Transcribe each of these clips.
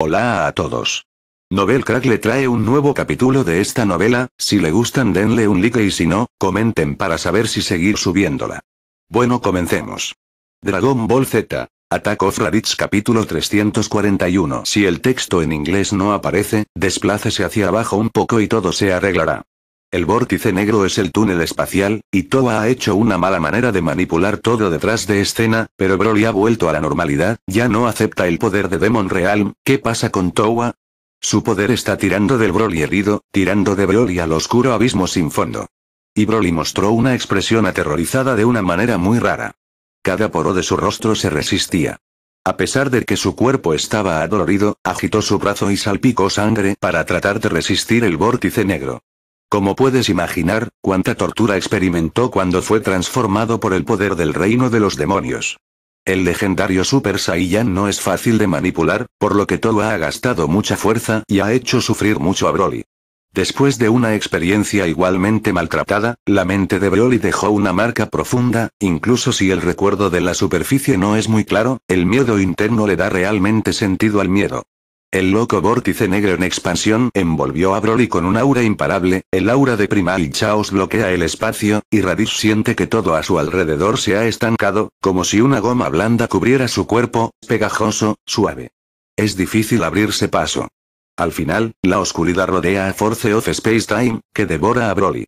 Hola a todos. Novel Crack le trae un nuevo capítulo de esta novela, si le gustan denle un like y si no, comenten para saber si seguir subiéndola. Bueno comencemos. Dragon Ball Z. Attack of Raditz capítulo 341 Si el texto en inglés no aparece, desplácese hacia abajo un poco y todo se arreglará. El vórtice negro es el túnel espacial, y Toa ha hecho una mala manera de manipular todo detrás de escena, pero Broly ha vuelto a la normalidad, ya no acepta el poder de Demon Realm, ¿qué pasa con Toa? Su poder está tirando del Broly herido, tirando de Broly al oscuro abismo sin fondo. Y Broly mostró una expresión aterrorizada de una manera muy rara. Cada poro de su rostro se resistía. A pesar de que su cuerpo estaba adolorido, agitó su brazo y salpicó sangre para tratar de resistir el vórtice negro. Como puedes imaginar, cuánta tortura experimentó cuando fue transformado por el poder del reino de los demonios. El legendario Super Saiyan no es fácil de manipular, por lo que Toa ha gastado mucha fuerza y ha hecho sufrir mucho a Broly. Después de una experiencia igualmente maltratada, la mente de Broly dejó una marca profunda, incluso si el recuerdo de la superficie no es muy claro, el miedo interno le da realmente sentido al miedo. El loco vórtice negro en expansión envolvió a Broly con un aura imparable, el aura de Primal Chaos bloquea el espacio, y Radish siente que todo a su alrededor se ha estancado, como si una goma blanda cubriera su cuerpo, pegajoso, suave. Es difícil abrirse paso. Al final, la oscuridad rodea a Force of Space-Time, que devora a Broly.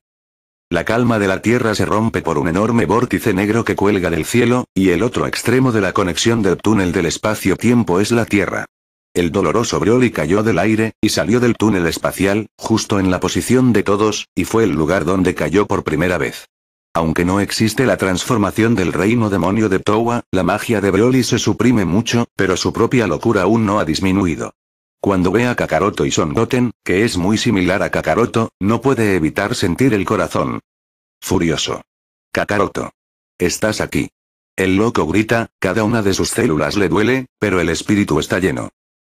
La calma de la Tierra se rompe por un enorme vórtice negro que cuelga del cielo, y el otro extremo de la conexión del túnel del espacio-tiempo es la Tierra el doloroso Broly cayó del aire, y salió del túnel espacial, justo en la posición de todos, y fue el lugar donde cayó por primera vez. Aunque no existe la transformación del reino demonio de Towa, la magia de Broly se suprime mucho, pero su propia locura aún no ha disminuido. Cuando ve a Kakaroto y Son Goten, que es muy similar a Kakaroto, no puede evitar sentir el corazón. Furioso. Kakaroto. Estás aquí. El loco grita, cada una de sus células le duele, pero el espíritu está lleno.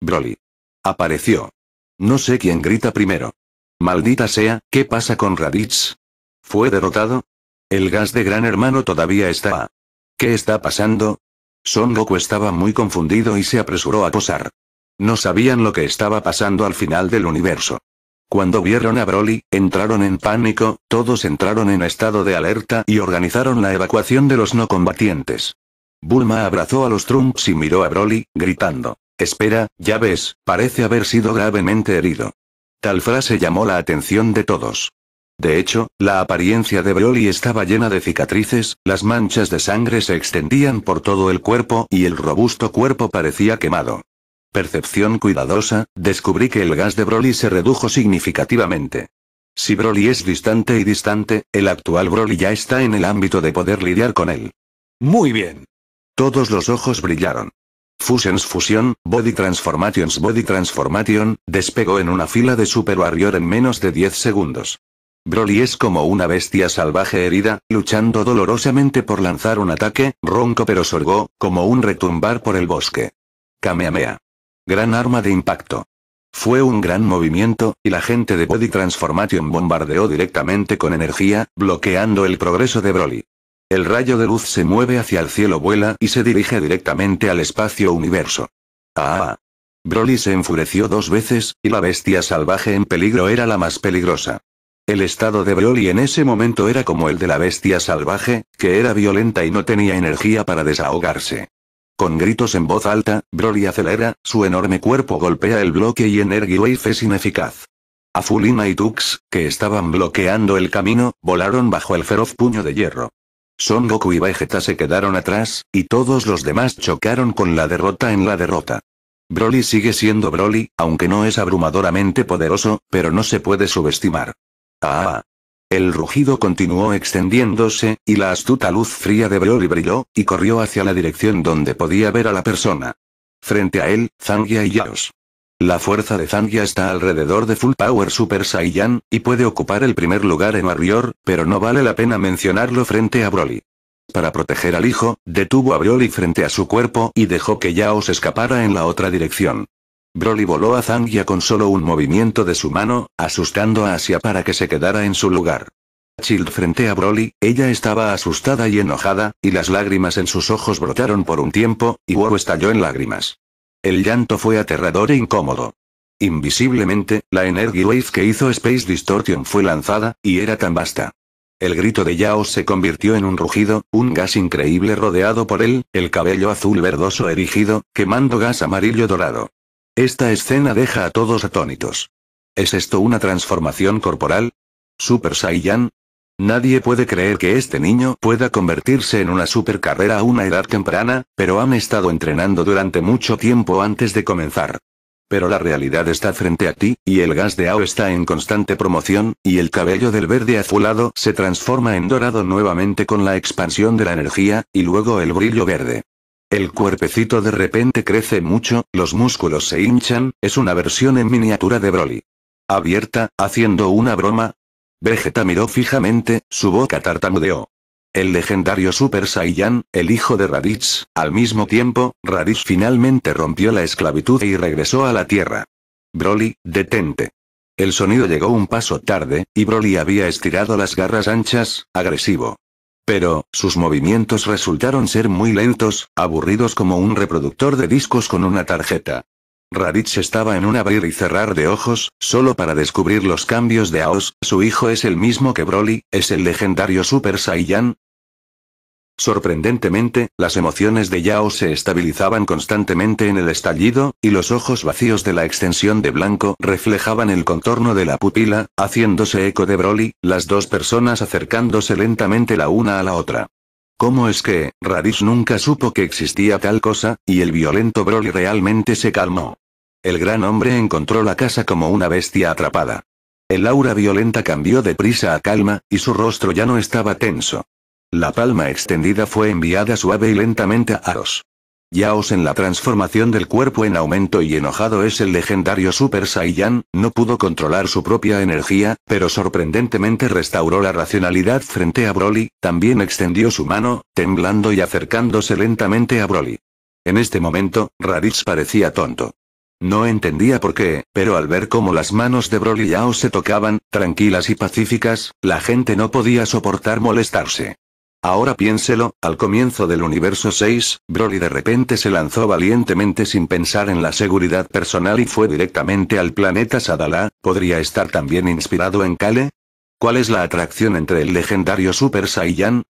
Broly. Apareció. No sé quién grita primero. Maldita sea, ¿qué pasa con Raditz? ¿Fue derrotado? El gas de Gran Hermano todavía está. ¿Qué está pasando? Son Goku estaba muy confundido y se apresuró a posar. No sabían lo que estaba pasando al final del universo. Cuando vieron a Broly, entraron en pánico, todos entraron en estado de alerta y organizaron la evacuación de los no combatientes. Bulma abrazó a los Trunks y miró a Broly, gritando. Espera, ya ves, parece haber sido gravemente herido. Tal frase llamó la atención de todos. De hecho, la apariencia de Broly estaba llena de cicatrices, las manchas de sangre se extendían por todo el cuerpo y el robusto cuerpo parecía quemado. Percepción cuidadosa, descubrí que el gas de Broly se redujo significativamente. Si Broly es distante y distante, el actual Broly ya está en el ámbito de poder lidiar con él. Muy bien. Todos los ojos brillaron. Fusions Fusion, Body Transformations Body Transformation, despegó en una fila de Super Warrior en menos de 10 segundos. Broly es como una bestia salvaje herida, luchando dolorosamente por lanzar un ataque, ronco pero sorgó, como un retumbar por el bosque. Kameamea. Gran arma de impacto. Fue un gran movimiento, y la gente de Body Transformation bombardeó directamente con energía, bloqueando el progreso de Broly. El rayo de luz se mueve hacia el cielo, vuela y se dirige directamente al espacio universo. ¡Ah! Broly se enfureció dos veces, y la bestia salvaje en peligro era la más peligrosa. El estado de Broly en ese momento era como el de la bestia salvaje, que era violenta y no tenía energía para desahogarse. Con gritos en voz alta, Broly acelera, su enorme cuerpo golpea el bloque y Energy Wave es ineficaz. Azulina y Tux, que estaban bloqueando el camino, volaron bajo el feroz puño de hierro. Son Goku y Vegeta se quedaron atrás, y todos los demás chocaron con la derrota en la derrota. Broly sigue siendo Broly, aunque no es abrumadoramente poderoso, pero no se puede subestimar. Ah, ah. El rugido continuó extendiéndose, y la astuta luz fría de Broly brilló, y corrió hacia la dirección donde podía ver a la persona. Frente a él, Zangya y Yaos. La fuerza de Zangia está alrededor de Full Power Super Saiyan, y puede ocupar el primer lugar en Warrior, pero no vale la pena mencionarlo frente a Broly. Para proteger al hijo, detuvo a Broly frente a su cuerpo y dejó que se escapara en la otra dirección. Broly voló a Zangia con solo un movimiento de su mano, asustando a Asia para que se quedara en su lugar. Child frente a Broly, ella estaba asustada y enojada, y las lágrimas en sus ojos brotaron por un tiempo, y Wow estalló en lágrimas. El llanto fue aterrador e incómodo. Invisiblemente, la Energy Wave que hizo Space Distortion fue lanzada, y era tan vasta. El grito de Yao se convirtió en un rugido, un gas increíble rodeado por él, el cabello azul verdoso erigido, quemando gas amarillo dorado. Esta escena deja a todos atónitos. ¿Es esto una transformación corporal? ¿Super Saiyan? Nadie puede creer que este niño pueda convertirse en una supercarrera a una edad temprana, pero han estado entrenando durante mucho tiempo antes de comenzar. Pero la realidad está frente a ti, y el gas de AO está en constante promoción, y el cabello del verde azulado se transforma en dorado nuevamente con la expansión de la energía, y luego el brillo verde. El cuerpecito de repente crece mucho, los músculos se hinchan, es una versión en miniatura de Broly. Abierta, haciendo una broma, Vegeta miró fijamente, su boca tartamudeó. El legendario Super Saiyan, el hijo de Raditz, al mismo tiempo, Raditz finalmente rompió la esclavitud y regresó a la Tierra. Broly, detente. El sonido llegó un paso tarde, y Broly había estirado las garras anchas, agresivo. Pero, sus movimientos resultaron ser muy lentos, aburridos como un reproductor de discos con una tarjeta. Raditz estaba en un abrir y cerrar de ojos, solo para descubrir los cambios de Aos, su hijo es el mismo que Broly, es el legendario Super Saiyan. Sorprendentemente, las emociones de Yao se estabilizaban constantemente en el estallido, y los ojos vacíos de la extensión de blanco reflejaban el contorno de la pupila, haciéndose eco de Broly, las dos personas acercándose lentamente la una a la otra. ¿Cómo es que, Raditz nunca supo que existía tal cosa, y el violento Broly realmente se calmó? El gran hombre encontró la casa como una bestia atrapada. El aura violenta cambió de prisa a calma, y su rostro ya no estaba tenso. La palma extendida fue enviada suave y lentamente a Aros. Yaos en la transformación del cuerpo en aumento y enojado es el legendario Super Saiyan, no pudo controlar su propia energía, pero sorprendentemente restauró la racionalidad frente a Broly, también extendió su mano, temblando y acercándose lentamente a Broly. En este momento, Raditz parecía tonto. No entendía por qué, pero al ver cómo las manos de Broly Yao se tocaban, tranquilas y pacíficas, la gente no podía soportar molestarse. Ahora piénselo, al comienzo del universo 6, Broly de repente se lanzó valientemente sin pensar en la seguridad personal y fue directamente al planeta Sadala, ¿podría estar también inspirado en Kale? ¿Cuál es la atracción entre el legendario Super Saiyan?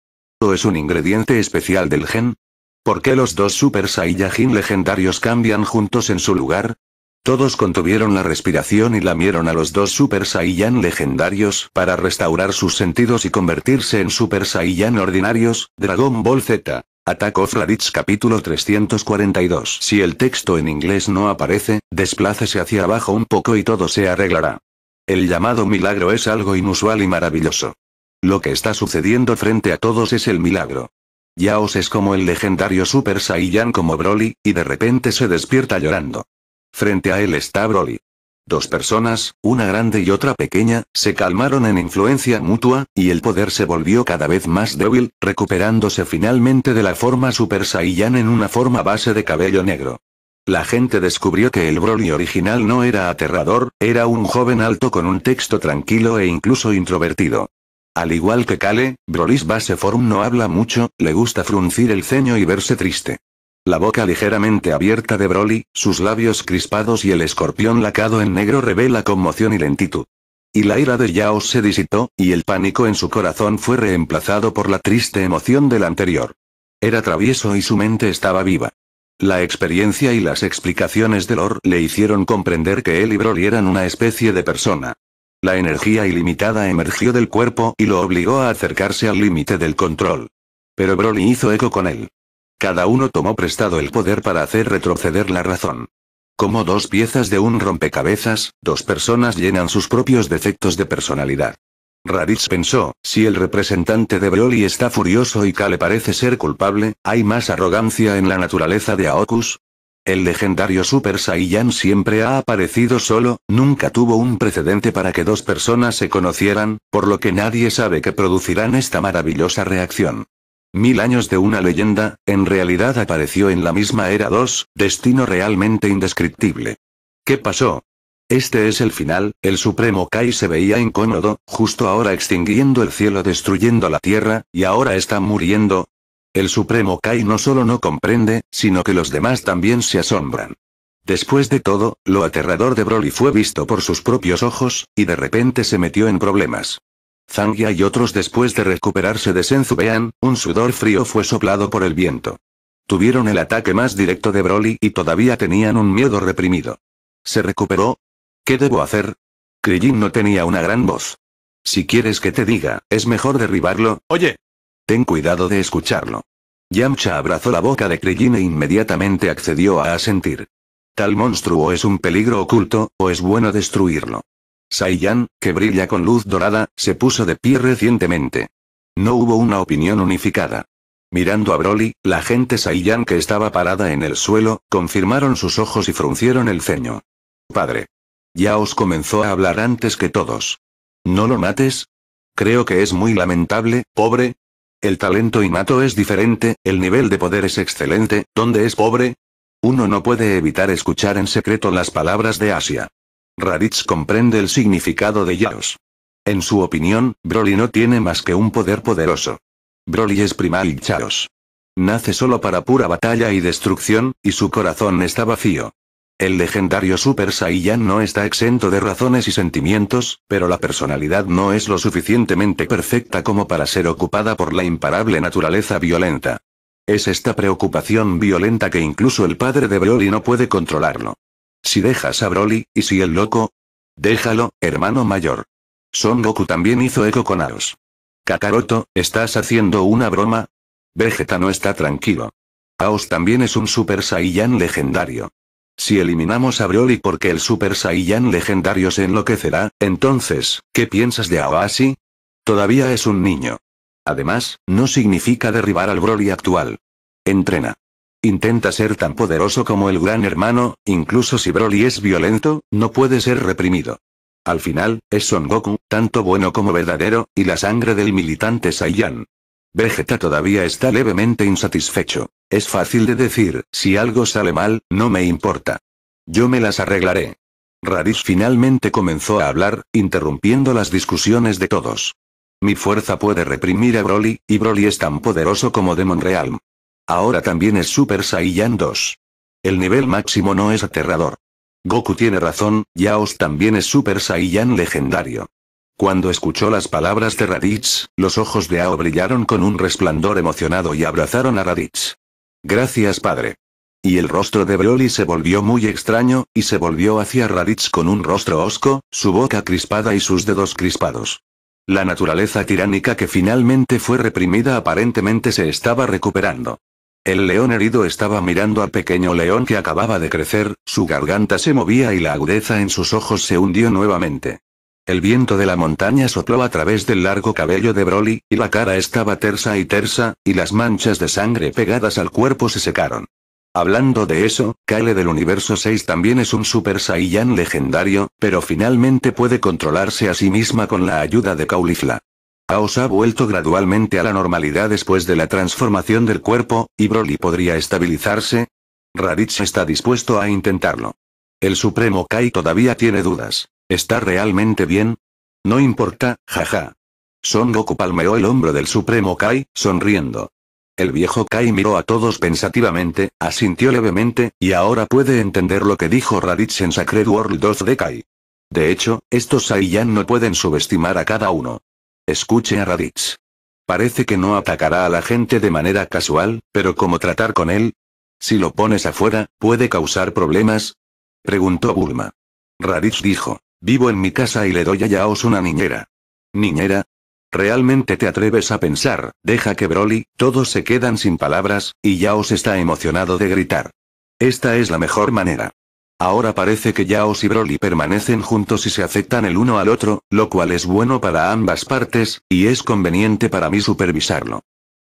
¿O es un ingrediente especial del gen? ¿Por qué los dos Super Saiyajin legendarios cambian juntos en su lugar? Todos contuvieron la respiración y lamieron a los dos Super Saiyan legendarios para restaurar sus sentidos y convertirse en Super Saiyan ordinarios, Dragon Ball Z. Attack of capítulo 342 Si el texto en inglés no aparece, desplácese hacia abajo un poco y todo se arreglará. El llamado milagro es algo inusual y maravilloso. Lo que está sucediendo frente a todos es el milagro. Yaos es como el legendario Super Saiyan como Broly, y de repente se despierta llorando. Frente a él está Broly. Dos personas, una grande y otra pequeña, se calmaron en influencia mutua, y el poder se volvió cada vez más débil, recuperándose finalmente de la forma Super Saiyan en una forma base de cabello negro. La gente descubrió que el Broly original no era aterrador, era un joven alto con un texto tranquilo e incluso introvertido. Al igual que Kale, base Forum no habla mucho, le gusta fruncir el ceño y verse triste. La boca ligeramente abierta de Broly, sus labios crispados y el escorpión lacado en negro revela conmoción y lentitud. Y la ira de Yao se disitó, y el pánico en su corazón fue reemplazado por la triste emoción del anterior. Era travieso y su mente estaba viva. La experiencia y las explicaciones de Lor le hicieron comprender que él y Broly eran una especie de persona. La energía ilimitada emergió del cuerpo y lo obligó a acercarse al límite del control. Pero Broly hizo eco con él. Cada uno tomó prestado el poder para hacer retroceder la razón. Como dos piezas de un rompecabezas, dos personas llenan sus propios defectos de personalidad. Raditz pensó, si el representante de Broly está furioso y Kale parece ser culpable, ¿hay más arrogancia en la naturaleza de Aokus? El legendario Super Saiyan siempre ha aparecido solo, nunca tuvo un precedente para que dos personas se conocieran, por lo que nadie sabe que producirán esta maravillosa reacción. Mil años de una leyenda, en realidad apareció en la misma era 2, destino realmente indescriptible. ¿Qué pasó? Este es el final, el supremo Kai se veía incómodo, justo ahora extinguiendo el cielo destruyendo la tierra, y ahora está muriendo, el Supremo Kai no solo no comprende, sino que los demás también se asombran. Después de todo, lo aterrador de Broly fue visto por sus propios ojos, y de repente se metió en problemas. Zangya y otros después de recuperarse de Senzubean, un sudor frío fue soplado por el viento. Tuvieron el ataque más directo de Broly y todavía tenían un miedo reprimido. ¿Se recuperó? ¿Qué debo hacer? Krillin no tenía una gran voz. Si quieres que te diga, es mejor derribarlo. Oye, Ten cuidado de escucharlo. Yamcha abrazó la boca de Krillin e inmediatamente accedió a asentir. Tal monstruo es un peligro oculto, o es bueno destruirlo. Saiyan, que brilla con luz dorada, se puso de pie recientemente. No hubo una opinión unificada. Mirando a Broly, la gente Saiyan que estaba parada en el suelo, confirmaron sus ojos y fruncieron el ceño. Padre. Ya os comenzó a hablar antes que todos. No lo mates. Creo que es muy lamentable, pobre, el talento innato es diferente, el nivel de poder es excelente, ¿dónde es pobre? Uno no puede evitar escuchar en secreto las palabras de Asia. Raditz comprende el significado de Yaos. En su opinión, Broly no tiene más que un poder poderoso. Broly es primal Chaos. Nace solo para pura batalla y destrucción, y su corazón está vacío. El legendario Super Saiyan no está exento de razones y sentimientos, pero la personalidad no es lo suficientemente perfecta como para ser ocupada por la imparable naturaleza violenta. Es esta preocupación violenta que incluso el padre de Broly no puede controlarlo. Si dejas a Broly, ¿y si el loco? Déjalo, hermano mayor. Son Goku también hizo eco con Aos. Kakaroto, ¿estás haciendo una broma? Vegeta no está tranquilo. Aos también es un Super Saiyan legendario. Si eliminamos a Broly porque el Super Saiyan legendario se enloquecerá, entonces, ¿qué piensas de Aoasi? Todavía es un niño. Además, no significa derribar al Broly actual. Entrena. Intenta ser tan poderoso como el gran hermano, incluso si Broly es violento, no puede ser reprimido. Al final, es Son Goku, tanto bueno como verdadero, y la sangre del militante Saiyan. Vegeta todavía está levemente insatisfecho. Es fácil de decir, si algo sale mal, no me importa. Yo me las arreglaré. Raditz finalmente comenzó a hablar, interrumpiendo las discusiones de todos. Mi fuerza puede reprimir a Broly, y Broly es tan poderoso como Demon Realm. Ahora también es Super Saiyan 2. El nivel máximo no es aterrador. Goku tiene razón, Yaos también es Super Saiyan legendario. Cuando escuchó las palabras de Raditz, los ojos de Ao brillaron con un resplandor emocionado y abrazaron a Raditz. Gracias padre. Y el rostro de Broly se volvió muy extraño, y se volvió hacia Raditz con un rostro hosco, su boca crispada y sus dedos crispados. La naturaleza tiránica que finalmente fue reprimida aparentemente se estaba recuperando. El león herido estaba mirando al pequeño león que acababa de crecer, su garganta se movía y la agudeza en sus ojos se hundió nuevamente. El viento de la montaña sopló a través del largo cabello de Broly, y la cara estaba tersa y tersa, y las manchas de sangre pegadas al cuerpo se secaron. Hablando de eso, Kale del universo 6 también es un Super Saiyan legendario, pero finalmente puede controlarse a sí misma con la ayuda de Caulifla. Aos ha vuelto gradualmente a la normalidad después de la transformación del cuerpo, y Broly podría estabilizarse. Raditz está dispuesto a intentarlo. El Supremo Kai todavía tiene dudas. ¿Está realmente bien? No importa, jaja. Son Goku palmeó el hombro del Supremo Kai, sonriendo. El viejo Kai miró a todos pensativamente, asintió levemente, y ahora puede entender lo que dijo Raditz en Sacred World 2 de Kai. De hecho, estos Saiyan no pueden subestimar a cada uno. Escuche a Raditz. Parece que no atacará a la gente de manera casual, pero ¿cómo tratar con él? Si lo pones afuera, puede causar problemas, Preguntó Bulma. Raditz dijo, vivo en mi casa y le doy a Yaos una niñera. ¿Niñera? ¿Realmente te atreves a pensar? Deja que Broly, todos se quedan sin palabras, y Yaos está emocionado de gritar. Esta es la mejor manera. Ahora parece que Yaos y Broly permanecen juntos y se aceptan el uno al otro, lo cual es bueno para ambas partes, y es conveniente para mí supervisarlo.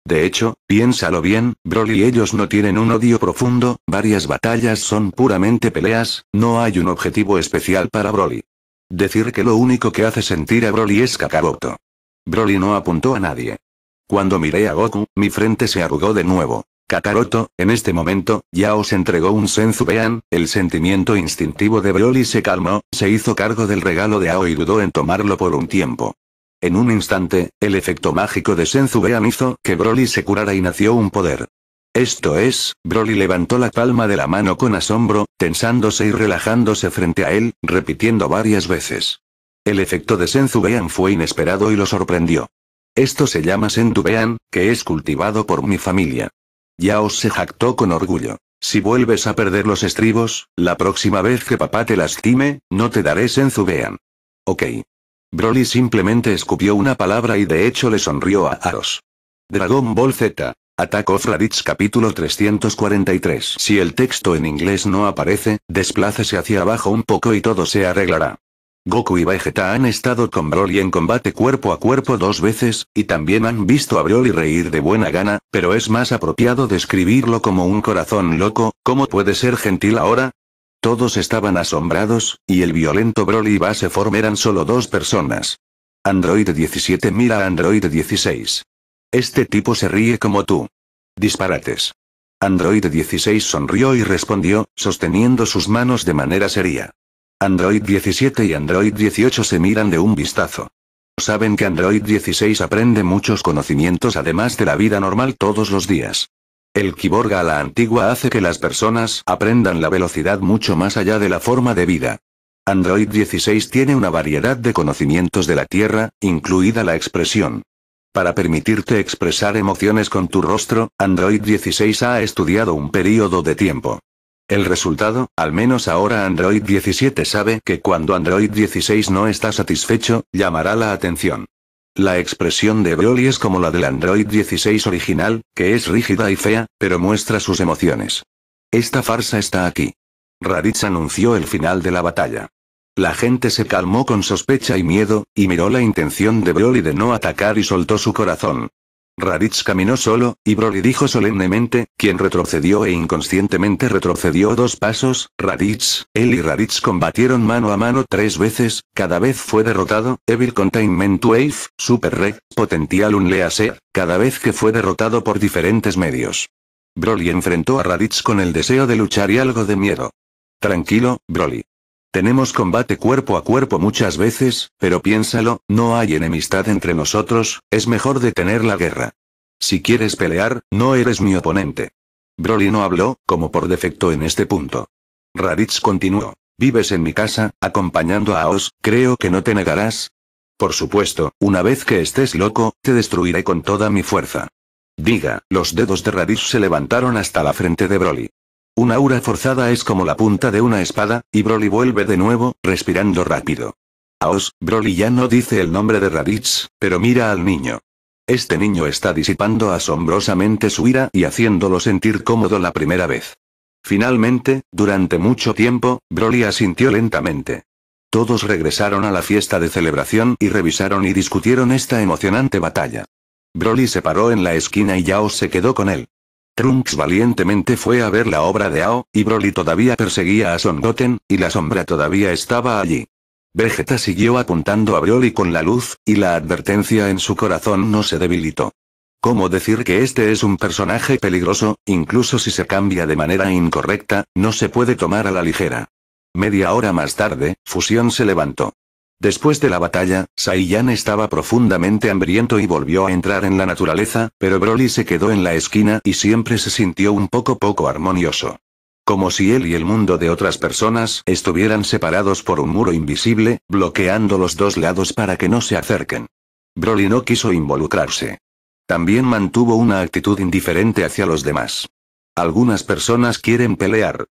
De hecho, piénsalo bien, Broly y ellos no tienen un odio profundo, varias batallas son puramente peleas, no hay un objetivo especial para Broly. Decir que lo único que hace sentir a Broly es Kakaroto. Broly no apuntó a nadie. Cuando miré a Goku, mi frente se arrugó de nuevo. Kakaroto, en este momento, ya os entregó un Senzubean, el sentimiento instintivo de Broly se calmó, se hizo cargo del regalo de Ao y dudó en tomarlo por un tiempo. En un instante, el efecto mágico de Senzubean hizo que Broly se curara y nació un poder. Esto es, Broly levantó la palma de la mano con asombro, tensándose y relajándose frente a él, repitiendo varias veces. El efecto de Senzubean fue inesperado y lo sorprendió. Esto se llama Senzubean, que es cultivado por mi familia. Yao se jactó con orgullo. Si vuelves a perder los estribos, la próxima vez que papá te lastime, no te daré Senzubean. Ok. Broly simplemente escupió una palabra y de hecho le sonrió a Aros. Dragon Ball Z. Attack of capítulo 343 Si el texto en inglés no aparece, desplácese hacia abajo un poco y todo se arreglará. Goku y Vegeta han estado con Broly en combate cuerpo a cuerpo dos veces, y también han visto a Broly reír de buena gana, pero es más apropiado describirlo como un corazón loco, ¿cómo puede ser gentil ahora? Todos estaban asombrados, y el violento Broly y Baseform eran solo dos personas. Android 17 mira a Android 16. Este tipo se ríe como tú. Disparates. Android 16 sonrió y respondió, sosteniendo sus manos de manera seria. Android 17 y Android 18 se miran de un vistazo. Saben que Android 16 aprende muchos conocimientos además de la vida normal todos los días. El Kiborga a la antigua hace que las personas aprendan la velocidad mucho más allá de la forma de vida. Android 16 tiene una variedad de conocimientos de la Tierra, incluida la expresión. Para permitirte expresar emociones con tu rostro, Android 16 ha estudiado un periodo de tiempo. El resultado, al menos ahora Android 17 sabe que cuando Android 16 no está satisfecho, llamará la atención. La expresión de Broly es como la del Android 16 original, que es rígida y fea, pero muestra sus emociones. Esta farsa está aquí. Raditz anunció el final de la batalla. La gente se calmó con sospecha y miedo, y miró la intención de Broly de no atacar y soltó su corazón. Raditz caminó solo, y Broly dijo solemnemente, quien retrocedió e inconscientemente retrocedió dos pasos, Raditz, él y Raditz combatieron mano a mano tres veces, cada vez fue derrotado, Evil Containment Wave, Super Red, Potential Unleashed, cada vez que fue derrotado por diferentes medios. Broly enfrentó a Raditz con el deseo de luchar y algo de miedo. Tranquilo, Broly. Tenemos combate cuerpo a cuerpo muchas veces, pero piénsalo, no hay enemistad entre nosotros, es mejor detener la guerra. Si quieres pelear, no eres mi oponente. Broly no habló, como por defecto en este punto. Raditz continuó. Vives en mi casa, acompañando a Oz, creo que no te negarás. Por supuesto, una vez que estés loco, te destruiré con toda mi fuerza. Diga, los dedos de Raditz se levantaron hasta la frente de Broly. Una aura forzada es como la punta de una espada, y Broly vuelve de nuevo, respirando rápido. Aos, Broly ya no dice el nombre de Raditz, pero mira al niño. Este niño está disipando asombrosamente su ira y haciéndolo sentir cómodo la primera vez. Finalmente, durante mucho tiempo, Broly asintió lentamente. Todos regresaron a la fiesta de celebración y revisaron y discutieron esta emocionante batalla. Broly se paró en la esquina y Yao se quedó con él. Trunks valientemente fue a ver la obra de Ao, y Broly todavía perseguía a Son Goten, y la sombra todavía estaba allí. Vegeta siguió apuntando a Broly con la luz, y la advertencia en su corazón no se debilitó. ¿Cómo decir que este es un personaje peligroso, incluso si se cambia de manera incorrecta, no se puede tomar a la ligera? Media hora más tarde, Fusión se levantó. Después de la batalla, Saiyan estaba profundamente hambriento y volvió a entrar en la naturaleza, pero Broly se quedó en la esquina y siempre se sintió un poco poco armonioso como si él y el mundo de otras personas estuvieran separados por un muro invisible, bloqueando los dos lados para que no se acerquen. Broly no quiso involucrarse. También mantuvo una actitud indiferente hacia los demás. Algunas personas quieren pelear.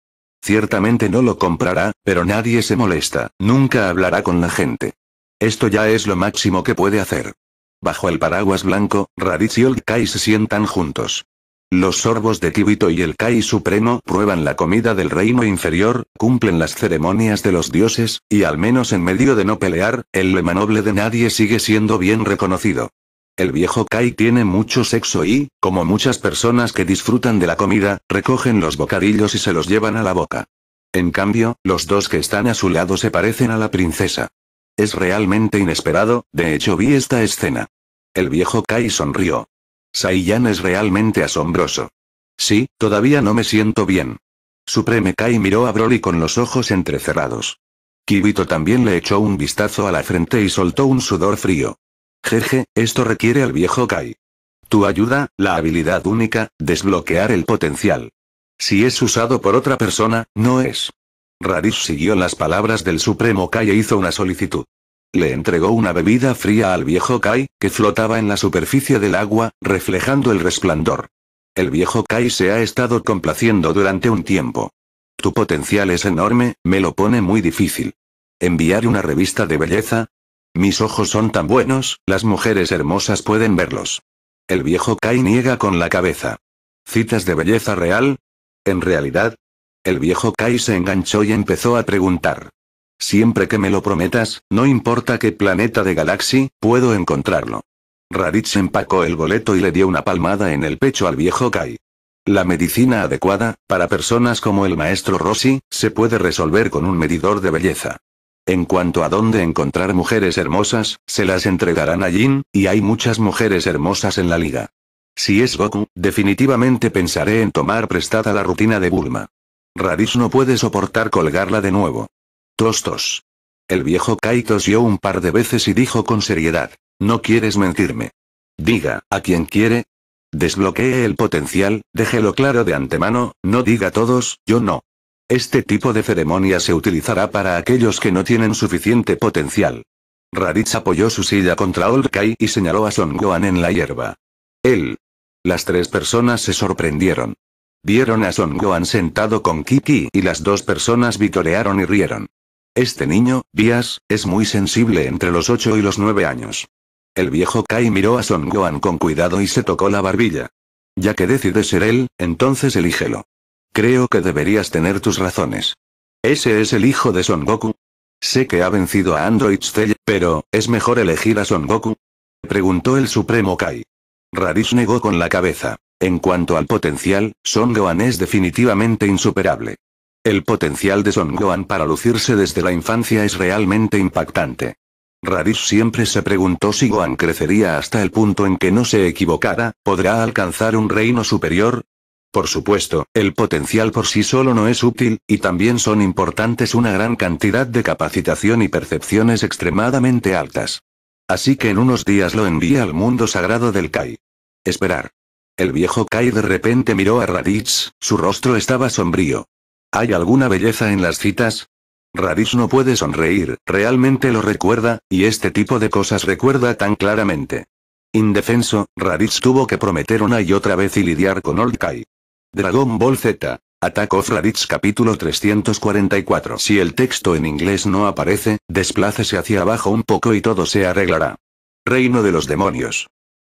Ciertamente no lo comprará, pero nadie se molesta, nunca hablará con la gente. Esto ya es lo máximo que puede hacer. Bajo el paraguas blanco, Raditz y Old Kai se sientan juntos. Los sorbos de Kibito y el Kai Supremo prueban la comida del reino inferior, cumplen las ceremonias de los dioses, y al menos en medio de no pelear, el lema noble de nadie sigue siendo bien reconocido. El viejo Kai tiene mucho sexo y, como muchas personas que disfrutan de la comida, recogen los bocadillos y se los llevan a la boca. En cambio, los dos que están a su lado se parecen a la princesa. Es realmente inesperado, de hecho vi esta escena. El viejo Kai sonrió, Saiyan es realmente asombroso. Sí, todavía no me siento bien. Supreme Kai miró a Broly con los ojos entrecerrados. Kibito también le echó un vistazo a la frente y soltó un sudor frío. Jeje, esto requiere al viejo Kai. Tu ayuda, la habilidad única, desbloquear el potencial. Si es usado por otra persona, no es. Radish siguió las palabras del Supremo Kai e hizo una solicitud le entregó una bebida fría al viejo Kai, que flotaba en la superficie del agua, reflejando el resplandor. El viejo Kai se ha estado complaciendo durante un tiempo. Tu potencial es enorme, me lo pone muy difícil. ¿Enviar una revista de belleza? Mis ojos son tan buenos, las mujeres hermosas pueden verlos. El viejo Kai niega con la cabeza. ¿Citas de belleza real? En realidad, el viejo Kai se enganchó y empezó a preguntar. Siempre que me lo prometas, no importa qué planeta de galaxia, puedo encontrarlo. Raditz empacó el boleto y le dio una palmada en el pecho al viejo Kai. La medicina adecuada, para personas como el maestro Rossi, se puede resolver con un medidor de belleza. En cuanto a dónde encontrar mujeres hermosas, se las entregarán a Jin, y hay muchas mujeres hermosas en la liga. Si es Goku, definitivamente pensaré en tomar prestada la rutina de Bulma. Raditz no puede soportar colgarla de nuevo. Tostos. El viejo Kai tosió un par de veces y dijo con seriedad. No quieres mentirme. Diga, ¿a quien quiere? Desbloquee el potencial, déjelo claro de antemano, no diga todos, yo no. Este tipo de ceremonia se utilizará para aquellos que no tienen suficiente potencial. Raditz apoyó su silla contra Old Kai y señaló a Son Gohan en la hierba. Él. Las tres personas se sorprendieron. Vieron a Son Gohan sentado con Kiki y las dos personas vitorearon y rieron. Este niño, Díaz, es muy sensible entre los 8 y los 9 años. El viejo Kai miró a Son Gohan con cuidado y se tocó la barbilla. Ya que decide ser él, entonces elígelo. Creo que deberías tener tus razones. ¿Ese es el hijo de Son Goku? Sé que ha vencido a Android Cell, pero, ¿es mejor elegir a Son Goku? Preguntó el Supremo Kai. Radish negó con la cabeza. En cuanto al potencial, Son Gohan es definitivamente insuperable. El potencial de Son Gohan para lucirse desde la infancia es realmente impactante. Radish siempre se preguntó si Gohan crecería hasta el punto en que no se equivocara, ¿podrá alcanzar un reino superior? Por supuesto, el potencial por sí solo no es útil, y también son importantes una gran cantidad de capacitación y percepciones extremadamente altas. Así que en unos días lo envía al mundo sagrado del Kai. Esperar. El viejo Kai de repente miró a Raditz, su rostro estaba sombrío. ¿Hay alguna belleza en las citas? Raditz no puede sonreír, realmente lo recuerda, y este tipo de cosas recuerda tan claramente. Indefenso, Raditz tuvo que prometer una y otra vez y lidiar con Old Kai. Dragon Ball Z. Attack of Raditz capítulo 344 Si el texto en inglés no aparece, desplácese hacia abajo un poco y todo se arreglará. Reino de los demonios.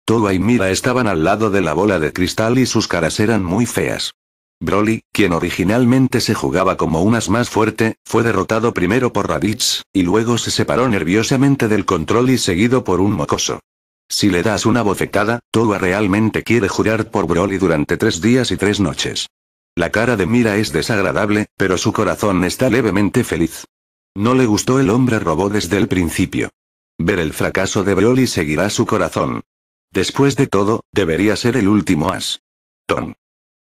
Toa y Mira estaban al lado de la bola de cristal y sus caras eran muy feas. Broly, quien originalmente se jugaba como un as más fuerte, fue derrotado primero por Raditz, y luego se separó nerviosamente del control y seguido por un mocoso. Si le das una bofetada, Towa realmente quiere jurar por Broly durante tres días y tres noches. La cara de Mira es desagradable, pero su corazón está levemente feliz. No le gustó el hombre robó desde el principio. Ver el fracaso de Broly seguirá su corazón. Después de todo, debería ser el último as. Tom.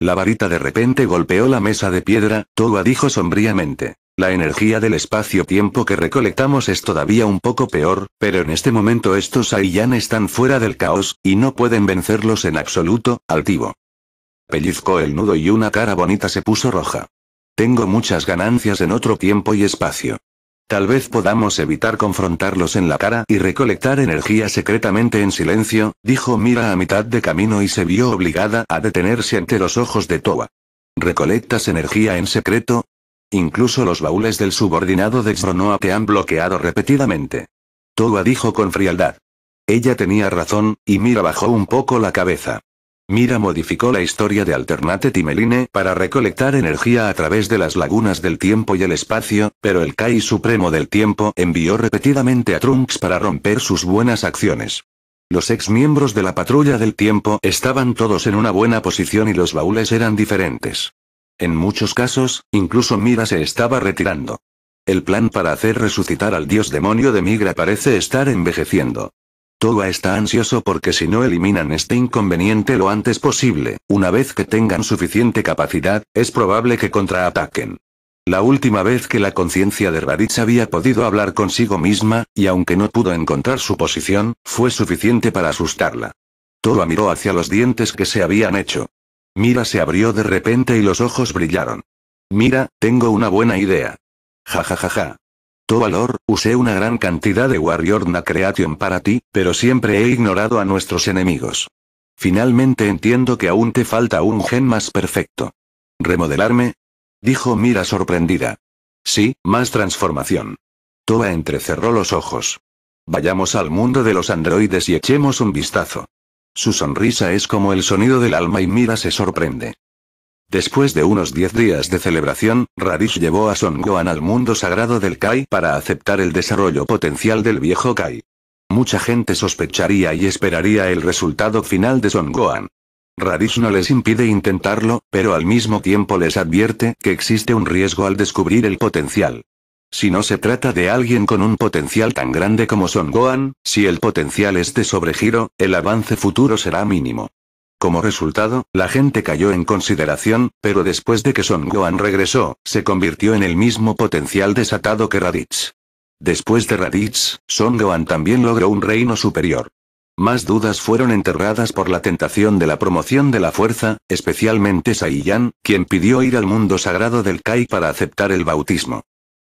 La varita de repente golpeó la mesa de piedra, Toa dijo sombríamente. La energía del espacio-tiempo que recolectamos es todavía un poco peor, pero en este momento estos Aiyan están fuera del caos, y no pueden vencerlos en absoluto, altivo. Pellizcó el nudo y una cara bonita se puso roja. Tengo muchas ganancias en otro tiempo y espacio. Tal vez podamos evitar confrontarlos en la cara y recolectar energía secretamente en silencio, dijo Mira a mitad de camino y se vio obligada a detenerse ante los ojos de Toa. ¿Recolectas energía en secreto? Incluso los baúles del subordinado de Xronoa te han bloqueado repetidamente. Toa dijo con frialdad. Ella tenía razón, y Mira bajó un poco la cabeza. Mira modificó la historia de Alternate Timeline para recolectar energía a través de las lagunas del tiempo y el espacio, pero el Kai Supremo del Tiempo envió repetidamente a Trunks para romper sus buenas acciones. Los ex miembros de la patrulla del tiempo estaban todos en una buena posición y los baúles eran diferentes. En muchos casos, incluso Mira se estaba retirando. El plan para hacer resucitar al dios demonio de Migra parece estar envejeciendo. Toa está ansioso porque si no eliminan este inconveniente lo antes posible, una vez que tengan suficiente capacidad, es probable que contraataquen. La última vez que la conciencia de Raditz había podido hablar consigo misma, y aunque no pudo encontrar su posición, fue suficiente para asustarla. Toa miró hacia los dientes que se habían hecho. Mira se abrió de repente y los ojos brillaron. Mira, tengo una buena idea. Ja ja ja ja valor, usé una gran cantidad de Warrior Na Creation para ti, pero siempre he ignorado a nuestros enemigos. Finalmente entiendo que aún te falta un gen más perfecto. ¿Remodelarme? Dijo Mira sorprendida. Sí, más transformación. Toa entrecerró los ojos. Vayamos al mundo de los androides y echemos un vistazo. Su sonrisa es como el sonido del alma y Mira se sorprende. Después de unos 10 días de celebración, Radish llevó a Son Gohan al mundo sagrado del Kai para aceptar el desarrollo potencial del viejo Kai. Mucha gente sospecharía y esperaría el resultado final de Son Gohan. Radish no les impide intentarlo, pero al mismo tiempo les advierte que existe un riesgo al descubrir el potencial. Si no se trata de alguien con un potencial tan grande como Son Gohan, si el potencial es de sobregiro, el avance futuro será mínimo. Como resultado, la gente cayó en consideración, pero después de que Son Gohan regresó, se convirtió en el mismo potencial desatado que Raditz. Después de Raditz, Son Goan también logró un reino superior. Más dudas fueron enterradas por la tentación de la promoción de la fuerza, especialmente Saiyan, quien pidió ir al mundo sagrado del Kai para aceptar el bautismo.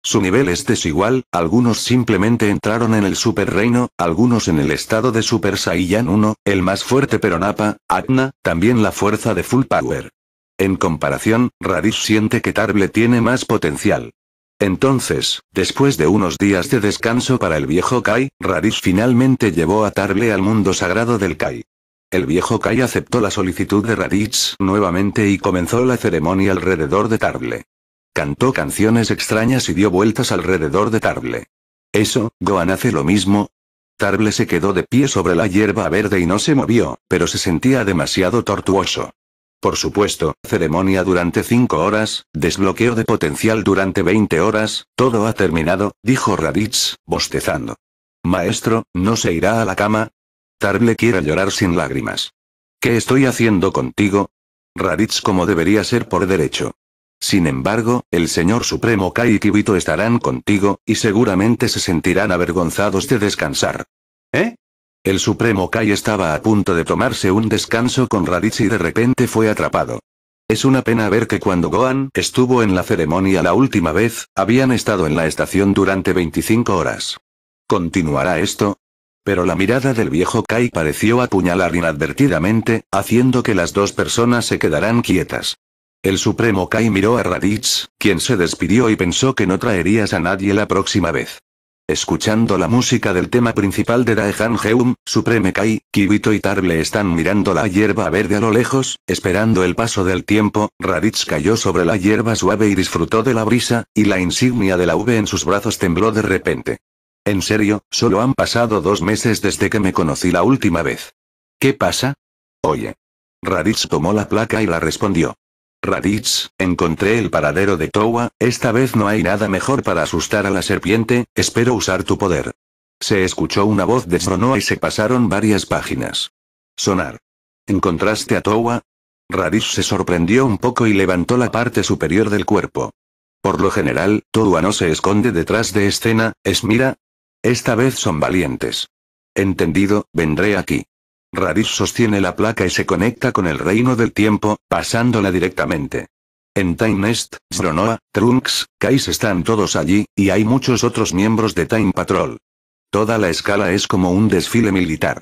Su nivel es desigual, algunos simplemente entraron en el Super Reino, algunos en el estado de Super Saiyan 1, el más fuerte pero Napa, Atna, también la fuerza de Full Power. En comparación, Raditz siente que Tarble tiene más potencial. Entonces, después de unos días de descanso para el viejo Kai, Raditz finalmente llevó a Tarble al mundo sagrado del Kai. El viejo Kai aceptó la solicitud de Raditz nuevamente y comenzó la ceremonia alrededor de Tarble. Cantó canciones extrañas y dio vueltas alrededor de Tarble. Eso, Gohan hace lo mismo. Tarble se quedó de pie sobre la hierba verde y no se movió, pero se sentía demasiado tortuoso. Por supuesto, ceremonia durante cinco horas, desbloqueo de potencial durante 20 horas, todo ha terminado, dijo Raditz, bostezando. Maestro, ¿no se irá a la cama? Tarble quiere llorar sin lágrimas. ¿Qué estoy haciendo contigo? Raditz como debería ser por derecho. Sin embargo, el Señor Supremo Kai y Kibito estarán contigo, y seguramente se sentirán avergonzados de descansar. ¿Eh? El Supremo Kai estaba a punto de tomarse un descanso con Raditz y de repente fue atrapado. Es una pena ver que cuando Gohan estuvo en la ceremonia la última vez, habían estado en la estación durante 25 horas. ¿Continuará esto? Pero la mirada del viejo Kai pareció apuñalar inadvertidamente, haciendo que las dos personas se quedaran quietas. El Supremo Kai miró a Raditz, quien se despidió y pensó que no traerías a nadie la próxima vez. Escuchando la música del tema principal de Daehan Geum, Supreme Kai, Kibito y Tarle están mirando la hierba verde a lo lejos, esperando el paso del tiempo, Raditz cayó sobre la hierba suave y disfrutó de la brisa, y la insignia de la V en sus brazos tembló de repente. En serio, solo han pasado dos meses desde que me conocí la última vez. ¿Qué pasa? Oye. Raditz tomó la placa y la respondió. Raditz, encontré el paradero de Toa, esta vez no hay nada mejor para asustar a la serpiente, espero usar tu poder. Se escuchó una voz de Sonoa y se pasaron varias páginas. Sonar. ¿Encontraste a Toa? Raditz se sorprendió un poco y levantó la parte superior del cuerpo. Por lo general, Toa no se esconde detrás de escena, es mira. Esta vez son valientes. Entendido, vendré aquí. Raditz sostiene la placa y se conecta con el reino del tiempo, pasándola directamente. En Time Nest, Zronoa, Trunks, Kais están todos allí, y hay muchos otros miembros de Time Patrol. Toda la escala es como un desfile militar.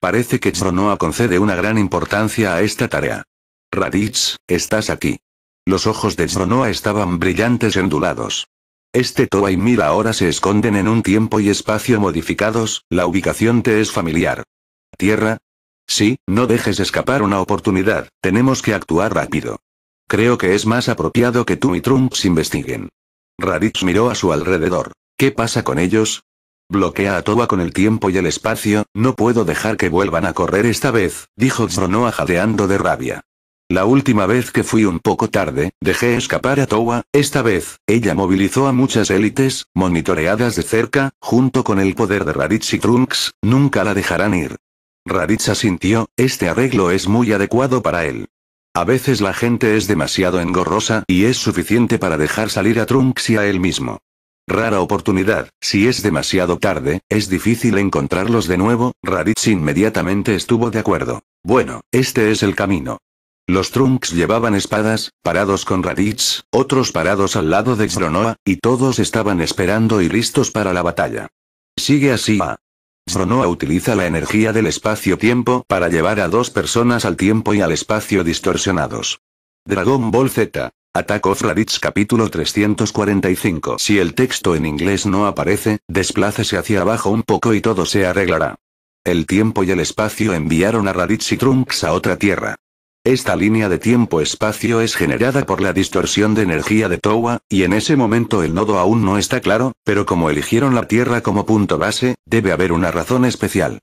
Parece que Zronoa concede una gran importancia a esta tarea. Raditz, estás aquí. Los ojos de Zronoa estaban brillantes y endulados. Este Toa y Mira ahora se esconden en un tiempo y espacio modificados, la ubicación te es familiar. Tierra, Sí, no dejes escapar una oportunidad, tenemos que actuar rápido. Creo que es más apropiado que tú y Trunks investiguen. Raditz miró a su alrededor. ¿Qué pasa con ellos? Bloquea a Towa con el tiempo y el espacio, no puedo dejar que vuelvan a correr esta vez, dijo Zronoa jadeando de rabia. La última vez que fui un poco tarde, dejé escapar a Towa, esta vez, ella movilizó a muchas élites, monitoreadas de cerca, junto con el poder de Raditz y Trunks, nunca la dejarán ir. Raditz sintió, este arreglo es muy adecuado para él. A veces la gente es demasiado engorrosa y es suficiente para dejar salir a Trunks y a él mismo. Rara oportunidad, si es demasiado tarde, es difícil encontrarlos de nuevo, Raditz inmediatamente estuvo de acuerdo. Bueno, este es el camino. Los Trunks llevaban espadas, parados con Raditz, otros parados al lado de Xronoa, y todos estaban esperando y listos para la batalla. Sigue así, ah. Zronoa utiliza la energía del espacio-tiempo para llevar a dos personas al tiempo y al espacio distorsionados. Dragon Ball Z. Attack of Raditz capítulo 345 Si el texto en inglés no aparece, desplácese hacia abajo un poco y todo se arreglará. El tiempo y el espacio enviaron a Raditz y Trunks a otra tierra. Esta línea de tiempo-espacio es generada por la distorsión de energía de Towa, y en ese momento el nodo aún no está claro, pero como eligieron la Tierra como punto base, debe haber una razón especial.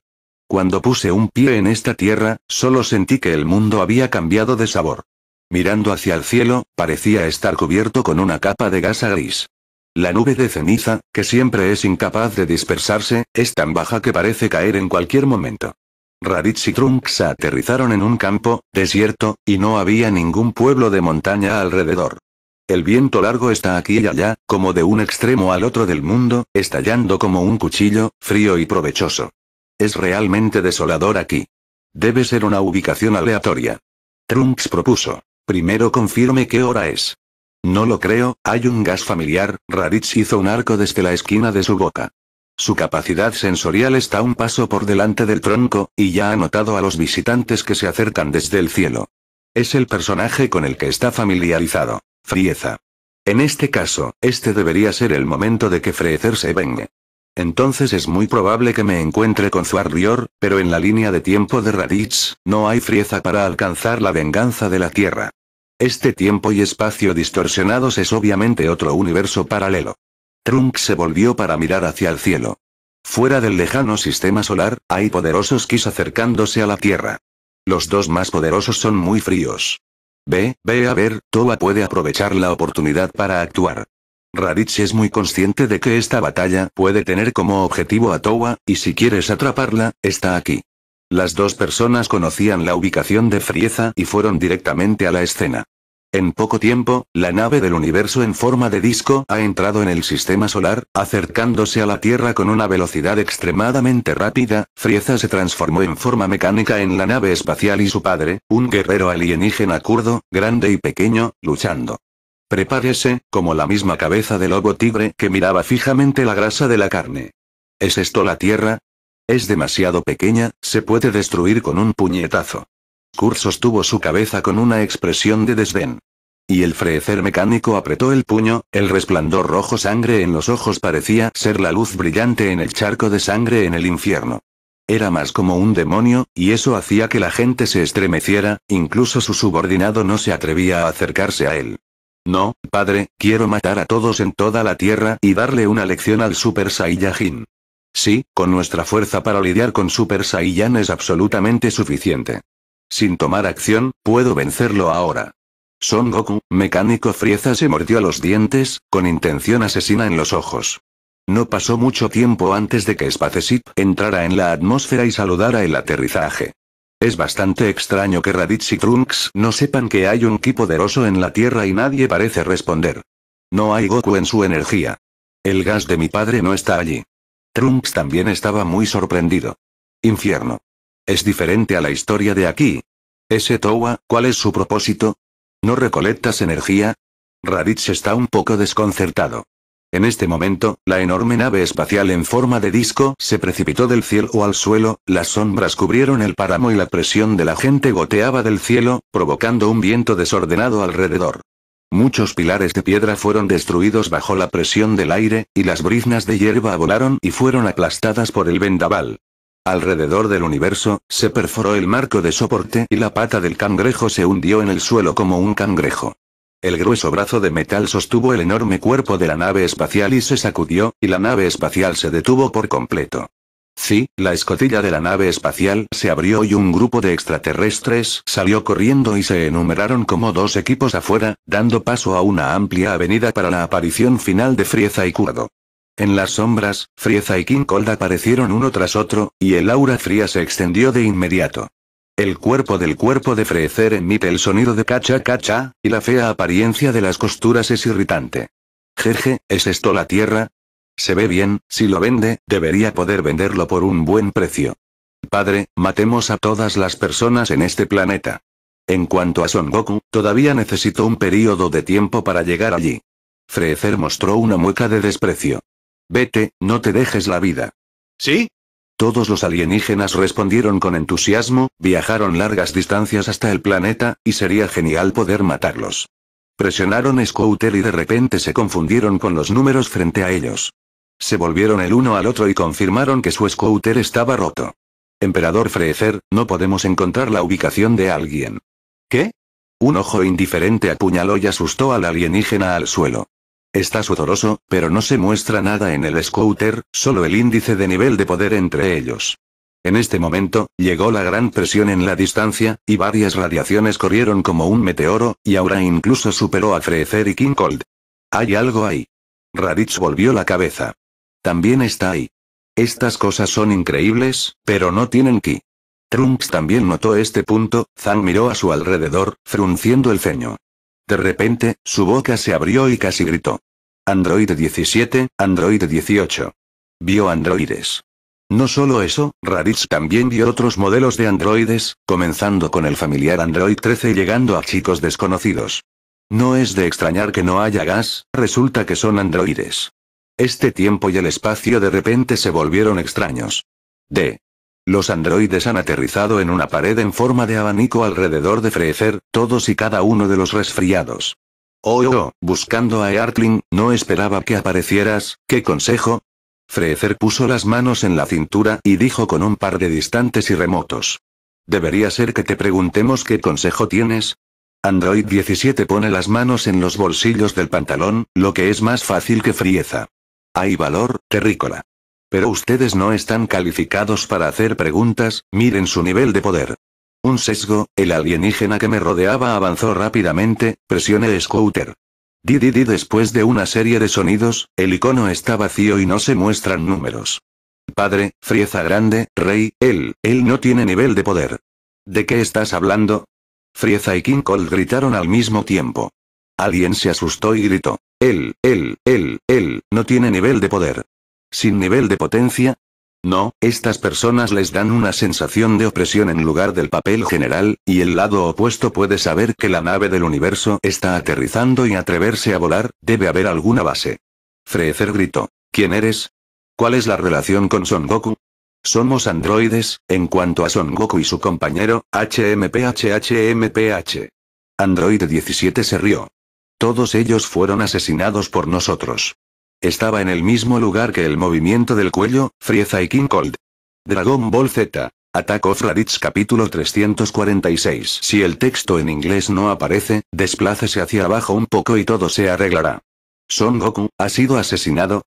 Cuando puse un pie en esta Tierra, solo sentí que el mundo había cambiado de sabor. Mirando hacia el cielo, parecía estar cubierto con una capa de gasa gris. La nube de ceniza, que siempre es incapaz de dispersarse, es tan baja que parece caer en cualquier momento. Raditz y Trunks aterrizaron en un campo, desierto, y no había ningún pueblo de montaña alrededor. El viento largo está aquí y allá, como de un extremo al otro del mundo, estallando como un cuchillo, frío y provechoso. Es realmente desolador aquí. Debe ser una ubicación aleatoria. Trunks propuso. Primero confirme qué hora es. No lo creo, hay un gas familiar, Raditz hizo un arco desde la esquina de su boca. Su capacidad sensorial está un paso por delante del tronco, y ya ha notado a los visitantes que se acercan desde el cielo. Es el personaje con el que está familiarizado. Frieza. En este caso, este debería ser el momento de que Frieza se vengue. Entonces es muy probable que me encuentre con Rior, pero en la línea de tiempo de Raditz, no hay frieza para alcanzar la venganza de la Tierra. Este tiempo y espacio distorsionados es obviamente otro universo paralelo. Trunk se volvió para mirar hacia el cielo. Fuera del lejano sistema solar, hay poderosos Kis acercándose a la Tierra. Los dos más poderosos son muy fríos. Ve, ve a ver, Toa puede aprovechar la oportunidad para actuar. Raditz es muy consciente de que esta batalla puede tener como objetivo a Toa, y si quieres atraparla, está aquí. Las dos personas conocían la ubicación de Frieza y fueron directamente a la escena. En poco tiempo, la nave del universo en forma de disco ha entrado en el sistema solar, acercándose a la Tierra con una velocidad extremadamente rápida, Frieza se transformó en forma mecánica en la nave espacial y su padre, un guerrero alienígena kurdo, grande y pequeño, luchando. Prepárese, como la misma cabeza de lobo tigre que miraba fijamente la grasa de la carne. ¿Es esto la Tierra? Es demasiado pequeña, se puede destruir con un puñetazo. Kurt sostuvo su cabeza con una expresión de desdén. Y el freecer mecánico apretó el puño, el resplandor rojo sangre en los ojos parecía ser la luz brillante en el charco de sangre en el infierno. Era más como un demonio, y eso hacía que la gente se estremeciera, incluso su subordinado no se atrevía a acercarse a él. No, padre, quiero matar a todos en toda la tierra y darle una lección al Super Saiyajin. Sí, con nuestra fuerza para lidiar con Super Saiyan es absolutamente suficiente. Sin tomar acción, puedo vencerlo ahora. Son Goku, mecánico Frieza se mordió los dientes, con intención asesina en los ojos. No pasó mucho tiempo antes de que Spaceship entrara en la atmósfera y saludara el aterrizaje. Es bastante extraño que Raditz y Trunks no sepan que hay un ki poderoso en la Tierra y nadie parece responder. No hay Goku en su energía. El gas de mi padre no está allí. Trunks también estaba muy sorprendido. Infierno. Es diferente a la historia de aquí. Ese Towa, ¿cuál es su propósito? ¿No recolectas energía? Raditz está un poco desconcertado. En este momento, la enorme nave espacial en forma de disco se precipitó del cielo al suelo, las sombras cubrieron el páramo y la presión de la gente goteaba del cielo, provocando un viento desordenado alrededor. Muchos pilares de piedra fueron destruidos bajo la presión del aire, y las briznas de hierba volaron y fueron aplastadas por el vendaval. Alrededor del universo, se perforó el marco de soporte y la pata del cangrejo se hundió en el suelo como un cangrejo. El grueso brazo de metal sostuvo el enorme cuerpo de la nave espacial y se sacudió, y la nave espacial se detuvo por completo. Sí, la escotilla de la nave espacial se abrió y un grupo de extraterrestres salió corriendo y se enumeraron como dos equipos afuera, dando paso a una amplia avenida para la aparición final de Frieza y Curdo. En las sombras, Frieza y King Cold aparecieron uno tras otro, y el aura fría se extendió de inmediato. El cuerpo del cuerpo de Freezer emite el sonido de cacha cacha, y la fea apariencia de las costuras es irritante. Jeje, ¿es esto la tierra? Se ve bien, si lo vende, debería poder venderlo por un buen precio. Padre, matemos a todas las personas en este planeta. En cuanto a Son Goku, todavía necesito un periodo de tiempo para llegar allí. Freezer mostró una mueca de desprecio. Vete, no te dejes la vida. ¿Sí? Todos los alienígenas respondieron con entusiasmo, viajaron largas distancias hasta el planeta, y sería genial poder matarlos. Presionaron Scouter y de repente se confundieron con los números frente a ellos. Se volvieron el uno al otro y confirmaron que su Scouter estaba roto. Emperador Frezer, no podemos encontrar la ubicación de alguien. ¿Qué? Un ojo indiferente apuñaló y asustó al alienígena al suelo. Está sudoroso, pero no se muestra nada en el scooter, solo el índice de nivel de poder entre ellos. En este momento, llegó la gran presión en la distancia, y varias radiaciones corrieron como un meteoro, y ahora incluso superó a Frecer y King Cold. Hay algo ahí. Raditz volvió la cabeza. También está ahí. Estas cosas son increíbles, pero no tienen ki. Trunks también notó este punto, Zan miró a su alrededor, frunciendo el ceño. De repente, su boca se abrió y casi gritó. Android 17, Android 18. Vio androides. No solo eso, Raditz también vio otros modelos de androides, comenzando con el familiar Android 13 y llegando a chicos desconocidos. No es de extrañar que no haya gas, resulta que son androides. Este tiempo y el espacio de repente se volvieron extraños. D los androides han aterrizado en una pared en forma de abanico alrededor de Freezer, todos y cada uno de los resfriados. Oh, oh, oh buscando a Eartling, no esperaba que aparecieras, ¿qué consejo? Freezer puso las manos en la cintura y dijo con un par de distantes y remotos. Debería ser que te preguntemos qué consejo tienes, Android 17 pone las manos en los bolsillos del pantalón, lo que es más fácil que frieza. Hay valor, terrícola. Pero ustedes no están calificados para hacer preguntas, miren su nivel de poder. Un sesgo, el alienígena que me rodeaba avanzó rápidamente, presione Scooter. Di, di, después de una serie de sonidos, el icono está vacío y no se muestran números. Padre, Frieza Grande, Rey, él, él no tiene nivel de poder. ¿De qué estás hablando? Frieza y King Cole gritaron al mismo tiempo. Alguien se asustó y gritó. Él, él, él, él, no tiene nivel de poder. ¿Sin nivel de potencia? No, estas personas les dan una sensación de opresión en lugar del papel general, y el lado opuesto puede saber que la nave del universo está aterrizando y atreverse a volar, debe haber alguna base. Freezer gritó. ¿Quién eres? ¿Cuál es la relación con Son Goku? Somos androides, en cuanto a Son Goku y su compañero, HMPHHMPH. Android 17 se rió. Todos ellos fueron asesinados por nosotros. Estaba en el mismo lugar que el movimiento del cuello, Frieza y King Cold. Dragon Ball Z. Attack of Raditz capítulo 346 Si el texto en inglés no aparece, desplácese hacia abajo un poco y todo se arreglará. Son Goku, ha sido asesinado,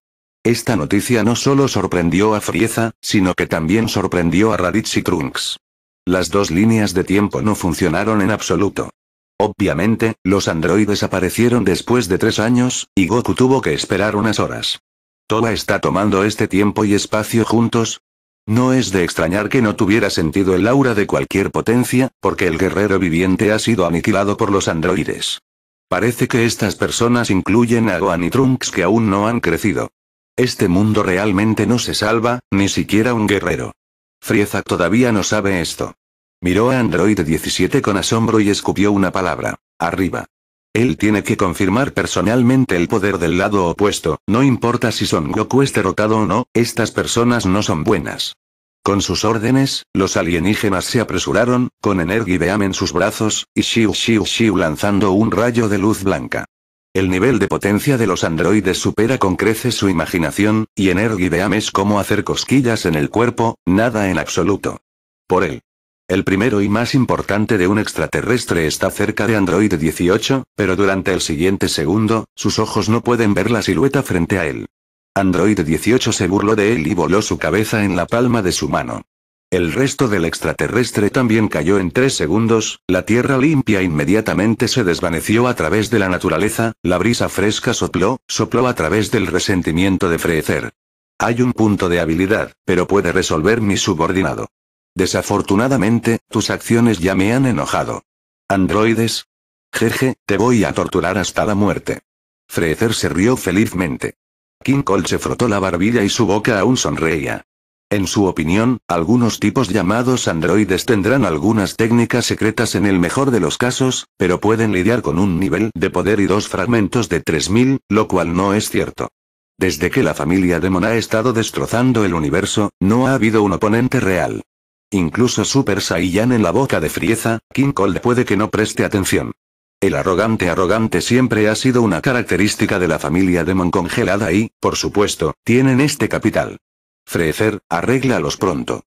esta noticia no solo sorprendió a Frieza, sino que también sorprendió a Raditz y Trunks. Las dos líneas de tiempo no funcionaron en absoluto. Obviamente, los androides aparecieron después de tres años, y Goku tuvo que esperar unas horas. ¿Toda está tomando este tiempo y espacio juntos? No es de extrañar que no tuviera sentido el aura de cualquier potencia, porque el guerrero viviente ha sido aniquilado por los androides. Parece que estas personas incluyen a Gohan y Trunks que aún no han crecido. Este mundo realmente no se salva, ni siquiera un guerrero. Frieza todavía no sabe esto. Miró a Android 17 con asombro y escupió una palabra. Arriba. Él tiene que confirmar personalmente el poder del lado opuesto, no importa si Son Goku es derrotado o no, estas personas no son buenas. Con sus órdenes, los alienígenas se apresuraron, con Energy Beam en sus brazos, y Shiu Shiu Shiu lanzando un rayo de luz blanca. El nivel de potencia de los androides supera con creces su imaginación, y Energy Beam es como hacer cosquillas en el cuerpo, nada en absoluto. Por él. El primero y más importante de un extraterrestre está cerca de Android 18, pero durante el siguiente segundo, sus ojos no pueden ver la silueta frente a él. Android 18 se burló de él y voló su cabeza en la palma de su mano. El resto del extraterrestre también cayó en tres segundos, la tierra limpia inmediatamente se desvaneció a través de la naturaleza, la brisa fresca sopló, sopló a través del resentimiento de frecer. Hay un punto de habilidad, pero puede resolver mi subordinado. Desafortunadamente, tus acciones ya me han enojado. Androides. Jeje, te voy a torturar hasta la muerte. Freezer se rió felizmente. King Cole se frotó la barbilla y su boca aún sonreía. En su opinión, algunos tipos llamados androides tendrán algunas técnicas secretas en el mejor de los casos, pero pueden lidiar con un nivel de poder y dos fragmentos de 3000, lo cual no es cierto. Desde que la familia Demon ha estado destrozando el universo, no ha habido un oponente real. Incluso Super Saiyan en la boca de Frieza, King Cold puede que no preste atención. El arrogante arrogante siempre ha sido una característica de la familia Demon congelada y, por supuesto, tienen este capital. Freezer, arréglalos pronto.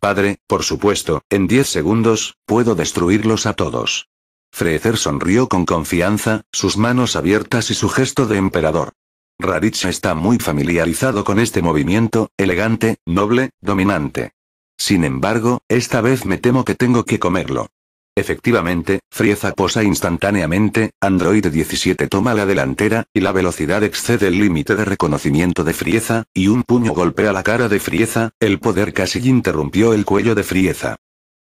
Padre, por supuesto, en 10 segundos, puedo destruirlos a todos. Freezer sonrió con confianza, sus manos abiertas y su gesto de emperador. Raditz está muy familiarizado con este movimiento, elegante, noble, dominante. Sin embargo, esta vez me temo que tengo que comerlo. Efectivamente, Frieza posa instantáneamente, Android 17 toma la delantera, y la velocidad excede el límite de reconocimiento de Frieza, y un puño golpea la cara de Frieza, el poder casi interrumpió el cuello de Frieza.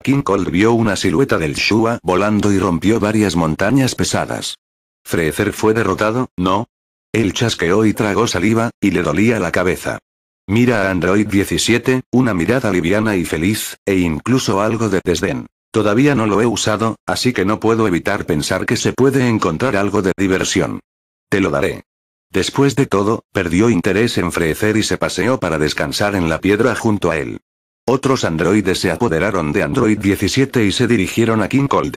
King Cold vio una silueta del Shua volando y rompió varias montañas pesadas. Freezer fue derrotado, ¿no? El chasqueó y tragó saliva, y le dolía la cabeza. Mira a Android 17, una mirada liviana y feliz, e incluso algo de desdén. Todavía no lo he usado, así que no puedo evitar pensar que se puede encontrar algo de diversión. Te lo daré. Después de todo, perdió interés en frecer y se paseó para descansar en la piedra junto a él. Otros androides se apoderaron de Android 17 y se dirigieron a King Cold.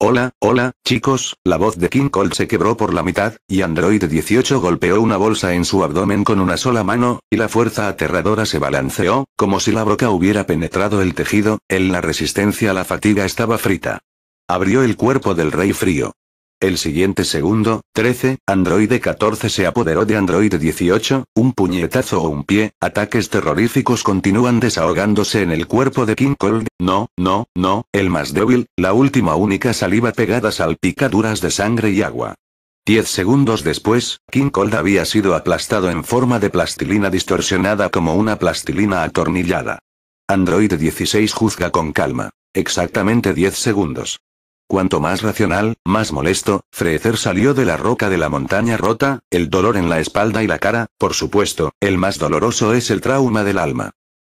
Hola, hola, chicos, la voz de King Cole se quebró por la mitad, y Android 18 golpeó una bolsa en su abdomen con una sola mano, y la fuerza aterradora se balanceó, como si la broca hubiera penetrado el tejido, en la resistencia a la fatiga estaba frita. Abrió el cuerpo del rey frío. El siguiente segundo, 13, Android 14 se apoderó de Android 18, un puñetazo o un pie, ataques terroríficos continúan desahogándose en el cuerpo de King Cold, no, no, no, el más débil, la última única saliva pegada salpicaduras de sangre y agua. Diez segundos después, King Cold había sido aplastado en forma de plastilina distorsionada como una plastilina atornillada. Android 16 juzga con calma. Exactamente 10 segundos. Cuanto más racional, más molesto, Frecer salió de la roca de la montaña rota, el dolor en la espalda y la cara, por supuesto, el más doloroso es el trauma del alma.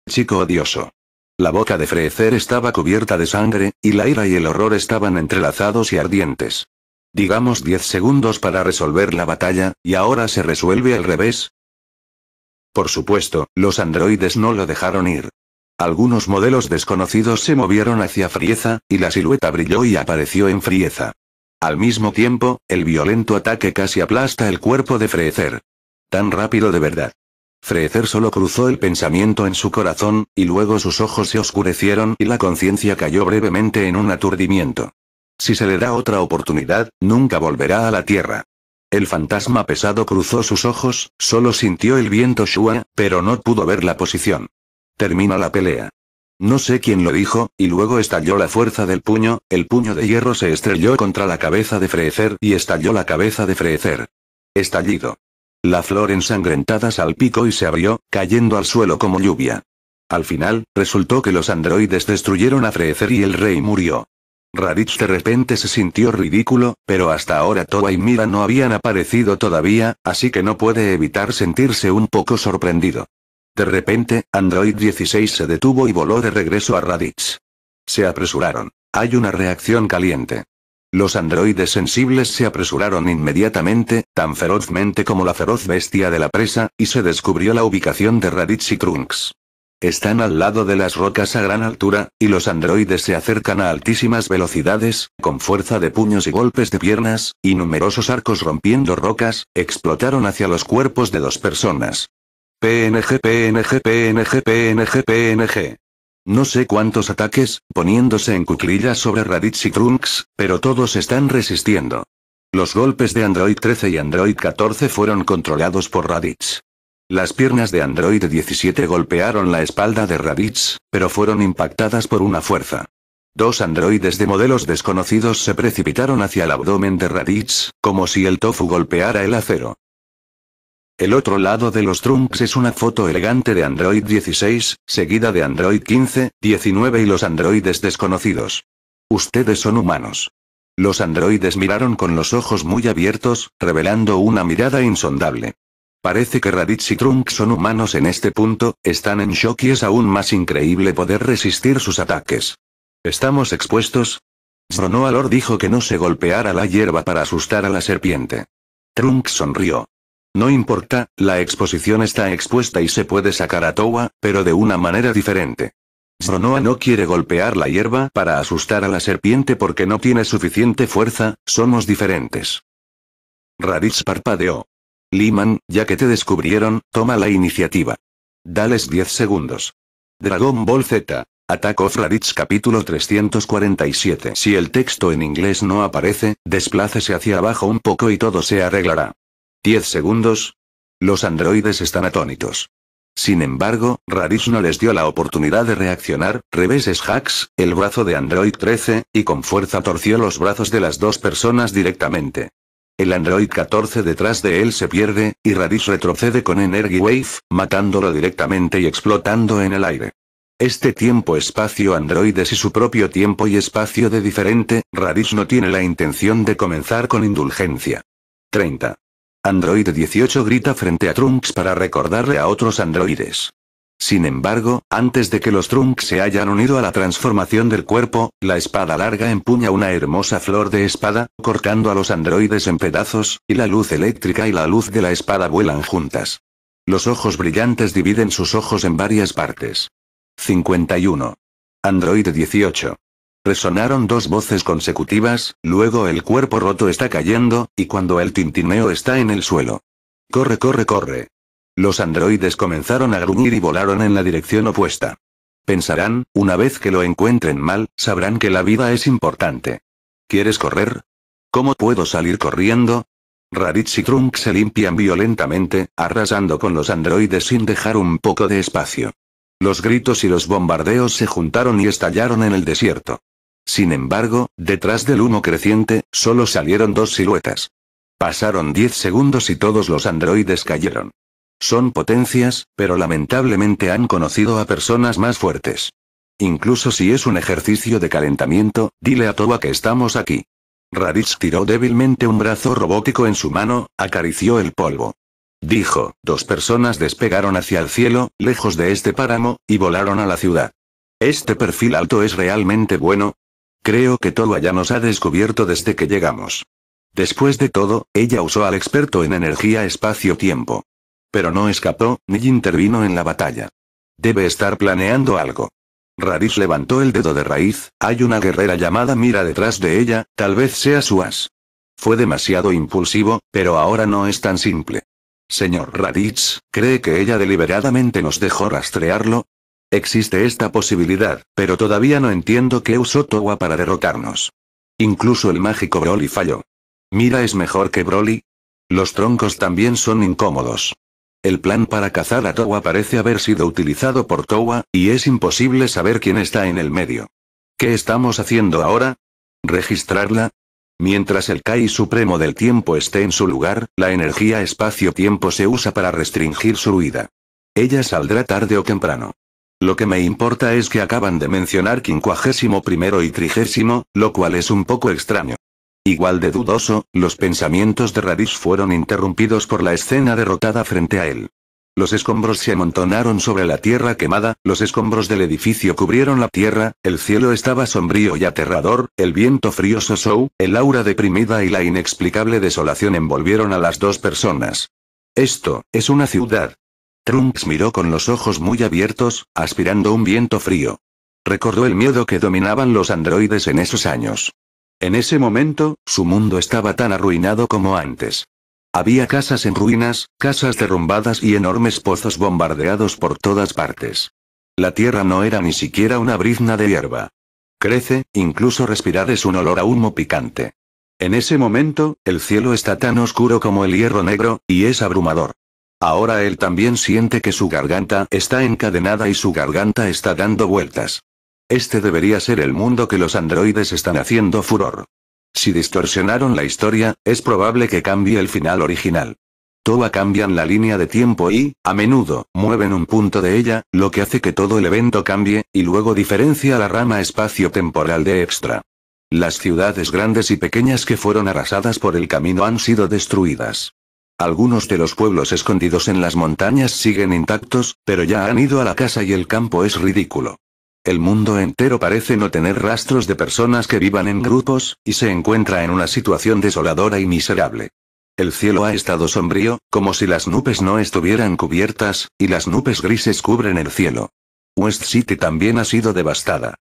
Chico odioso. La boca de Freecer estaba cubierta de sangre, y la ira y el horror estaban entrelazados y ardientes. Digamos 10 segundos para resolver la batalla, y ahora se resuelve al revés. Por supuesto, los androides no lo dejaron ir. Algunos modelos desconocidos se movieron hacia Frieza, y la silueta brilló y apareció en Frieza. Al mismo tiempo, el violento ataque casi aplasta el cuerpo de Freezer. Tan rápido de verdad. Freezer solo cruzó el pensamiento en su corazón, y luego sus ojos se oscurecieron y la conciencia cayó brevemente en un aturdimiento. Si se le da otra oportunidad, nunca volverá a la Tierra. El fantasma pesado cruzó sus ojos, solo sintió el viento Shua, pero no pudo ver la posición. Termina la pelea. No sé quién lo dijo, y luego estalló la fuerza del puño, el puño de hierro se estrelló contra la cabeza de Frecer y estalló la cabeza de Frecer. Estallido. La flor ensangrentada salpicó y se abrió, cayendo al suelo como lluvia. Al final, resultó que los androides destruyeron a Freezer y el rey murió. Raditz de repente se sintió ridículo, pero hasta ahora Toa y Mira no habían aparecido todavía, así que no puede evitar sentirse un poco sorprendido. De repente, Android 16 se detuvo y voló de regreso a Raditz. Se apresuraron. Hay una reacción caliente. Los androides sensibles se apresuraron inmediatamente, tan ferozmente como la feroz bestia de la presa, y se descubrió la ubicación de Raditz y Trunks. Están al lado de las rocas a gran altura, y los androides se acercan a altísimas velocidades, con fuerza de puños y golpes de piernas, y numerosos arcos rompiendo rocas, explotaron hacia los cuerpos de dos personas. PNG, PNG, PNG, PNG, PNG. No sé cuántos ataques, poniéndose en cuclillas sobre Raditz y Trunks, pero todos están resistiendo. Los golpes de Android 13 y Android 14 fueron controlados por Raditz. Las piernas de Android 17 golpearon la espalda de Raditz, pero fueron impactadas por una fuerza. Dos androides de modelos desconocidos se precipitaron hacia el abdomen de Raditz, como si el tofu golpeara el acero. El otro lado de los trunks es una foto elegante de Android 16, seguida de Android 15, 19 y los androides desconocidos. Ustedes son humanos. Los androides miraron con los ojos muy abiertos, revelando una mirada insondable. Parece que Raditz y Trunks son humanos en este punto, están en shock y es aún más increíble poder resistir sus ataques. ¿Estamos expuestos? Alor dijo que no se golpeara la hierba para asustar a la serpiente. Trunks sonrió. No importa, la exposición está expuesta y se puede sacar a Towa, pero de una manera diferente. Zronoa no quiere golpear la hierba para asustar a la serpiente porque no tiene suficiente fuerza, somos diferentes. Raditz parpadeó. Liman, ya que te descubrieron, toma la iniciativa. Dales 10 segundos. Dragon Ball Z. Attack of Raditz capítulo 347. Si el texto en inglés no aparece, desplácese hacia abajo un poco y todo se arreglará. 10 segundos. Los androides están atónitos. Sin embargo, Radish no les dio la oportunidad de reaccionar, reveses hacks, el brazo de Android 13, y con fuerza torció los brazos de las dos personas directamente. El Android 14 detrás de él se pierde, y Radish retrocede con Energy Wave, matándolo directamente y explotando en el aire. Este tiempo-espacio androides y su propio tiempo y espacio de diferente, Radish no tiene la intención de comenzar con indulgencia. 30. Android 18 grita frente a Trunks para recordarle a otros androides. Sin embargo, antes de que los Trunks se hayan unido a la transformación del cuerpo, la espada larga empuña una hermosa flor de espada, cortando a los androides en pedazos, y la luz eléctrica y la luz de la espada vuelan juntas. Los ojos brillantes dividen sus ojos en varias partes. 51. Android 18. Resonaron dos voces consecutivas, luego el cuerpo roto está cayendo, y cuando el tintineo está en el suelo. Corre, corre, corre. Los androides comenzaron a gruñir y volaron en la dirección opuesta. Pensarán, una vez que lo encuentren mal, sabrán que la vida es importante. ¿Quieres correr? ¿Cómo puedo salir corriendo? Raditz y Trunk se limpian violentamente, arrasando con los androides sin dejar un poco de espacio. Los gritos y los bombardeos se juntaron y estallaron en el desierto. Sin embargo, detrás del humo creciente, solo salieron dos siluetas. Pasaron 10 segundos y todos los androides cayeron. Son potencias, pero lamentablemente han conocido a personas más fuertes. Incluso si es un ejercicio de calentamiento, dile a Toba que estamos aquí. Raditz tiró débilmente un brazo robótico en su mano, acarició el polvo. Dijo, dos personas despegaron hacia el cielo, lejos de este páramo, y volaron a la ciudad. Este perfil alto es realmente bueno, Creo que todo ya nos ha descubierto desde que llegamos. Después de todo, ella usó al experto en energía espacio-tiempo. Pero no escapó, ni intervino en la batalla. Debe estar planeando algo. Raditz levantó el dedo de raíz, hay una guerrera llamada Mira detrás de ella, tal vez sea su as. Fue demasiado impulsivo, pero ahora no es tan simple. Señor Raditz, ¿cree que ella deliberadamente nos dejó rastrearlo? Existe esta posibilidad, pero todavía no entiendo qué usó Towa para derrotarnos. Incluso el mágico Broly falló. Mira es mejor que Broly. Los troncos también son incómodos. El plan para cazar a Towa parece haber sido utilizado por Towa, y es imposible saber quién está en el medio. ¿Qué estamos haciendo ahora? ¿Registrarla? Mientras el Kai Supremo del Tiempo esté en su lugar, la energía espacio-tiempo se usa para restringir su huida. Ella saldrá tarde o temprano. Lo que me importa es que acaban de mencionar quincuagésimo primero y trigésimo, lo cual es un poco extraño. Igual de dudoso, los pensamientos de Radis fueron interrumpidos por la escena derrotada frente a él. Los escombros se amontonaron sobre la tierra quemada, los escombros del edificio cubrieron la tierra, el cielo estaba sombrío y aterrador, el viento frío sosou, el aura deprimida y la inexplicable desolación envolvieron a las dos personas. Esto, es una ciudad, Trunks miró con los ojos muy abiertos, aspirando un viento frío. Recordó el miedo que dominaban los androides en esos años. En ese momento, su mundo estaba tan arruinado como antes. Había casas en ruinas, casas derrumbadas y enormes pozos bombardeados por todas partes. La tierra no era ni siquiera una brizna de hierba. Crece, incluso respirar es un olor a humo picante. En ese momento, el cielo está tan oscuro como el hierro negro, y es abrumador. Ahora él también siente que su garganta está encadenada y su garganta está dando vueltas. Este debería ser el mundo que los androides están haciendo furor. Si distorsionaron la historia, es probable que cambie el final original. Toa cambian la línea de tiempo y, a menudo, mueven un punto de ella, lo que hace que todo el evento cambie, y luego diferencia la rama espacio-temporal de Extra. Las ciudades grandes y pequeñas que fueron arrasadas por el camino han sido destruidas. Algunos de los pueblos escondidos en las montañas siguen intactos, pero ya han ido a la casa y el campo es ridículo. El mundo entero parece no tener rastros de personas que vivan en grupos, y se encuentra en una situación desoladora y miserable. El cielo ha estado sombrío, como si las nubes no estuvieran cubiertas, y las nubes grises cubren el cielo. West City también ha sido devastada.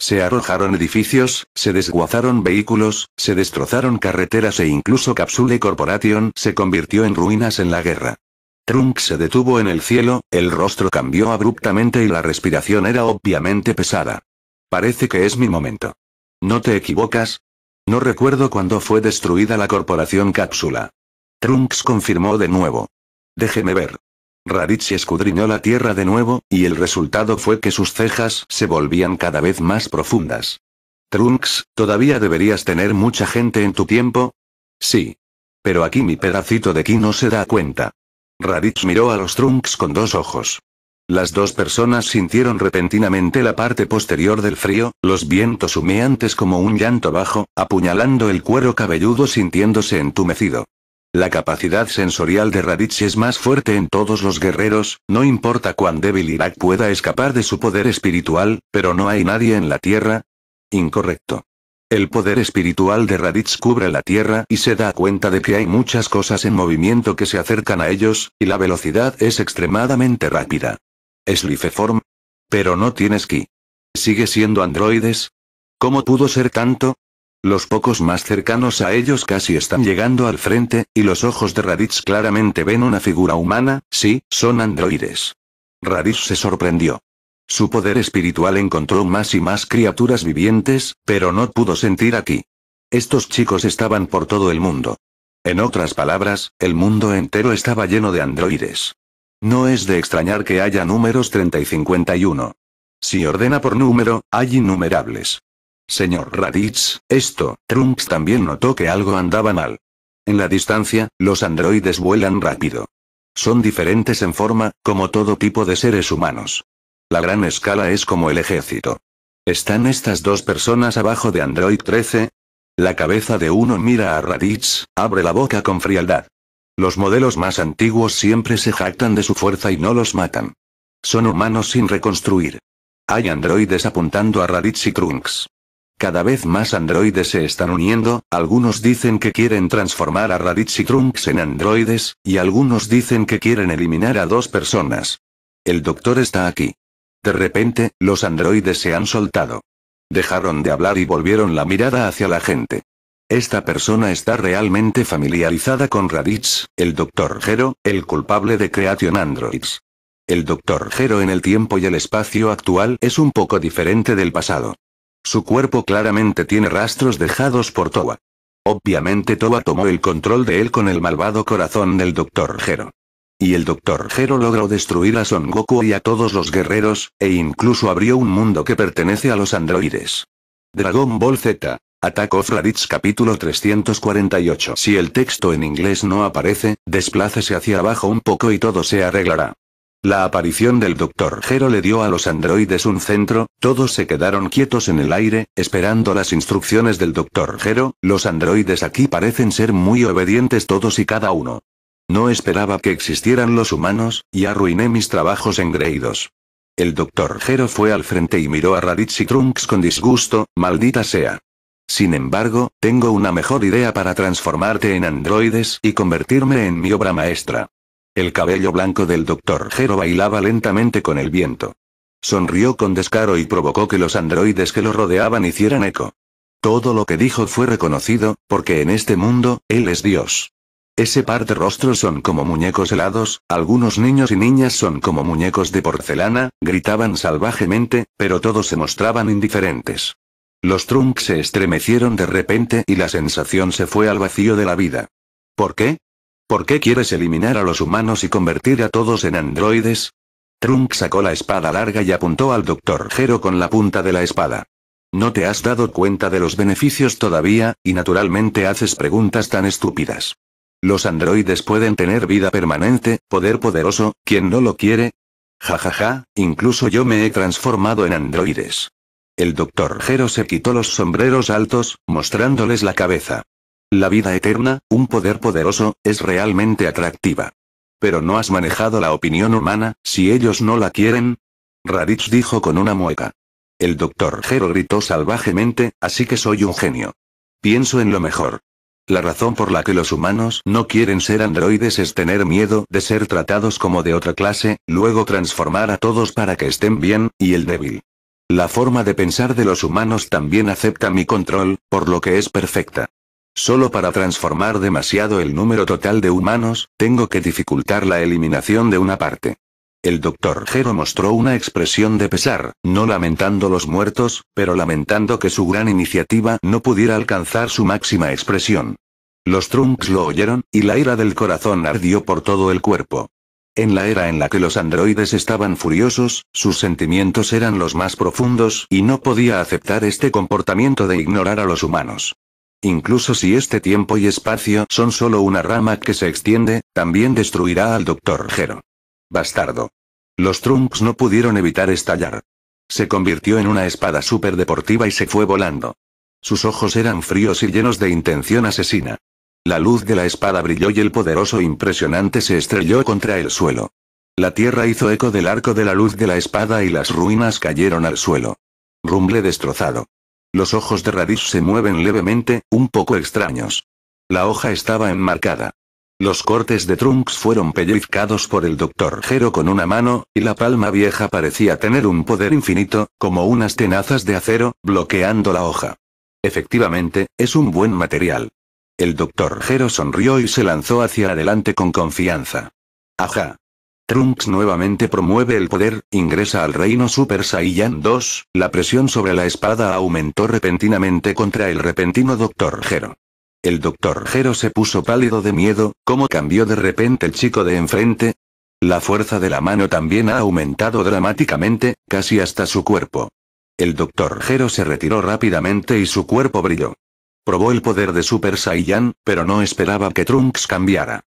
Se arrojaron edificios, se desguazaron vehículos, se destrozaron carreteras e incluso Capsule Corporation se convirtió en ruinas en la guerra. Trunks se detuvo en el cielo, el rostro cambió abruptamente y la respiración era obviamente pesada. Parece que es mi momento. ¿No te equivocas? No recuerdo cuándo fue destruida la corporación cápsula. Trunks confirmó de nuevo. Déjeme ver. Raditz escudriñó la tierra de nuevo, y el resultado fue que sus cejas se volvían cada vez más profundas. Trunks, ¿todavía deberías tener mucha gente en tu tiempo? Sí. Pero aquí mi pedacito de aquí no se da cuenta. Raditz miró a los Trunks con dos ojos. Las dos personas sintieron repentinamente la parte posterior del frío, los vientos humeantes como un llanto bajo, apuñalando el cuero cabelludo sintiéndose entumecido. La capacidad sensorial de Raditz es más fuerte en todos los guerreros, no importa cuán débil Irak pueda escapar de su poder espiritual, pero no hay nadie en la Tierra. Incorrecto. El poder espiritual de Raditz cubre la Tierra y se da cuenta de que hay muchas cosas en movimiento que se acercan a ellos, y la velocidad es extremadamente rápida. Es Lifeform. Pero no tienes ki. ¿Sigue siendo androides? ¿Cómo pudo ser tanto? Los pocos más cercanos a ellos casi están llegando al frente, y los ojos de Raditz claramente ven una figura humana, sí, son androides. Raditz se sorprendió. Su poder espiritual encontró más y más criaturas vivientes, pero no pudo sentir aquí. Estos chicos estaban por todo el mundo. En otras palabras, el mundo entero estaba lleno de androides. No es de extrañar que haya números 30 y 51. Si ordena por número, hay innumerables. Señor Raditz, esto, Trunks también notó que algo andaba mal. En la distancia, los androides vuelan rápido. Son diferentes en forma, como todo tipo de seres humanos. La gran escala es como el ejército. ¿Están estas dos personas abajo de Android 13? La cabeza de uno mira a Raditz, abre la boca con frialdad. Los modelos más antiguos siempre se jactan de su fuerza y no los matan. Son humanos sin reconstruir. Hay androides apuntando a Raditz y Trunks. Cada vez más androides se están uniendo, algunos dicen que quieren transformar a Raditz y Trunks en androides, y algunos dicen que quieren eliminar a dos personas. El doctor está aquí. De repente, los androides se han soltado. Dejaron de hablar y volvieron la mirada hacia la gente. Esta persona está realmente familiarizada con Raditz, el doctor Gero, el culpable de Creation Androids. El doctor Gero en el tiempo y el espacio actual es un poco diferente del pasado. Su cuerpo claramente tiene rastros dejados por Toa. Obviamente Toa tomó el control de él con el malvado corazón del Dr. Gero. Y el Dr. Gero logró destruir a Son Goku y a todos los guerreros, e incluso abrió un mundo que pertenece a los androides. Dragon Ball Z. atacó of capítulo 348 Si el texto en inglés no aparece, desplácese hacia abajo un poco y todo se arreglará. La aparición del Dr. Gero le dio a los androides un centro, todos se quedaron quietos en el aire, esperando las instrucciones del Dr. Gero, los androides aquí parecen ser muy obedientes todos y cada uno. No esperaba que existieran los humanos, y arruiné mis trabajos engreídos. El Dr. Gero fue al frente y miró a Raditz y Trunks con disgusto, maldita sea. Sin embargo, tengo una mejor idea para transformarte en androides y convertirme en mi obra maestra. El cabello blanco del doctor Jero bailaba lentamente con el viento. Sonrió con descaro y provocó que los androides que lo rodeaban hicieran eco. Todo lo que dijo fue reconocido, porque en este mundo, él es Dios. Ese par de rostros son como muñecos helados, algunos niños y niñas son como muñecos de porcelana, gritaban salvajemente, pero todos se mostraban indiferentes. Los trunks se estremecieron de repente y la sensación se fue al vacío de la vida. ¿Por qué? ¿Por qué quieres eliminar a los humanos y convertir a todos en androides? Trunk sacó la espada larga y apuntó al doctor Gero con la punta de la espada. No te has dado cuenta de los beneficios todavía, y naturalmente haces preguntas tan estúpidas. Los androides pueden tener vida permanente, poder poderoso, quien no lo quiere. Ja ja ja, incluso yo me he transformado en androides. El doctor Gero se quitó los sombreros altos, mostrándoles la cabeza. La vida eterna, un poder poderoso, es realmente atractiva. Pero no has manejado la opinión humana, si ellos no la quieren. Raditz dijo con una mueca. El doctor Gero gritó salvajemente, así que soy un genio. Pienso en lo mejor. La razón por la que los humanos no quieren ser androides es tener miedo de ser tratados como de otra clase, luego transformar a todos para que estén bien, y el débil. La forma de pensar de los humanos también acepta mi control, por lo que es perfecta. Solo para transformar demasiado el número total de humanos, tengo que dificultar la eliminación de una parte. El doctor Jero mostró una expresión de pesar, no lamentando los muertos, pero lamentando que su gran iniciativa no pudiera alcanzar su máxima expresión. Los Trunks lo oyeron, y la ira del corazón ardió por todo el cuerpo. En la era en la que los androides estaban furiosos, sus sentimientos eran los más profundos y no podía aceptar este comportamiento de ignorar a los humanos. Incluso si este tiempo y espacio son solo una rama que se extiende, también destruirá al Dr. Jero. Bastardo. Los Trunks no pudieron evitar estallar. Se convirtió en una espada deportiva y se fue volando. Sus ojos eran fríos y llenos de intención asesina. La luz de la espada brilló y el poderoso impresionante se estrelló contra el suelo. La tierra hizo eco del arco de la luz de la espada y las ruinas cayeron al suelo. Rumble destrozado. Los ojos de Radish se mueven levemente, un poco extraños. La hoja estaba enmarcada. Los cortes de Trunks fueron pellizcados por el doctor Gero con una mano, y la palma vieja parecía tener un poder infinito, como unas tenazas de acero, bloqueando la hoja. Efectivamente, es un buen material. El doctor Gero sonrió y se lanzó hacia adelante con confianza. Ajá. Trunks nuevamente promueve el poder, ingresa al reino Super Saiyan 2, la presión sobre la espada aumentó repentinamente contra el repentino Dr. Gero. El Dr. Gero se puso pálido de miedo, ¿cómo cambió de repente el chico de enfrente? La fuerza de la mano también ha aumentado dramáticamente, casi hasta su cuerpo. El Dr. Gero se retiró rápidamente y su cuerpo brilló. Probó el poder de Super Saiyan, pero no esperaba que Trunks cambiara.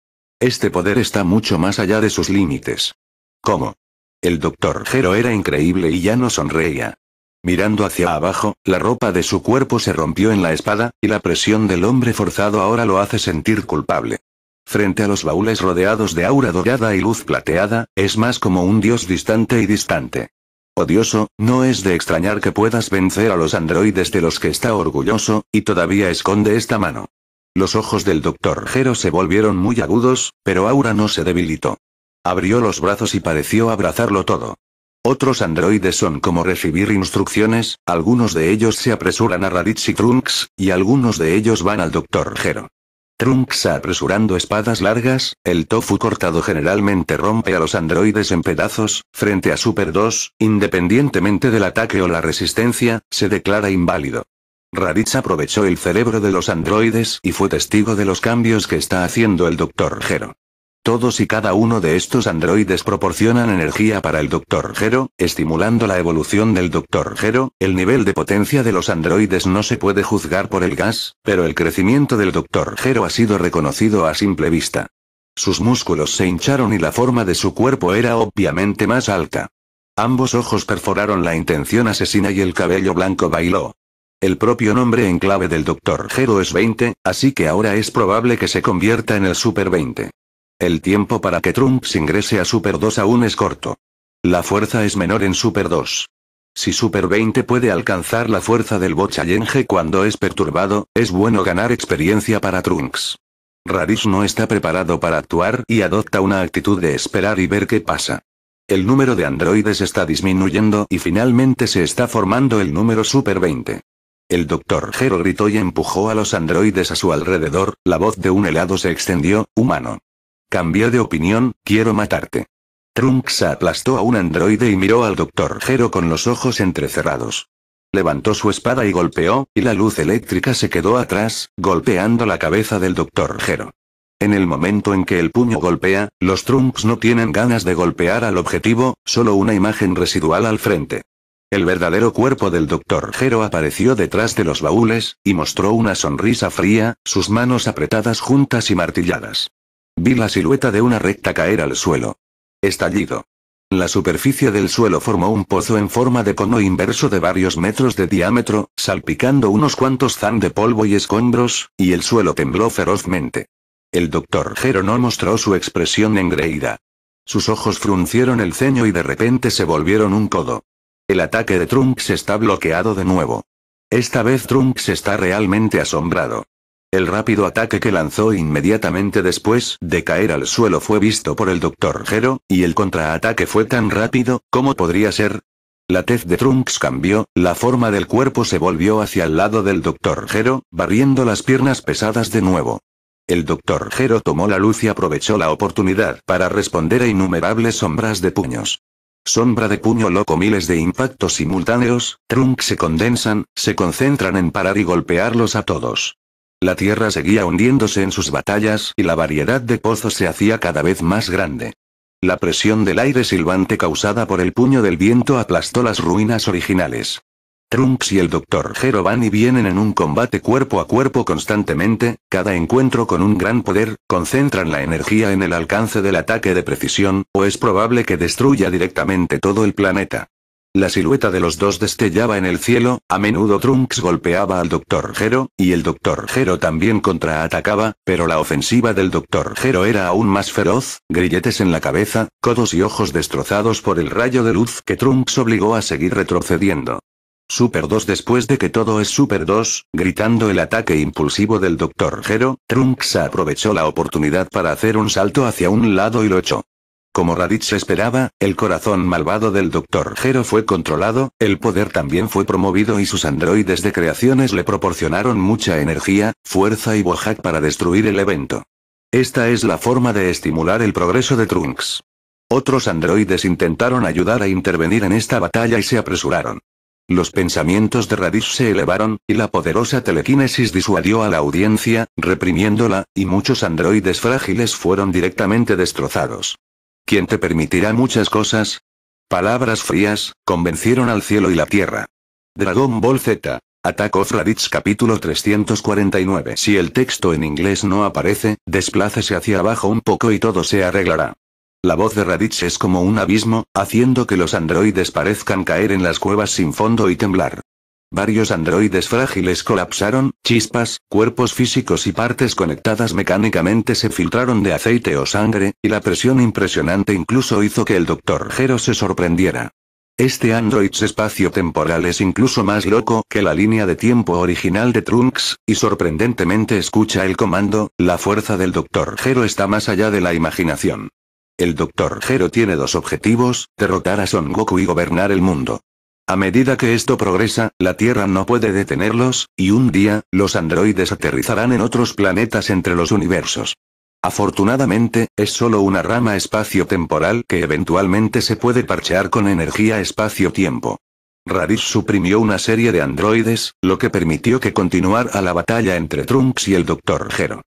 Este poder está mucho más allá de sus límites. ¿Cómo? El doctor Jero era increíble y ya no sonreía. Mirando hacia abajo, la ropa de su cuerpo se rompió en la espada, y la presión del hombre forzado ahora lo hace sentir culpable. Frente a los baúles rodeados de aura dorada y luz plateada, es más como un dios distante y distante. Odioso, no es de extrañar que puedas vencer a los androides de los que está orgulloso, y todavía esconde esta mano. Los ojos del doctor Jero se volvieron muy agudos, pero Aura no se debilitó. Abrió los brazos y pareció abrazarlo todo. Otros androides son como recibir instrucciones, algunos de ellos se apresuran a Raditz y Trunks, y algunos de ellos van al Dr. Jero. Trunks apresurando espadas largas, el tofu cortado generalmente rompe a los androides en pedazos, frente a Super 2, independientemente del ataque o la resistencia, se declara inválido. Raditz aprovechó el cerebro de los androides y fue testigo de los cambios que está haciendo el Dr. Gero. Todos y cada uno de estos androides proporcionan energía para el Dr. Gero, estimulando la evolución del Dr. Gero. El nivel de potencia de los androides no se puede juzgar por el gas, pero el crecimiento del Dr. Gero ha sido reconocido a simple vista. Sus músculos se hincharon y la forma de su cuerpo era obviamente más alta. Ambos ojos perforaron la intención asesina y el cabello blanco bailó. El propio nombre en clave del Dr. Gero es 20, así que ahora es probable que se convierta en el Super 20. El tiempo para que Trunks ingrese a Super 2 aún es corto. La fuerza es menor en Super 2. Si Super 20 puede alcanzar la fuerza del yenge cuando es perturbado, es bueno ganar experiencia para Trunks. Radish no está preparado para actuar y adopta una actitud de esperar y ver qué pasa. El número de androides está disminuyendo y finalmente se está formando el número Super 20. El doctor Gero gritó y empujó a los androides a su alrededor, la voz de un helado se extendió, humano. Cambió de opinión, quiero matarte. Trunks aplastó a un androide y miró al doctor Gero con los ojos entrecerrados. Levantó su espada y golpeó, y la luz eléctrica se quedó atrás, golpeando la cabeza del doctor Gero. En el momento en que el puño golpea, los Trunks no tienen ganas de golpear al objetivo, solo una imagen residual al frente. El verdadero cuerpo del doctor Gero apareció detrás de los baúles, y mostró una sonrisa fría, sus manos apretadas juntas y martilladas. Vi la silueta de una recta caer al suelo. Estallido. La superficie del suelo formó un pozo en forma de cono inverso de varios metros de diámetro, salpicando unos cuantos zan de polvo y escombros, y el suelo tembló ferozmente. El doctor Gero no mostró su expresión engreída. Sus ojos fruncieron el ceño y de repente se volvieron un codo. El ataque de Trunks está bloqueado de nuevo. Esta vez Trunks está realmente asombrado. El rápido ataque que lanzó inmediatamente después de caer al suelo fue visto por el Dr. Gero, y el contraataque fue tan rápido, como podría ser. La tez de Trunks cambió, la forma del cuerpo se volvió hacia el lado del Dr. Gero, barriendo las piernas pesadas de nuevo. El Dr. Gero tomó la luz y aprovechó la oportunidad para responder a innumerables sombras de puños. Sombra de puño loco miles de impactos simultáneos, Trunks se condensan, se concentran en parar y golpearlos a todos. La tierra seguía hundiéndose en sus batallas y la variedad de pozos se hacía cada vez más grande. La presión del aire silbante causada por el puño del viento aplastó las ruinas originales. Trunks y el Dr. Gero van y vienen en un combate cuerpo a cuerpo constantemente, cada encuentro con un gran poder, concentran la energía en el alcance del ataque de precisión, o es probable que destruya directamente todo el planeta. La silueta de los dos destellaba en el cielo, a menudo Trunks golpeaba al Dr. Gero, y el Dr. Gero también contraatacaba, pero la ofensiva del Dr. Gero era aún más feroz, grilletes en la cabeza, codos y ojos destrozados por el rayo de luz que Trunks obligó a seguir retrocediendo. Super 2 Después de que todo es Super 2, gritando el ataque impulsivo del Dr. Gero, Trunks aprovechó la oportunidad para hacer un salto hacia un lado y lo echó. Como Raditz esperaba, el corazón malvado del Dr. Gero fue controlado, el poder también fue promovido y sus androides de creaciones le proporcionaron mucha energía, fuerza y Bojack para destruir el evento. Esta es la forma de estimular el progreso de Trunks. Otros androides intentaron ayudar a intervenir en esta batalla y se apresuraron. Los pensamientos de Raditz se elevaron, y la poderosa telequinesis disuadió a la audiencia, reprimiéndola, y muchos androides frágiles fueron directamente destrozados. ¿Quién te permitirá muchas cosas? Palabras frías, convencieron al cielo y la tierra. Dragon Ball Z. Attack of Raditz capítulo 349 Si el texto en inglés no aparece, desplácese hacia abajo un poco y todo se arreglará. La voz de Raditz es como un abismo, haciendo que los androides parezcan caer en las cuevas sin fondo y temblar. Varios androides frágiles colapsaron, chispas, cuerpos físicos y partes conectadas mecánicamente se filtraron de aceite o sangre, y la presión impresionante incluso hizo que el doctor Gero se sorprendiera. Este Android's espacio-temporal es incluso más loco que la línea de tiempo original de Trunks, y sorprendentemente escucha el comando, la fuerza del Dr. Gero está más allá de la imaginación el Dr. Gero tiene dos objetivos, derrotar a Son Goku y gobernar el mundo. A medida que esto progresa, la Tierra no puede detenerlos, y un día, los androides aterrizarán en otros planetas entre los universos. Afortunadamente, es solo una rama espacio-temporal que eventualmente se puede parchear con energía espacio-tiempo. Raditz suprimió una serie de androides, lo que permitió que continuara la batalla entre Trunks y el Dr. Gero.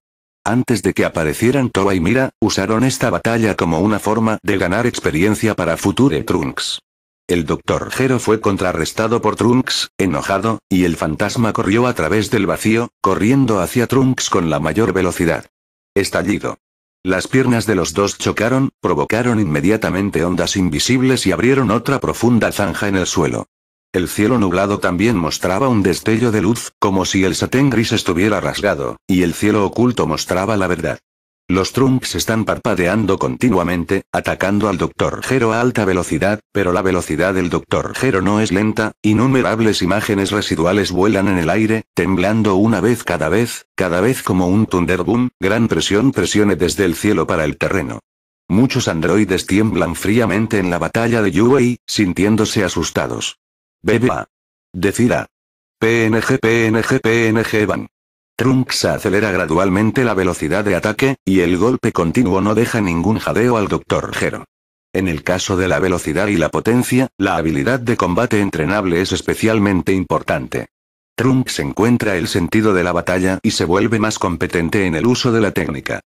Antes de que aparecieran Toa y Mira, usaron esta batalla como una forma de ganar experiencia para Future Trunks. El Dr. Gero fue contrarrestado por Trunks, enojado, y el fantasma corrió a través del vacío, corriendo hacia Trunks con la mayor velocidad. Estallido. Las piernas de los dos chocaron, provocaron inmediatamente ondas invisibles y abrieron otra profunda zanja en el suelo. El cielo nublado también mostraba un destello de luz, como si el satén gris estuviera rasgado, y el cielo oculto mostraba la verdad. Los Trunks están parpadeando continuamente, atacando al Dr. Gero a alta velocidad, pero la velocidad del Dr. Gero no es lenta, innumerables imágenes residuales vuelan en el aire, temblando una vez cada vez, cada vez como un thunderboom, gran presión presione desde el cielo para el terreno. Muchos androides tiemblan fríamente en la batalla de Yuei, sintiéndose asustados. Beba. Decida. PNG PNG PNG van. Trunks acelera gradualmente la velocidad de ataque, y el golpe continuo no deja ningún jadeo al Dr. Gero. En el caso de la velocidad y la potencia, la habilidad de combate entrenable es especialmente importante. Trunks encuentra el sentido de la batalla y se vuelve más competente en el uso de la técnica.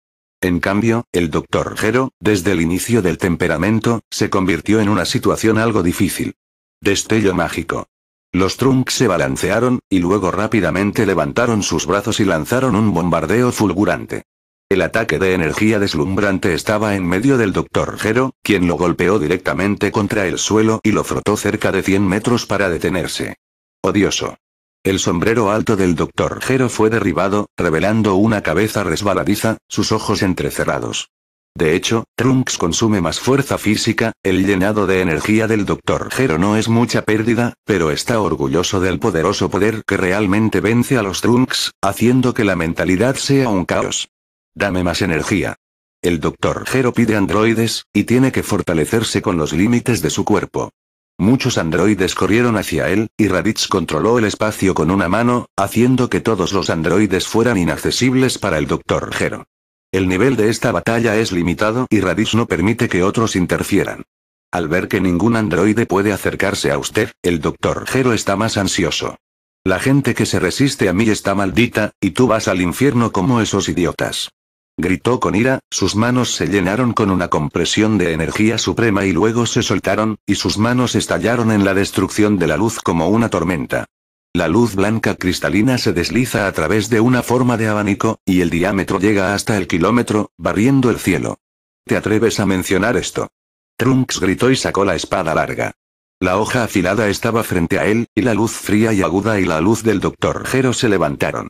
En cambio, el Dr. Gero, desde el inicio del temperamento, se convirtió en una situación algo difícil. Destello mágico. Los Trunks se balancearon, y luego rápidamente levantaron sus brazos y lanzaron un bombardeo fulgurante. El ataque de energía deslumbrante estaba en medio del Dr. Gero, quien lo golpeó directamente contra el suelo y lo frotó cerca de 100 metros para detenerse. Odioso. El sombrero alto del Dr. Gero fue derribado, revelando una cabeza resbaladiza, sus ojos entrecerrados. De hecho, Trunks consume más fuerza física, el llenado de energía del Dr. Gero no es mucha pérdida, pero está orgulloso del poderoso poder que realmente vence a los Trunks, haciendo que la mentalidad sea un caos. Dame más energía. El Dr. Gero pide androides, y tiene que fortalecerse con los límites de su cuerpo. Muchos androides corrieron hacia él, y Raditz controló el espacio con una mano, haciendo que todos los androides fueran inaccesibles para el Dr. Gero. El nivel de esta batalla es limitado y Raditz no permite que otros interfieran. Al ver que ningún androide puede acercarse a usted, el doctor Gero está más ansioso. La gente que se resiste a mí está maldita, y tú vas al infierno como esos idiotas. Gritó con ira, sus manos se llenaron con una compresión de energía suprema y luego se soltaron, y sus manos estallaron en la destrucción de la luz como una tormenta. La luz blanca cristalina se desliza a través de una forma de abanico, y el diámetro llega hasta el kilómetro, barriendo el cielo. ¿Te atreves a mencionar esto? Trunks gritó y sacó la espada larga. La hoja afilada estaba frente a él, y la luz fría y aguda y la luz del doctor Jero se levantaron.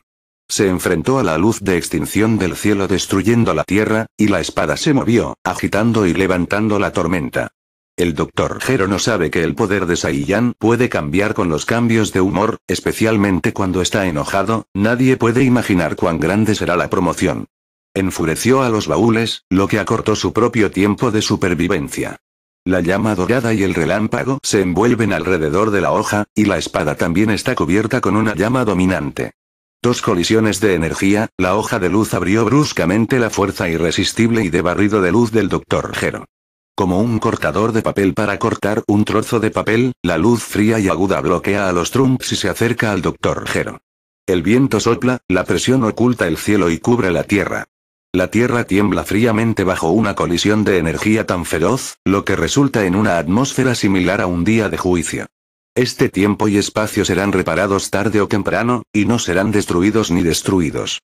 Se enfrentó a la luz de extinción del cielo destruyendo la tierra, y la espada se movió, agitando y levantando la tormenta. El Dr. Gero no sabe que el poder de Saiyan puede cambiar con los cambios de humor, especialmente cuando está enojado, nadie puede imaginar cuán grande será la promoción. Enfureció a los baúles, lo que acortó su propio tiempo de supervivencia. La llama dorada y el relámpago se envuelven alrededor de la hoja, y la espada también está cubierta con una llama dominante. Dos colisiones de energía, la hoja de luz abrió bruscamente la fuerza irresistible y de barrido de luz del Dr. Gero. Como un cortador de papel para cortar un trozo de papel, la luz fría y aguda bloquea a los Trumps y se acerca al Dr. Gero. El viento sopla, la presión oculta el cielo y cubre la tierra. La Tierra tiembla fríamente bajo una colisión de energía tan feroz, lo que resulta en una atmósfera similar a un día de juicio. Este tiempo y espacio serán reparados tarde o temprano, y no serán destruidos ni destruidos.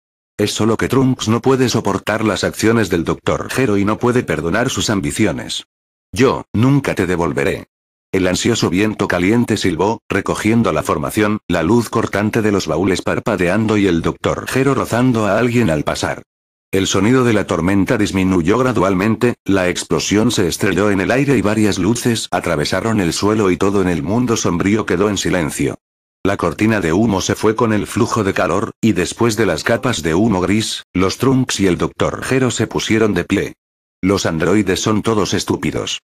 Es solo que Trunks no puede soportar las acciones del Dr. Gero y no puede perdonar sus ambiciones. Yo, nunca te devolveré. El ansioso viento caliente silbó, recogiendo la formación, la luz cortante de los baúles parpadeando y el doctor Gero rozando a alguien al pasar. El sonido de la tormenta disminuyó gradualmente, la explosión se estrelló en el aire y varias luces atravesaron el suelo y todo en el mundo sombrío quedó en silencio. La cortina de humo se fue con el flujo de calor, y después de las capas de humo gris, los Trunks y el Dr. Gero se pusieron de pie. Los androides son todos estúpidos.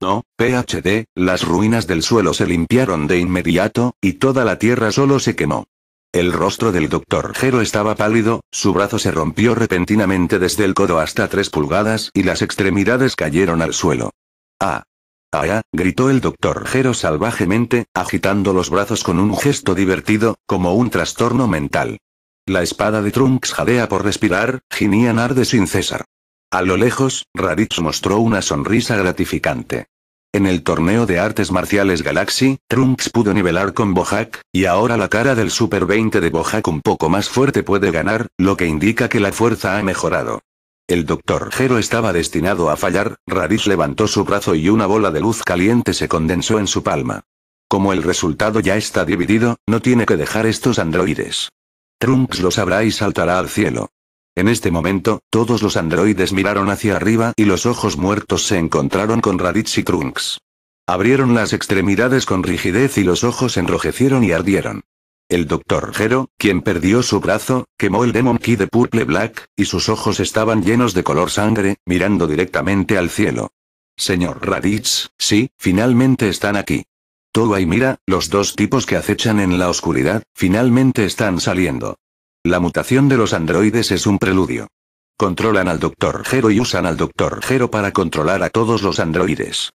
No, PhD, las ruinas del suelo se limpiaron de inmediato, y toda la tierra solo se quemó. El rostro del Dr. Gero estaba pálido, su brazo se rompió repentinamente desde el codo hasta tres pulgadas y las extremidades cayeron al suelo. Ah, ¡Ah! gritó el doctor Jero salvajemente, agitando los brazos con un gesto divertido, como un trastorno mental. La espada de Trunks jadea por respirar, Ginian arde sin cesar. A lo lejos, Raditz mostró una sonrisa gratificante. En el torneo de artes marciales Galaxy, Trunks pudo nivelar con Bojack, y ahora la cara del Super 20 de Bojack un poco más fuerte puede ganar, lo que indica que la fuerza ha mejorado. El doctor Jero estaba destinado a fallar, Raditz levantó su brazo y una bola de luz caliente se condensó en su palma. Como el resultado ya está dividido, no tiene que dejar estos androides. Trunks lo sabrá y saltará al cielo. En este momento, todos los androides miraron hacia arriba y los ojos muertos se encontraron con Raditz y Trunks. Abrieron las extremidades con rigidez y los ojos enrojecieron y ardieron. El Dr. Gero, quien perdió su brazo, quemó el Demon Key de Purple Black, y sus ojos estaban llenos de color sangre, mirando directamente al cielo. Señor Raditz, sí, finalmente están aquí. todo y Mira, los dos tipos que acechan en la oscuridad, finalmente están saliendo. La mutación de los androides es un preludio. Controlan al Dr. Gero y usan al Dr. Gero para controlar a todos los androides.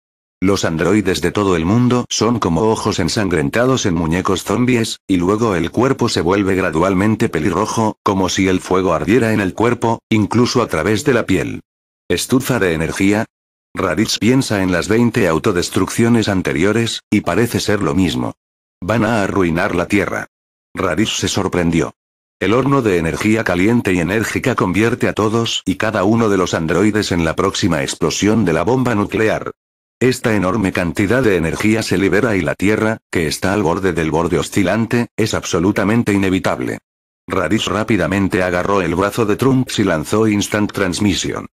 Los androides de todo el mundo son como ojos ensangrentados en muñecos zombies, y luego el cuerpo se vuelve gradualmente pelirrojo, como si el fuego ardiera en el cuerpo, incluso a través de la piel. ¿Estufa de energía? Raditz piensa en las 20 autodestrucciones anteriores, y parece ser lo mismo. Van a arruinar la Tierra. Raditz se sorprendió. El horno de energía caliente y enérgica convierte a todos y cada uno de los androides en la próxima explosión de la bomba nuclear. Esta enorme cantidad de energía se libera y la Tierra, que está al borde del borde oscilante, es absolutamente inevitable. Raditz rápidamente agarró el brazo de Trunks y lanzó Instant Transmission.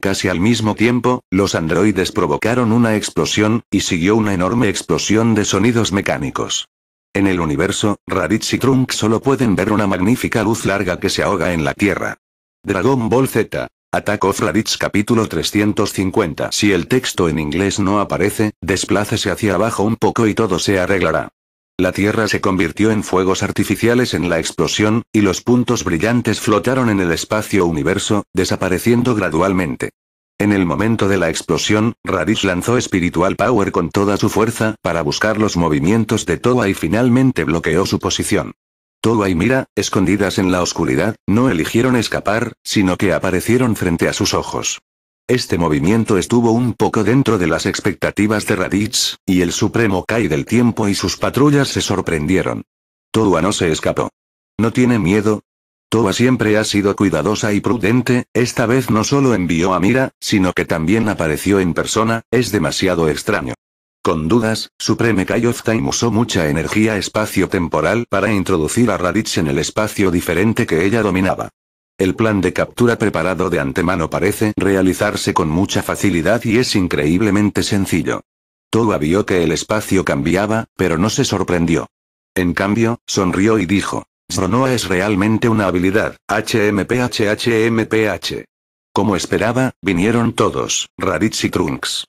Casi al mismo tiempo, los androides provocaron una explosión, y siguió una enorme explosión de sonidos mecánicos. En el universo, Raditz y Trunks solo pueden ver una magnífica luz larga que se ahoga en la Tierra. Dragon Ball Z. Attack of capítulo 350 Si el texto en inglés no aparece, desplácese hacia abajo un poco y todo se arreglará. La Tierra se convirtió en fuegos artificiales en la explosión, y los puntos brillantes flotaron en el espacio-universo, desapareciendo gradualmente. En el momento de la explosión, Raditz lanzó Spiritual Power con toda su fuerza para buscar los movimientos de Toa y finalmente bloqueó su posición. Towa y Mira, escondidas en la oscuridad, no eligieron escapar, sino que aparecieron frente a sus ojos. Este movimiento estuvo un poco dentro de las expectativas de Raditz, y el Supremo Kai del tiempo y sus patrullas se sorprendieron. Towa no se escapó. ¿No tiene miedo? Towa siempre ha sido cuidadosa y prudente, esta vez no solo envió a Mira, sino que también apareció en persona, es demasiado extraño. Con dudas, Supreme Kai of Time usó mucha energía espacio-temporal para introducir a Raditz en el espacio diferente que ella dominaba. El plan de captura preparado de antemano parece realizarse con mucha facilidad y es increíblemente sencillo. Toa vio que el espacio cambiaba, pero no se sorprendió. En cambio, sonrió y dijo, Zronoa es realmente una habilidad, HMPH Como esperaba, vinieron todos, Raditz y Trunks.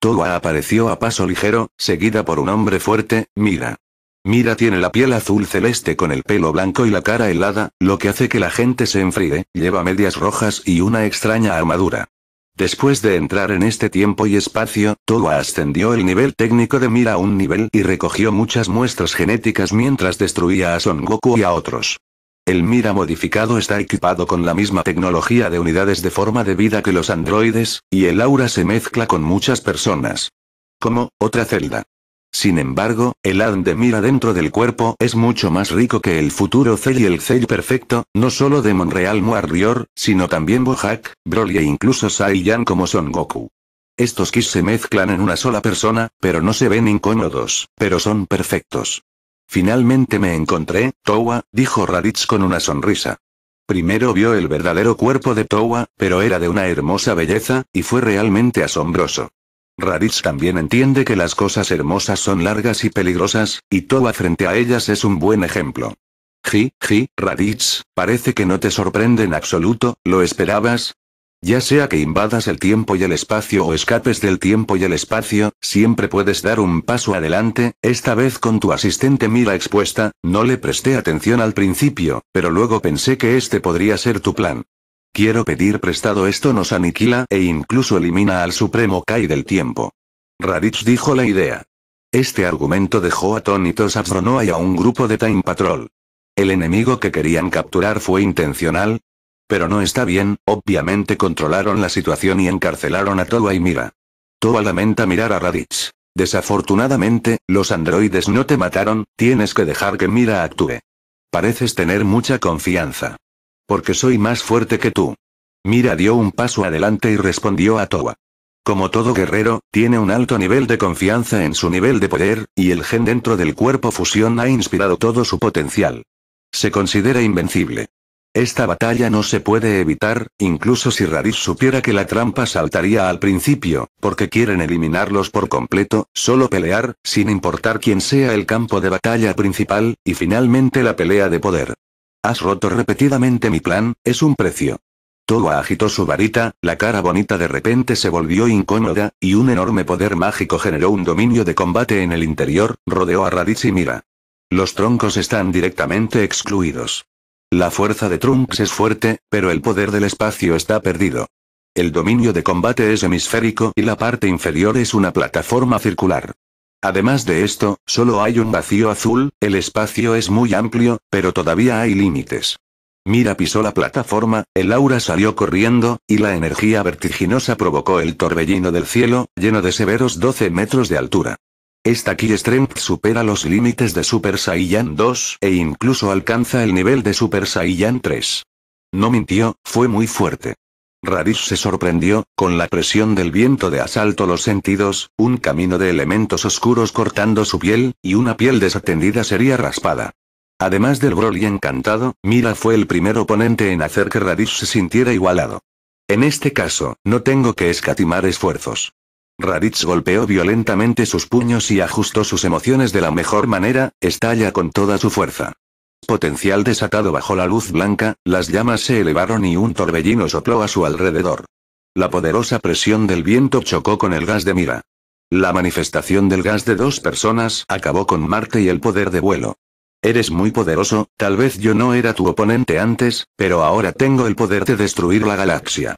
Towa apareció a paso ligero, seguida por un hombre fuerte, Mira. Mira tiene la piel azul celeste con el pelo blanco y la cara helada, lo que hace que la gente se enfríe, lleva medias rojas y una extraña armadura. Después de entrar en este tiempo y espacio, Towa ascendió el nivel técnico de Mira a un nivel y recogió muchas muestras genéticas mientras destruía a Son Goku y a otros. El Mira modificado está equipado con la misma tecnología de unidades de forma de vida que los androides, y el aura se mezcla con muchas personas. Como, otra celda. Sin embargo, el ADN de Mira dentro del cuerpo es mucho más rico que el futuro Cell y el Cell perfecto, no solo de Monreal Muarrior, sino también Bojack, Broly e incluso Saiyan como Son Goku. Estos Kis se mezclan en una sola persona, pero no se ven incómodos, pero son perfectos. Finalmente me encontré, Towa, dijo Raditz con una sonrisa. Primero vio el verdadero cuerpo de Towa, pero era de una hermosa belleza, y fue realmente asombroso. Raditz también entiende que las cosas hermosas son largas y peligrosas, y Towa frente a ellas es un buen ejemplo. Ji, ji, Raditz, parece que no te sorprende en absoluto, ¿lo esperabas? Ya sea que invadas el tiempo y el espacio o escapes del tiempo y el espacio, siempre puedes dar un paso adelante, esta vez con tu asistente Mira expuesta, no le presté atención al principio, pero luego pensé que este podría ser tu plan. Quiero pedir prestado esto nos aniquila e incluso elimina al Supremo Kai del tiempo. Raditz dijo la idea. Este argumento dejó atónitos a Fronoa y a un grupo de Time Patrol. El enemigo que querían capturar fue intencional, pero no está bien, obviamente controlaron la situación y encarcelaron a Toa y Mira. Toa lamenta mirar a Raditz. Desafortunadamente, los androides no te mataron, tienes que dejar que Mira actúe. Pareces tener mucha confianza. Porque soy más fuerte que tú. Mira dio un paso adelante y respondió a Toa. Como todo guerrero, tiene un alto nivel de confianza en su nivel de poder, y el gen dentro del cuerpo fusión ha inspirado todo su potencial. Se considera invencible. Esta batalla no se puede evitar, incluso si Raditz supiera que la trampa saltaría al principio, porque quieren eliminarlos por completo, solo pelear, sin importar quién sea el campo de batalla principal, y finalmente la pelea de poder. Has roto repetidamente mi plan, es un precio. Toa agitó su varita, la cara bonita de repente se volvió incómoda, y un enorme poder mágico generó un dominio de combate en el interior, rodeó a Raditz y Mira. Los troncos están directamente excluidos. La fuerza de Trunks es fuerte, pero el poder del espacio está perdido. El dominio de combate es hemisférico y la parte inferior es una plataforma circular. Además de esto, solo hay un vacío azul, el espacio es muy amplio, pero todavía hay límites. Mira pisó la plataforma, el aura salió corriendo, y la energía vertiginosa provocó el torbellino del cielo, lleno de severos 12 metros de altura. Esta Ki Strength supera los límites de Super Saiyan 2 e incluso alcanza el nivel de Super Saiyan 3. No mintió, fue muy fuerte. Raditz se sorprendió, con la presión del viento de asalto los sentidos, un camino de elementos oscuros cortando su piel, y una piel desatendida sería raspada. Además del Broly encantado, Mira fue el primer oponente en hacer que Radish se sintiera igualado. En este caso, no tengo que escatimar esfuerzos. Raditz golpeó violentamente sus puños y ajustó sus emociones de la mejor manera, estalla con toda su fuerza. Potencial desatado bajo la luz blanca, las llamas se elevaron y un torbellino sopló a su alrededor. La poderosa presión del viento chocó con el gas de mira. La manifestación del gas de dos personas acabó con Marte y el poder de vuelo. Eres muy poderoso, tal vez yo no era tu oponente antes, pero ahora tengo el poder de destruir la galaxia.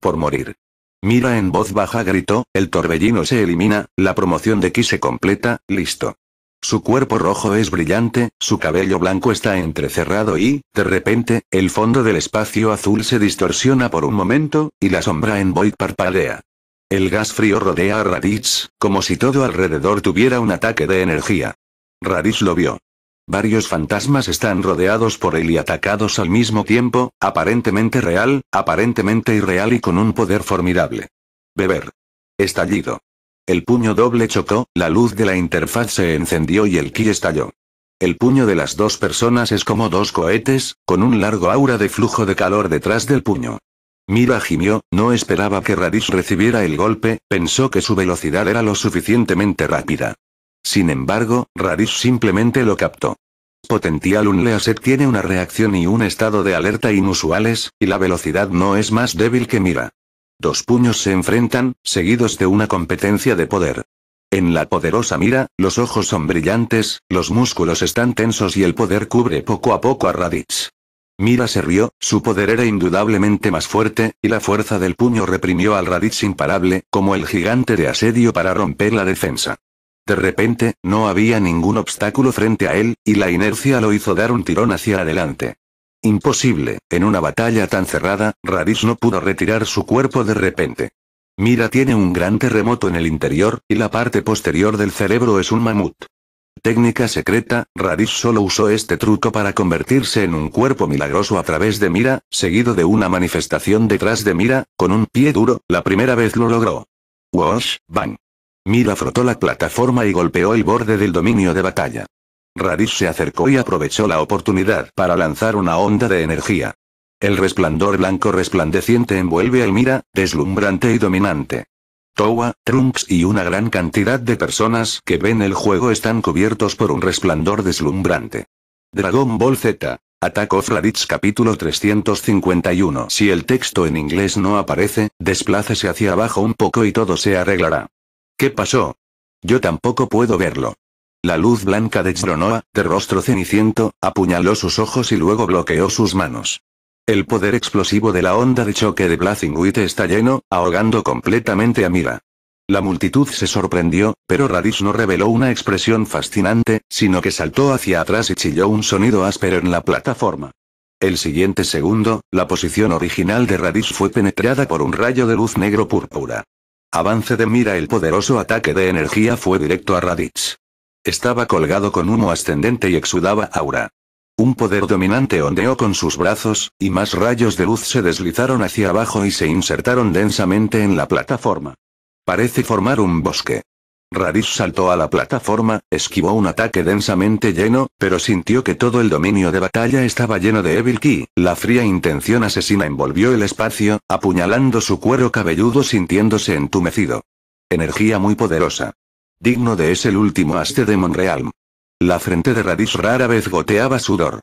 Por morir. Mira en voz baja gritó, el torbellino se elimina, la promoción de Ki se completa, listo. Su cuerpo rojo es brillante, su cabello blanco está entrecerrado y, de repente, el fondo del espacio azul se distorsiona por un momento, y la sombra en Void parpadea. El gas frío rodea a Raditz, como si todo alrededor tuviera un ataque de energía. Raditz lo vio. Varios fantasmas están rodeados por él y atacados al mismo tiempo, aparentemente real, aparentemente irreal y con un poder formidable. Beber. Estallido. El puño doble chocó, la luz de la interfaz se encendió y el ki estalló. El puño de las dos personas es como dos cohetes, con un largo aura de flujo de calor detrás del puño. Mira gimió, no esperaba que Radish recibiera el golpe, pensó que su velocidad era lo suficientemente rápida. Sin embargo, Raditz simplemente lo captó. Potential Unleashed tiene una reacción y un estado de alerta inusuales, y la velocidad no es más débil que Mira. Dos puños se enfrentan, seguidos de una competencia de poder. En la poderosa mira, los ojos son brillantes, los músculos están tensos y el poder cubre poco a poco a Raditz. Mira se rió, su poder era indudablemente más fuerte, y la fuerza del puño reprimió al Raditz imparable, como el gigante de asedio para romper la defensa. De repente, no había ningún obstáculo frente a él, y la inercia lo hizo dar un tirón hacia adelante. Imposible, en una batalla tan cerrada, Radish no pudo retirar su cuerpo de repente. Mira tiene un gran terremoto en el interior, y la parte posterior del cerebro es un mamut. Técnica secreta, Radish solo usó este truco para convertirse en un cuerpo milagroso a través de Mira, seguido de una manifestación detrás de Mira, con un pie duro, la primera vez lo logró. Wash, bang. Mira frotó la plataforma y golpeó el borde del dominio de batalla. Raditz se acercó y aprovechó la oportunidad para lanzar una onda de energía. El resplandor blanco resplandeciente envuelve a Mira, deslumbrante y dominante. Towa, Trunks y una gran cantidad de personas que ven el juego están cubiertos por un resplandor deslumbrante. Dragon Ball Z. Attack of Raditz capítulo 351 Si el texto en inglés no aparece, desplácese hacia abajo un poco y todo se arreglará. ¿Qué pasó? Yo tampoco puedo verlo. La luz blanca de Chronoa, de rostro ceniciento, apuñaló sus ojos y luego bloqueó sus manos. El poder explosivo de la onda de choque de Blazingwit está lleno, ahogando completamente a Mira. La multitud se sorprendió, pero Radish no reveló una expresión fascinante, sino que saltó hacia atrás y chilló un sonido áspero en la plataforma. El siguiente segundo, la posición original de Radish fue penetrada por un rayo de luz negro púrpura. Avance de mira El poderoso ataque de energía fue directo a Raditz. Estaba colgado con humo ascendente y exudaba aura. Un poder dominante ondeó con sus brazos, y más rayos de luz se deslizaron hacia abajo y se insertaron densamente en la plataforma. Parece formar un bosque. Radish saltó a la plataforma, esquivó un ataque densamente lleno, pero sintió que todo el dominio de batalla estaba lleno de Evil Key. La fría intención asesina envolvió el espacio, apuñalando su cuero cabelludo sintiéndose entumecido. Energía muy poderosa. Digno de ese último haste de Monrealm. La frente de Radish rara vez goteaba sudor.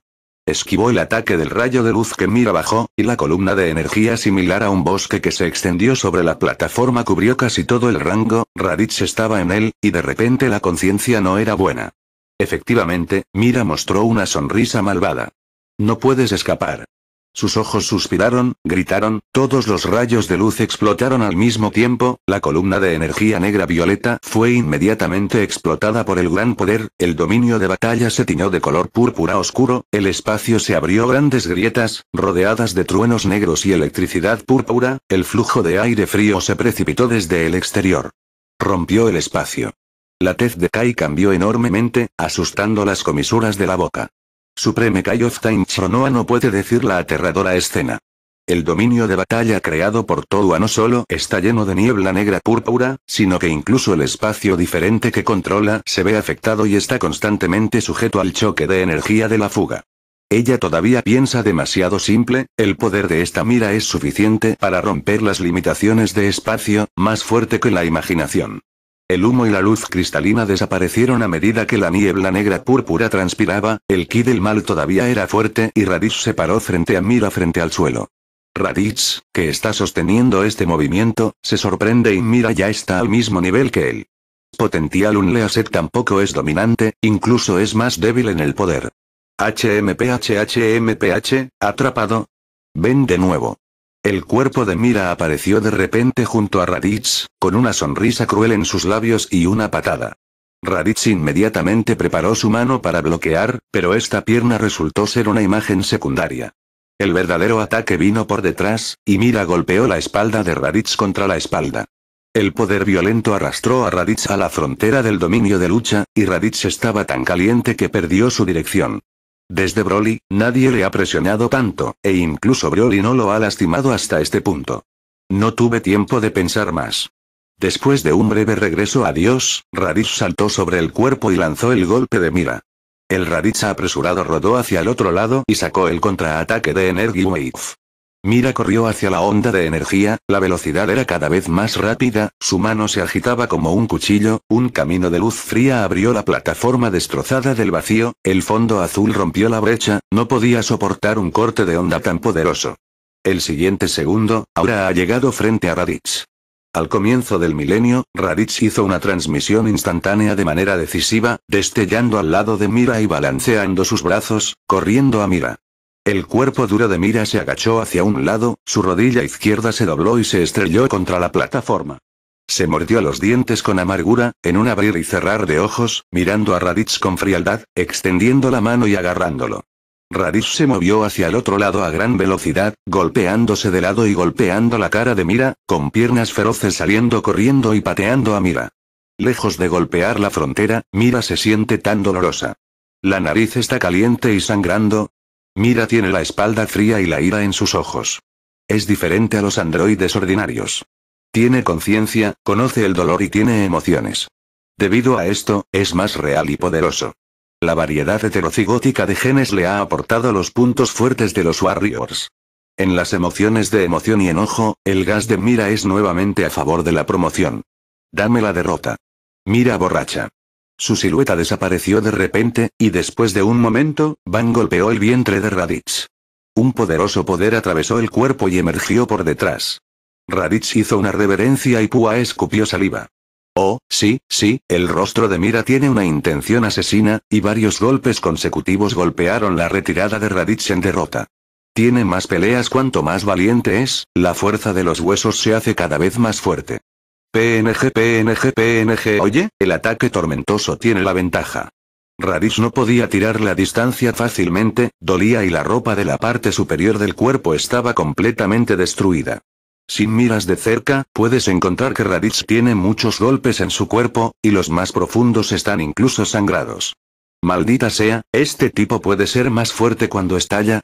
Esquivó el ataque del rayo de luz que mira bajó, y la columna de energía similar a un bosque que se extendió sobre la plataforma cubrió casi todo el rango, Raditz estaba en él, y de repente la conciencia no era buena. Efectivamente, Mira mostró una sonrisa malvada. No puedes escapar. Sus ojos suspiraron, gritaron, todos los rayos de luz explotaron al mismo tiempo, la columna de energía negra-violeta fue inmediatamente explotada por el gran poder, el dominio de batalla se tiñó de color púrpura oscuro, el espacio se abrió grandes grietas, rodeadas de truenos negros y electricidad púrpura, el flujo de aire frío se precipitó desde el exterior. Rompió el espacio. La tez de Kai cambió enormemente, asustando las comisuras de la boca. Supreme Kai of Time Chronoa no puede decir la aterradora escena. El dominio de batalla creado por Toa no solo está lleno de niebla negra púrpura, sino que incluso el espacio diferente que controla se ve afectado y está constantemente sujeto al choque de energía de la fuga. Ella todavía piensa demasiado simple, el poder de esta mira es suficiente para romper las limitaciones de espacio, más fuerte que la imaginación. El humo y la luz cristalina desaparecieron a medida que la niebla negra púrpura transpiraba, el ki del mal todavía era fuerte y Raditz se paró frente a Mira frente al suelo. Raditz, que está sosteniendo este movimiento, se sorprende y Mira ya está al mismo nivel que él. Potential Unleaset tampoco es dominante, incluso es más débil en el poder. HMPHHMPH, atrapado. Ven de nuevo. El cuerpo de Mira apareció de repente junto a Raditz, con una sonrisa cruel en sus labios y una patada. Raditz inmediatamente preparó su mano para bloquear, pero esta pierna resultó ser una imagen secundaria. El verdadero ataque vino por detrás, y Mira golpeó la espalda de Raditz contra la espalda. El poder violento arrastró a Raditz a la frontera del dominio de lucha, y Raditz estaba tan caliente que perdió su dirección. Desde Broly, nadie le ha presionado tanto, e incluso Broly no lo ha lastimado hasta este punto. No tuve tiempo de pensar más. Después de un breve regreso a Dios, Raditz saltó sobre el cuerpo y lanzó el golpe de mira. El Raditz apresurado rodó hacia el otro lado y sacó el contraataque de Energy Wave. Mira corrió hacia la onda de energía, la velocidad era cada vez más rápida, su mano se agitaba como un cuchillo, un camino de luz fría abrió la plataforma destrozada del vacío, el fondo azul rompió la brecha, no podía soportar un corte de onda tan poderoso. El siguiente segundo, ahora ha llegado frente a Raditz. Al comienzo del milenio, Raditz hizo una transmisión instantánea de manera decisiva, destellando al lado de Mira y balanceando sus brazos, corriendo a Mira. El cuerpo duro de Mira se agachó hacia un lado, su rodilla izquierda se dobló y se estrelló contra la plataforma. Se mordió los dientes con amargura, en un abrir y cerrar de ojos, mirando a Raditz con frialdad, extendiendo la mano y agarrándolo. Raditz se movió hacia el otro lado a gran velocidad, golpeándose de lado y golpeando la cara de Mira, con piernas feroces saliendo corriendo y pateando a Mira. Lejos de golpear la frontera, Mira se siente tan dolorosa. La nariz está caliente y sangrando, Mira tiene la espalda fría y la ira en sus ojos. Es diferente a los androides ordinarios. Tiene conciencia, conoce el dolor y tiene emociones. Debido a esto, es más real y poderoso. La variedad heterocigótica de genes le ha aportado los puntos fuertes de los Warriors. En las emociones de emoción y enojo, el gas de Mira es nuevamente a favor de la promoción. Dame la derrota. Mira borracha. Su silueta desapareció de repente, y después de un momento, Van golpeó el vientre de Raditz. Un poderoso poder atravesó el cuerpo y emergió por detrás. Raditz hizo una reverencia y Púa escupió saliva. Oh, sí, sí, el rostro de Mira tiene una intención asesina, y varios golpes consecutivos golpearon la retirada de Raditz en derrota. Tiene más peleas cuanto más valiente es, la fuerza de los huesos se hace cada vez más fuerte. PNG, PNG, PNG. Oye, el ataque tormentoso tiene la ventaja. Radis no podía tirar la distancia fácilmente, dolía y la ropa de la parte superior del cuerpo estaba completamente destruida. Sin miras de cerca, puedes encontrar que Raditz tiene muchos golpes en su cuerpo, y los más profundos están incluso sangrados. Maldita sea, este tipo puede ser más fuerte cuando estalla.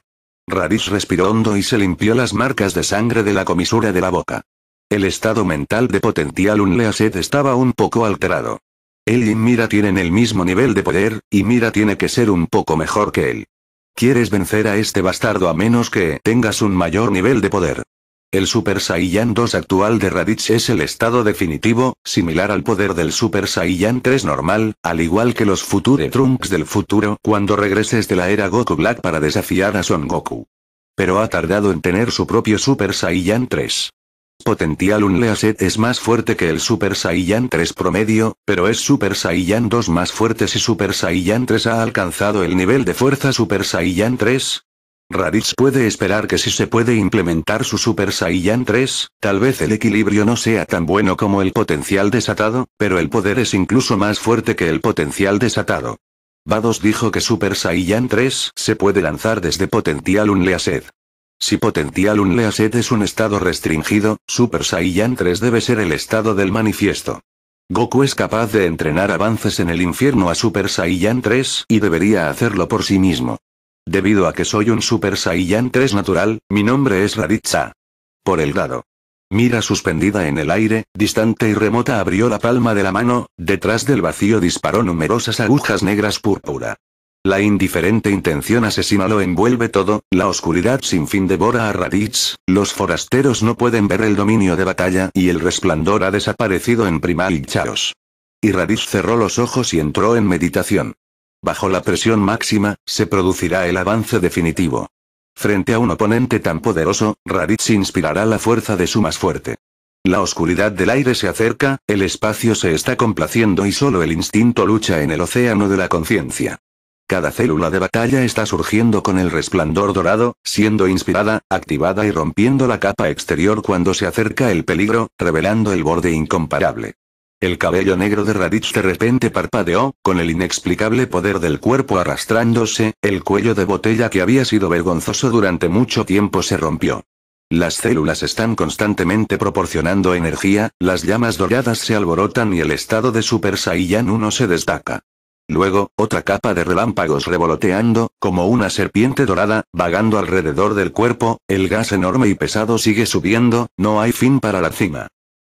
Raditz respiró hondo y se limpió las marcas de sangre de la comisura de la boca. El estado mental de Potencial Unleashed estaba un poco alterado. Él y Mira tienen el mismo nivel de poder, y Mira tiene que ser un poco mejor que él. Quieres vencer a este bastardo a menos que tengas un mayor nivel de poder. El Super Saiyan 2 actual de Raditz es el estado definitivo, similar al poder del Super Saiyan 3 normal, al igual que los Future Trunks del futuro cuando regreses de la era Goku Black para desafiar a Son Goku. Pero ha tardado en tener su propio Super Saiyan 3. Potential Unleashed es más fuerte que el Super Saiyan 3 promedio, pero es Super Saiyan 2 más fuerte si Super Saiyan 3 ha alcanzado el nivel de fuerza Super Saiyan 3. Raditz puede esperar que si se puede implementar su Super Saiyan 3, tal vez el equilibrio no sea tan bueno como el potencial desatado, pero el poder es incluso más fuerte que el potencial desatado. Vados dijo que Super Saiyan 3 se puede lanzar desde Potential Unleashed. Si Potential Unleashed es un estado restringido, Super Saiyan 3 debe ser el estado del manifiesto. Goku es capaz de entrenar avances en el infierno a Super Saiyan 3 y debería hacerlo por sí mismo. Debido a que soy un Super Saiyan 3 natural, mi nombre es Raditza. Por el dado. Mira suspendida en el aire, distante y remota abrió la palma de la mano, detrás del vacío disparó numerosas agujas negras púrpura. La indiferente intención asesina lo envuelve todo, la oscuridad sin fin devora a Raditz, los forasteros no pueden ver el dominio de batalla y el resplandor ha desaparecido en Primal Chaos. Y Raditz cerró los ojos y entró en meditación. Bajo la presión máxima, se producirá el avance definitivo. Frente a un oponente tan poderoso, Raditz inspirará la fuerza de su más fuerte. La oscuridad del aire se acerca, el espacio se está complaciendo y solo el instinto lucha en el océano de la conciencia. Cada célula de batalla está surgiendo con el resplandor dorado, siendo inspirada, activada y rompiendo la capa exterior cuando se acerca el peligro, revelando el borde incomparable. El cabello negro de Raditz de repente parpadeó, con el inexplicable poder del cuerpo arrastrándose, el cuello de botella que había sido vergonzoso durante mucho tiempo se rompió. Las células están constantemente proporcionando energía, las llamas doradas se alborotan y el estado de Super Saiyan 1 se destaca. Luego, otra capa de relámpagos revoloteando, como una serpiente dorada, vagando alrededor del cuerpo, el gas enorme y pesado sigue subiendo, no hay fin para la cima.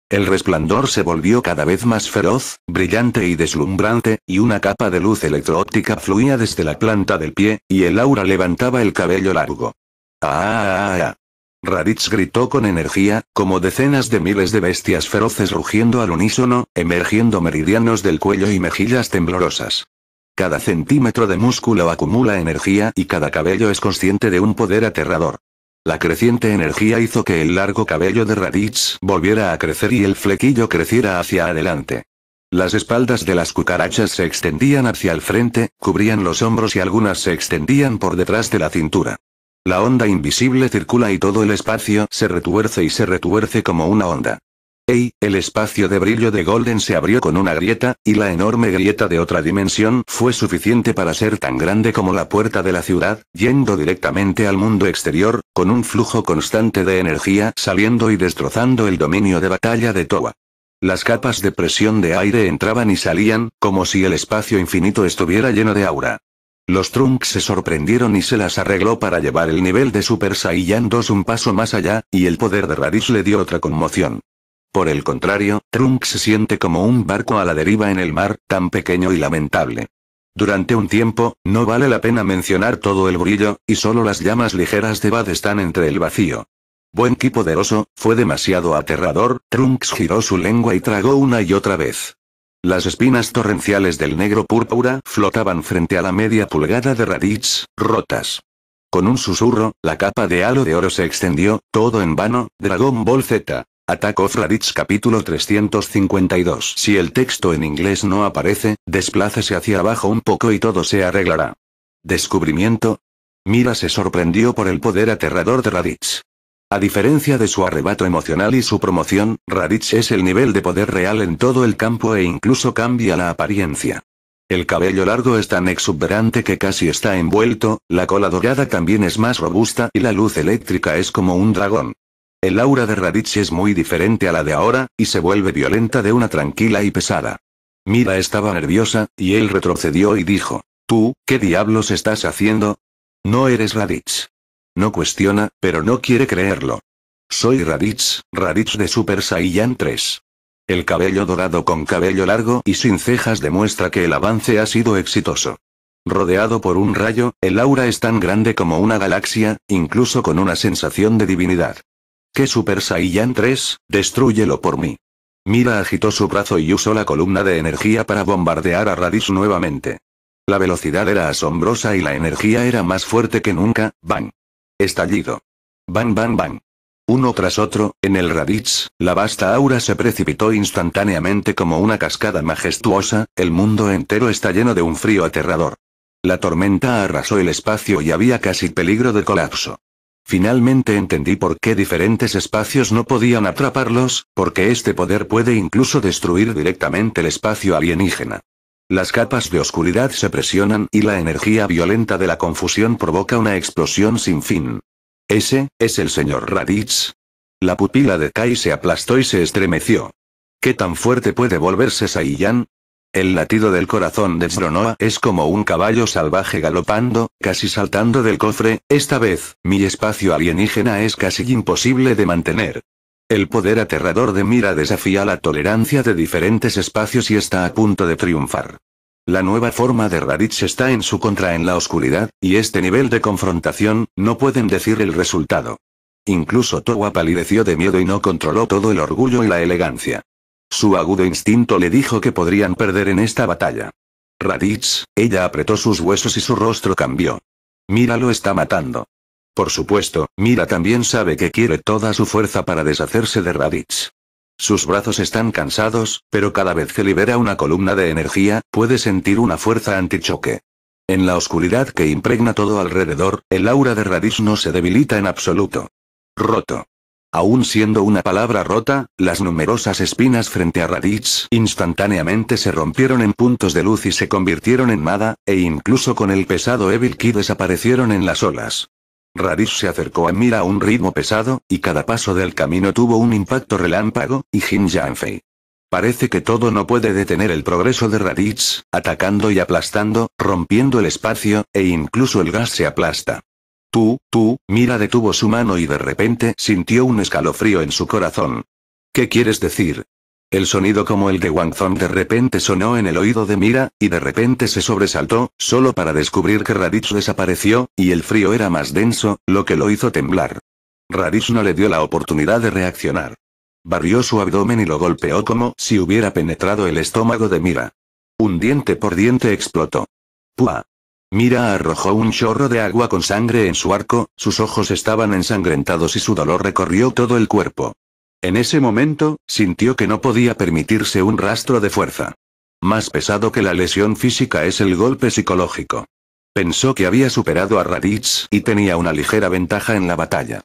El resplandor se volvió cada vez más feroz, brillante y deslumbrante, y una capa de luz electroóptica fluía desde la planta del pie, y el aura levantaba el cabello largo. ¡Ah! ah, ah. ah. Raditz gritó con energía, como decenas de miles de bestias feroces rugiendo al unísono, emergiendo meridianos del cuello y mejillas temblorosas. Cada centímetro de músculo acumula energía y cada cabello es consciente de un poder aterrador. La creciente energía hizo que el largo cabello de Raditz volviera a crecer y el flequillo creciera hacia adelante. Las espaldas de las cucarachas se extendían hacia el frente, cubrían los hombros y algunas se extendían por detrás de la cintura. La onda invisible circula y todo el espacio se retuerce y se retuerce como una onda. ¡Ey! El espacio de brillo de Golden se abrió con una grieta, y la enorme grieta de otra dimensión fue suficiente para ser tan grande como la puerta de la ciudad, yendo directamente al mundo exterior, con un flujo constante de energía saliendo y destrozando el dominio de batalla de Towa. Las capas de presión de aire entraban y salían, como si el espacio infinito estuviera lleno de aura. Los Trunks se sorprendieron y se las arregló para llevar el nivel de Super Saiyan 2 un paso más allá, y el poder de Raditz le dio otra conmoción. Por el contrario, Trunks se siente como un barco a la deriva en el mar, tan pequeño y lamentable. Durante un tiempo, no vale la pena mencionar todo el brillo, y solo las llamas ligeras de Bad están entre el vacío. Buen ki poderoso, fue demasiado aterrador, Trunks giró su lengua y tragó una y otra vez. Las espinas torrenciales del negro púrpura flotaban frente a la media pulgada de Raditz, rotas. Con un susurro, la capa de halo de oro se extendió, todo en vano, Dragon Ball Z. Attack of Raditz capítulo 352 Si el texto en inglés no aparece, desplácese hacia abajo un poco y todo se arreglará. Descubrimiento. Mira se sorprendió por el poder aterrador de Raditz. A diferencia de su arrebato emocional y su promoción, Raditz es el nivel de poder real en todo el campo e incluso cambia la apariencia. El cabello largo es tan exuberante que casi está envuelto, la cola dorada también es más robusta y la luz eléctrica es como un dragón. El aura de Raditz es muy diferente a la de ahora, y se vuelve violenta de una tranquila y pesada. Mira estaba nerviosa, y él retrocedió y dijo, Tú, ¿qué diablos estás haciendo? No eres Raditz. No cuestiona, pero no quiere creerlo. Soy Raditz, Raditz de Super Saiyan 3. El cabello dorado con cabello largo y sin cejas demuestra que el avance ha sido exitoso. Rodeado por un rayo, el aura es tan grande como una galaxia, incluso con una sensación de divinidad. ¿Qué Super Saiyan 3? Destrúyelo por mí. Mira agitó su brazo y usó la columna de energía para bombardear a Raditz nuevamente. La velocidad era asombrosa y la energía era más fuerte que nunca, bang. Estallido. Bang, bang, bang. Uno tras otro, en el Raditz, la vasta aura se precipitó instantáneamente como una cascada majestuosa, el mundo entero está lleno de un frío aterrador. La tormenta arrasó el espacio y había casi peligro de colapso. Finalmente entendí por qué diferentes espacios no podían atraparlos, porque este poder puede incluso destruir directamente el espacio alienígena. Las capas de oscuridad se presionan y la energía violenta de la confusión provoca una explosión sin fin. Ese, es el señor Raditz. La pupila de Kai se aplastó y se estremeció. ¿Qué tan fuerte puede volverse Saiyan? El latido del corazón de Zronoa es como un caballo salvaje galopando, casi saltando del cofre, esta vez, mi espacio alienígena es casi imposible de mantener. El poder aterrador de Mira desafía la tolerancia de diferentes espacios y está a punto de triunfar. La nueva forma de Raditz está en su contra en la oscuridad, y este nivel de confrontación, no pueden decir el resultado. Incluso Towa palideció de miedo y no controló todo el orgullo y la elegancia. Su agudo instinto le dijo que podrían perder en esta batalla. Raditz, ella apretó sus huesos y su rostro cambió. Mira lo está matando. Por supuesto, Mira también sabe que quiere toda su fuerza para deshacerse de Raditz. Sus brazos están cansados, pero cada vez que libera una columna de energía, puede sentir una fuerza antichoque. En la oscuridad que impregna todo alrededor, el aura de Raditz no se debilita en absoluto. Roto. Aún siendo una palabra rota, las numerosas espinas frente a Raditz instantáneamente se rompieron en puntos de luz y se convirtieron en nada, e incluso con el pesado Evil ki desaparecieron en las olas. Raditz se acercó a Mira a un ritmo pesado, y cada paso del camino tuvo un impacto relámpago, y Jin Yanfei. Parece que todo no puede detener el progreso de Raditz, atacando y aplastando, rompiendo el espacio, e incluso el gas se aplasta. Tú, tú, Mira detuvo su mano y de repente sintió un escalofrío en su corazón. ¿Qué quieres decir? El sonido como el de Wang Zong de repente sonó en el oído de Mira, y de repente se sobresaltó, solo para descubrir que Raditz desapareció, y el frío era más denso, lo que lo hizo temblar. Raditz no le dio la oportunidad de reaccionar. Barrió su abdomen y lo golpeó como si hubiera penetrado el estómago de Mira. Un diente por diente explotó. ¡Pua! Mira arrojó un chorro de agua con sangre en su arco, sus ojos estaban ensangrentados y su dolor recorrió todo el cuerpo. En ese momento, sintió que no podía permitirse un rastro de fuerza. Más pesado que la lesión física es el golpe psicológico. Pensó que había superado a Raditz y tenía una ligera ventaja en la batalla.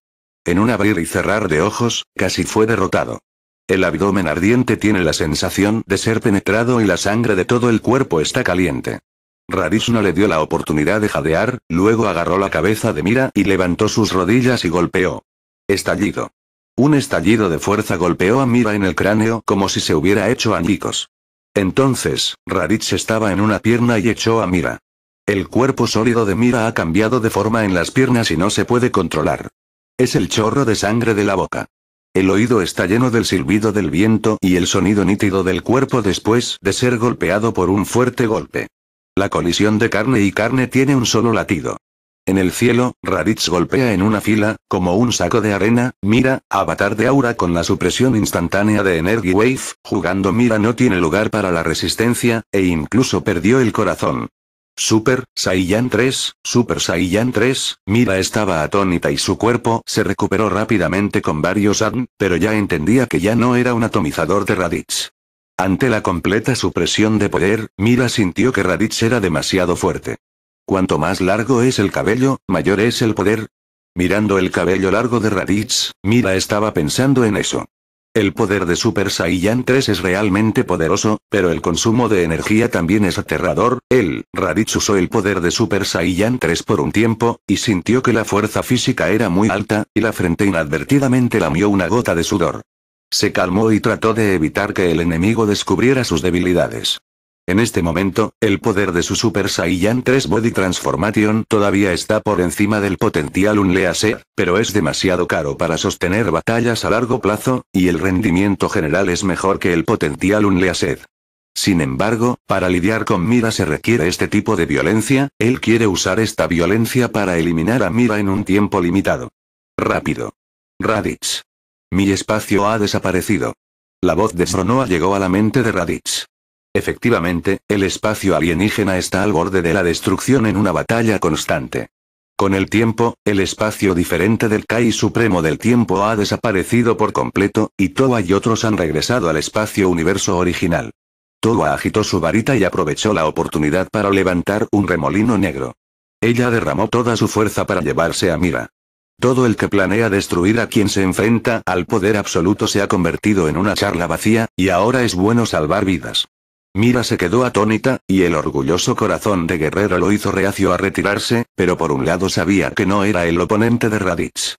En un abrir y cerrar de ojos, casi fue derrotado. El abdomen ardiente tiene la sensación de ser penetrado y la sangre de todo el cuerpo está caliente. Raditz no le dio la oportunidad de jadear, luego agarró la cabeza de Mira y levantó sus rodillas y golpeó. Estallido. Un estallido de fuerza golpeó a Mira en el cráneo como si se hubiera hecho añicos. Entonces, Raditz estaba en una pierna y echó a Mira. El cuerpo sólido de Mira ha cambiado de forma en las piernas y no se puede controlar. Es el chorro de sangre de la boca. El oído está lleno del silbido del viento y el sonido nítido del cuerpo después de ser golpeado por un fuerte golpe. La colisión de carne y carne tiene un solo latido. En el cielo, Raditz golpea en una fila, como un saco de arena, Mira, avatar de Aura con la supresión instantánea de Energy Wave, jugando Mira no tiene lugar para la resistencia, e incluso perdió el corazón. Super, Saiyan 3, Super Saiyan 3, Mira estaba atónita y su cuerpo se recuperó rápidamente con varios ADN, pero ya entendía que ya no era un atomizador de Raditz. Ante la completa supresión de poder, Mira sintió que Raditz era demasiado fuerte. Cuanto más largo es el cabello, mayor es el poder. Mirando el cabello largo de Raditz, Mira estaba pensando en eso. El poder de Super Saiyan 3 es realmente poderoso, pero el consumo de energía también es aterrador. Él, Raditz usó el poder de Super Saiyan 3 por un tiempo, y sintió que la fuerza física era muy alta, y la frente inadvertidamente lamió una gota de sudor. Se calmó y trató de evitar que el enemigo descubriera sus debilidades. En este momento, el poder de su Super Saiyan 3 Body Transformation todavía está por encima del potencial Unleashed, pero es demasiado caro para sostener batallas a largo plazo, y el rendimiento general es mejor que el potencial Unleashed. Sin embargo, para lidiar con Mira se requiere este tipo de violencia, él quiere usar esta violencia para eliminar a Mira en un tiempo limitado. Rápido. Raditz. Mi espacio ha desaparecido. La voz de Sronoa llegó a la mente de Raditz. Efectivamente, el espacio alienígena está al borde de la destrucción en una batalla constante. Con el tiempo, el espacio diferente del Kai supremo del tiempo ha desaparecido por completo, y Toa y otros han regresado al espacio universo original. Toa agitó su varita y aprovechó la oportunidad para levantar un remolino negro. Ella derramó toda su fuerza para llevarse a Mira. Todo el que planea destruir a quien se enfrenta al poder absoluto se ha convertido en una charla vacía, y ahora es bueno salvar vidas. Mira se quedó atónita, y el orgulloso corazón de Guerrero lo hizo reacio a retirarse, pero por un lado sabía que no era el oponente de Raditz.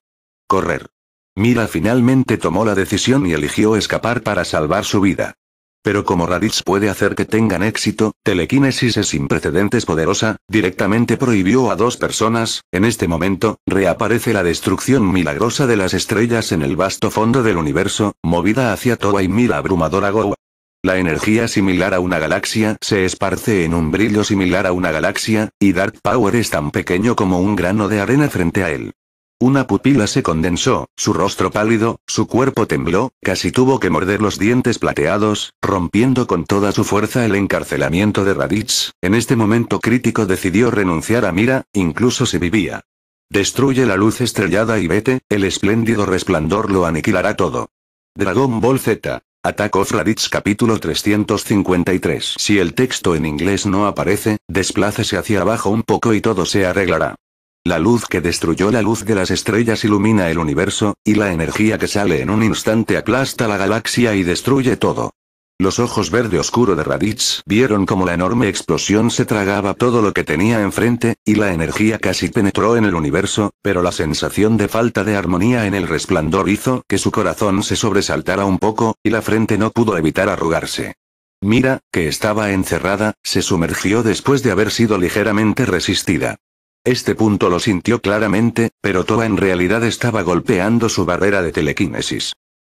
Correr. Mira finalmente tomó la decisión y eligió escapar para salvar su vida. Pero como Raditz puede hacer que tengan éxito, telequinesis es sin precedentes poderosa, directamente prohibió a dos personas, en este momento, reaparece la destrucción milagrosa de las estrellas en el vasto fondo del universo, movida hacia Toa y Mira abrumadora Goa. La energía similar a una galaxia se esparce en un brillo similar a una galaxia, y Dark Power es tan pequeño como un grano de arena frente a él. Una pupila se condensó, su rostro pálido, su cuerpo tembló, casi tuvo que morder los dientes plateados, rompiendo con toda su fuerza el encarcelamiento de Raditz. En este momento crítico decidió renunciar a Mira, incluso si vivía. Destruye la luz estrellada y vete, el espléndido resplandor lo aniquilará todo. Dragon Ball Z. Attack of capítulo 353 Si el texto en inglés no aparece, desplácese hacia abajo un poco y todo se arreglará. La luz que destruyó la luz de las estrellas ilumina el universo, y la energía que sale en un instante aplasta la galaxia y destruye todo. Los ojos verde oscuro de Raditz vieron como la enorme explosión se tragaba todo lo que tenía enfrente, y la energía casi penetró en el universo, pero la sensación de falta de armonía en el resplandor hizo que su corazón se sobresaltara un poco, y la frente no pudo evitar arrugarse. Mira, que estaba encerrada, se sumergió después de haber sido ligeramente resistida. Este punto lo sintió claramente, pero Toa en realidad estaba golpeando su barrera de telequinesis.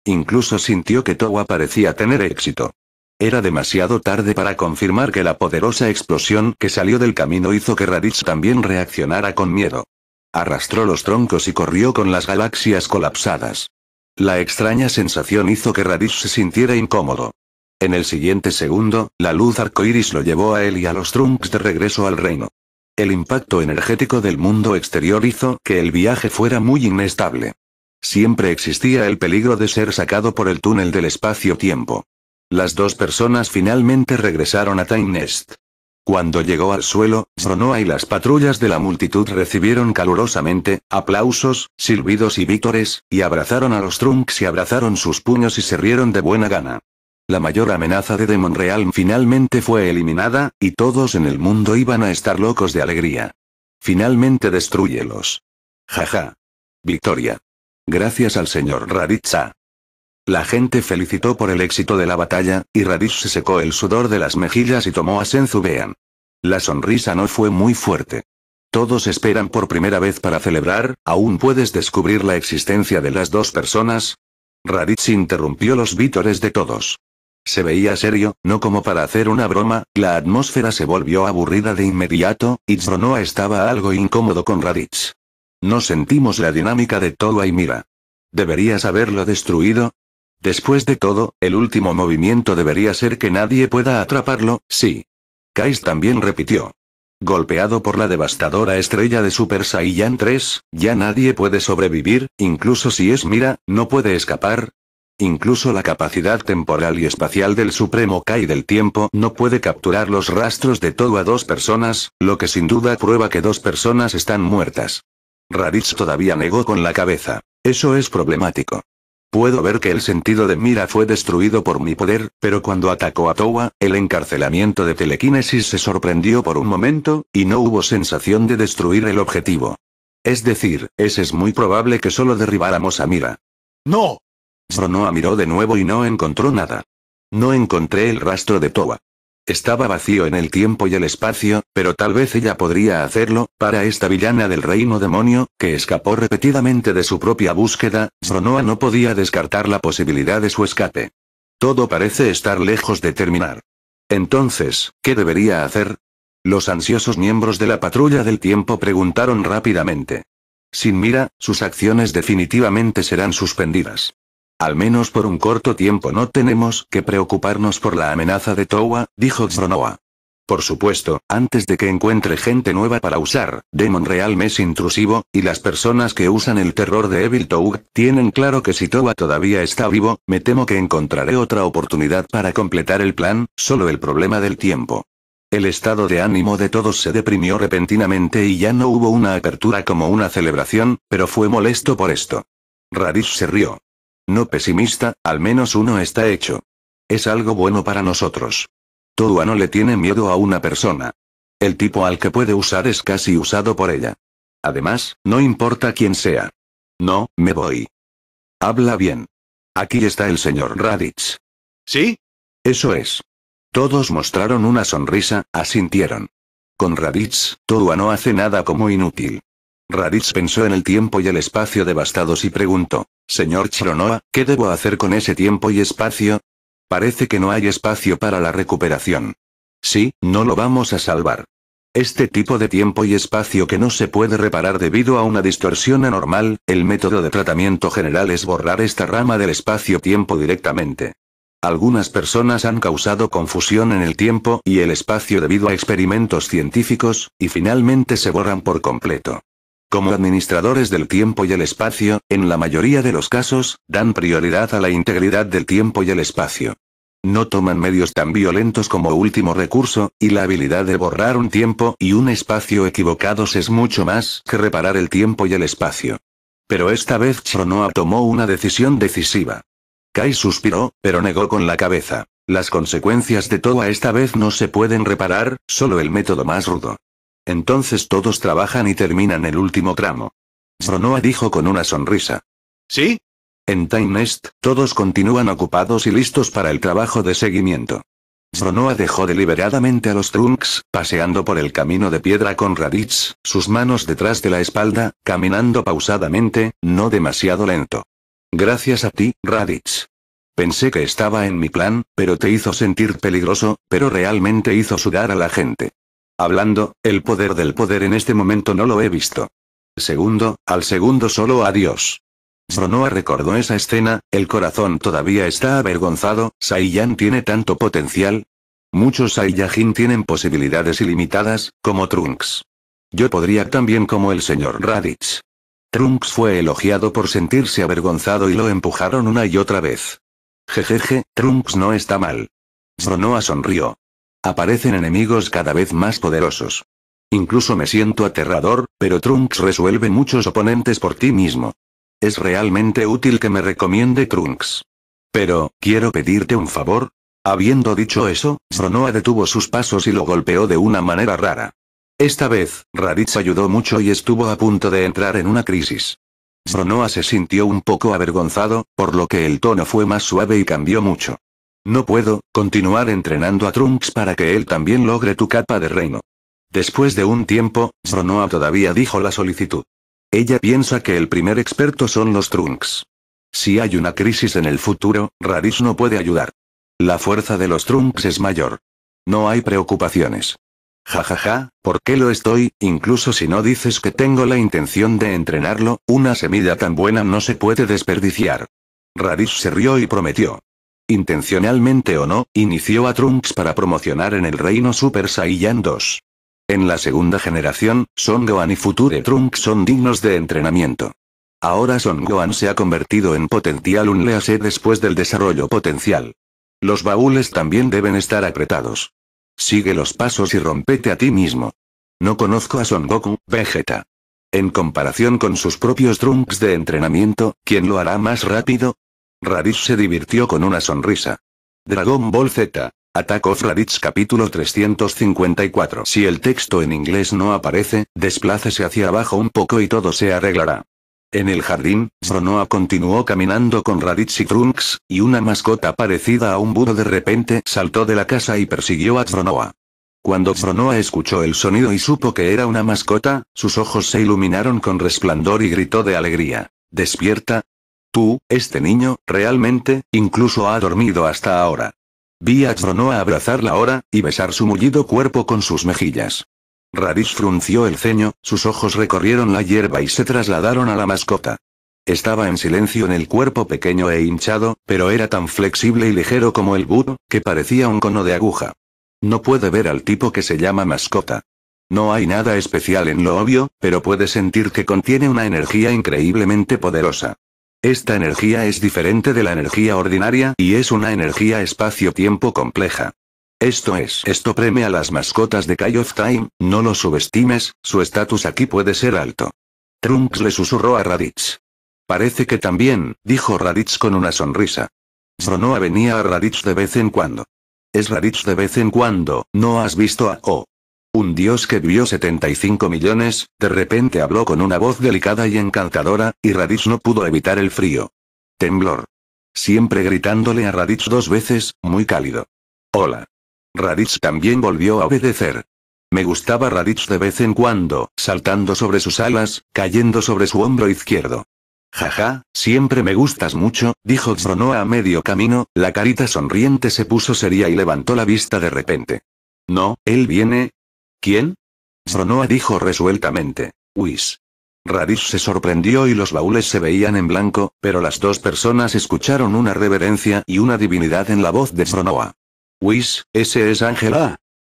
Incluso sintió que Towa parecía tener éxito. Era demasiado tarde para confirmar que la poderosa explosión que salió del camino hizo que Raditz también reaccionara con miedo. Arrastró los troncos y corrió con las galaxias colapsadas. La extraña sensación hizo que Raditz se sintiera incómodo. En el siguiente segundo, la luz arcoíris lo llevó a él y a los Trunks de regreso al reino. El impacto energético del mundo exterior hizo que el viaje fuera muy inestable. Siempre existía el peligro de ser sacado por el túnel del espacio-tiempo. Las dos personas finalmente regresaron a Time Nest. Cuando llegó al suelo, Zronoa y las patrullas de la multitud recibieron calurosamente, aplausos, silbidos y vítores, y abrazaron a los Trunks y abrazaron sus puños y se rieron de buena gana. La mayor amenaza de Demon Realm finalmente fue eliminada, y todos en el mundo iban a estar locos de alegría. Finalmente destruyelos. Jaja. Victoria. Gracias al señor Raditza. La gente felicitó por el éxito de la batalla, y Raditz se secó el sudor de las mejillas y tomó a Senzubean. La sonrisa no fue muy fuerte. Todos esperan por primera vez para celebrar, ¿aún puedes descubrir la existencia de las dos personas? Raditz interrumpió los vítores de todos. Se veía serio, no como para hacer una broma, la atmósfera se volvió aburrida de inmediato, y Zronoa estaba algo incómodo con Raditz. No sentimos la dinámica de Towa y Mira. ¿Deberías haberlo destruido? Después de todo, el último movimiento debería ser que nadie pueda atraparlo, sí. Kais también repitió. Golpeado por la devastadora estrella de Super Saiyan 3, ya nadie puede sobrevivir, incluso si es Mira, no puede escapar. Incluso la capacidad temporal y espacial del Supremo Kai del tiempo no puede capturar los rastros de todo a dos personas, lo que sin duda prueba que dos personas están muertas. Raditz todavía negó con la cabeza. Eso es problemático. Puedo ver que el sentido de mira fue destruido por mi poder, pero cuando atacó a Towa, el encarcelamiento de telequinesis se sorprendió por un momento, y no hubo sensación de destruir el objetivo. Es decir, ese es muy probable que solo derribáramos a Mira. ¡No! Zronoa miró de nuevo y no encontró nada. No encontré el rastro de Towa. Estaba vacío en el tiempo y el espacio, pero tal vez ella podría hacerlo, para esta villana del reino demonio, que escapó repetidamente de su propia búsqueda, Zronoa no podía descartar la posibilidad de su escape. Todo parece estar lejos de terminar. Entonces, ¿qué debería hacer? Los ansiosos miembros de la patrulla del tiempo preguntaron rápidamente. Sin mira, sus acciones definitivamente serán suspendidas. Al menos por un corto tiempo no tenemos que preocuparnos por la amenaza de Towa, dijo Zronoa. Por supuesto, antes de que encuentre gente nueva para usar, Demon Realm es intrusivo, y las personas que usan el terror de Evil Toad tienen claro que si Toa todavía está vivo, me temo que encontraré otra oportunidad para completar el plan, solo el problema del tiempo. El estado de ánimo de todos se deprimió repentinamente y ya no hubo una apertura como una celebración, pero fue molesto por esto. Radish se rió. No pesimista, al menos uno está hecho. Es algo bueno para nosotros. a no le tiene miedo a una persona. El tipo al que puede usar es casi usado por ella. Además, no importa quién sea. No, me voy. Habla bien. Aquí está el señor Raditz. ¿Sí? Eso es. Todos mostraron una sonrisa, asintieron. Con Raditz, Toa no hace nada como inútil. Raditz pensó en el tiempo y el espacio devastados y preguntó, Señor Chironoa, ¿qué debo hacer con ese tiempo y espacio? Parece que no hay espacio para la recuperación. Sí, no lo vamos a salvar. Este tipo de tiempo y espacio que no se puede reparar debido a una distorsión anormal, el método de tratamiento general es borrar esta rama del espacio-tiempo directamente. Algunas personas han causado confusión en el tiempo y el espacio debido a experimentos científicos, y finalmente se borran por completo. Como administradores del tiempo y el espacio, en la mayoría de los casos, dan prioridad a la integridad del tiempo y el espacio. No toman medios tan violentos como último recurso, y la habilidad de borrar un tiempo y un espacio equivocados es mucho más que reparar el tiempo y el espacio. Pero esta vez Chonoa tomó una decisión decisiva. Kai suspiró, pero negó con la cabeza. Las consecuencias de a esta vez no se pueden reparar, solo el método más rudo. Entonces todos trabajan y terminan el último tramo. Zronoa dijo con una sonrisa. ¿Sí? En Time Nest, todos continúan ocupados y listos para el trabajo de seguimiento. Zronoa dejó deliberadamente a los Trunks, paseando por el camino de piedra con Raditz, sus manos detrás de la espalda, caminando pausadamente, no demasiado lento. Gracias a ti, Raditz. Pensé que estaba en mi plan, pero te hizo sentir peligroso, pero realmente hizo sudar a la gente. Hablando, el poder del poder en este momento no lo he visto. Segundo, al segundo solo adiós. Zronoa recordó esa escena, el corazón todavía está avergonzado, Saiyan tiene tanto potencial. Muchos Saiyajin tienen posibilidades ilimitadas, como Trunks. Yo podría también como el señor Raditz. Trunks fue elogiado por sentirse avergonzado y lo empujaron una y otra vez. Jejeje, Trunks no está mal. Zronoa sonrió. Aparecen enemigos cada vez más poderosos. Incluso me siento aterrador, pero Trunks resuelve muchos oponentes por ti mismo. Es realmente útil que me recomiende Trunks. Pero, quiero pedirte un favor. Habiendo dicho eso, Zronoa detuvo sus pasos y lo golpeó de una manera rara. Esta vez, Raditz ayudó mucho y estuvo a punto de entrar en una crisis. Zronoa se sintió un poco avergonzado, por lo que el tono fue más suave y cambió mucho. No puedo, continuar entrenando a Trunks para que él también logre tu capa de reino. Después de un tiempo, Zronoa todavía dijo la solicitud. Ella piensa que el primer experto son los Trunks. Si hay una crisis en el futuro, Radish no puede ayudar. La fuerza de los Trunks es mayor. No hay preocupaciones. Ja ja, ja, ¿por qué lo estoy? Incluso si no dices que tengo la intención de entrenarlo, una semilla tan buena no se puede desperdiciar. Raditz se rió y prometió intencionalmente o no, inició a Trunks para promocionar en el reino Super Saiyan 2. En la segunda generación, Son Gohan y Future Trunks son dignos de entrenamiento. Ahora Son Gohan se ha convertido en potencial un lease después del desarrollo potencial. Los baúles también deben estar apretados. Sigue los pasos y rompete a ti mismo. No conozco a Son Goku, Vegeta. En comparación con sus propios Trunks de entrenamiento, ¿quién lo hará más rápido? Raditz se divirtió con una sonrisa. Dragon Ball Z. Attack of Raditz capítulo 354. Si el texto en inglés no aparece, desplácese hacia abajo un poco y todo se arreglará. En el jardín, Zronoa continuó caminando con Raditz y Trunks, y una mascota parecida a un budo de repente saltó de la casa y persiguió a Zronoa. Cuando Zronoa escuchó el sonido y supo que era una mascota, sus ojos se iluminaron con resplandor y gritó de alegría. ¡Despierta, Tú, este niño, realmente, incluso ha dormido hasta ahora. Vi a abrazar abrazarla ahora, y besar su mullido cuerpo con sus mejillas. Radis frunció el ceño, sus ojos recorrieron la hierba y se trasladaron a la mascota. Estaba en silencio en el cuerpo pequeño e hinchado, pero era tan flexible y ligero como el budo, que parecía un cono de aguja. No puede ver al tipo que se llama mascota. No hay nada especial en lo obvio, pero puede sentir que contiene una energía increíblemente poderosa. Esta energía es diferente de la energía ordinaria y es una energía espacio-tiempo compleja. Esto es, esto premia a las mascotas de Kai of Time, no lo subestimes, su estatus aquí puede ser alto. Trunks le susurró a Raditz. Parece que también, dijo Raditz con una sonrisa. Zronoa venía a Raditz de vez en cuando. Es Raditz de vez en cuando, ¿no has visto a O? Oh, un dios que vivió 75 millones, de repente habló con una voz delicada y encantadora, y Raditz no pudo evitar el frío. Temblor. Siempre gritándole a Raditz dos veces, muy cálido. Hola. Raditz también volvió a obedecer. Me gustaba Raditz de vez en cuando, saltando sobre sus alas, cayendo sobre su hombro izquierdo. Jaja, siempre me gustas mucho, dijo Zronoa a medio camino, la carita sonriente se puso seria y levantó la vista de repente. No, él viene, ¿Quién? Zronoa dijo resueltamente. Whis. Radish se sorprendió y los baúles se veían en blanco, pero las dos personas escucharon una reverencia y una divinidad en la voz de Zronoa. Whis, ese es Ángela.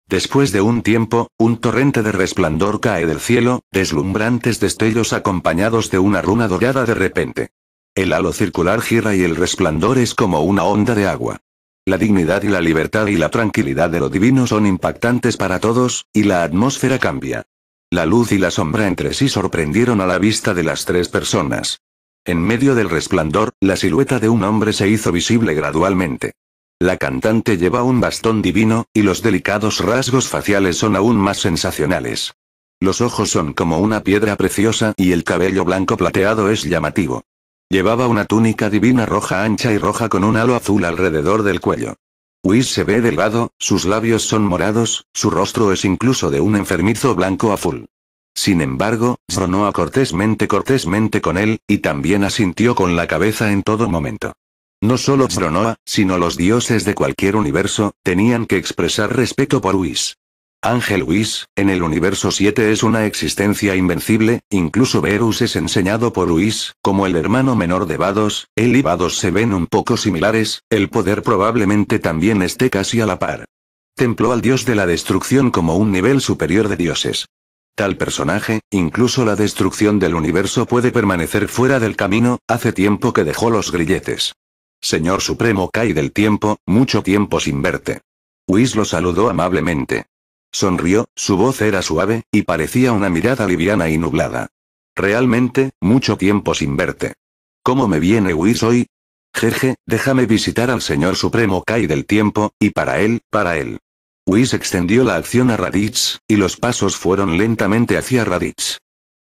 Después de un tiempo, un torrente de resplandor cae del cielo, deslumbrantes destellos acompañados de una runa dorada de repente. El halo circular gira y el resplandor es como una onda de agua. La dignidad y la libertad y la tranquilidad de lo divino son impactantes para todos, y la atmósfera cambia. La luz y la sombra entre sí sorprendieron a la vista de las tres personas. En medio del resplandor, la silueta de un hombre se hizo visible gradualmente. La cantante lleva un bastón divino, y los delicados rasgos faciales son aún más sensacionales. Los ojos son como una piedra preciosa y el cabello blanco plateado es llamativo. Llevaba una túnica divina roja ancha y roja con un halo azul alrededor del cuello. Whis se ve delgado, sus labios son morados, su rostro es incluso de un enfermizo blanco azul. Sin embargo, Zronoa cortésmente cortésmente con él, y también asintió con la cabeza en todo momento. No solo Zronoa, sino los dioses de cualquier universo, tenían que expresar respeto por Whis. Ángel Whis, en el universo 7 es una existencia invencible, incluso Verus es enseñado por Whis, como el hermano menor de Vados, él y Vados se ven un poco similares, el poder probablemente también esté casi a la par. Templó al dios de la destrucción como un nivel superior de dioses. Tal personaje, incluso la destrucción del universo puede permanecer fuera del camino, hace tiempo que dejó los grilletes. Señor Supremo Kai del tiempo, mucho tiempo sin verte. Whis lo saludó amablemente. Sonrió, su voz era suave, y parecía una mirada liviana y nublada. Realmente, mucho tiempo sin verte. ¿Cómo me viene Whis hoy? Jeje, déjame visitar al señor supremo Kai del tiempo, y para él, para él. Whis extendió la acción a Raditz, y los pasos fueron lentamente hacia Raditz.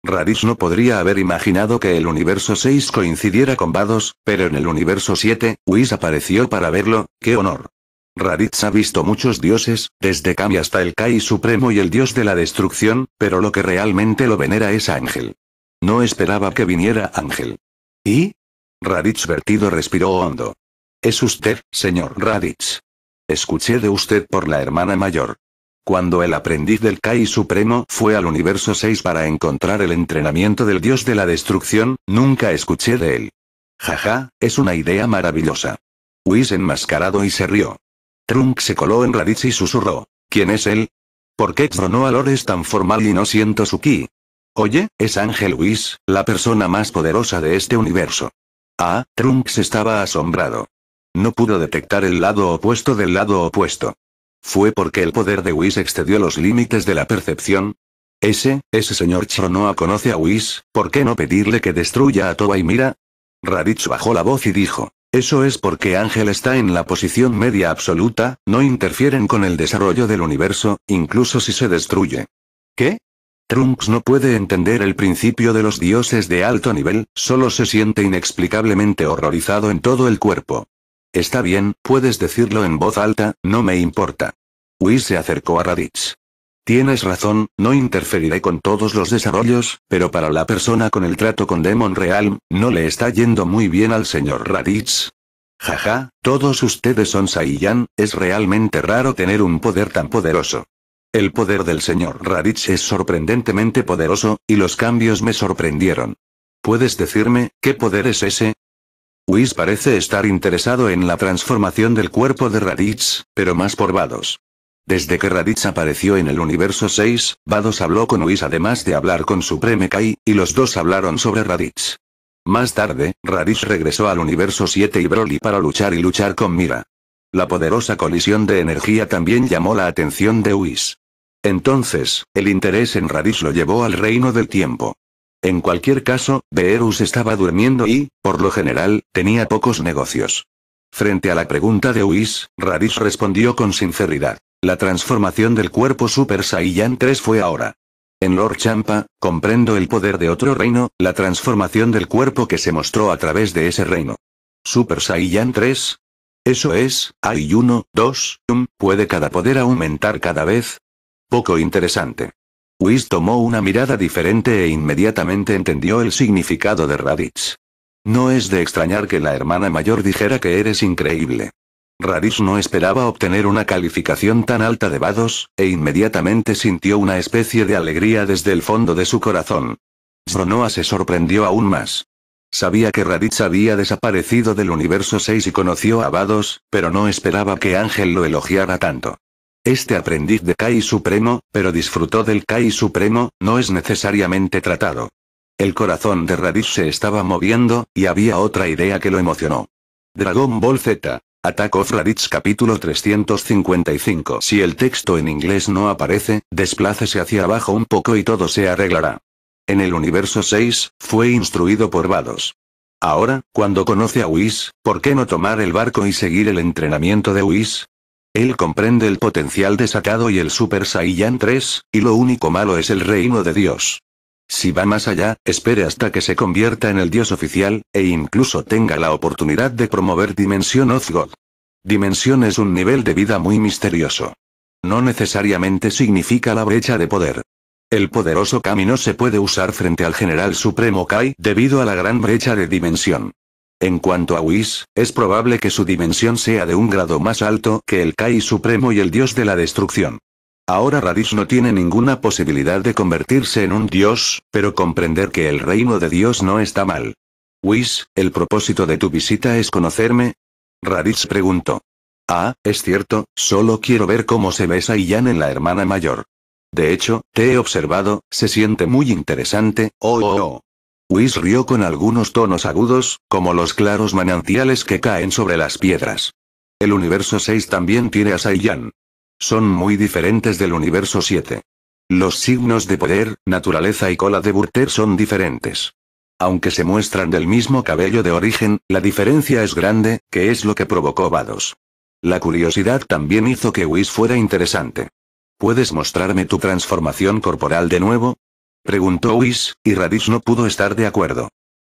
Raditz no podría haber imaginado que el universo 6 coincidiera con Vados, pero en el universo 7, Whis apareció para verlo, ¡qué honor! Raditz ha visto muchos dioses, desde Kami hasta el Kai Supremo y el dios de la destrucción, pero lo que realmente lo venera es Ángel. No esperaba que viniera Ángel. ¿Y? Raditz vertido respiró hondo. Es usted, señor Raditz. Escuché de usted por la hermana mayor. Cuando el aprendiz del Kai Supremo fue al universo 6 para encontrar el entrenamiento del dios de la destrucción, nunca escuché de él. Jaja, es una idea maravillosa. Whis enmascarado y se rió. Trunks se coló en Raditz y susurró. ¿Quién es él? ¿Por qué tronó a es tan formal y no siento su ki? Oye, es Ángel Whis, la persona más poderosa de este universo. Ah, Trunks estaba asombrado. No pudo detectar el lado opuesto del lado opuesto. ¿Fue porque el poder de Whis excedió los límites de la percepción? Ese, ese señor Chronoa conoce a Whis, ¿por qué no pedirle que destruya a Toba y Mira? Raditz bajó la voz y dijo. Eso es porque Ángel está en la posición media absoluta, no interfieren con el desarrollo del universo, incluso si se destruye. ¿Qué? Trunks no puede entender el principio de los dioses de alto nivel, solo se siente inexplicablemente horrorizado en todo el cuerpo. Está bien, puedes decirlo en voz alta, no me importa. Whis se acercó a Raditz. Tienes razón, no interferiré con todos los desarrollos, pero para la persona con el trato con Demon Realm, no le está yendo muy bien al señor Raditz. Jaja, todos ustedes son Saiyan, es realmente raro tener un poder tan poderoso. El poder del señor Raditz es sorprendentemente poderoso, y los cambios me sorprendieron. ¿Puedes decirme, qué poder es ese? Whis parece estar interesado en la transformación del cuerpo de Raditz, pero más por vados. Desde que Raditz apareció en el universo 6, Vados habló con Whis además de hablar con Supreme Kai, y los dos hablaron sobre Raditz. Más tarde, Raditz regresó al universo 7 y Broly para luchar y luchar con Mira. La poderosa colisión de energía también llamó la atención de Whis. Entonces, el interés en Raditz lo llevó al reino del tiempo. En cualquier caso, Beerus estaba durmiendo y, por lo general, tenía pocos negocios. Frente a la pregunta de Whis, Raditz respondió con sinceridad. La transformación del cuerpo Super Saiyan 3 fue ahora. En Lord Champa, comprendo el poder de otro reino, la transformación del cuerpo que se mostró a través de ese reino. Super Saiyan 3. Eso es, hay uno, dos, um, ¿puede cada poder aumentar cada vez? Poco interesante. Whis tomó una mirada diferente e inmediatamente entendió el significado de Raditz. No es de extrañar que la hermana mayor dijera que eres increíble. Raditz no esperaba obtener una calificación tan alta de Vados, e inmediatamente sintió una especie de alegría desde el fondo de su corazón. Zronoa se sorprendió aún más. Sabía que Raditz había desaparecido del universo 6 y conoció a Vados, pero no esperaba que Ángel lo elogiara tanto. Este aprendiz de Kai Supremo, pero disfrutó del Kai Supremo, no es necesariamente tratado. El corazón de Raditz se estaba moviendo, y había otra idea que lo emocionó. Dragon Ball Z. Ataco of capítulo 355 Si el texto en inglés no aparece, desplácese hacia abajo un poco y todo se arreglará. En el universo 6, fue instruido por Vados. Ahora, cuando conoce a Whis, ¿por qué no tomar el barco y seguir el entrenamiento de Whis? Él comprende el potencial desatado y el Super Saiyan 3, y lo único malo es el reino de Dios. Si va más allá, espere hasta que se convierta en el dios oficial, e incluso tenga la oportunidad de promover Dimensión Ozgod. Dimensión es un nivel de vida muy misterioso. No necesariamente significa la brecha de poder. El poderoso camino se puede usar frente al general supremo Kai debido a la gran brecha de dimensión. En cuanto a Whis, es probable que su dimensión sea de un grado más alto que el Kai supremo y el dios de la destrucción. Ahora Raditz no tiene ninguna posibilidad de convertirse en un dios, pero comprender que el reino de Dios no está mal. Whis, ¿el propósito de tu visita es conocerme? Raditz preguntó. Ah, es cierto, solo quiero ver cómo se ve Saiyan en la hermana mayor. De hecho, te he observado, se siente muy interesante, oh oh oh. Whis rió con algunos tonos agudos, como los claros manantiales que caen sobre las piedras. El universo 6 también tiene a Saiyan son muy diferentes del universo 7. Los signos de poder, naturaleza y cola de Burter son diferentes. Aunque se muestran del mismo cabello de origen, la diferencia es grande, que es lo que provocó Vados. La curiosidad también hizo que Whis fuera interesante. ¿Puedes mostrarme tu transformación corporal de nuevo? Preguntó Whis, y Raditz no pudo estar de acuerdo.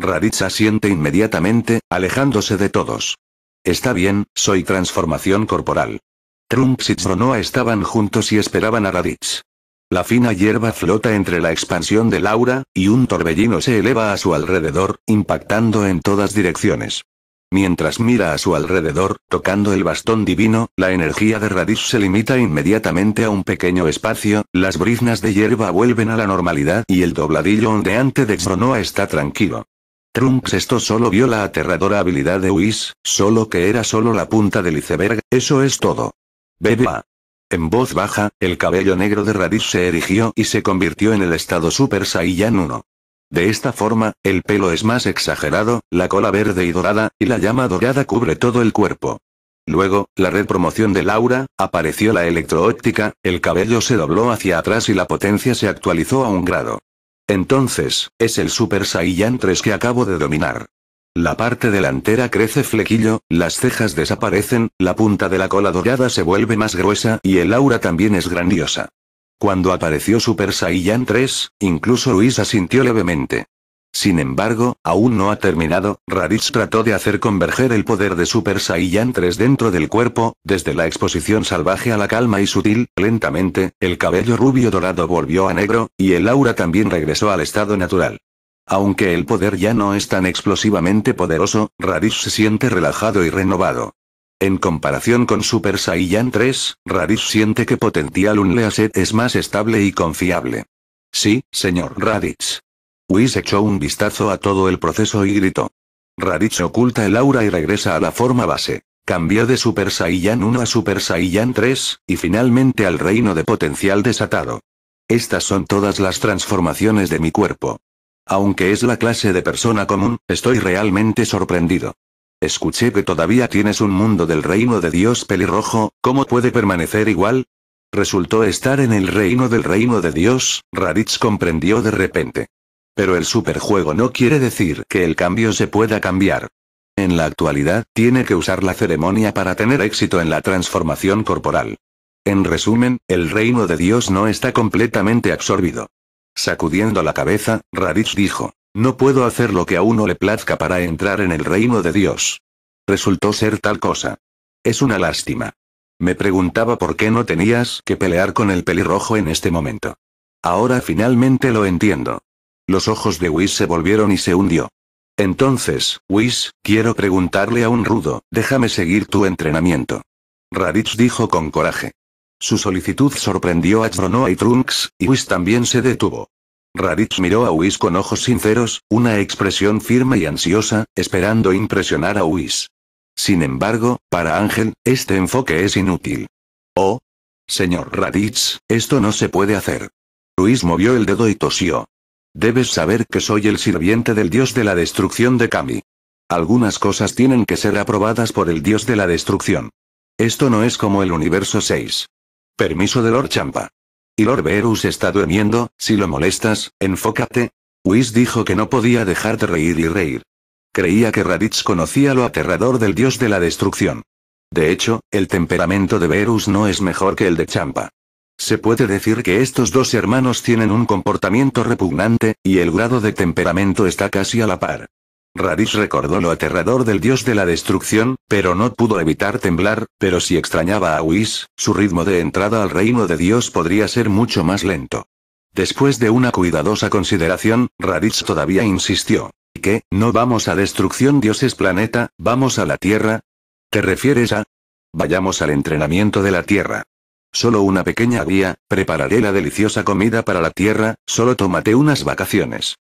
Raditz asiente inmediatamente, alejándose de todos. Está bien, soy transformación corporal. Trunks y Zronoa estaban juntos y esperaban a Raditz. La fina hierba flota entre la expansión de Laura, y un torbellino se eleva a su alrededor, impactando en todas direcciones. Mientras mira a su alrededor, tocando el bastón divino, la energía de Raditz se limita inmediatamente a un pequeño espacio, las briznas de hierba vuelven a la normalidad y el dobladillo ondeante de Xronoa está tranquilo. Trunks esto solo vio la aterradora habilidad de Whis, solo que era solo la punta del iceberg, eso es todo. Beba. En voz baja, el cabello negro de Raditz se erigió y se convirtió en el estado Super Saiyan 1. De esta forma, el pelo es más exagerado, la cola verde y dorada, y la llama dorada cubre todo el cuerpo. Luego, la red promoción de Laura, apareció la electro-óptica, el cabello se dobló hacia atrás y la potencia se actualizó a un grado. Entonces, es el Super Saiyan 3 que acabo de dominar. La parte delantera crece flequillo, las cejas desaparecen, la punta de la cola dorada se vuelve más gruesa y el aura también es grandiosa. Cuando apareció Super Saiyan 3, incluso Luisa sintió levemente. Sin embargo, aún no ha terminado, Raditz trató de hacer converger el poder de Super Saiyan 3 dentro del cuerpo, desde la exposición salvaje a la calma y sutil, lentamente, el cabello rubio dorado volvió a negro, y el aura también regresó al estado natural. Aunque el poder ya no es tan explosivamente poderoso, Raditz se siente relajado y renovado. En comparación con Super Saiyan 3, Raditz siente que Potencial Unleashed es más estable y confiable. Sí, señor Raditz. Whis echó un vistazo a todo el proceso y gritó. Raditz oculta el aura y regresa a la forma base. Cambió de Super Saiyan 1 a Super Saiyan 3, y finalmente al reino de potencial desatado. Estas son todas las transformaciones de mi cuerpo. Aunque es la clase de persona común, estoy realmente sorprendido. Escuché que todavía tienes un mundo del reino de Dios pelirrojo, ¿cómo puede permanecer igual? Resultó estar en el reino del reino de Dios, Raditz comprendió de repente. Pero el superjuego no quiere decir que el cambio se pueda cambiar. En la actualidad, tiene que usar la ceremonia para tener éxito en la transformación corporal. En resumen, el reino de Dios no está completamente absorbido. Sacudiendo la cabeza, Raditz dijo, no puedo hacer lo que a uno le plazca para entrar en el reino de Dios. Resultó ser tal cosa. Es una lástima. Me preguntaba por qué no tenías que pelear con el pelirrojo en este momento. Ahora finalmente lo entiendo. Los ojos de Whis se volvieron y se hundió. Entonces, Whis, quiero preguntarle a un rudo, déjame seguir tu entrenamiento. Raditz dijo con coraje. Su solicitud sorprendió a Chronoa y Trunks, y Whis también se detuvo. Raditz miró a Whis con ojos sinceros, una expresión firme y ansiosa, esperando impresionar a Whis. Sin embargo, para Ángel, este enfoque es inútil. Oh. Señor Raditz, esto no se puede hacer. Whis movió el dedo y tosió. Debes saber que soy el sirviente del dios de la destrucción de Kami. Algunas cosas tienen que ser aprobadas por el dios de la destrucción. Esto no es como el universo 6. Permiso de Lord Champa. Y Lord Verus está durmiendo, si lo molestas, enfócate. Whis dijo que no podía dejar de reír y reír. Creía que Raditz conocía lo aterrador del dios de la destrucción. De hecho, el temperamento de Verus no es mejor que el de Champa. Se puede decir que estos dos hermanos tienen un comportamiento repugnante, y el grado de temperamento está casi a la par. Radish recordó lo aterrador del dios de la destrucción, pero no pudo evitar temblar, pero si extrañaba a Whis, su ritmo de entrada al reino de Dios podría ser mucho más lento. Después de una cuidadosa consideración, Radish todavía insistió. ¿Qué? ¿No vamos a destrucción dioses planeta, vamos a la Tierra? ¿Te refieres a? Vayamos al entrenamiento de la Tierra. Solo una pequeña guía, prepararé la deliciosa comida para la Tierra, solo tómate unas vacaciones.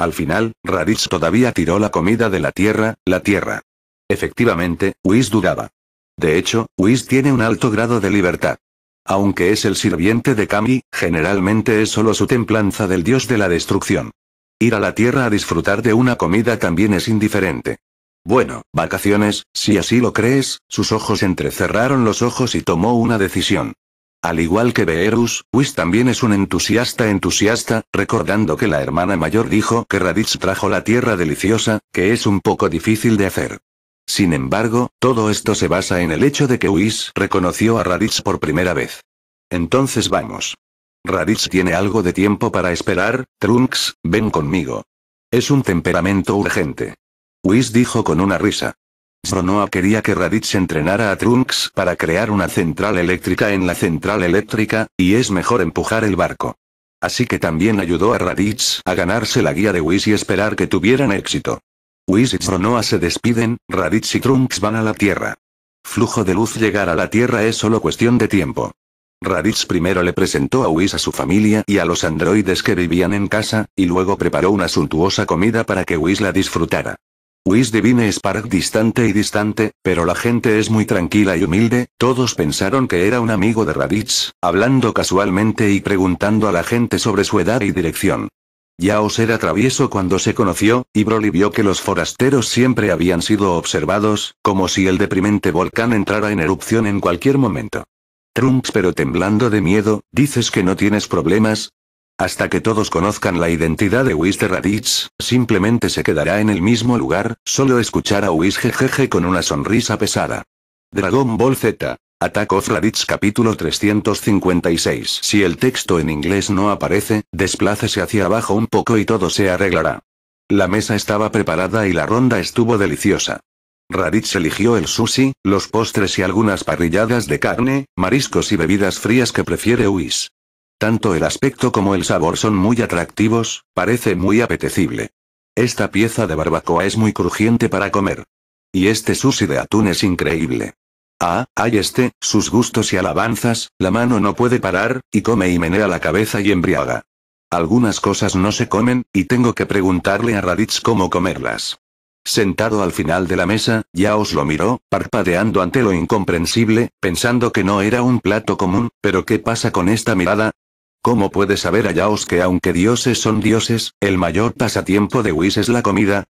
Al final, Raditz todavía tiró la comida de la tierra, la tierra. Efectivamente, Whis dudaba. De hecho, Whis tiene un alto grado de libertad. Aunque es el sirviente de Kami, generalmente es solo su templanza del dios de la destrucción. Ir a la tierra a disfrutar de una comida también es indiferente. Bueno, vacaciones, si así lo crees, sus ojos entrecerraron los ojos y tomó una decisión. Al igual que Beerus, Whis también es un entusiasta entusiasta, recordando que la hermana mayor dijo que Raditz trajo la tierra deliciosa, que es un poco difícil de hacer. Sin embargo, todo esto se basa en el hecho de que Whis reconoció a Raditz por primera vez. Entonces vamos. Raditz tiene algo de tiempo para esperar, Trunks, ven conmigo. Es un temperamento urgente. Whis dijo con una risa. Zronoa quería que Raditz entrenara a Trunks para crear una central eléctrica en la central eléctrica, y es mejor empujar el barco. Así que también ayudó a Raditz a ganarse la guía de Whis y esperar que tuvieran éxito. Whis y Zronoa se despiden, Raditz y Trunks van a la Tierra. Flujo de luz llegar a la Tierra es solo cuestión de tiempo. Raditz primero le presentó a Whis a su familia y a los androides que vivían en casa, y luego preparó una suntuosa comida para que Whis la disfrutara. Whis es Spark distante y distante, pero la gente es muy tranquila y humilde, todos pensaron que era un amigo de Raditz, hablando casualmente y preguntando a la gente sobre su edad y dirección. Yaos era travieso cuando se conoció, y Broly vio que los forasteros siempre habían sido observados, como si el deprimente volcán entrara en erupción en cualquier momento. Trunks pero temblando de miedo, dices que no tienes problemas, hasta que todos conozcan la identidad de Whis Raditz, simplemente se quedará en el mismo lugar, solo escuchará a Whis jejeje con una sonrisa pesada. Dragon Ball Z. Attack of Raditz capítulo 356 Si el texto en inglés no aparece, desplácese hacia abajo un poco y todo se arreglará. La mesa estaba preparada y la ronda estuvo deliciosa. Raditz eligió el sushi, los postres y algunas parrilladas de carne, mariscos y bebidas frías que prefiere Whis. Tanto el aspecto como el sabor son muy atractivos, parece muy apetecible. Esta pieza de barbacoa es muy crujiente para comer. Y este sushi de atún es increíble. Ah, hay este, sus gustos y alabanzas, la mano no puede parar, y come y menea la cabeza y embriaga. Algunas cosas no se comen, y tengo que preguntarle a Raditz cómo comerlas. Sentado al final de la mesa, ya os lo miró, parpadeando ante lo incomprensible, pensando que no era un plato común, pero ¿qué pasa con esta mirada? ¿Cómo puede saber Ayaos que aunque dioses son dioses, el mayor pasatiempo de Whis es la comida?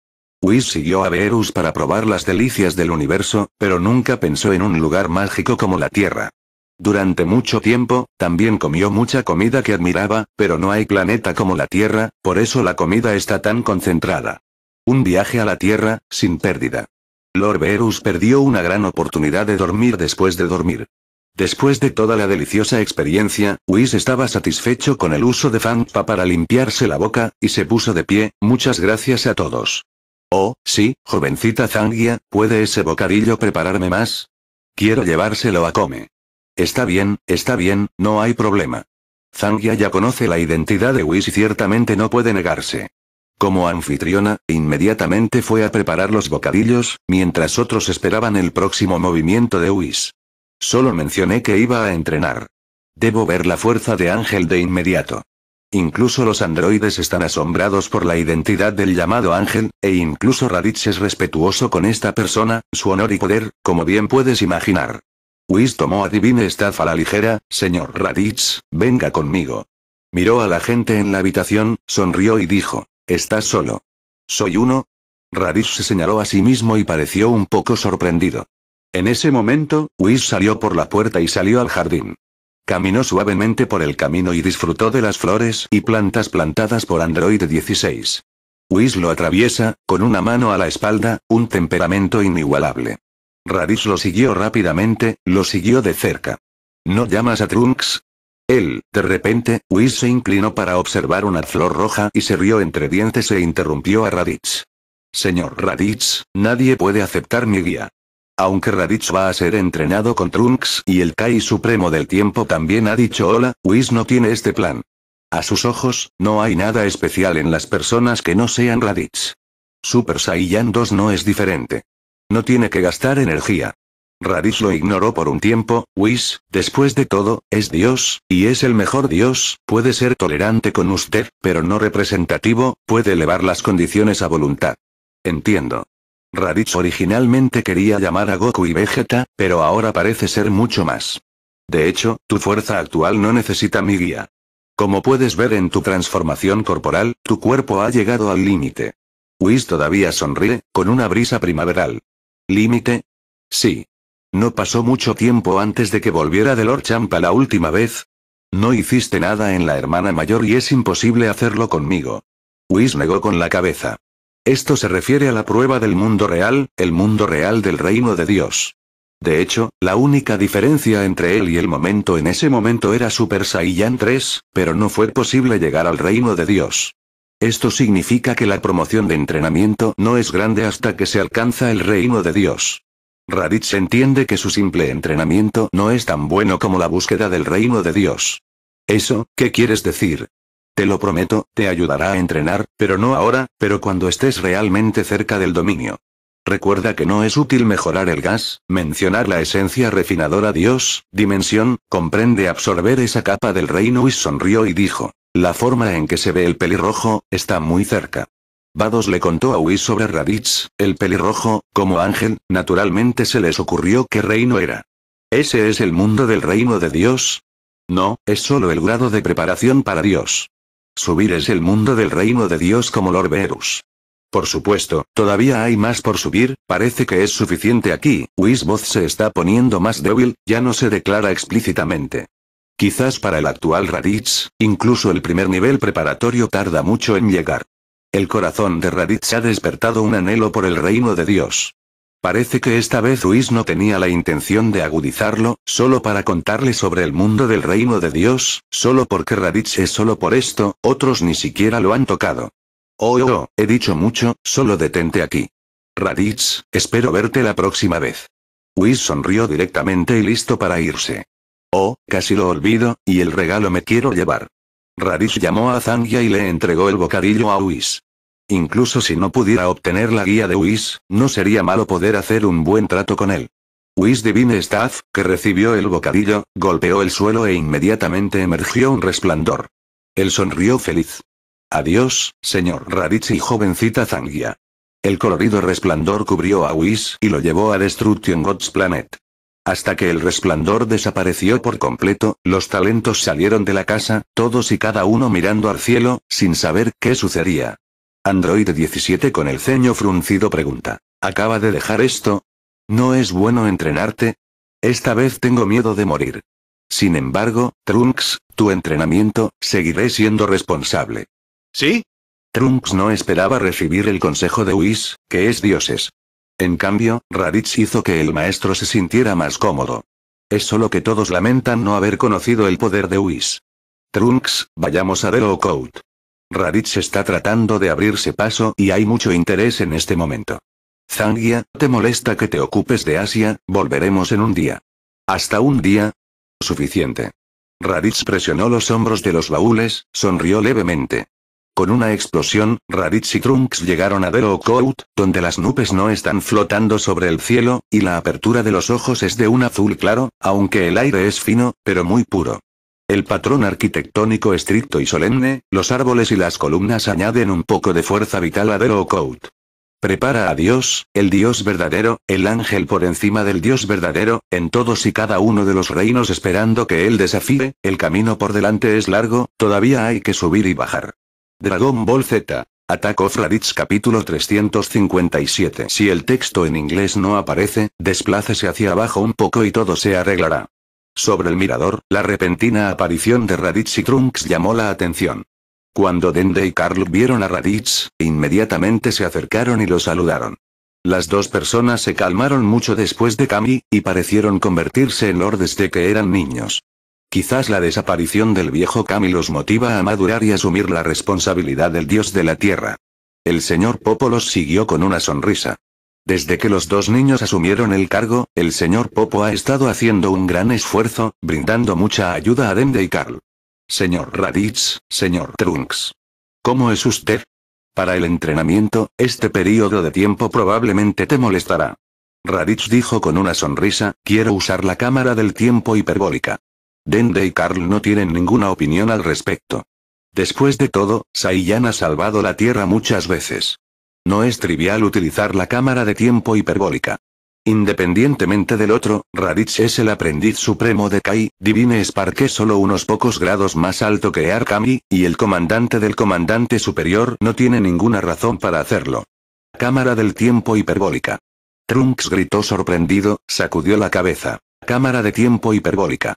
Whis siguió a Verus para probar las delicias del universo, pero nunca pensó en un lugar mágico como la Tierra. Durante mucho tiempo, también comió mucha comida que admiraba, pero no hay planeta como la Tierra, por eso la comida está tan concentrada. Un viaje a la Tierra, sin pérdida. Lord Verus perdió una gran oportunidad de dormir después de dormir. Después de toda la deliciosa experiencia, Whis estaba satisfecho con el uso de fanpa para limpiarse la boca, y se puso de pie, muchas gracias a todos. Oh, sí, jovencita Zangia, ¿puede ese bocadillo prepararme más? Quiero llevárselo a Come. Está bien, está bien, no hay problema. Zangia ya conoce la identidad de Whis y ciertamente no puede negarse. Como anfitriona, inmediatamente fue a preparar los bocadillos, mientras otros esperaban el próximo movimiento de Whis. Solo mencioné que iba a entrenar. Debo ver la fuerza de Ángel de inmediato. Incluso los androides están asombrados por la identidad del llamado Ángel, e incluso Raditz es respetuoso con esta persona, su honor y poder, como bien puedes imaginar. Whis tomó adivine estafa la ligera, señor Raditz, venga conmigo. Miró a la gente en la habitación, sonrió y dijo, ¿estás solo? ¿Soy uno? Raditz se señaló a sí mismo y pareció un poco sorprendido. En ese momento, Whis salió por la puerta y salió al jardín. Caminó suavemente por el camino y disfrutó de las flores y plantas plantadas por Android 16. Whis lo atraviesa, con una mano a la espalda, un temperamento inigualable. Raditz lo siguió rápidamente, lo siguió de cerca. ¿No llamas a Trunks? Él, de repente, Whis se inclinó para observar una flor roja y se rió entre dientes e interrumpió a Raditz. Señor Raditz, nadie puede aceptar mi guía. Aunque Raditz va a ser entrenado con Trunks y el Kai Supremo del Tiempo también ha dicho hola, Whis no tiene este plan. A sus ojos, no hay nada especial en las personas que no sean Raditz. Super Saiyan 2 no es diferente. No tiene que gastar energía. Raditz lo ignoró por un tiempo, Whis, después de todo, es Dios, y es el mejor Dios, puede ser tolerante con usted, pero no representativo, puede elevar las condiciones a voluntad. Entiendo. Raditz originalmente quería llamar a Goku y Vegeta, pero ahora parece ser mucho más. De hecho, tu fuerza actual no necesita mi guía. Como puedes ver en tu transformación corporal, tu cuerpo ha llegado al límite. Whis todavía sonríe, con una brisa primaveral. ¿Límite? Sí. No pasó mucho tiempo antes de que volviera de Lord Champa la última vez. No hiciste nada en la hermana mayor y es imposible hacerlo conmigo. Whis negó con la cabeza. Esto se refiere a la prueba del mundo real, el mundo real del reino de Dios. De hecho, la única diferencia entre él y el momento en ese momento era Super Saiyan 3, pero no fue posible llegar al reino de Dios. Esto significa que la promoción de entrenamiento no es grande hasta que se alcanza el reino de Dios. Raditz entiende que su simple entrenamiento no es tan bueno como la búsqueda del reino de Dios. ¿Eso, qué quieres decir? Te lo prometo, te ayudará a entrenar, pero no ahora, pero cuando estés realmente cerca del dominio. Recuerda que no es útil mejorar el gas, mencionar la esencia refinadora Dios, dimensión, comprende absorber esa capa del reino y sonrió y dijo, la forma en que se ve el pelirrojo, está muy cerca. Vados le contó a Whis sobre Raditz, el pelirrojo, como ángel, naturalmente se les ocurrió qué reino era. ¿Ese es el mundo del reino de Dios? No, es solo el grado de preparación para Dios. Subir es el mundo del reino de Dios como Lord Verus. Por supuesto, todavía hay más por subir, parece que es suficiente aquí, Wisboth se está poniendo más débil, ya no se declara explícitamente. Quizás para el actual Raditz, incluso el primer nivel preparatorio tarda mucho en llegar. El corazón de Raditz ha despertado un anhelo por el reino de Dios. Parece que esta vez Ruiz no tenía la intención de agudizarlo, solo para contarle sobre el mundo del reino de Dios, solo porque Raditz es solo por esto, otros ni siquiera lo han tocado. Oh, oh, oh he dicho mucho, solo detente aquí. Raditz, espero verte la próxima vez. Whis sonrió directamente y listo para irse. Oh, casi lo olvido, y el regalo me quiero llevar. Raditz llamó a Zangia y le entregó el bocadillo a Whis. Incluso si no pudiera obtener la guía de Whis, no sería malo poder hacer un buen trato con él. Whis Divine Staff, que recibió el bocadillo, golpeó el suelo e inmediatamente emergió un resplandor. Él sonrió feliz. Adiós, señor Raditz y jovencita Zangia. El colorido resplandor cubrió a Whis y lo llevó a Destruction God's Planet. Hasta que el resplandor desapareció por completo, los talentos salieron de la casa, todos y cada uno mirando al cielo, sin saber qué sucedía. Android 17 con el ceño fruncido pregunta. ¿Acaba de dejar esto? ¿No es bueno entrenarte? Esta vez tengo miedo de morir. Sin embargo, Trunks, tu entrenamiento, seguiré siendo responsable. ¿Sí? Trunks no esperaba recibir el consejo de Whis, que es dioses. En cambio, Raditz hizo que el maestro se sintiera más cómodo. Es solo que todos lamentan no haber conocido el poder de Whis. Trunks, vayamos a Coat. Raditz está tratando de abrirse paso y hay mucho interés en este momento. Zangia, ¿te molesta que te ocupes de Asia? Volveremos en un día. ¿Hasta un día? Suficiente. Raditz presionó los hombros de los baúles, sonrió levemente. Con una explosión, Raditz y Trunks llegaron a Vero donde las nubes no están flotando sobre el cielo, y la apertura de los ojos es de un azul claro, aunque el aire es fino, pero muy puro. El patrón arquitectónico estricto y solemne, los árboles y las columnas añaden un poco de fuerza vital a Code. Prepara a Dios, el Dios verdadero, el ángel por encima del Dios verdadero, en todos y cada uno de los reinos esperando que Él desafíe, el camino por delante es largo, todavía hay que subir y bajar. Dragon Ball Z. Attack of capítulo 357 Si el texto en inglés no aparece, desplácese hacia abajo un poco y todo se arreglará. Sobre el mirador, la repentina aparición de Raditz y Trunks llamó la atención. Cuando Dende y Carl vieron a Raditz, inmediatamente se acercaron y lo saludaron. Las dos personas se calmaron mucho después de Kami, y parecieron convertirse en lordes desde que eran niños. Quizás la desaparición del viejo Kami los motiva a madurar y asumir la responsabilidad del dios de la tierra. El señor Popo los siguió con una sonrisa. Desde que los dos niños asumieron el cargo, el señor Popo ha estado haciendo un gran esfuerzo, brindando mucha ayuda a Dende y Carl. Señor Raditz, señor Trunks. ¿Cómo es usted? Para el entrenamiento, este periodo de tiempo probablemente te molestará. Raditz dijo con una sonrisa, quiero usar la cámara del tiempo hiperbólica. Dende y Carl no tienen ninguna opinión al respecto. Después de todo, Saiyan ha salvado la Tierra muchas veces. No es trivial utilizar la cámara de tiempo hiperbólica. Independientemente del otro, Raditz es el aprendiz supremo de Kai, Divine Spark es solo unos pocos grados más alto que Arkami, y el comandante del comandante superior no tiene ninguna razón para hacerlo. Cámara del tiempo hiperbólica. Trunks gritó sorprendido, sacudió la cabeza. Cámara de tiempo hiperbólica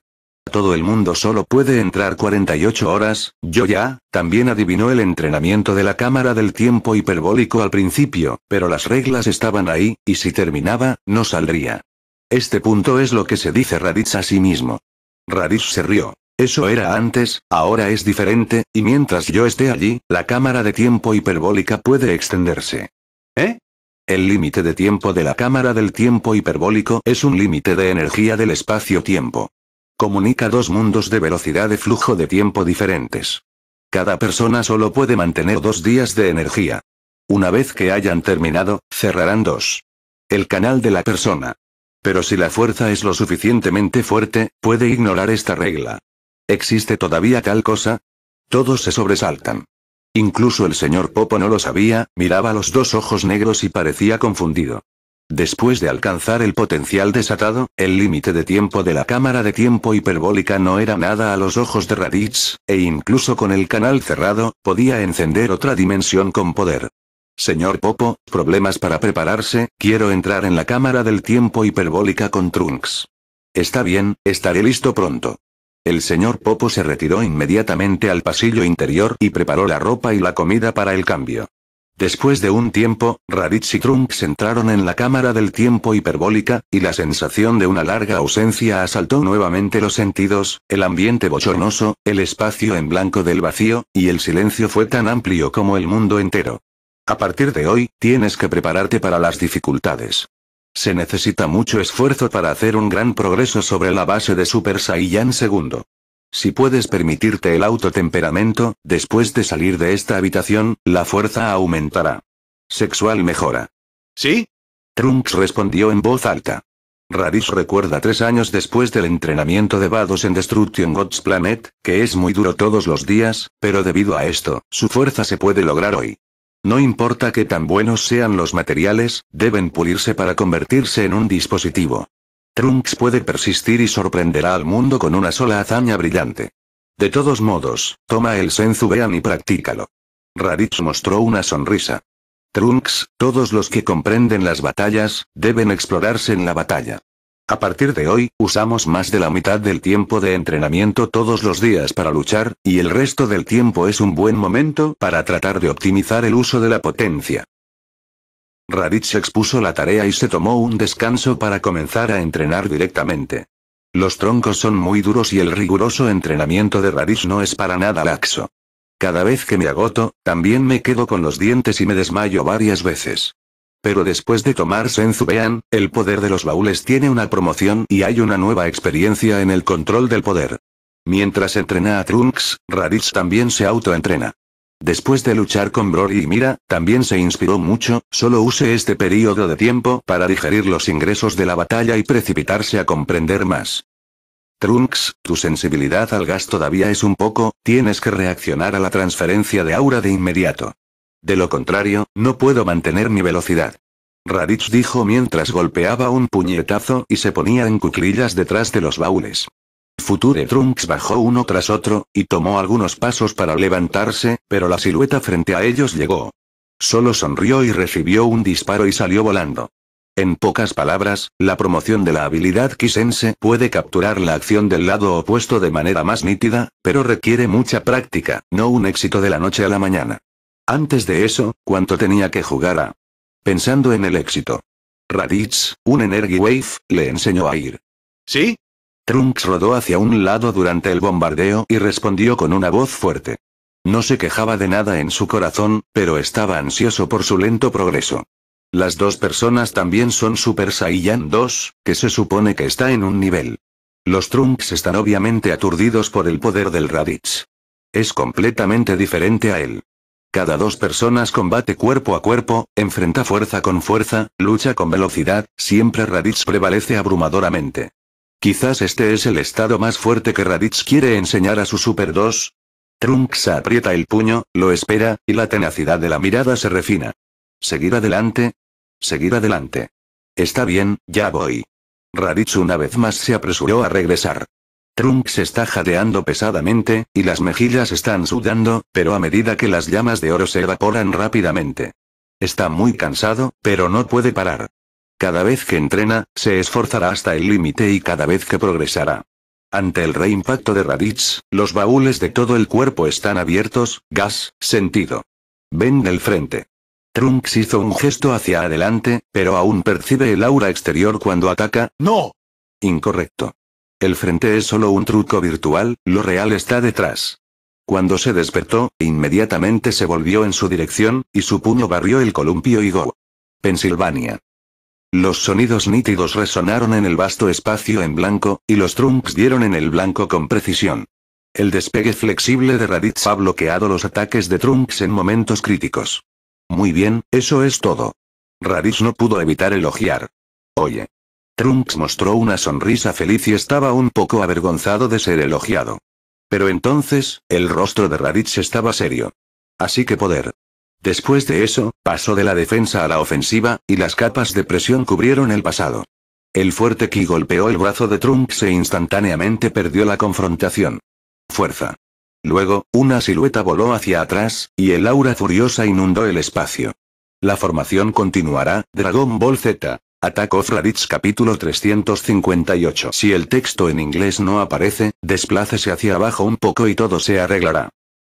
todo el mundo solo puede entrar 48 horas, yo ya, también adivinó el entrenamiento de la cámara del tiempo hiperbólico al principio, pero las reglas estaban ahí, y si terminaba, no saldría. Este punto es lo que se dice Raditz a sí mismo. Raditz se rió. Eso era antes, ahora es diferente, y mientras yo esté allí, la cámara de tiempo hiperbólica puede extenderse. ¿Eh? El límite de tiempo de la cámara del tiempo hiperbólico es un límite de energía del espacio-tiempo comunica dos mundos de velocidad de flujo de tiempo diferentes. Cada persona solo puede mantener dos días de energía. Una vez que hayan terminado, cerrarán dos. El canal de la persona. Pero si la fuerza es lo suficientemente fuerte, puede ignorar esta regla. ¿Existe todavía tal cosa? Todos se sobresaltan. Incluso el señor Popo no lo sabía, miraba los dos ojos negros y parecía confundido. Después de alcanzar el potencial desatado, el límite de tiempo de la cámara de tiempo hiperbólica no era nada a los ojos de Raditz, e incluso con el canal cerrado, podía encender otra dimensión con poder. Señor Popo, problemas para prepararse, quiero entrar en la cámara del tiempo hiperbólica con Trunks. Está bien, estaré listo pronto. El señor Popo se retiró inmediatamente al pasillo interior y preparó la ropa y la comida para el cambio. Después de un tiempo, Raditz y Trunks entraron en la cámara del tiempo hiperbólica, y la sensación de una larga ausencia asaltó nuevamente los sentidos, el ambiente bochornoso, el espacio en blanco del vacío, y el silencio fue tan amplio como el mundo entero. A partir de hoy, tienes que prepararte para las dificultades. Se necesita mucho esfuerzo para hacer un gran progreso sobre la base de Super Saiyan II. Si puedes permitirte el autotemperamento, después de salir de esta habitación, la fuerza aumentará. Sexual mejora. ¿Sí? Trunks respondió en voz alta. Radis recuerda tres años después del entrenamiento de Vados en Destruction God's Planet, que es muy duro todos los días, pero debido a esto, su fuerza se puede lograr hoy. No importa que tan buenos sean los materiales, deben pulirse para convertirse en un dispositivo. Trunks puede persistir y sorprenderá al mundo con una sola hazaña brillante. De todos modos, toma el bean y practícalo. Raditz mostró una sonrisa. Trunks, todos los que comprenden las batallas, deben explorarse en la batalla. A partir de hoy, usamos más de la mitad del tiempo de entrenamiento todos los días para luchar, y el resto del tiempo es un buen momento para tratar de optimizar el uso de la potencia. Raditz expuso la tarea y se tomó un descanso para comenzar a entrenar directamente. Los troncos son muy duros y el riguroso entrenamiento de Raditz no es para nada laxo. Cada vez que me agoto, también me quedo con los dientes y me desmayo varias veces. Pero después de tomar Senzubean, el poder de los baúles tiene una promoción y hay una nueva experiencia en el control del poder. Mientras entrena a Trunks, Raditz también se autoentrena. Después de luchar con Broly y Mira, también se inspiró mucho, solo use este periodo de tiempo para digerir los ingresos de la batalla y precipitarse a comprender más. Trunks, tu sensibilidad al gas todavía es un poco, tienes que reaccionar a la transferencia de aura de inmediato. De lo contrario, no puedo mantener mi velocidad. Raditz dijo mientras golpeaba un puñetazo y se ponía en cuclillas detrás de los baúles. Future Trunks bajó uno tras otro, y tomó algunos pasos para levantarse, pero la silueta frente a ellos llegó. Solo sonrió y recibió un disparo y salió volando. En pocas palabras, la promoción de la habilidad Kisense puede capturar la acción del lado opuesto de manera más nítida, pero requiere mucha práctica, no un éxito de la noche a la mañana. Antes de eso, cuánto tenía que jugar a... Pensando en el éxito. Raditz, un Energy Wave, le enseñó a ir. ¿Sí? Trunks rodó hacia un lado durante el bombardeo y respondió con una voz fuerte. No se quejaba de nada en su corazón, pero estaba ansioso por su lento progreso. Las dos personas también son Super Saiyan 2, que se supone que está en un nivel. Los Trunks están obviamente aturdidos por el poder del Raditz. Es completamente diferente a él. Cada dos personas combate cuerpo a cuerpo, enfrenta fuerza con fuerza, lucha con velocidad, siempre Raditz prevalece abrumadoramente. Quizás este es el estado más fuerte que Raditz quiere enseñar a su Super 2. Trunks aprieta el puño, lo espera, y la tenacidad de la mirada se refina. Seguir adelante. Seguir adelante. Está bien, ya voy. Raditz una vez más se apresuró a regresar. Trunks está jadeando pesadamente, y las mejillas están sudando, pero a medida que las llamas de oro se evaporan rápidamente. Está muy cansado, pero no puede parar. Cada vez que entrena, se esforzará hasta el límite y cada vez que progresará. Ante el reimpacto de Raditz, los baúles de todo el cuerpo están abiertos, gas, sentido. Ven del frente. Trunks hizo un gesto hacia adelante, pero aún percibe el aura exterior cuando ataca. ¡No! Incorrecto. El frente es solo un truco virtual, lo real está detrás. Cuando se despertó, inmediatamente se volvió en su dirección, y su puño barrió el columpio y go. Pensilvania. Los sonidos nítidos resonaron en el vasto espacio en blanco, y los trunks dieron en el blanco con precisión. El despegue flexible de Raditz ha bloqueado los ataques de Trunks en momentos críticos. Muy bien, eso es todo. Raditz no pudo evitar elogiar. Oye. Trunks mostró una sonrisa feliz y estaba un poco avergonzado de ser elogiado. Pero entonces, el rostro de Raditz estaba serio. Así que poder. Después de eso, pasó de la defensa a la ofensiva, y las capas de presión cubrieron el pasado. El fuerte Ki golpeó el brazo de Trunks e instantáneamente perdió la confrontación. Fuerza. Luego, una silueta voló hacia atrás, y el aura furiosa inundó el espacio. La formación continuará, Dragon Ball Z. Attack of capítulo 358 Si el texto en inglés no aparece, desplácese hacia abajo un poco y todo se arreglará.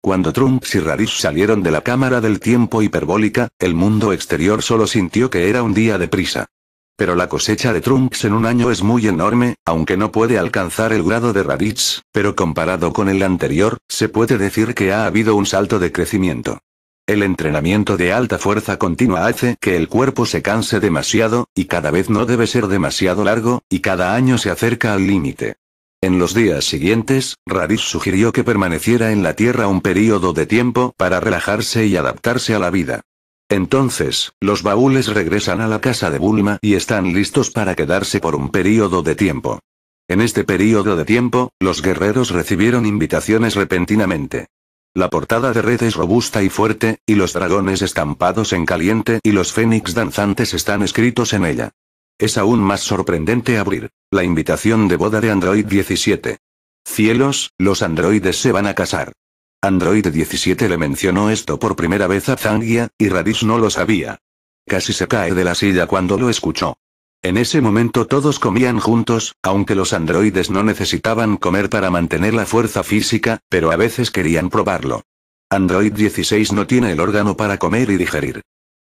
Cuando Trumps y Raditz salieron de la cámara del tiempo hiperbólica, el mundo exterior solo sintió que era un día de prisa. Pero la cosecha de Trumps en un año es muy enorme, aunque no puede alcanzar el grado de Raditz, pero comparado con el anterior, se puede decir que ha habido un salto de crecimiento. El entrenamiento de alta fuerza continua hace que el cuerpo se canse demasiado, y cada vez no debe ser demasiado largo, y cada año se acerca al límite. En los días siguientes, Radish sugirió que permaneciera en la Tierra un período de tiempo para relajarse y adaptarse a la vida. Entonces, los baúles regresan a la casa de Bulma y están listos para quedarse por un período de tiempo. En este período de tiempo, los guerreros recibieron invitaciones repentinamente. La portada de red es robusta y fuerte, y los dragones estampados en caliente y los fénix danzantes están escritos en ella. Es aún más sorprendente abrir la invitación de boda de Android 17. Cielos, los androides se van a casar. Android 17 le mencionó esto por primera vez a Zangia, y radish no lo sabía. Casi se cae de la silla cuando lo escuchó. En ese momento todos comían juntos, aunque los androides no necesitaban comer para mantener la fuerza física, pero a veces querían probarlo. Android 16 no tiene el órgano para comer y digerir.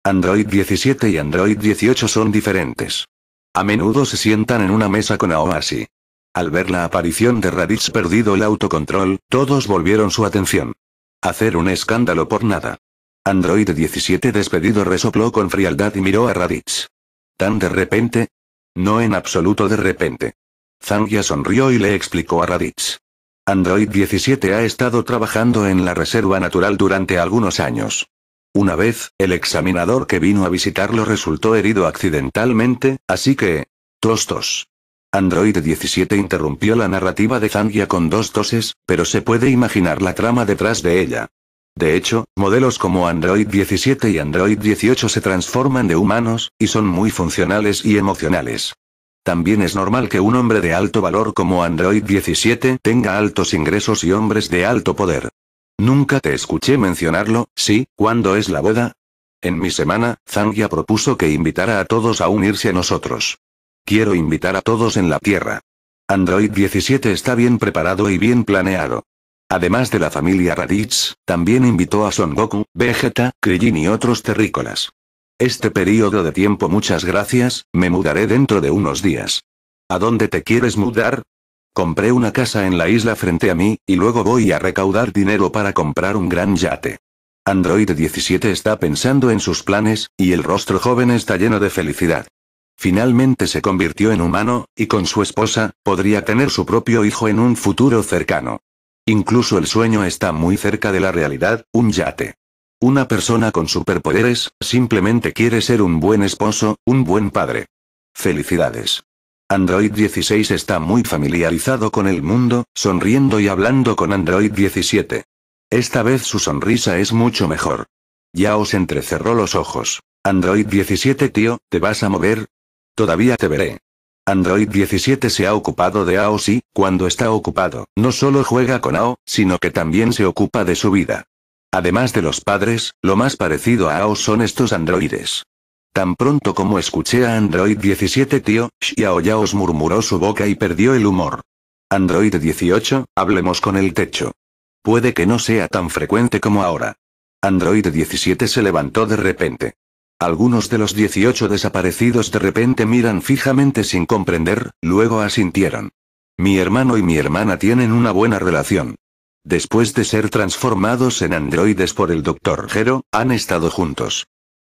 Android 17 y Android 18 son diferentes. A menudo se sientan en una mesa con Aoasi. Al ver la aparición de Raditz perdido el autocontrol, todos volvieron su atención. Hacer un escándalo por nada. Android 17 despedido resopló con frialdad y miró a Raditz. ¿Tan de repente? No en absoluto de repente. Zangia sonrió y le explicó a Raditz. Android 17 ha estado trabajando en la reserva natural durante algunos años. Una vez, el examinador que vino a visitarlo resultó herido accidentalmente, así que... Tostos. Android 17 interrumpió la narrativa de Zangia con dos toses, pero se puede imaginar la trama detrás de ella. De hecho, modelos como Android 17 y Android 18 se transforman de humanos, y son muy funcionales y emocionales. También es normal que un hombre de alto valor como Android 17 tenga altos ingresos y hombres de alto poder. Nunca te escuché mencionarlo, sí, ¿cuándo es la boda? En mi semana, Zangia propuso que invitara a todos a unirse a nosotros. Quiero invitar a todos en la Tierra. Android 17 está bien preparado y bien planeado. Además de la familia Raditz, también invitó a Son Goku, Vegeta, Krillin y otros terrícolas. Este periodo de tiempo muchas gracias, me mudaré dentro de unos días. ¿A dónde te quieres mudar? Compré una casa en la isla frente a mí, y luego voy a recaudar dinero para comprar un gran yate. Android 17 está pensando en sus planes, y el rostro joven está lleno de felicidad. Finalmente se convirtió en humano, y con su esposa, podría tener su propio hijo en un futuro cercano. Incluso el sueño está muy cerca de la realidad, un yate. Una persona con superpoderes, simplemente quiere ser un buen esposo, un buen padre. Felicidades. Android 16 está muy familiarizado con el mundo, sonriendo y hablando con Android 17. Esta vez su sonrisa es mucho mejor. Ya os entrecerró los ojos. Android 17 tío, ¿te vas a mover? Todavía te veré. Android 17 se ha ocupado de AO y, cuando está ocupado, no solo juega con AO, sino que también se ocupa de su vida. Además de los padres, lo más parecido a AO son estos androides. Tan pronto como escuché a Android 17 tío, Xiao murmuró su boca y perdió el humor. Android 18, hablemos con el techo. Puede que no sea tan frecuente como ahora. Android 17 se levantó de repente. Algunos de los 18 desaparecidos de repente miran fijamente sin comprender, luego asintieron. Mi hermano y mi hermana tienen una buena relación. Después de ser transformados en androides por el Dr. Gero, han estado juntos.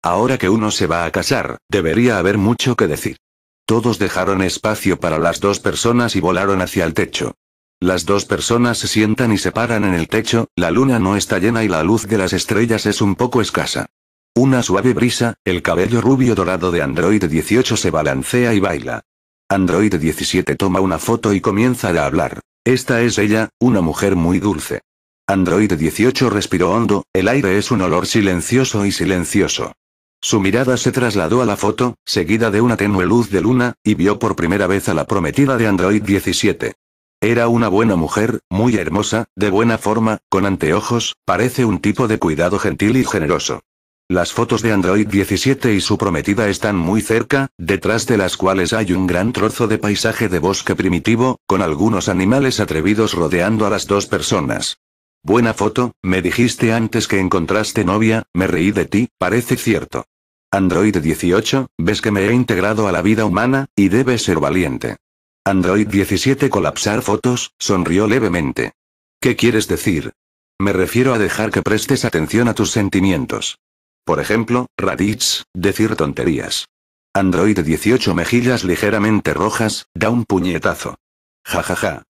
Ahora que uno se va a casar, debería haber mucho que decir. Todos dejaron espacio para las dos personas y volaron hacia el techo. Las dos personas se sientan y se paran en el techo, la luna no está llena y la luz de las estrellas es un poco escasa. Una suave brisa, el cabello rubio dorado de Android 18 se balancea y baila. Android 17 toma una foto y comienza a hablar. Esta es ella, una mujer muy dulce. Android 18 respiró hondo, el aire es un olor silencioso y silencioso. Su mirada se trasladó a la foto, seguida de una tenue luz de luna, y vio por primera vez a la prometida de Android 17. Era una buena mujer, muy hermosa, de buena forma, con anteojos, parece un tipo de cuidado gentil y generoso. Las fotos de Android 17 y su prometida están muy cerca, detrás de las cuales hay un gran trozo de paisaje de bosque primitivo, con algunos animales atrevidos rodeando a las dos personas. Buena foto, me dijiste antes que encontraste novia, me reí de ti, parece cierto. Android 18, ves que me he integrado a la vida humana, y debes ser valiente. Android 17 colapsar fotos, sonrió levemente. ¿Qué quieres decir? Me refiero a dejar que prestes atención a tus sentimientos. Por ejemplo, Raditz, decir tonterías. Android 18 mejillas ligeramente rojas, da un puñetazo. Ja ja ja.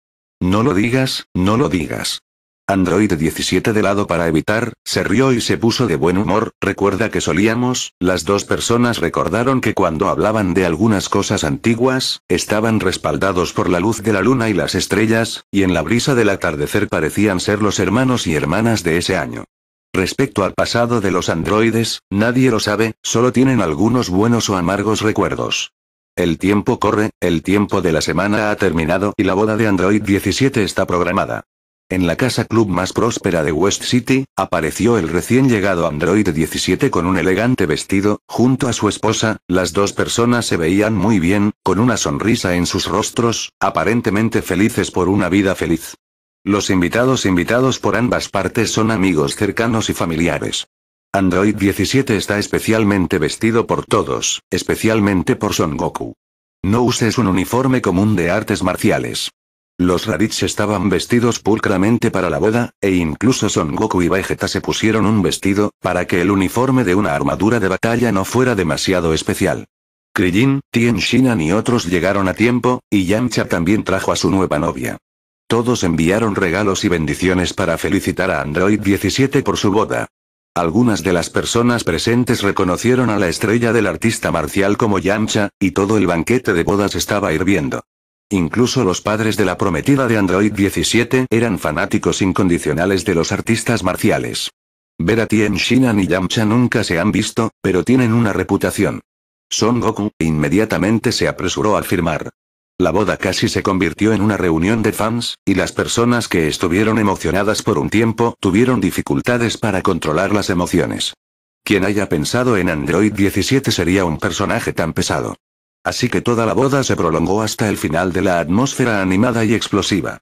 No lo digas, no lo digas. Android 17 de lado para evitar, se rió y se puso de buen humor, recuerda que solíamos, las dos personas recordaron que cuando hablaban de algunas cosas antiguas, estaban respaldados por la luz de la luna y las estrellas, y en la brisa del atardecer parecían ser los hermanos y hermanas de ese año. Respecto al pasado de los androides, nadie lo sabe, solo tienen algunos buenos o amargos recuerdos. El tiempo corre, el tiempo de la semana ha terminado y la boda de Android 17 está programada. En la casa club más próspera de West City, apareció el recién llegado Android 17 con un elegante vestido, junto a su esposa, las dos personas se veían muy bien, con una sonrisa en sus rostros, aparentemente felices por una vida feliz. Los invitados invitados por ambas partes son amigos cercanos y familiares. Android 17 está especialmente vestido por todos, especialmente por Son Goku. No uses un uniforme común de artes marciales. Los Raditz estaban vestidos pulcramente para la boda, e incluso Son Goku y Vegeta se pusieron un vestido, para que el uniforme de una armadura de batalla no fuera demasiado especial. Krillin, Tien Shinan y otros llegaron a tiempo, y Yamcha también trajo a su nueva novia. Todos enviaron regalos y bendiciones para felicitar a Android 17 por su boda. Algunas de las personas presentes reconocieron a la estrella del artista marcial como Yamcha, y todo el banquete de bodas estaba hirviendo. Incluso los padres de la prometida de Android 17 eran fanáticos incondicionales de los artistas marciales. Vera Tien Shinan y Yamcha nunca se han visto, pero tienen una reputación. Son Goku, e inmediatamente se apresuró a firmar. La boda casi se convirtió en una reunión de fans, y las personas que estuvieron emocionadas por un tiempo tuvieron dificultades para controlar las emociones. Quien haya pensado en Android 17 sería un personaje tan pesado. Así que toda la boda se prolongó hasta el final de la atmósfera animada y explosiva.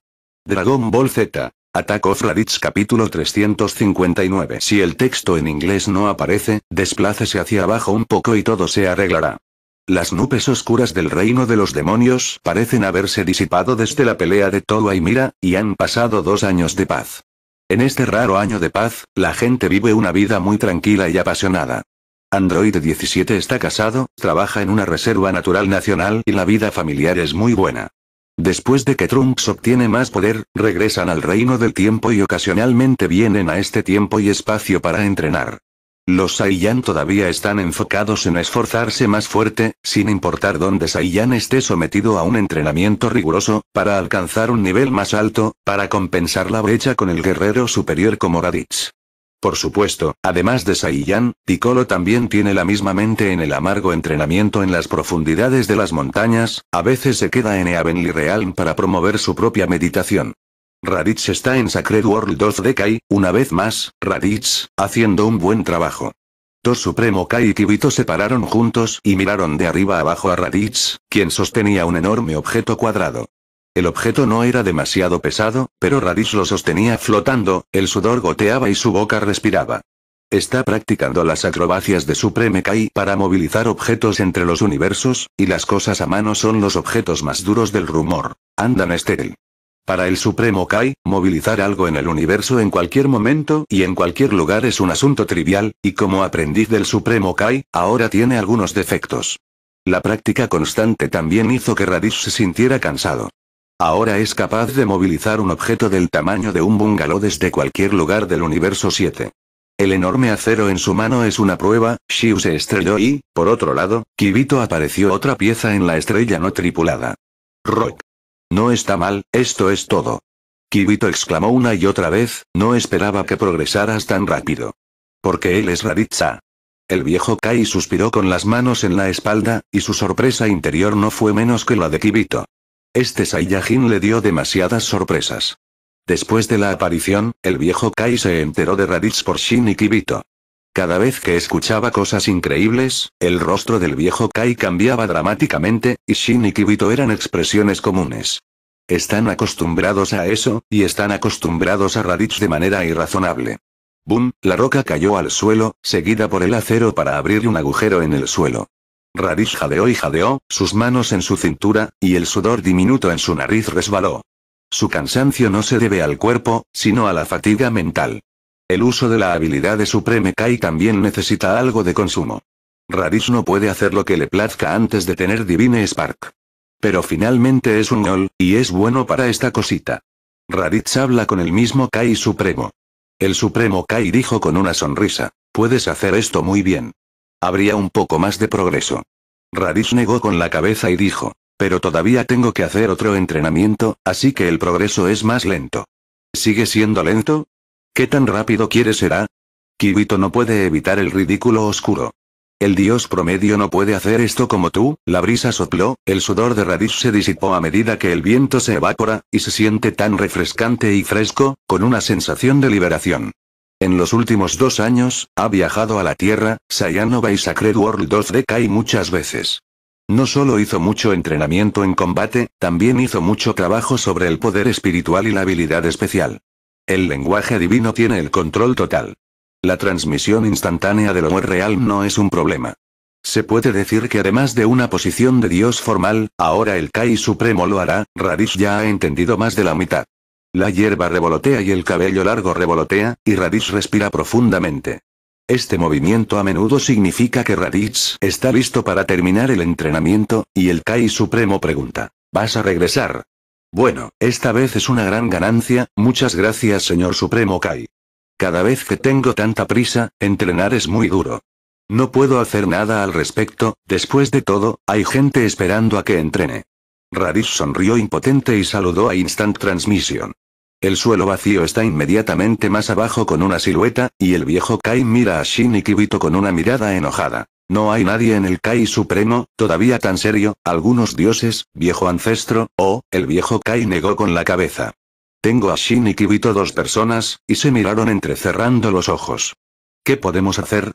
Dragon Ball Z. atacó of capítulo 359 Si el texto en inglés no aparece, desplácese hacia abajo un poco y todo se arreglará. Las nubes oscuras del reino de los demonios parecen haberse disipado desde la pelea de Towa y Mira, y han pasado dos años de paz. En este raro año de paz, la gente vive una vida muy tranquila y apasionada. Android 17 está casado, trabaja en una reserva natural nacional y la vida familiar es muy buena. Después de que Trunks obtiene más poder, regresan al reino del tiempo y ocasionalmente vienen a este tiempo y espacio para entrenar. Los Saiyan todavía están enfocados en esforzarse más fuerte, sin importar dónde Saiyan esté sometido a un entrenamiento riguroso, para alcanzar un nivel más alto, para compensar la brecha con el guerrero superior como Raditz. Por supuesto, además de Saiyan, Piccolo también tiene la misma mente en el amargo entrenamiento en las profundidades de las montañas, a veces se queda en Eavenly Realm para promover su propia meditación. Raditz está en Sacred World 2 Kai, una vez más, Raditz, haciendo un buen trabajo. Dos Supremo Kai y Kibito se pararon juntos y miraron de arriba abajo a Raditz, quien sostenía un enorme objeto cuadrado. El objeto no era demasiado pesado, pero Radish lo sostenía flotando, el sudor goteaba y su boca respiraba. Está practicando las acrobacias de Supreme Kai para movilizar objetos entre los universos, y las cosas a mano son los objetos más duros del rumor. Andan estéril. Para el Supremo Kai, movilizar algo en el universo en cualquier momento y en cualquier lugar es un asunto trivial, y como aprendiz del Supremo Kai, ahora tiene algunos defectos. La práctica constante también hizo que Radish se sintiera cansado. Ahora es capaz de movilizar un objeto del tamaño de un bungalow desde cualquier lugar del universo 7. El enorme acero en su mano es una prueba, Shiu se estrelló y, por otro lado, Kibito apareció otra pieza en la estrella no tripulada. Rock. No está mal, esto es todo. Kibito exclamó una y otra vez, no esperaba que progresaras tan rápido. Porque él es Raritza. El viejo Kai suspiró con las manos en la espalda, y su sorpresa interior no fue menos que la de Kibito. Este Saiyajin le dio demasiadas sorpresas. Después de la aparición, el viejo Kai se enteró de Raditz por Shin y Kibito. Cada vez que escuchaba cosas increíbles, el rostro del viejo Kai cambiaba dramáticamente, y Shin y Kibito eran expresiones comunes. Están acostumbrados a eso, y están acostumbrados a Raditz de manera irrazonable. Boom, la roca cayó al suelo, seguida por el acero para abrir un agujero en el suelo. Radish jadeó y jadeó, sus manos en su cintura, y el sudor diminuto en su nariz resbaló. Su cansancio no se debe al cuerpo, sino a la fatiga mental. El uso de la habilidad de Supreme Kai también necesita algo de consumo. Radish no puede hacer lo que le plazca antes de tener Divine Spark. Pero finalmente es un gol, y es bueno para esta cosita. Raditz habla con el mismo Kai Supremo. El Supremo Kai dijo con una sonrisa, puedes hacer esto muy bien. Habría un poco más de progreso. Radish negó con la cabeza y dijo, pero todavía tengo que hacer otro entrenamiento, así que el progreso es más lento. ¿Sigue siendo lento? ¿Qué tan rápido quiere será? Kibito no puede evitar el ridículo oscuro. El dios promedio no puede hacer esto como tú, la brisa sopló, el sudor de Radish se disipó a medida que el viento se evapora, y se siente tan refrescante y fresco, con una sensación de liberación. En los últimos dos años, ha viajado a la Tierra, Sayanova y Sacred World 2 de Kai muchas veces. No solo hizo mucho entrenamiento en combate, también hizo mucho trabajo sobre el poder espiritual y la habilidad especial. El lenguaje divino tiene el control total. La transmisión instantánea del amor real no es un problema. Se puede decir que además de una posición de Dios formal, ahora el Kai Supremo lo hará, Radish ya ha entendido más de la mitad. La hierba revolotea y el cabello largo revolotea, y Raditz respira profundamente. Este movimiento a menudo significa que Raditz está listo para terminar el entrenamiento, y el Kai Supremo pregunta, ¿vas a regresar? Bueno, esta vez es una gran ganancia, muchas gracias señor Supremo Kai. Cada vez que tengo tanta prisa, entrenar es muy duro. No puedo hacer nada al respecto, después de todo, hay gente esperando a que entrene. Raditz sonrió impotente y saludó a Instant Transmission. El suelo vacío está inmediatamente más abajo con una silueta, y el viejo Kai mira a Shin y Kibito con una mirada enojada. No hay nadie en el Kai Supremo, todavía tan serio, algunos dioses, viejo ancestro, oh, el viejo Kai negó con la cabeza. Tengo a Shin y Kibito dos personas, y se miraron entrecerrando los ojos. ¿Qué podemos hacer?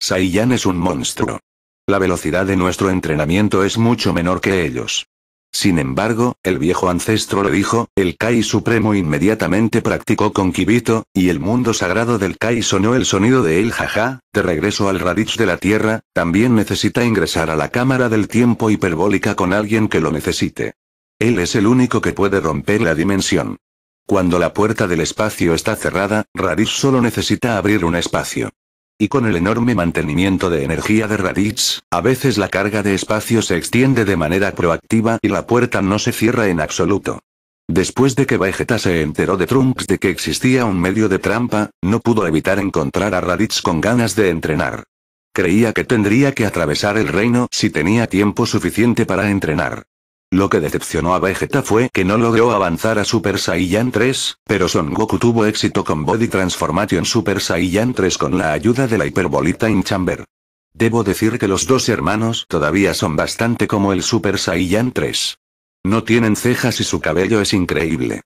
Saiyan es un monstruo. La velocidad de nuestro entrenamiento es mucho menor que ellos. Sin embargo, el viejo ancestro le dijo, el Kai Supremo inmediatamente practicó con Kibito, y el mundo sagrado del Kai sonó el sonido de el jaja, de regreso al Raditz de la Tierra, también necesita ingresar a la cámara del tiempo hiperbólica con alguien que lo necesite. Él es el único que puede romper la dimensión. Cuando la puerta del espacio está cerrada, Raditz solo necesita abrir un espacio. Y con el enorme mantenimiento de energía de Raditz, a veces la carga de espacio se extiende de manera proactiva y la puerta no se cierra en absoluto. Después de que Vegeta se enteró de Trunks de que existía un medio de trampa, no pudo evitar encontrar a Raditz con ganas de entrenar. Creía que tendría que atravesar el reino si tenía tiempo suficiente para entrenar. Lo que decepcionó a Vegeta fue que no logró avanzar a Super Saiyan 3, pero Son Goku tuvo éxito con Body Transformation Super Saiyan 3 con la ayuda de la hiperbolita in Chamber. Debo decir que los dos hermanos todavía son bastante como el Super Saiyan 3. No tienen cejas y su cabello es increíble.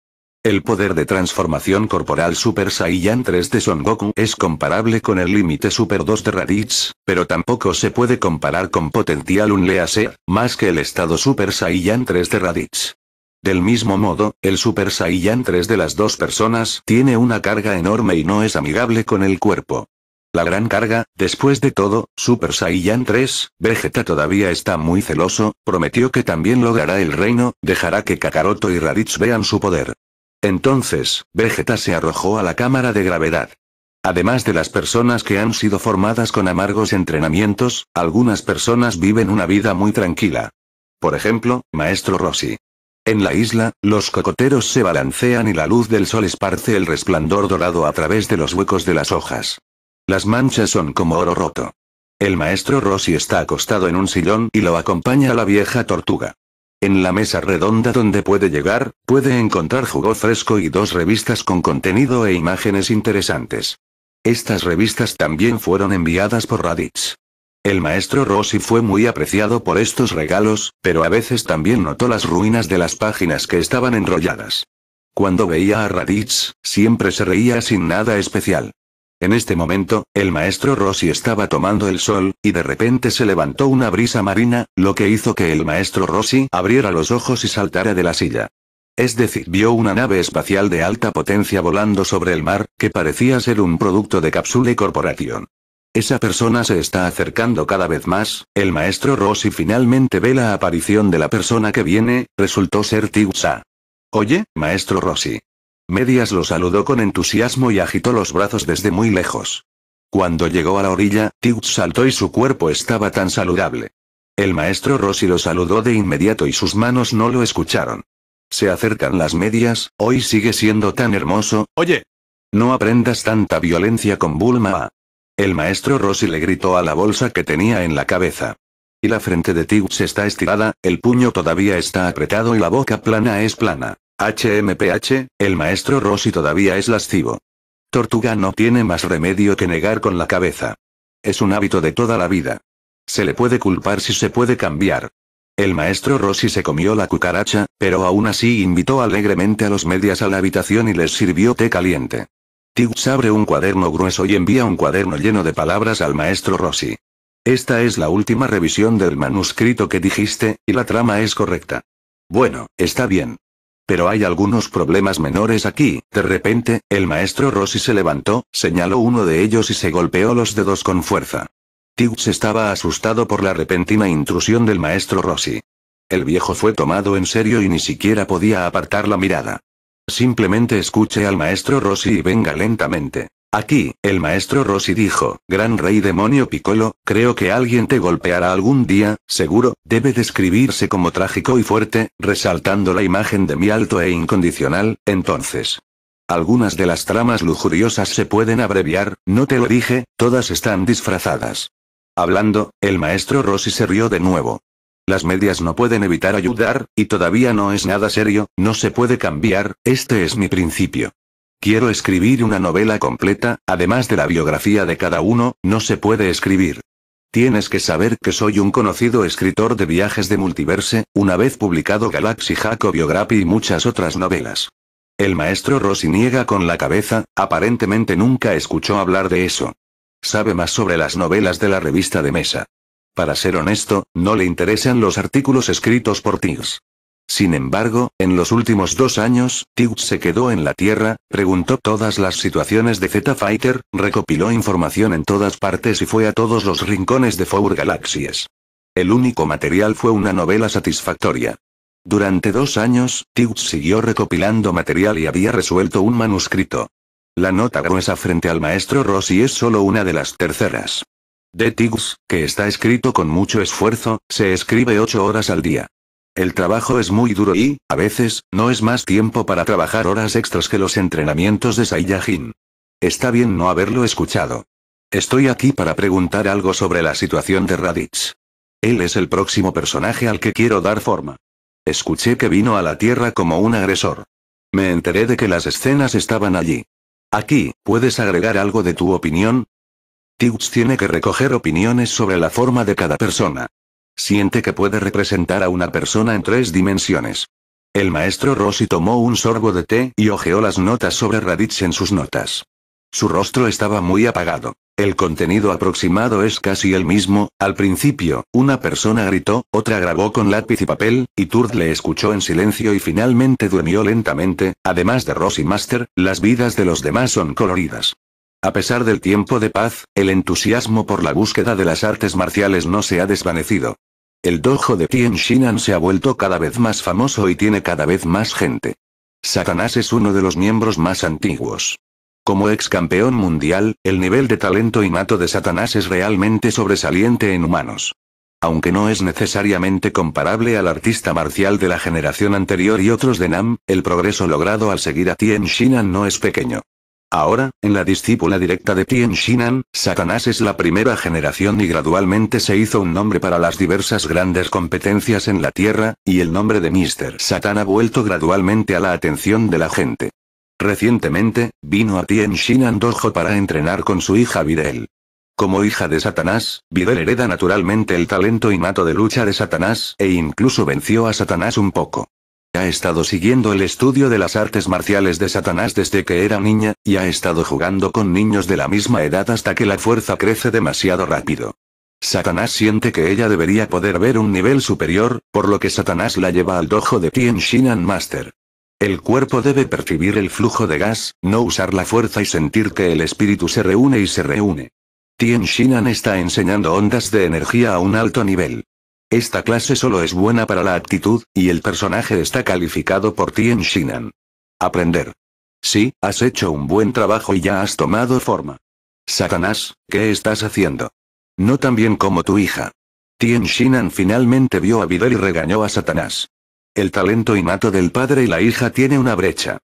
El poder de transformación corporal Super Saiyan 3 de Son Goku es comparable con el límite Super 2 de Raditz, pero tampoco se puede comparar con potencial Unleashed, más que el estado Super Saiyan 3 de Raditz. Del mismo modo, el Super Saiyan 3 de las dos personas tiene una carga enorme y no es amigable con el cuerpo. La gran carga, después de todo, Super Saiyan 3, Vegeta todavía está muy celoso, prometió que también logrará el reino, dejará que Kakaroto y Raditz vean su poder. Entonces, Vegeta se arrojó a la cámara de gravedad. Además de las personas que han sido formadas con amargos entrenamientos, algunas personas viven una vida muy tranquila. Por ejemplo, Maestro Rossi. En la isla, los cocoteros se balancean y la luz del sol esparce el resplandor dorado a través de los huecos de las hojas. Las manchas son como oro roto. El maestro Rossi está acostado en un sillón y lo acompaña la vieja tortuga. En la mesa redonda donde puede llegar, puede encontrar jugo fresco y dos revistas con contenido e imágenes interesantes. Estas revistas también fueron enviadas por Raditz. El maestro Rossi fue muy apreciado por estos regalos, pero a veces también notó las ruinas de las páginas que estaban enrolladas. Cuando veía a Raditz, siempre se reía sin nada especial. En este momento, el maestro Rossi estaba tomando el sol, y de repente se levantó una brisa marina, lo que hizo que el maestro Rossi abriera los ojos y saltara de la silla. Es decir, vio una nave espacial de alta potencia volando sobre el mar, que parecía ser un producto de Capsule Corporation. Esa persona se está acercando cada vez más, el maestro Rossi finalmente ve la aparición de la persona que viene, resultó ser Tigusa. Oye, maestro Rossi. Medias lo saludó con entusiasmo y agitó los brazos desde muy lejos. Cuando llegó a la orilla, Tiggs saltó y su cuerpo estaba tan saludable. El maestro Rossi lo saludó de inmediato y sus manos no lo escucharon. Se acercan las medias, hoy sigue siendo tan hermoso, oye. No aprendas tanta violencia con Bulma. El maestro Rossi le gritó a la bolsa que tenía en la cabeza. Y la frente de Tiggs está estirada, el puño todavía está apretado y la boca plana es plana. HMPH, el maestro Rossi todavía es lascivo. Tortuga no tiene más remedio que negar con la cabeza. Es un hábito de toda la vida. Se le puede culpar si se puede cambiar. El maestro Rossi se comió la cucaracha, pero aún así invitó alegremente a los medias a la habitación y les sirvió té caliente. Tiggs abre un cuaderno grueso y envía un cuaderno lleno de palabras al maestro Rossi. Esta es la última revisión del manuscrito que dijiste, y la trama es correcta. Bueno, está bien. Pero hay algunos problemas menores aquí. De repente, el maestro Rossi se levantó, señaló uno de ellos y se golpeó los dedos con fuerza. Tiggs estaba asustado por la repentina intrusión del maestro Rossi. El viejo fue tomado en serio y ni siquiera podía apartar la mirada. Simplemente escuche al maestro Rossi y venga lentamente. Aquí, el maestro Rossi dijo, Gran rey demonio Piccolo, creo que alguien te golpeará algún día, seguro, debe describirse como trágico y fuerte, resaltando la imagen de mi alto e incondicional, entonces. Algunas de las tramas lujuriosas se pueden abreviar, no te lo dije, todas están disfrazadas. Hablando, el maestro Rossi se rió de nuevo. Las medias no pueden evitar ayudar, y todavía no es nada serio, no se puede cambiar, este es mi principio. Quiero escribir una novela completa, además de la biografía de cada uno, no se puede escribir. Tienes que saber que soy un conocido escritor de viajes de multiverse, una vez publicado Galaxy Jacob Biography y muchas otras novelas. El maestro Rossi niega con la cabeza, aparentemente nunca escuchó hablar de eso. Sabe más sobre las novelas de la revista de mesa. Para ser honesto, no le interesan los artículos escritos por Tiggs. Sin embargo, en los últimos dos años, Tiggs se quedó en la Tierra, preguntó todas las situaciones de Z-Fighter, recopiló información en todas partes y fue a todos los rincones de Four Galaxies. El único material fue una novela satisfactoria. Durante dos años, Tiggs siguió recopilando material y había resuelto un manuscrito. La nota gruesa frente al maestro Rossi es solo una de las terceras. De Tiggs, que está escrito con mucho esfuerzo, se escribe ocho horas al día. El trabajo es muy duro y, a veces, no es más tiempo para trabajar horas extras que los entrenamientos de Saiyajin. Está bien no haberlo escuchado. Estoy aquí para preguntar algo sobre la situación de Raditz. Él es el próximo personaje al que quiero dar forma. Escuché que vino a la Tierra como un agresor. Me enteré de que las escenas estaban allí. Aquí, ¿puedes agregar algo de tu opinión? Tiggs tiene que recoger opiniones sobre la forma de cada persona. Siente que puede representar a una persona en tres dimensiones. El maestro Rossi tomó un sorbo de té y hojeó las notas sobre Raditz en sus notas. Su rostro estaba muy apagado. El contenido aproximado es casi el mismo. Al principio, una persona gritó, otra grabó con lápiz y papel, y Turd le escuchó en silencio y finalmente durmió lentamente. Además de Rossi Master, las vidas de los demás son coloridas. A pesar del tiempo de paz, el entusiasmo por la búsqueda de las artes marciales no se ha desvanecido. El dojo de Tien Shinan se ha vuelto cada vez más famoso y tiene cada vez más gente. Satanás es uno de los miembros más antiguos. Como ex campeón mundial, el nivel de talento y mato de Satanás es realmente sobresaliente en humanos. Aunque no es necesariamente comparable al artista marcial de la generación anterior y otros de Nam, el progreso logrado al seguir a Tien Shinan no es pequeño. Ahora, en la discípula directa de Tien Shinan, Satanás es la primera generación y gradualmente se hizo un nombre para las diversas grandes competencias en la Tierra, y el nombre de Mr. Satan ha vuelto gradualmente a la atención de la gente. Recientemente, vino a Tien Shinan Dojo para entrenar con su hija Videl. Como hija de Satanás, Videl hereda naturalmente el talento innato de lucha de Satanás e incluso venció a Satanás un poco. Ha estado siguiendo el estudio de las artes marciales de Satanás desde que era niña, y ha estado jugando con niños de la misma edad hasta que la fuerza crece demasiado rápido. Satanás siente que ella debería poder ver un nivel superior, por lo que Satanás la lleva al dojo de Tien Shinan Master. El cuerpo debe percibir el flujo de gas, no usar la fuerza y sentir que el espíritu se reúne y se reúne. Tien Shinan está enseñando ondas de energía a un alto nivel. Esta clase solo es buena para la actitud, y el personaje está calificado por Tien Shinan. Aprender. Sí, has hecho un buen trabajo y ya has tomado forma. Satanás, ¿qué estás haciendo? No tan bien como tu hija. Tien Shinan finalmente vio a Videl y regañó a Satanás. El talento innato del padre y la hija tiene una brecha.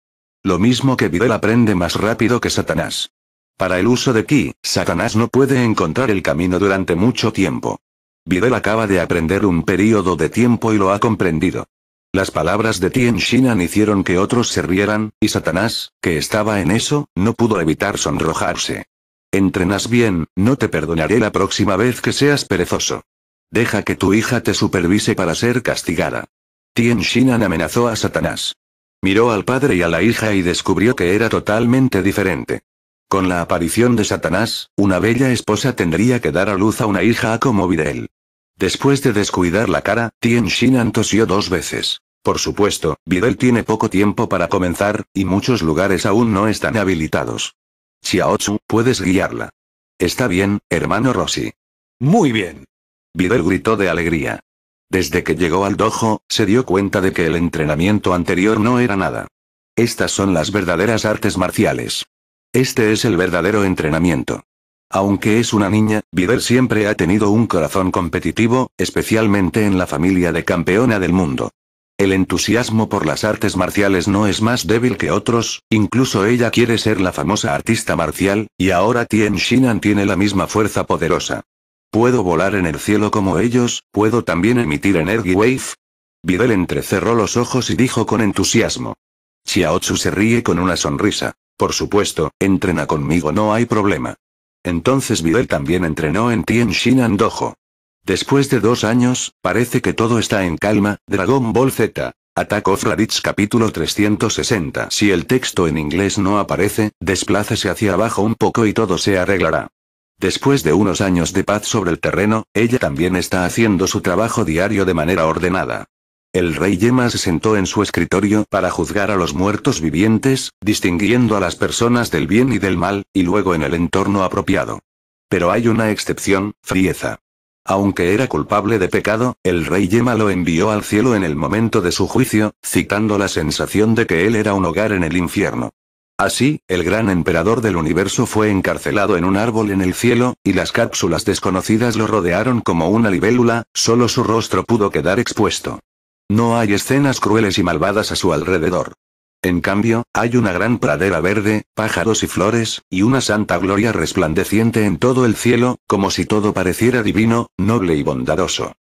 Lo mismo que Videl aprende más rápido que Satanás. Para el uso de Ki, Satanás no puede encontrar el camino durante mucho tiempo. Videl acaba de aprender un período de tiempo y lo ha comprendido. Las palabras de Tien Shinan hicieron que otros se rieran, y Satanás, que estaba en eso, no pudo evitar sonrojarse. Entrenas bien, no te perdonaré la próxima vez que seas perezoso. Deja que tu hija te supervise para ser castigada. Tien Shinan amenazó a Satanás. Miró al padre y a la hija y descubrió que era totalmente diferente. Con la aparición de Satanás, una bella esposa tendría que dar a luz a una hija como Videl. Después de descuidar la cara, Tien Shinan tosió dos veces. Por supuesto, Videl tiene poco tiempo para comenzar, y muchos lugares aún no están habilitados. Xiaochu, puedes guiarla. Está bien, hermano Rossi. Muy bien. Videl gritó de alegría. Desde que llegó al dojo, se dio cuenta de que el entrenamiento anterior no era nada. Estas son las verdaderas artes marciales. Este es el verdadero entrenamiento. Aunque es una niña, Bider siempre ha tenido un corazón competitivo, especialmente en la familia de campeona del mundo. El entusiasmo por las artes marciales no es más débil que otros, incluso ella quiere ser la famosa artista marcial, y ahora Tien Shinan tiene la misma fuerza poderosa. Puedo volar en el cielo como ellos, puedo también emitir energy wave. Videl entrecerró los ojos y dijo con entusiasmo. Xiaochu se ríe con una sonrisa. Por supuesto, entrena conmigo, no hay problema. Entonces Videl también entrenó en Tien Andojo. Después de dos años, parece que todo está en calma, Dragon Ball Z. Attack of capítulo 360 Si el texto en inglés no aparece, desplácese hacia abajo un poco y todo se arreglará. Después de unos años de paz sobre el terreno, ella también está haciendo su trabajo diario de manera ordenada. El rey Yema se sentó en su escritorio para juzgar a los muertos vivientes, distinguiendo a las personas del bien y del mal, y luego en el entorno apropiado. Pero hay una excepción, Frieza. Aunque era culpable de pecado, el rey Yema lo envió al cielo en el momento de su juicio, citando la sensación de que él era un hogar en el infierno. Así, el gran emperador del universo fue encarcelado en un árbol en el cielo, y las cápsulas desconocidas lo rodearon como una libélula, solo su rostro pudo quedar expuesto. No hay escenas crueles y malvadas a su alrededor. En cambio, hay una gran pradera verde, pájaros y flores, y una santa gloria resplandeciente en todo el cielo, como si todo pareciera divino, noble y bondadoso.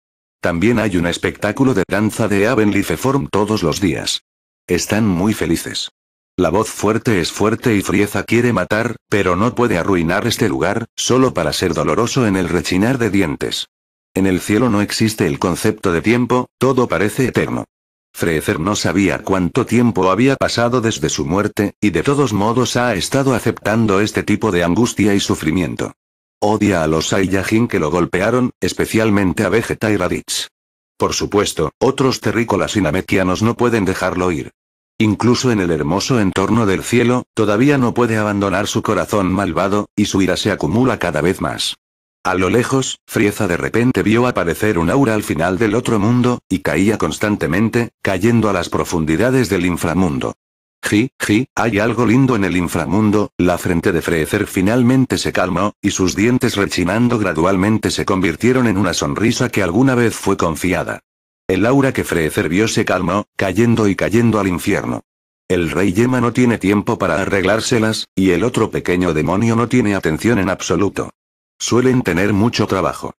También hay un espectáculo de danza de Avenlifeform todos los días. Están muy felices. La voz fuerte es fuerte y Frieza quiere matar, pero no puede arruinar este lugar, solo para ser doloroso en el rechinar de dientes. En el cielo no existe el concepto de tiempo, todo parece eterno. Freezer no sabía cuánto tiempo había pasado desde su muerte, y de todos modos ha estado aceptando este tipo de angustia y sufrimiento. Odia a los Saiyajin que lo golpearon, especialmente a Vegeta y Raditz. Por supuesto, otros terrícolas y Nametianos no pueden dejarlo ir. Incluso en el hermoso entorno del cielo, todavía no puede abandonar su corazón malvado, y su ira se acumula cada vez más. A lo lejos, Frieza de repente vio aparecer un aura al final del otro mundo, y caía constantemente, cayendo a las profundidades del inframundo. Ji, ji, hay algo lindo en el inframundo, la frente de Freecer finalmente se calmó, y sus dientes rechinando gradualmente se convirtieron en una sonrisa que alguna vez fue confiada. El aura que Freezer vio se calmó, cayendo y cayendo al infierno. El rey Yema no tiene tiempo para arreglárselas, y el otro pequeño demonio no tiene atención en absoluto. Suelen tener mucho trabajo.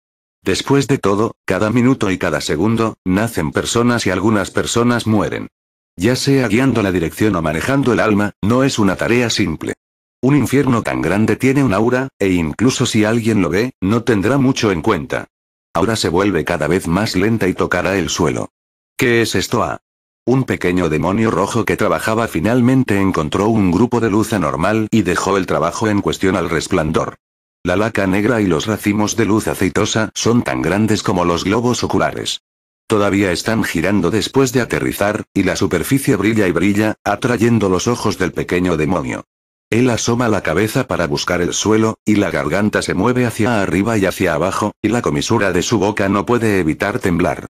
Después de todo, cada minuto y cada segundo, nacen personas y algunas personas mueren. Ya sea guiando la dirección o manejando el alma, no es una tarea simple. Un infierno tan grande tiene un aura, e incluso si alguien lo ve, no tendrá mucho en cuenta. Ahora se vuelve cada vez más lenta y tocará el suelo. ¿Qué es esto? a? Un pequeño demonio rojo que trabajaba finalmente encontró un grupo de luz anormal y dejó el trabajo en cuestión al resplandor. La laca negra y los racimos de luz aceitosa son tan grandes como los globos oculares. Todavía están girando después de aterrizar, y la superficie brilla y brilla, atrayendo los ojos del pequeño demonio. Él asoma la cabeza para buscar el suelo, y la garganta se mueve hacia arriba y hacia abajo, y la comisura de su boca no puede evitar temblar.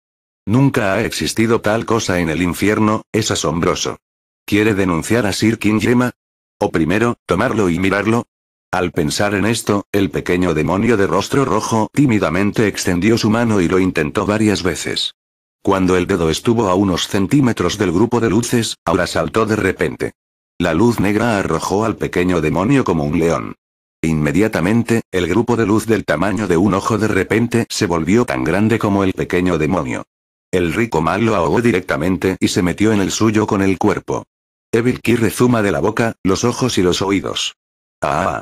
Nunca ha existido tal cosa en el infierno, es asombroso. ¿Quiere denunciar a Sir King Yema? O primero, tomarlo y mirarlo, al pensar en esto, el pequeño demonio de rostro rojo tímidamente extendió su mano y lo intentó varias veces. Cuando el dedo estuvo a unos centímetros del grupo de luces, ahora saltó de repente. La luz negra arrojó al pequeño demonio como un león. Inmediatamente, el grupo de luz del tamaño de un ojo de repente se volvió tan grande como el pequeño demonio. El rico mal lo ahogó directamente y se metió en el suyo con el cuerpo. Evil Key rezuma de la boca, los ojos y los oídos. ¡Ah!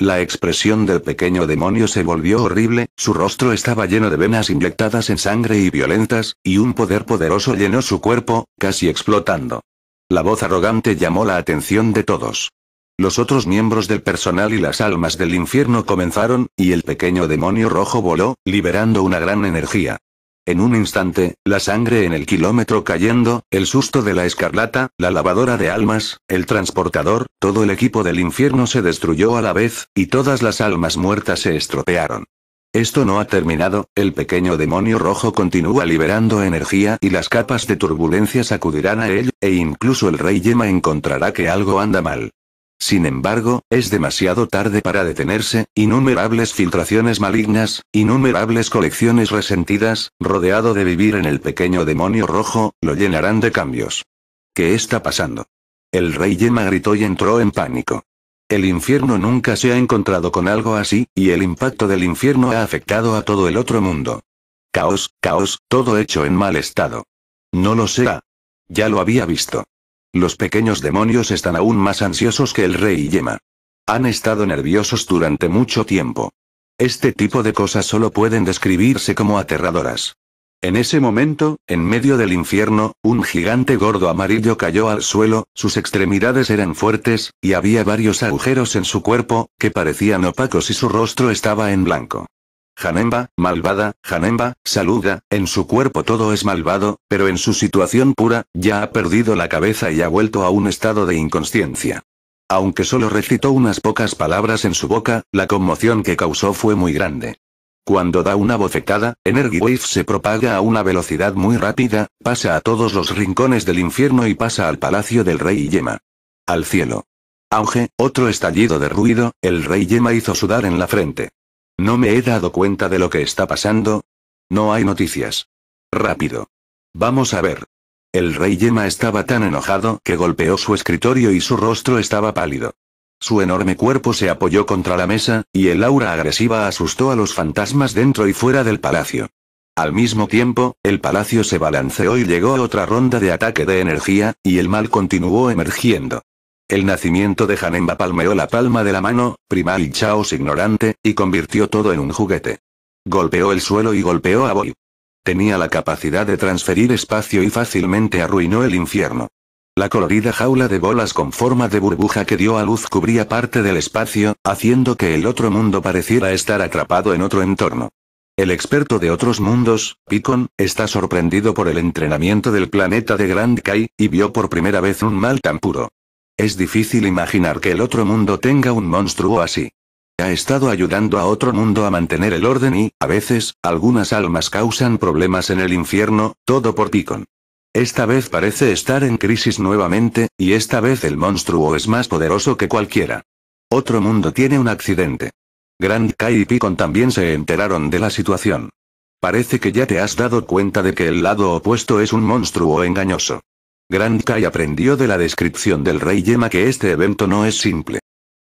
La expresión del pequeño demonio se volvió horrible, su rostro estaba lleno de venas inyectadas en sangre y violentas, y un poder poderoso llenó su cuerpo, casi explotando. La voz arrogante llamó la atención de todos. Los otros miembros del personal y las almas del infierno comenzaron, y el pequeño demonio rojo voló, liberando una gran energía. En un instante, la sangre en el kilómetro cayendo, el susto de la escarlata, la lavadora de almas, el transportador, todo el equipo del infierno se destruyó a la vez, y todas las almas muertas se estropearon. Esto no ha terminado, el pequeño demonio rojo continúa liberando energía y las capas de turbulencia sacudirán a él, e incluso el rey Yema encontrará que algo anda mal. Sin embargo, es demasiado tarde para detenerse, innumerables filtraciones malignas, innumerables colecciones resentidas, rodeado de vivir en el pequeño demonio rojo, lo llenarán de cambios. ¿Qué está pasando? El rey Yema gritó y entró en pánico. El infierno nunca se ha encontrado con algo así, y el impacto del infierno ha afectado a todo el otro mundo. Caos, caos, todo hecho en mal estado. No lo sé. Ya lo había visto. Los pequeños demonios están aún más ansiosos que el rey Yema. Han estado nerviosos durante mucho tiempo. Este tipo de cosas solo pueden describirse como aterradoras. En ese momento, en medio del infierno, un gigante gordo amarillo cayó al suelo, sus extremidades eran fuertes, y había varios agujeros en su cuerpo, que parecían opacos y su rostro estaba en blanco. Janemba, malvada, Janemba, saluda, en su cuerpo todo es malvado, pero en su situación pura, ya ha perdido la cabeza y ha vuelto a un estado de inconsciencia. Aunque solo recitó unas pocas palabras en su boca, la conmoción que causó fue muy grande. Cuando da una bofetada, Energy Wave se propaga a una velocidad muy rápida, pasa a todos los rincones del infierno y pasa al palacio del rey Yema. Al cielo. Auge, otro estallido de ruido, el rey Yema hizo sudar en la frente. No me he dado cuenta de lo que está pasando. No hay noticias. Rápido. Vamos a ver. El rey Yema estaba tan enojado que golpeó su escritorio y su rostro estaba pálido. Su enorme cuerpo se apoyó contra la mesa, y el aura agresiva asustó a los fantasmas dentro y fuera del palacio. Al mismo tiempo, el palacio se balanceó y llegó a otra ronda de ataque de energía, y el mal continuó emergiendo. El nacimiento de Hanemba palmeó la palma de la mano, primal Chaos ignorante, y convirtió todo en un juguete. Golpeó el suelo y golpeó a Boy. Tenía la capacidad de transferir espacio y fácilmente arruinó el infierno. La colorida jaula de bolas con forma de burbuja que dio a luz cubría parte del espacio, haciendo que el otro mundo pareciera estar atrapado en otro entorno. El experto de otros mundos, Picon, está sorprendido por el entrenamiento del planeta de Grand Kai, y vio por primera vez un mal tan puro. Es difícil imaginar que el otro mundo tenga un monstruo así. Ha estado ayudando a otro mundo a mantener el orden y, a veces, algunas almas causan problemas en el infierno, todo por Picon. Esta vez parece estar en crisis nuevamente, y esta vez el monstruo es más poderoso que cualquiera. Otro mundo tiene un accidente. Grand Kai y Picon también se enteraron de la situación. Parece que ya te has dado cuenta de que el lado opuesto es un monstruo engañoso. Grand Kai aprendió de la descripción del rey Yema que este evento no es simple.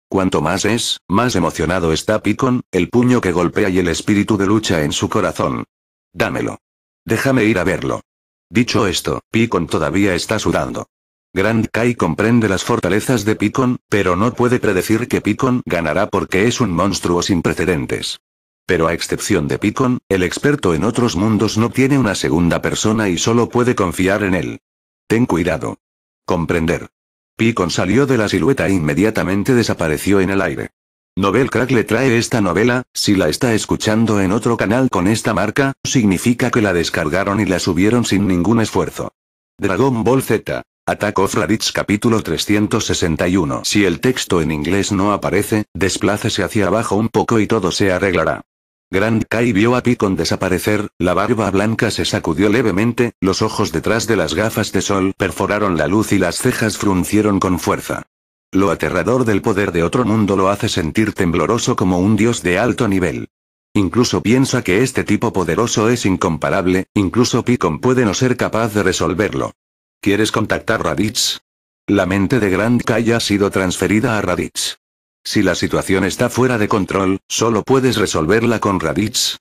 Cuanto más es, más emocionado está Picon, el puño que golpea y el espíritu de lucha en su corazón. Dámelo. Déjame ir a verlo. Dicho esto, Picon todavía está sudando. Grand Kai comprende las fortalezas de Picon, pero no puede predecir que Picon ganará porque es un monstruo sin precedentes. Pero a excepción de Picon, el experto en otros mundos no tiene una segunda persona y solo puede confiar en él. Ten cuidado. Comprender. Picon salió de la silueta e inmediatamente desapareció en el aire. Novel Crack le trae esta novela, si la está escuchando en otro canal con esta marca, significa que la descargaron y la subieron sin ningún esfuerzo. Dragon Ball Z. Attack of capítulo 361 Si el texto en inglés no aparece, desplácese hacia abajo un poco y todo se arreglará. Grand Kai vio a Picon desaparecer, la barba blanca se sacudió levemente, los ojos detrás de las gafas de sol perforaron la luz y las cejas fruncieron con fuerza. Lo aterrador del poder de otro mundo lo hace sentir tembloroso como un dios de alto nivel. Incluso piensa que este tipo poderoso es incomparable, incluso Picon puede no ser capaz de resolverlo. ¿Quieres contactar Raditz? La mente de Grand Kai ha sido transferida a Raditz. Si la situación está fuera de control, solo puedes resolverla con Raditz.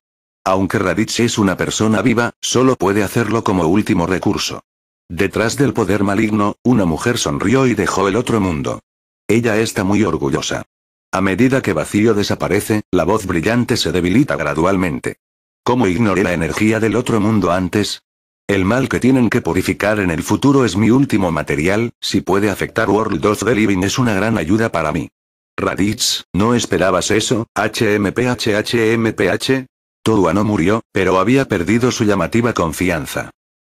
Aunque Raditz es una persona viva, solo puede hacerlo como último recurso. Detrás del poder maligno, una mujer sonrió y dejó el otro mundo. Ella está muy orgullosa. A medida que vacío desaparece, la voz brillante se debilita gradualmente. ¿Cómo ignoré la energía del otro mundo antes? El mal que tienen que purificar en el futuro es mi último material, si puede afectar World of the Living es una gran ayuda para mí. Raditz, ¿no esperabas eso? HMPHHMPH. Toa no murió, pero había perdido su llamativa confianza.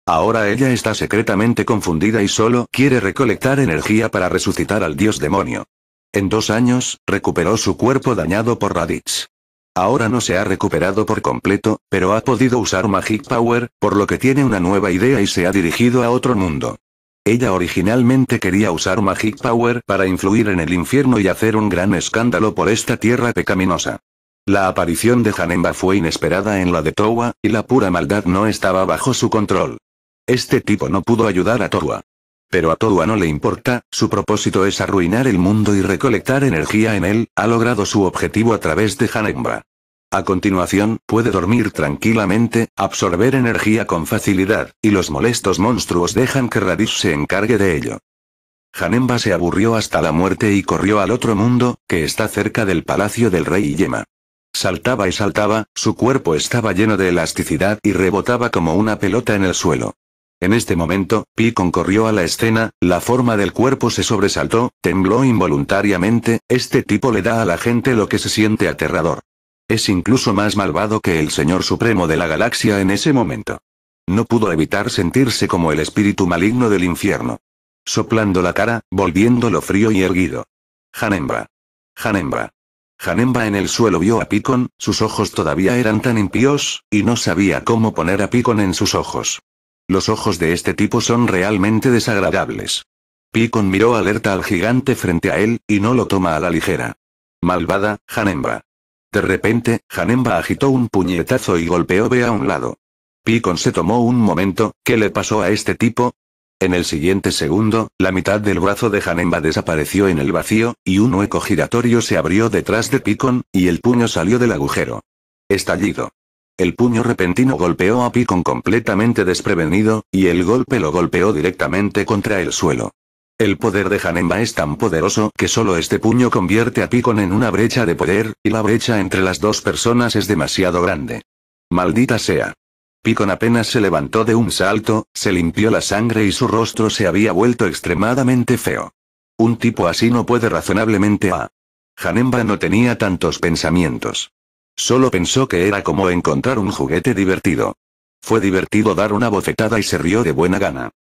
Ahora ella está secretamente confundida y solo quiere recolectar energía para resucitar al dios demonio. En dos años, recuperó su cuerpo dañado por Raditz. Ahora no se ha recuperado por completo, pero ha podido usar Magic Power, por lo que tiene una nueva idea y se ha dirigido a otro mundo. Ella originalmente quería usar Magic Power para influir en el infierno y hacer un gran escándalo por esta tierra pecaminosa. La aparición de Hanemba fue inesperada en la de Towa, y la pura maldad no estaba bajo su control. Este tipo no pudo ayudar a Towa. Pero a Towa no le importa, su propósito es arruinar el mundo y recolectar energía en él, ha logrado su objetivo a través de Hanemba. A continuación, puede dormir tranquilamente, absorber energía con facilidad, y los molestos monstruos dejan que Radish se encargue de ello. Janemba se aburrió hasta la muerte y corrió al otro mundo, que está cerca del palacio del rey Yema. Saltaba y saltaba, su cuerpo estaba lleno de elasticidad y rebotaba como una pelota en el suelo. En este momento, Picon corrió a la escena, la forma del cuerpo se sobresaltó, tembló involuntariamente, este tipo le da a la gente lo que se siente aterrador. Es incluso más malvado que el Señor Supremo de la Galaxia en ese momento. No pudo evitar sentirse como el espíritu maligno del infierno. Soplando la cara, volviéndolo frío y erguido. Janembra. Hanemba. Hanemba en el suelo vio a Picon, sus ojos todavía eran tan impíos, y no sabía cómo poner a Picon en sus ojos. Los ojos de este tipo son realmente desagradables. Picon miró alerta al gigante frente a él, y no lo toma a la ligera. Malvada, Hanemba. De repente, Hanemba agitó un puñetazo y golpeó B a un lado. Picon se tomó un momento, ¿qué le pasó a este tipo? En el siguiente segundo, la mitad del brazo de Hanemba desapareció en el vacío, y un hueco giratorio se abrió detrás de Picon, y el puño salió del agujero. Estallido. El puño repentino golpeó a Picon completamente desprevenido, y el golpe lo golpeó directamente contra el suelo. El poder de Hanemba es tan poderoso que solo este puño convierte a Picon en una brecha de poder, y la brecha entre las dos personas es demasiado grande. Maldita sea. Picon apenas se levantó de un salto, se limpió la sangre y su rostro se había vuelto extremadamente feo. Un tipo así no puede razonablemente a. Hanemba no tenía tantos pensamientos. Solo pensó que era como encontrar un juguete divertido. Fue divertido dar una bofetada y se rió de buena gana.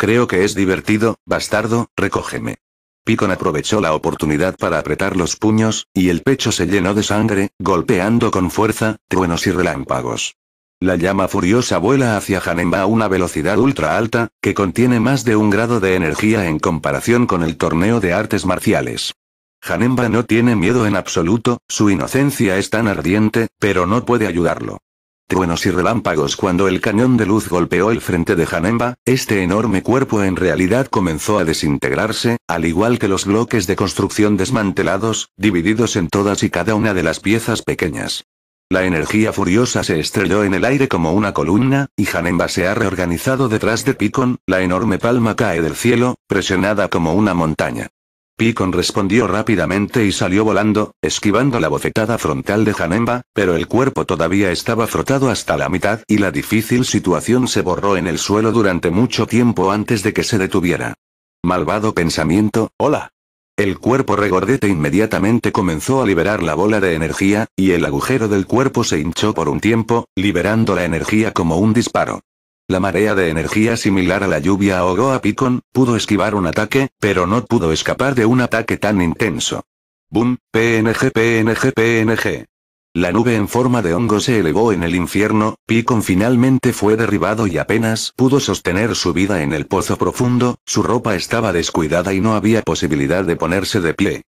Creo que es divertido, bastardo, recógeme. Picon aprovechó la oportunidad para apretar los puños, y el pecho se llenó de sangre, golpeando con fuerza, truenos y relámpagos. La llama furiosa vuela hacia Hanemba a una velocidad ultra alta, que contiene más de un grado de energía en comparación con el torneo de artes marciales. Hanemba no tiene miedo en absoluto, su inocencia es tan ardiente, pero no puede ayudarlo truenos y relámpagos cuando el cañón de luz golpeó el frente de Hanemba, este enorme cuerpo en realidad comenzó a desintegrarse, al igual que los bloques de construcción desmantelados, divididos en todas y cada una de las piezas pequeñas. La energía furiosa se estrelló en el aire como una columna, y Hanemba se ha reorganizado detrás de Picon, la enorme palma cae del cielo, presionada como una montaña. Picon respondió rápidamente y salió volando, esquivando la bofetada frontal de Janemba, pero el cuerpo todavía estaba frotado hasta la mitad y la difícil situación se borró en el suelo durante mucho tiempo antes de que se detuviera. Malvado pensamiento, hola. El cuerpo regordete inmediatamente comenzó a liberar la bola de energía, y el agujero del cuerpo se hinchó por un tiempo, liberando la energía como un disparo. La marea de energía similar a la lluvia ahogó a Picon, pudo esquivar un ataque, pero no pudo escapar de un ataque tan intenso. Boom, PNG, PNG, PNG. La nube en forma de hongo se elevó en el infierno, Picon finalmente fue derribado y apenas pudo sostener su vida en el pozo profundo, su ropa estaba descuidada y no había posibilidad de ponerse de pie.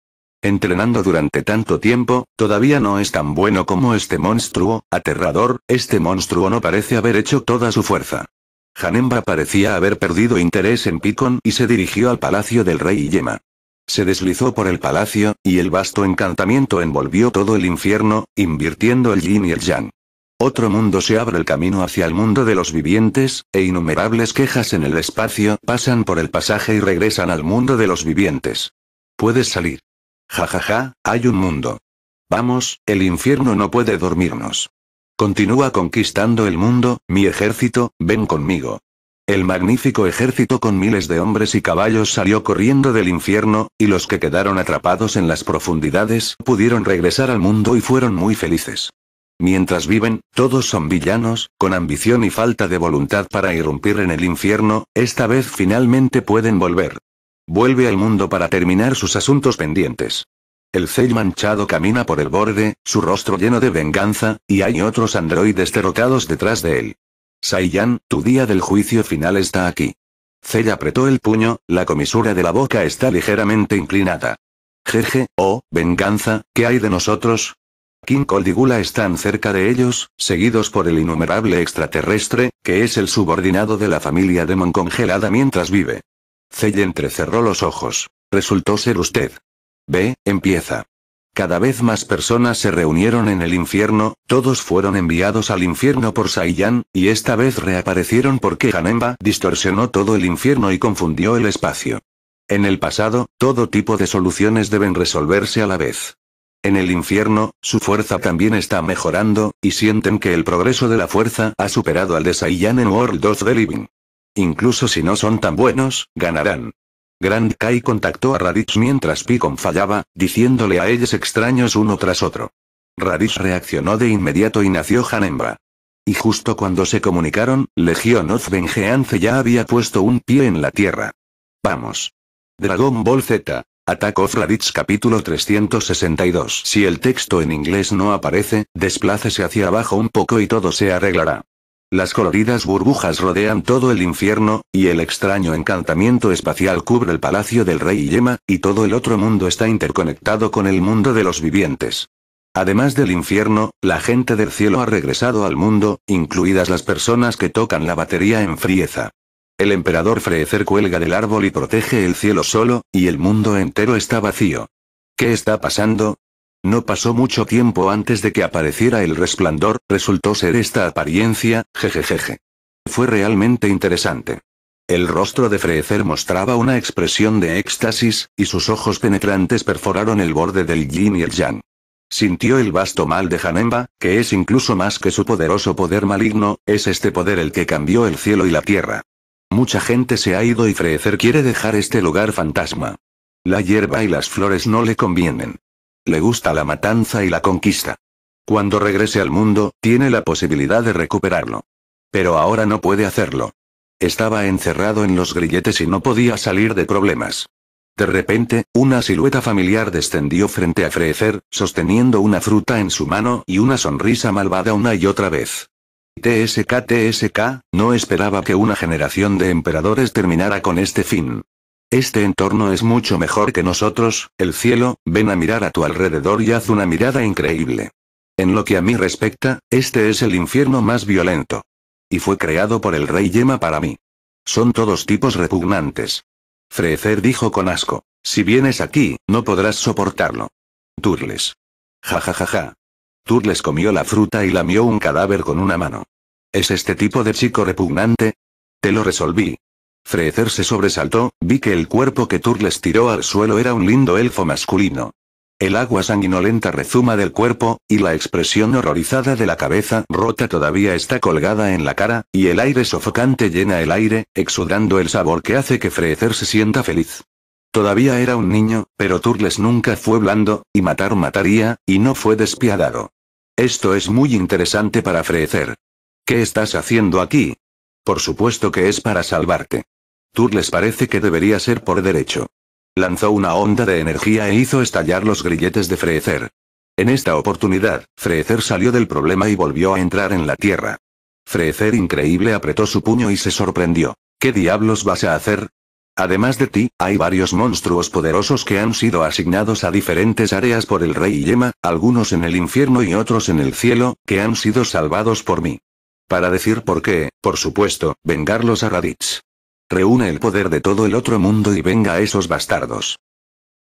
Entrenando durante tanto tiempo, todavía no es tan bueno como este monstruo, aterrador, este monstruo no parece haber hecho toda su fuerza. Hanemba parecía haber perdido interés en Picon y se dirigió al palacio del rey Yema. Se deslizó por el palacio, y el vasto encantamiento envolvió todo el infierno, invirtiendo el yin y el yang. Otro mundo se abre el camino hacia el mundo de los vivientes, e innumerables quejas en el espacio pasan por el pasaje y regresan al mundo de los vivientes. Puedes salir. Jajaja, hay un mundo. Vamos, el infierno no puede dormirnos. Continúa conquistando el mundo, mi ejército, ven conmigo. El magnífico ejército con miles de hombres y caballos salió corriendo del infierno, y los que quedaron atrapados en las profundidades pudieron regresar al mundo y fueron muy felices. Mientras viven, todos son villanos, con ambición y falta de voluntad para irrumpir en el infierno, esta vez finalmente pueden volver. Vuelve al mundo para terminar sus asuntos pendientes. El Cell manchado camina por el borde, su rostro lleno de venganza, y hay otros androides derrotados detrás de él. Saiyan, tu día del juicio final está aquí. Cell apretó el puño, la comisura de la boca está ligeramente inclinada. Jeje, oh, venganza, ¿qué hay de nosotros? King Cold están cerca de ellos, seguidos por el innumerable extraterrestre, que es el subordinado de la familia Demon congelada mientras vive. Zey entrecerró los ojos. Resultó ser usted. Ve, empieza. Cada vez más personas se reunieron en el infierno, todos fueron enviados al infierno por Saiyan, y esta vez reaparecieron porque Hanemba distorsionó todo el infierno y confundió el espacio. En el pasado, todo tipo de soluciones deben resolverse a la vez. En el infierno, su fuerza también está mejorando, y sienten que el progreso de la fuerza ha superado al de Saiyan en World of the Living. Incluso si no son tan buenos, ganarán. Grand Kai contactó a Raditz mientras Picon fallaba, diciéndole a ellos extraños uno tras otro. Raditz reaccionó de inmediato y nació Hanembra. Y justo cuando se comunicaron, Legion of Vengeance ya había puesto un pie en la tierra. Vamos. Dragon Ball Z. Attack of Raditz capítulo 362. Si el texto en inglés no aparece, desplácese hacia abajo un poco y todo se arreglará. Las coloridas burbujas rodean todo el infierno, y el extraño encantamiento espacial cubre el palacio del rey Yema, y todo el otro mundo está interconectado con el mundo de los vivientes. Además del infierno, la gente del cielo ha regresado al mundo, incluidas las personas que tocan la batería en frieza. El emperador Frecer cuelga del árbol y protege el cielo solo, y el mundo entero está vacío. ¿Qué está pasando? No pasó mucho tiempo antes de que apareciera el resplandor, resultó ser esta apariencia, jejejeje. Fue realmente interesante. El rostro de Freecer mostraba una expresión de éxtasis, y sus ojos penetrantes perforaron el borde del yin y el yang. Sintió el vasto mal de Hanemba, que es incluso más que su poderoso poder maligno, es este poder el que cambió el cielo y la tierra. Mucha gente se ha ido y Freecer quiere dejar este lugar fantasma. La hierba y las flores no le convienen. Le gusta la matanza y la conquista. Cuando regrese al mundo, tiene la posibilidad de recuperarlo. Pero ahora no puede hacerlo. Estaba encerrado en los grilletes y no podía salir de problemas. De repente, una silueta familiar descendió frente a Frecer, sosteniendo una fruta en su mano y una sonrisa malvada una y otra vez. TSK TSK, no esperaba que una generación de emperadores terminara con este fin. Este entorno es mucho mejor que nosotros, el cielo, ven a mirar a tu alrededor y haz una mirada increíble. En lo que a mí respecta, este es el infierno más violento. Y fue creado por el rey Yema para mí. Son todos tipos repugnantes. Frecer dijo con asco. Si vienes aquí, no podrás soportarlo. Turles. Ja ja ja ja. Turles comió la fruta y lamió un cadáver con una mano. ¿Es este tipo de chico repugnante? Te lo resolví, Frecer se sobresaltó, vi que el cuerpo que Turles tiró al suelo era un lindo elfo masculino. El agua sanguinolenta rezuma del cuerpo, y la expresión horrorizada de la cabeza rota todavía está colgada en la cara, y el aire sofocante llena el aire, exudando el sabor que hace que Frecer se sienta feliz. Todavía era un niño, pero Turles nunca fue blando, y matar mataría, y no fue despiadado. Esto es muy interesante para Freecer. ¿Qué estás haciendo aquí? Por supuesto que es para salvarte les parece que debería ser por derecho. Lanzó una onda de energía e hizo estallar los grilletes de Freecer. En esta oportunidad, Freecer salió del problema y volvió a entrar en la Tierra. Frecer increíble apretó su puño y se sorprendió. ¿Qué diablos vas a hacer? Además de ti, hay varios monstruos poderosos que han sido asignados a diferentes áreas por el rey Yema, algunos en el infierno y otros en el cielo, que han sido salvados por mí. Para decir por qué, por supuesto, vengarlos a Raditz. Reúne el poder de todo el otro mundo y venga a esos bastardos.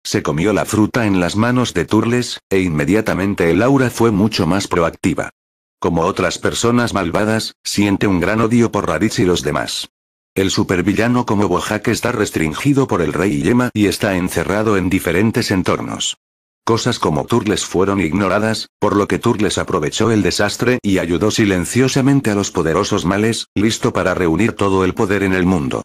Se comió la fruta en las manos de Turles, e inmediatamente el aura fue mucho más proactiva. Como otras personas malvadas, siente un gran odio por Raditz y los demás. El supervillano como Bojack está restringido por el rey Yema y está encerrado en diferentes entornos. Cosas como Turles fueron ignoradas, por lo que Turles aprovechó el desastre y ayudó silenciosamente a los poderosos males, listo para reunir todo el poder en el mundo.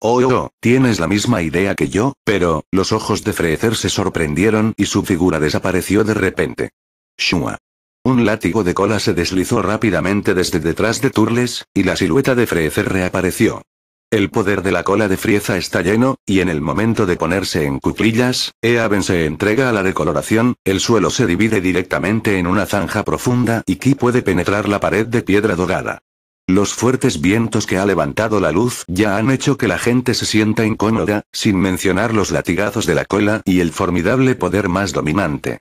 Oh, oh, oh, tienes la misma idea que yo, pero, los ojos de Frezer se sorprendieron y su figura desapareció de repente. Shua. Un látigo de cola se deslizó rápidamente desde detrás de Turles, y la silueta de Freezer reapareció. El poder de la cola de Frieza está lleno, y en el momento de ponerse en cuclillas, Eaven se entrega a la decoloración, el suelo se divide directamente en una zanja profunda y Ki puede penetrar la pared de piedra dorada. Los fuertes vientos que ha levantado la luz ya han hecho que la gente se sienta incómoda, sin mencionar los latigazos de la cola y el formidable poder más dominante.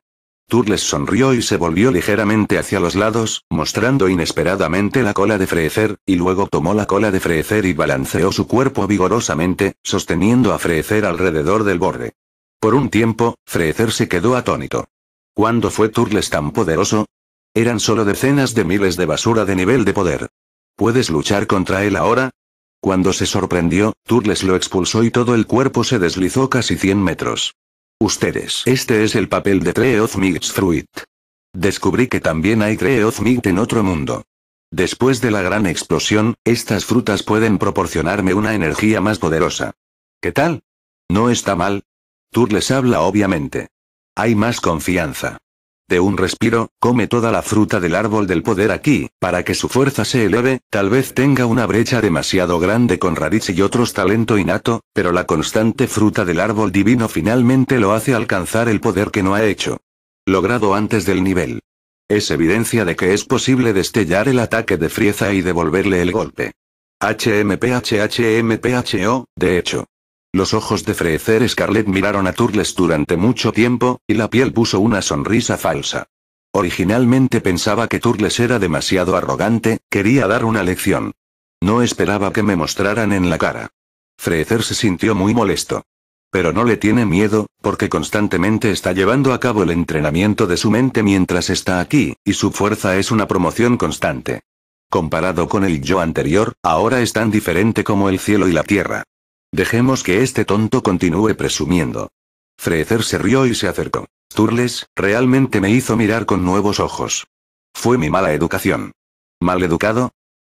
Turles sonrió y se volvió ligeramente hacia los lados, mostrando inesperadamente la cola de Freecer, y luego tomó la cola de Freecer y balanceó su cuerpo vigorosamente, sosteniendo a Freecer alrededor del borde. Por un tiempo, Freecer se quedó atónito. ¿Cuándo fue Turles tan poderoso? Eran solo decenas de miles de basura de nivel de poder. ¿Puedes luchar contra él ahora? Cuando se sorprendió, Turles lo expulsó y todo el cuerpo se deslizó casi 100 metros. Ustedes. Este es el papel de Treoth Fruit. Descubrí que también hay Treoth en otro mundo. Después de la gran explosión, estas frutas pueden proporcionarme una energía más poderosa. ¿Qué tal? No está mal. Turles habla obviamente. Hay más confianza. De un respiro, come toda la fruta del árbol del poder aquí, para que su fuerza se eleve, tal vez tenga una brecha demasiado grande con Raditz y otros talento innato, pero la constante fruta del árbol divino finalmente lo hace alcanzar el poder que no ha hecho. Logrado antes del nivel. Es evidencia de que es posible destellar el ataque de Frieza y devolverle el golpe. HMPHHMPHO, de hecho. Los ojos de Freezer Scarlett miraron a Turles durante mucho tiempo, y la piel puso una sonrisa falsa. Originalmente pensaba que Turles era demasiado arrogante, quería dar una lección. No esperaba que me mostraran en la cara. Freecer se sintió muy molesto. Pero no le tiene miedo, porque constantemente está llevando a cabo el entrenamiento de su mente mientras está aquí, y su fuerza es una promoción constante. Comparado con el yo anterior, ahora es tan diferente como el cielo y la tierra. Dejemos que este tonto continúe presumiendo. Freezer se rió y se acercó. Turles, realmente me hizo mirar con nuevos ojos. Fue mi mala educación. ¿Mal educado?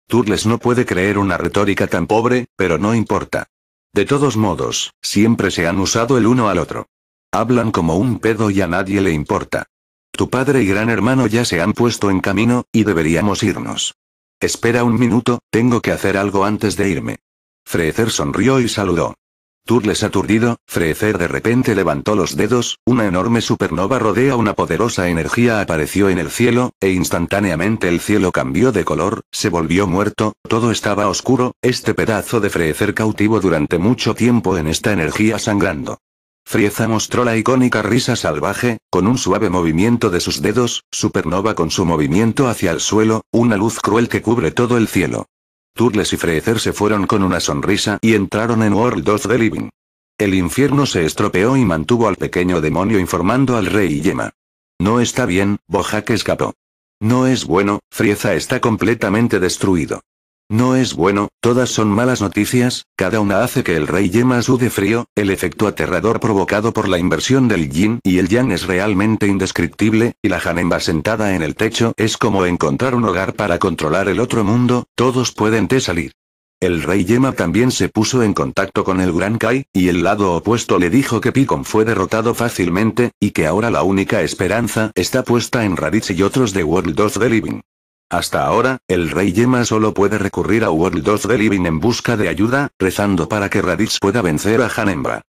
Turles no puede creer una retórica tan pobre, pero no importa. De todos modos, siempre se han usado el uno al otro. Hablan como un pedo y a nadie le importa. Tu padre y gran hermano ya se han puesto en camino, y deberíamos irnos. Espera un minuto, tengo que hacer algo antes de irme. Freecer sonrió y saludó. Turles aturdido, Freecer de repente levantó los dedos, una enorme supernova rodea una poderosa energía apareció en el cielo, e instantáneamente el cielo cambió de color, se volvió muerto, todo estaba oscuro, este pedazo de Freecer cautivo durante mucho tiempo en esta energía sangrando. Frieza mostró la icónica risa salvaje, con un suave movimiento de sus dedos, supernova con su movimiento hacia el suelo, una luz cruel que cubre todo el cielo. Turles y Freezer se fueron con una sonrisa y entraron en World of the Living. El infierno se estropeó y mantuvo al pequeño demonio informando al rey Yema. No está bien, Bojack escapó. No es bueno, Frieza está completamente destruido. No es bueno, todas son malas noticias, cada una hace que el rey Yema sude frío, el efecto aterrador provocado por la inversión del yin y el yang es realmente indescriptible, y la Janemba sentada en el techo es como encontrar un hogar para controlar el otro mundo, todos pueden te salir. El rey Yema también se puso en contacto con el Gran Kai, y el lado opuesto le dijo que Picon fue derrotado fácilmente, y que ahora la única esperanza está puesta en Raditz y otros de World of the Living. Hasta ahora, el rey Yema solo puede recurrir a World of the Living en busca de ayuda, rezando para que Raditz pueda vencer a Hanembra.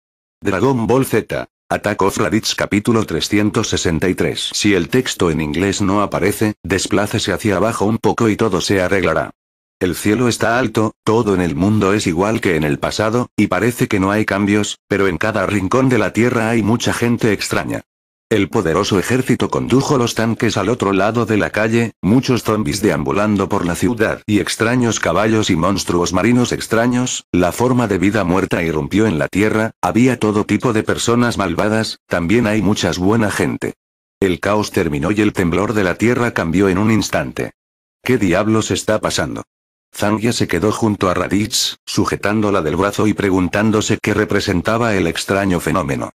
Dragon Ball Z. Attack of Raditz capítulo 363 Si el texto en inglés no aparece, desplácese hacia abajo un poco y todo se arreglará. El cielo está alto, todo en el mundo es igual que en el pasado, y parece que no hay cambios, pero en cada rincón de la Tierra hay mucha gente extraña. El poderoso ejército condujo los tanques al otro lado de la calle, muchos zombies deambulando por la ciudad y extraños caballos y monstruos marinos extraños, la forma de vida muerta irrumpió en la tierra, había todo tipo de personas malvadas, también hay muchas buena gente. El caos terminó y el temblor de la tierra cambió en un instante. ¿Qué diablos está pasando? Zangia se quedó junto a Raditz, sujetándola del brazo y preguntándose qué representaba el extraño fenómeno.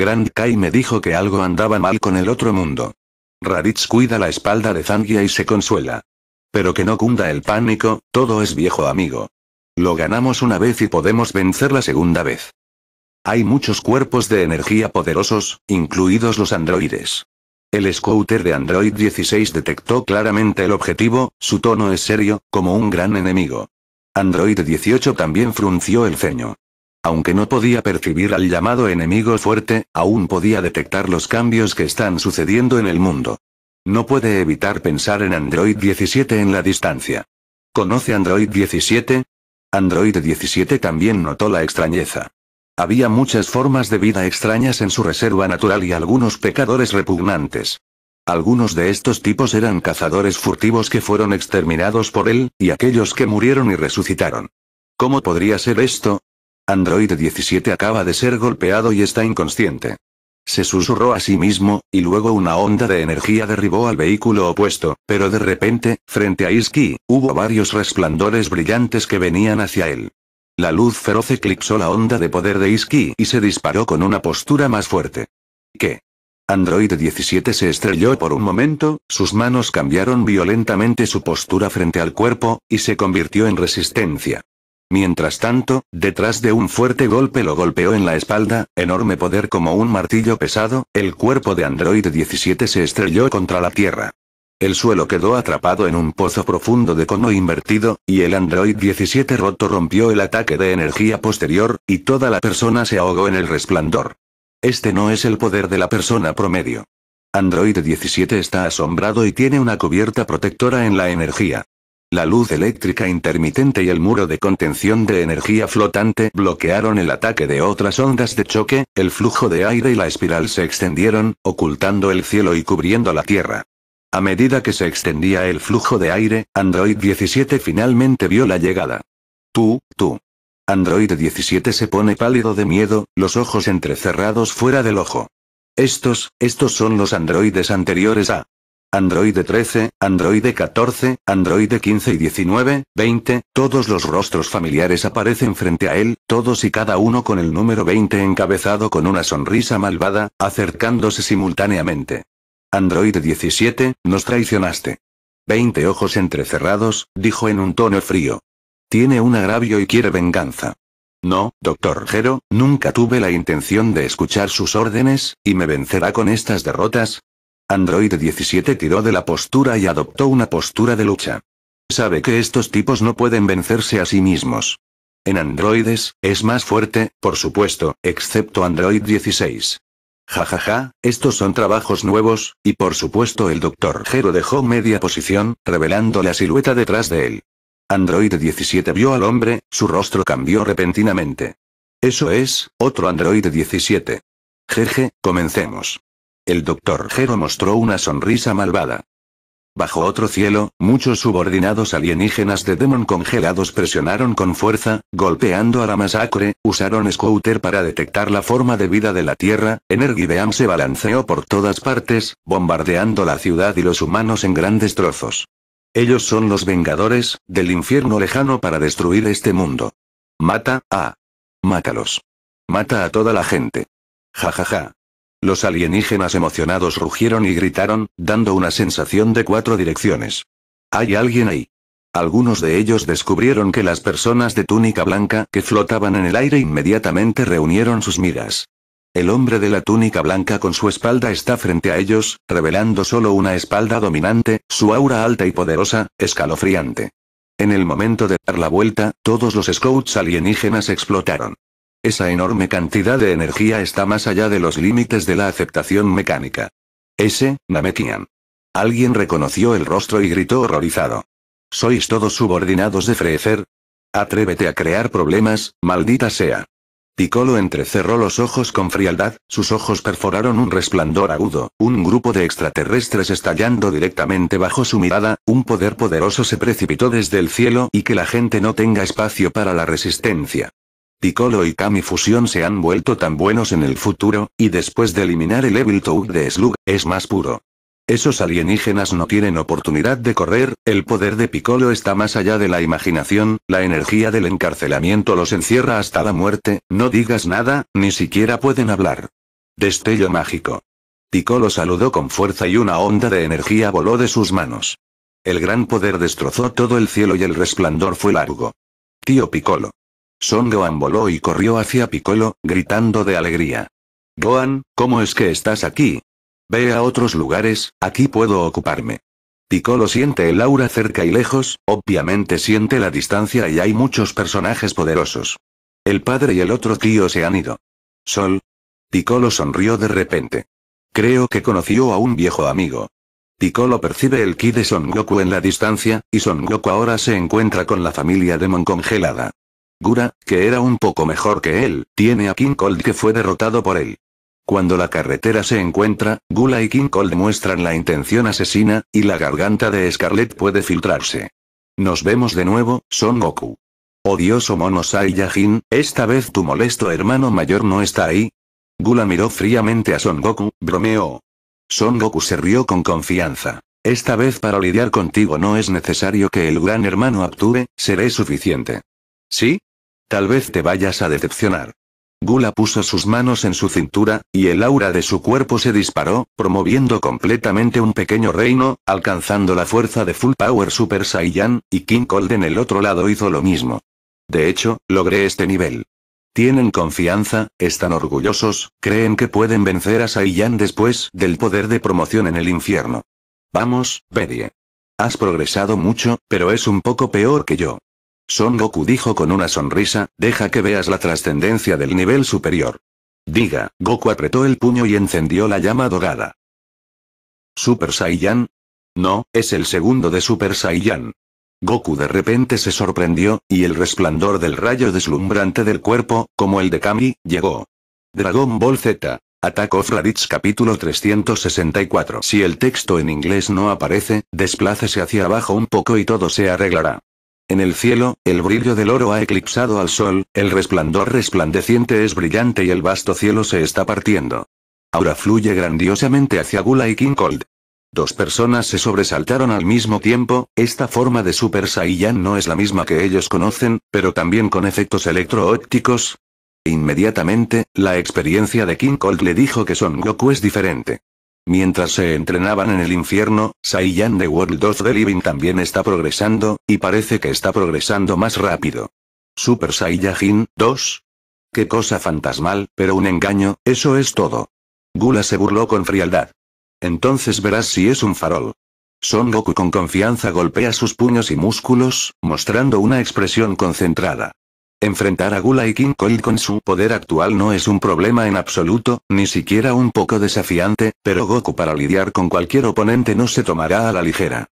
Grand Kai me dijo que algo andaba mal con el otro mundo. Raditz cuida la espalda de Zangia y se consuela. Pero que no cunda el pánico, todo es viejo amigo. Lo ganamos una vez y podemos vencer la segunda vez. Hay muchos cuerpos de energía poderosos, incluidos los androides. El scouter de Android 16 detectó claramente el objetivo, su tono es serio, como un gran enemigo. Android 18 también frunció el ceño. Aunque no podía percibir al llamado enemigo fuerte, aún podía detectar los cambios que están sucediendo en el mundo. No puede evitar pensar en Android 17 en la distancia. ¿Conoce Android 17? Android 17 también notó la extrañeza. Había muchas formas de vida extrañas en su reserva natural y algunos pecadores repugnantes. Algunos de estos tipos eran cazadores furtivos que fueron exterminados por él, y aquellos que murieron y resucitaron. ¿Cómo podría ser esto? Android 17 acaba de ser golpeado y está inconsciente. Se susurró a sí mismo, y luego una onda de energía derribó al vehículo opuesto, pero de repente, frente a Iski, hubo varios resplandores brillantes que venían hacia él. La luz feroz eclipsó la onda de poder de Iski y se disparó con una postura más fuerte. ¿Qué? Android 17 se estrelló por un momento, sus manos cambiaron violentamente su postura frente al cuerpo, y se convirtió en resistencia. Mientras tanto, detrás de un fuerte golpe lo golpeó en la espalda, enorme poder como un martillo pesado, el cuerpo de Android 17 se estrelló contra la tierra. El suelo quedó atrapado en un pozo profundo de cono invertido, y el Android 17 roto rompió el ataque de energía posterior, y toda la persona se ahogó en el resplandor. Este no es el poder de la persona promedio. Android 17 está asombrado y tiene una cubierta protectora en la energía. La luz eléctrica intermitente y el muro de contención de energía flotante bloquearon el ataque de otras ondas de choque, el flujo de aire y la espiral se extendieron, ocultando el cielo y cubriendo la Tierra. A medida que se extendía el flujo de aire, Android 17 finalmente vio la llegada. Tú, tú. Android 17 se pone pálido de miedo, los ojos entrecerrados fuera del ojo. Estos, estos son los androides anteriores a Androide 13, Androide 14, Androide 15 y 19, 20, todos los rostros familiares aparecen frente a él, todos y cada uno con el número 20 encabezado con una sonrisa malvada, acercándose simultáneamente. Android 17, nos traicionaste. 20 ojos entrecerrados, dijo en un tono frío. Tiene un agravio y quiere venganza. No, doctor Gero, nunca tuve la intención de escuchar sus órdenes, y me vencerá con estas derrotas, Android 17 tiró de la postura y adoptó una postura de lucha. Sabe que estos tipos no pueden vencerse a sí mismos. En androides, es más fuerte, por supuesto, excepto Android 16. Jajaja, ja, ja, estos son trabajos nuevos, y por supuesto el Dr. Gero dejó media posición, revelando la silueta detrás de él. Android 17 vio al hombre, su rostro cambió repentinamente. Eso es, otro Android 17. Jeje, comencemos. El doctor Gero mostró una sonrisa malvada. Bajo otro cielo, muchos subordinados alienígenas de Demon congelados presionaron con fuerza, golpeando a la masacre, usaron scooter para detectar la forma de vida de la Tierra, Beam se balanceó por todas partes, bombardeando la ciudad y los humanos en grandes trozos. Ellos son los vengadores, del infierno lejano para destruir este mundo. Mata, a. Mátalos. Mata a toda la gente. Ja ja ja. Los alienígenas emocionados rugieron y gritaron, dando una sensación de cuatro direcciones. Hay alguien ahí. Algunos de ellos descubrieron que las personas de túnica blanca que flotaban en el aire inmediatamente reunieron sus miras. El hombre de la túnica blanca con su espalda está frente a ellos, revelando solo una espalda dominante, su aura alta y poderosa, escalofriante. En el momento de dar la vuelta, todos los scouts alienígenas explotaron. Esa enorme cantidad de energía está más allá de los límites de la aceptación mecánica. Ese, Namekian. Alguien reconoció el rostro y gritó horrorizado. ¿Sois todos subordinados de Frecer. Atrévete a crear problemas, maldita sea. Piccolo entrecerró los ojos con frialdad, sus ojos perforaron un resplandor agudo, un grupo de extraterrestres estallando directamente bajo su mirada, un poder poderoso se precipitó desde el cielo y que la gente no tenga espacio para la resistencia. Piccolo y Kami Fusión se han vuelto tan buenos en el futuro, y después de eliminar el Evil Toad de Slug, es más puro. Esos alienígenas no tienen oportunidad de correr, el poder de Piccolo está más allá de la imaginación, la energía del encarcelamiento los encierra hasta la muerte, no digas nada, ni siquiera pueden hablar. Destello mágico. Piccolo saludó con fuerza y una onda de energía voló de sus manos. El gran poder destrozó todo el cielo y el resplandor fue largo. Tío Piccolo. Son Gohan voló y corrió hacia Piccolo, gritando de alegría. Gohan, ¿cómo es que estás aquí? Ve a otros lugares, aquí puedo ocuparme. Piccolo siente el aura cerca y lejos, obviamente siente la distancia y hay muchos personajes poderosos. El padre y el otro tío se han ido. Sol. Piccolo sonrió de repente. Creo que conoció a un viejo amigo. Piccolo percibe el ki de Son Goku en la distancia, y Son Goku ahora se encuentra con la familia Demon congelada. Gura, que era un poco mejor que él, tiene a King Cold que fue derrotado por él. Cuando la carretera se encuentra, Gula y King Cold muestran la intención asesina, y la garganta de Scarlet puede filtrarse. Nos vemos de nuevo, Son Goku. Odioso mono Saiyajin, esta vez tu molesto hermano mayor no está ahí. Gula miró fríamente a Son Goku, bromeó. Son Goku se rió con confianza. Esta vez para lidiar contigo no es necesario que el gran hermano actúe, seré suficiente. ¿Sí? Tal vez te vayas a decepcionar. Gula puso sus manos en su cintura, y el aura de su cuerpo se disparó, promoviendo completamente un pequeño reino, alcanzando la fuerza de Full Power Super Saiyan, y King Cold en el otro lado hizo lo mismo. De hecho, logré este nivel. Tienen confianza, están orgullosos, creen que pueden vencer a Saiyan después del poder de promoción en el infierno. Vamos, Bedie. Has progresado mucho, pero es un poco peor que yo. Son Goku dijo con una sonrisa, deja que veas la trascendencia del nivel superior. Diga, Goku apretó el puño y encendió la llama dorada. ¿Super Saiyan? No, es el segundo de Super Saiyan. Goku de repente se sorprendió, y el resplandor del rayo deslumbrante del cuerpo, como el de Kami, llegó. Dragon Ball Z. Attack of capítulo 364 Si el texto en inglés no aparece, desplácese hacia abajo un poco y todo se arreglará. En el cielo, el brillo del oro ha eclipsado al sol, el resplandor resplandeciente es brillante y el vasto cielo se está partiendo. Ahora fluye grandiosamente hacia Gula y King Cold. Dos personas se sobresaltaron al mismo tiempo, esta forma de Super Saiyan no es la misma que ellos conocen, pero también con efectos electroópticos. Inmediatamente, la experiencia de King Cold le dijo que Son Goku es diferente. Mientras se entrenaban en el infierno, Saiyan de World of the Living también está progresando, y parece que está progresando más rápido. Super Saiyajin 2. Qué cosa fantasmal, pero un engaño, eso es todo. Gula se burló con frialdad. Entonces verás si es un farol. Son Goku con confianza golpea sus puños y músculos, mostrando una expresión concentrada. Enfrentar a Gula y King Cold con su poder actual no es un problema en absoluto, ni siquiera un poco desafiante, pero Goku para lidiar con cualquier oponente no se tomará a la ligera.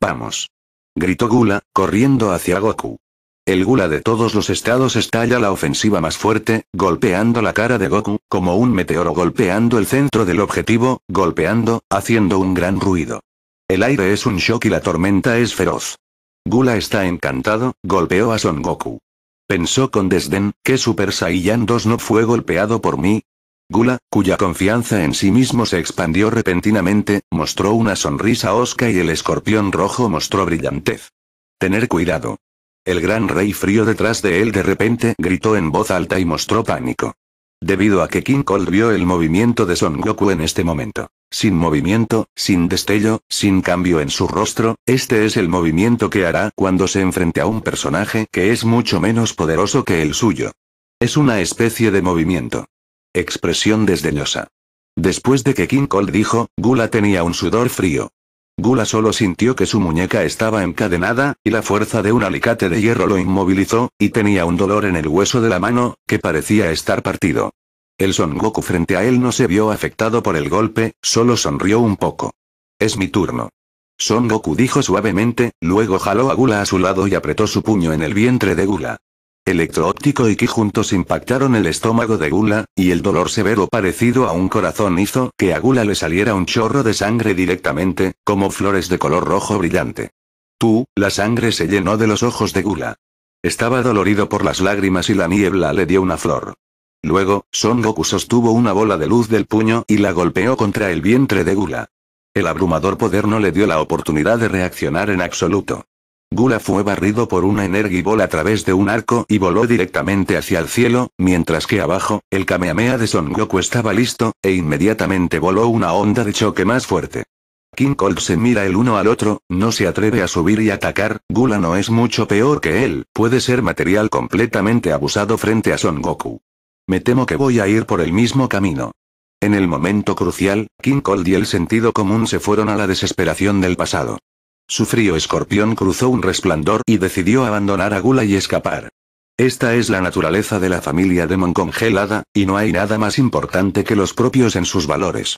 Vamos. Gritó Gula, corriendo hacia Goku. El Gula de todos los estados estalla la ofensiva más fuerte, golpeando la cara de Goku, como un meteoro golpeando el centro del objetivo, golpeando, haciendo un gran ruido. El aire es un shock y la tormenta es feroz. Gula está encantado, golpeó a Son Goku. Pensó con desdén, que Super Saiyan 2 no fue golpeado por mí. Gula, cuya confianza en sí mismo se expandió repentinamente, mostró una sonrisa osca y el escorpión rojo mostró brillantez. Tener cuidado. El gran rey frío detrás de él de repente gritó en voz alta y mostró pánico. Debido a que King Cole vio el movimiento de Son Goku en este momento. Sin movimiento, sin destello, sin cambio en su rostro, este es el movimiento que hará cuando se enfrente a un personaje que es mucho menos poderoso que el suyo. Es una especie de movimiento. Expresión desdeñosa. Después de que King Cole dijo, Gula tenía un sudor frío. Gula solo sintió que su muñeca estaba encadenada, y la fuerza de un alicate de hierro lo inmovilizó, y tenía un dolor en el hueso de la mano, que parecía estar partido. El Son Goku frente a él no se vio afectado por el golpe, solo sonrió un poco. Es mi turno. Son Goku dijo suavemente, luego jaló a Gula a su lado y apretó su puño en el vientre de Gula electro-óptico y que juntos impactaron el estómago de Gula, y el dolor severo parecido a un corazón hizo que a Gula le saliera un chorro de sangre directamente, como flores de color rojo brillante. Tú, la sangre se llenó de los ojos de Gula. Estaba dolorido por las lágrimas y la niebla le dio una flor. Luego, Son Goku sostuvo una bola de luz del puño y la golpeó contra el vientre de Gula. El abrumador poder no le dio la oportunidad de reaccionar en absoluto. Gula fue barrido por una energibol a través de un arco y voló directamente hacia el cielo, mientras que abajo, el Kamehameha de Son Goku estaba listo, e inmediatamente voló una onda de choque más fuerte. King Kong se mira el uno al otro, no se atreve a subir y atacar, Gula no es mucho peor que él, puede ser material completamente abusado frente a Son Goku. Me temo que voy a ir por el mismo camino. En el momento crucial, King Cold y el sentido común se fueron a la desesperación del pasado. Su frío escorpión cruzó un resplandor y decidió abandonar a Gula y escapar. Esta es la naturaleza de la familia Demon congelada, y no hay nada más importante que los propios en sus valores.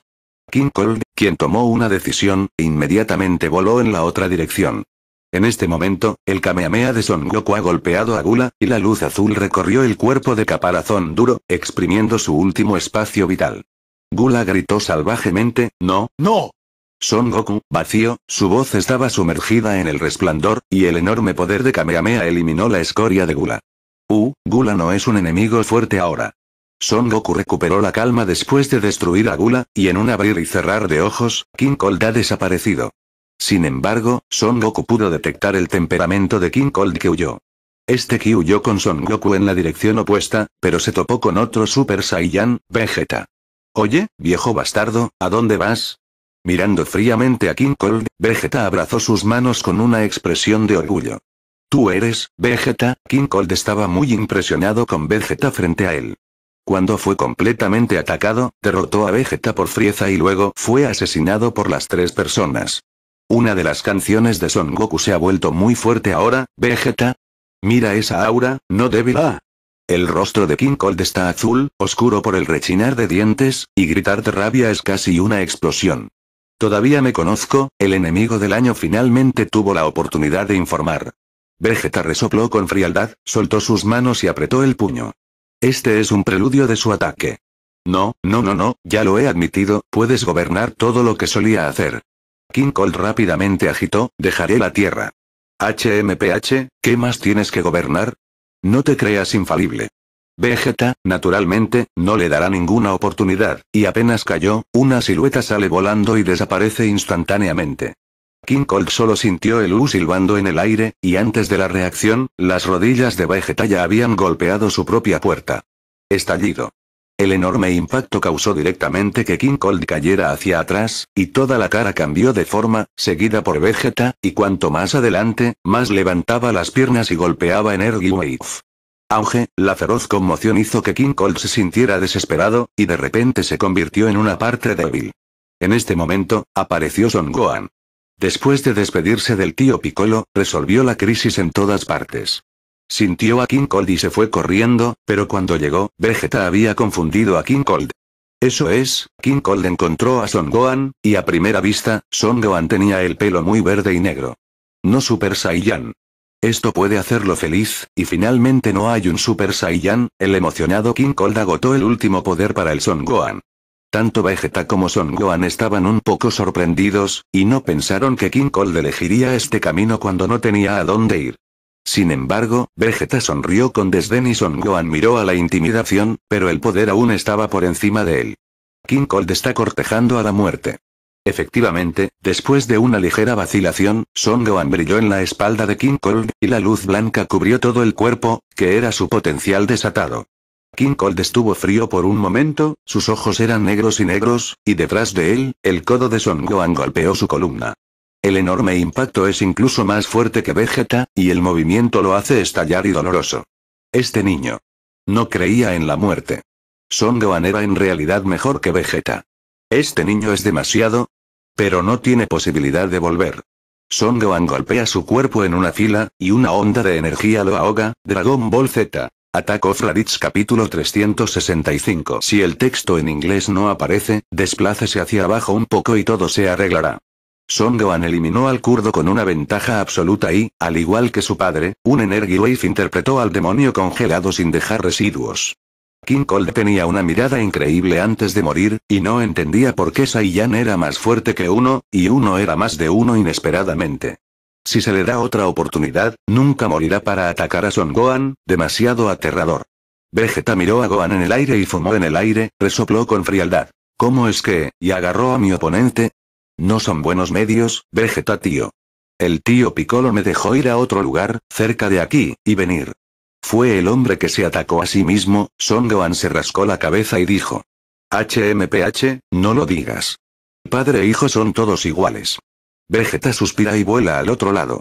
King Cold, quien tomó una decisión, inmediatamente voló en la otra dirección. En este momento, el Kamehameha de Son Goku ha golpeado a Gula, y la luz azul recorrió el cuerpo de Caparazón Duro, exprimiendo su último espacio vital. Gula gritó salvajemente, no, no, son Goku, vacío, su voz estaba sumergida en el resplandor, y el enorme poder de Kamehameha eliminó la escoria de Gula. Uh, Gula no es un enemigo fuerte ahora. Son Goku recuperó la calma después de destruir a Gula, y en un abrir y cerrar de ojos, King Cold ha desaparecido. Sin embargo, Son Goku pudo detectar el temperamento de King Cold que huyó. Este Ki huyó con Son Goku en la dirección opuesta, pero se topó con otro Super Saiyan, Vegeta. Oye, viejo bastardo, ¿a dónde vas? Mirando fríamente a King Cold, Vegeta abrazó sus manos con una expresión de orgullo. Tú eres, Vegeta, King Cold estaba muy impresionado con Vegeta frente a él. Cuando fue completamente atacado, derrotó a Vegeta por frieza y luego fue asesinado por las tres personas. Una de las canciones de Son Goku se ha vuelto muy fuerte ahora, Vegeta. Mira esa aura, no débil. El rostro de King Cold está azul, oscuro por el rechinar de dientes, y gritar de rabia es casi una explosión. Todavía me conozco, el enemigo del año finalmente tuvo la oportunidad de informar. Vegeta resopló con frialdad, soltó sus manos y apretó el puño. Este es un preludio de su ataque. No, no, no, no, ya lo he admitido, puedes gobernar todo lo que solía hacer. King Cole rápidamente agitó, dejaré la tierra. HMPH, ¿qué más tienes que gobernar? No te creas infalible. Vegeta, naturalmente, no le dará ninguna oportunidad, y apenas cayó, una silueta sale volando y desaparece instantáneamente. King Cold solo sintió el U silbando en el aire, y antes de la reacción, las rodillas de Vegeta ya habían golpeado su propia puerta. Estallido. El enorme impacto causó directamente que King Cold cayera hacia atrás, y toda la cara cambió de forma, seguida por Vegeta, y cuanto más adelante, más levantaba las piernas y golpeaba en auge, la feroz conmoción hizo que King Cold se sintiera desesperado, y de repente se convirtió en una parte débil. En este momento, apareció Son Gohan. Después de despedirse del tío Piccolo, resolvió la crisis en todas partes. Sintió a King Cold y se fue corriendo, pero cuando llegó, Vegeta había confundido a King Cold. Eso es, King Cold encontró a Son Gohan, y a primera vista, Son Gohan tenía el pelo muy verde y negro. No Super Saiyan. Esto puede hacerlo feliz, y finalmente no hay un Super Saiyan, el emocionado King Cold agotó el último poder para el Son Gohan. Tanto Vegeta como Son Gohan estaban un poco sorprendidos, y no pensaron que King Cold elegiría este camino cuando no tenía a dónde ir. Sin embargo, Vegeta sonrió con desdén y Son Gohan miró a la intimidación, pero el poder aún estaba por encima de él. King Cold está cortejando a la muerte. Efectivamente, después de una ligera vacilación, Son Gohan brilló en la espalda de King Cold, y la luz blanca cubrió todo el cuerpo, que era su potencial desatado. King Cold estuvo frío por un momento, sus ojos eran negros y negros, y detrás de él, el codo de Son Gohan golpeó su columna. El enorme impacto es incluso más fuerte que Vegeta, y el movimiento lo hace estallar y doloroso. Este niño. No creía en la muerte. Son Gohan era en realidad mejor que Vegeta. Este niño es demasiado, pero no tiene posibilidad de volver. Son Gohan golpea su cuerpo en una fila, y una onda de energía lo ahoga, Dragon Ball Z. Ataco of capítulo 365 Si el texto en inglés no aparece, desplácese hacia abajo un poco y todo se arreglará. Son Gohan eliminó al kurdo con una ventaja absoluta y, al igual que su padre, un Energy Wave interpretó al demonio congelado sin dejar residuos. King Cole tenía una mirada increíble antes de morir, y no entendía por qué Saiyan era más fuerte que uno, y uno era más de uno inesperadamente. Si se le da otra oportunidad, nunca morirá para atacar a Son Gohan, demasiado aterrador. Vegeta miró a Gohan en el aire y fumó en el aire, resopló con frialdad. ¿Cómo es que? y agarró a mi oponente. No son buenos medios, Vegeta tío. El tío Piccolo me dejó ir a otro lugar, cerca de aquí, y venir. Fue el hombre que se atacó a sí mismo, Son Gohan se rascó la cabeza y dijo. HMPH, no lo digas. Padre e hijo son todos iguales. Vegeta suspira y vuela al otro lado.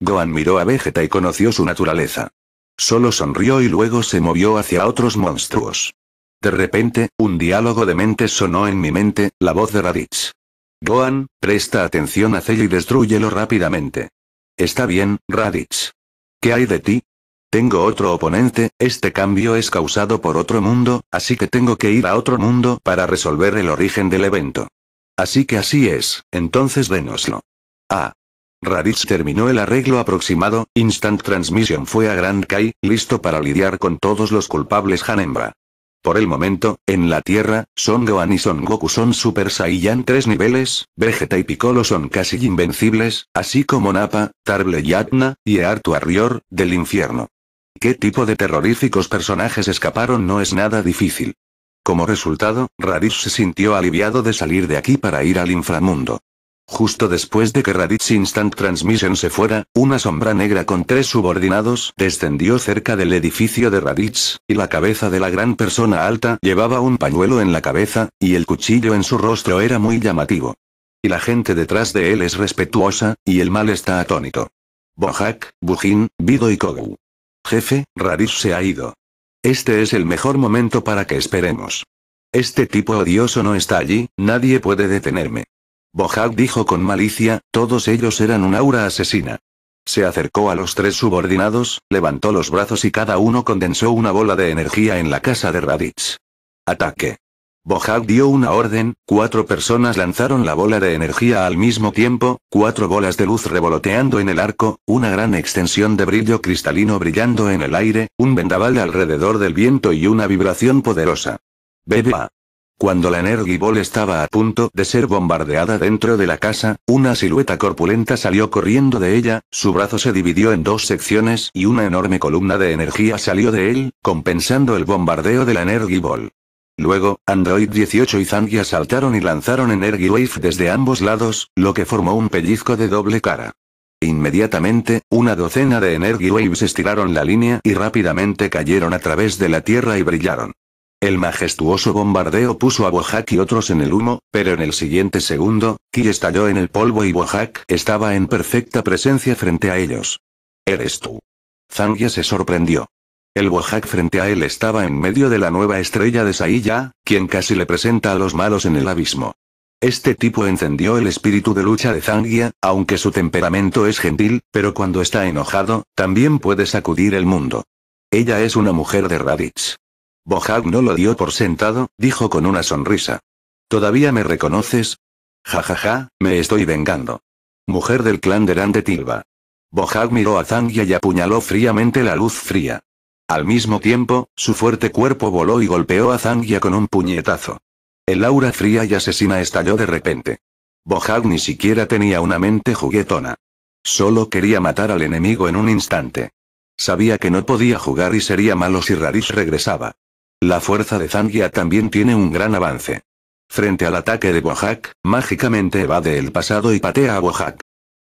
Gohan miró a Vegeta y conoció su naturaleza. Solo sonrió y luego se movió hacia otros monstruos. De repente, un diálogo de mentes sonó en mi mente, la voz de Raditz. Gohan, presta atención a Cell y destruyelo rápidamente. Está bien, Raditz. ¿Qué hay de ti? Tengo otro oponente, este cambio es causado por otro mundo, así que tengo que ir a otro mundo para resolver el origen del evento. Así que así es, entonces vénoslo. Ah. Raditz terminó el arreglo aproximado, Instant Transmission fue a Grand Kai, listo para lidiar con todos los culpables Hanembra. Por el momento, en la Tierra, Son Gohan y Son Goku son Super Saiyan tres niveles, Vegeta y Piccolo son casi invencibles, así como Nappa, Tarble Atna, y Eartu Arrior, del infierno qué tipo de terroríficos personajes escaparon no es nada difícil. Como resultado, Raditz se sintió aliviado de salir de aquí para ir al inframundo. Justo después de que Raditz Instant Transmission se fuera, una sombra negra con tres subordinados descendió cerca del edificio de Raditz, y la cabeza de la gran persona alta llevaba un pañuelo en la cabeza, y el cuchillo en su rostro era muy llamativo. Y la gente detrás de él es respetuosa, y el mal está atónito. Bojack, Bujin, Bido y Kogou. Jefe, Raditz se ha ido. Este es el mejor momento para que esperemos. Este tipo odioso no está allí, nadie puede detenerme. Bojack dijo con malicia, todos ellos eran un aura asesina. Se acercó a los tres subordinados, levantó los brazos y cada uno condensó una bola de energía en la casa de Raditz. Ataque. Bojack dio una orden, cuatro personas lanzaron la bola de energía al mismo tiempo, cuatro bolas de luz revoloteando en el arco, una gran extensión de brillo cristalino brillando en el aire, un vendaval alrededor del viento y una vibración poderosa. Beba. Cuando la Energy Ball estaba a punto de ser bombardeada dentro de la casa, una silueta corpulenta salió corriendo de ella, su brazo se dividió en dos secciones y una enorme columna de energía salió de él, compensando el bombardeo de la Energy Ball. Luego, Android 18 y Zangia saltaron y lanzaron Energy Wave desde ambos lados, lo que formó un pellizco de doble cara. Inmediatamente, una docena de Energy Waves estiraron la línea y rápidamente cayeron a través de la Tierra y brillaron. El majestuoso bombardeo puso a Bojack y otros en el humo, pero en el siguiente segundo, Ki estalló en el polvo y Bojack estaba en perfecta presencia frente a ellos. Eres tú. Zangia se sorprendió. El Wojak frente a él estaba en medio de la nueva estrella de Saiya, quien casi le presenta a los malos en el abismo. Este tipo encendió el espíritu de lucha de Zangia, aunque su temperamento es gentil, pero cuando está enojado, también puede sacudir el mundo. Ella es una mujer de Raditz. Bohag no lo dio por sentado, dijo con una sonrisa. ¿Todavía me reconoces? Ja ja ja, me estoy vengando. Mujer del clan de Rande Tilba. Bohag miró a Zangia y apuñaló fríamente la luz fría. Al mismo tiempo, su fuerte cuerpo voló y golpeó a Zangia con un puñetazo. El aura fría y asesina estalló de repente. Bohag ni siquiera tenía una mente juguetona. Solo quería matar al enemigo en un instante. Sabía que no podía jugar y sería malo si Radish regresaba. La fuerza de Zangia también tiene un gran avance. Frente al ataque de Bohak, mágicamente evade el pasado y patea a Bohak.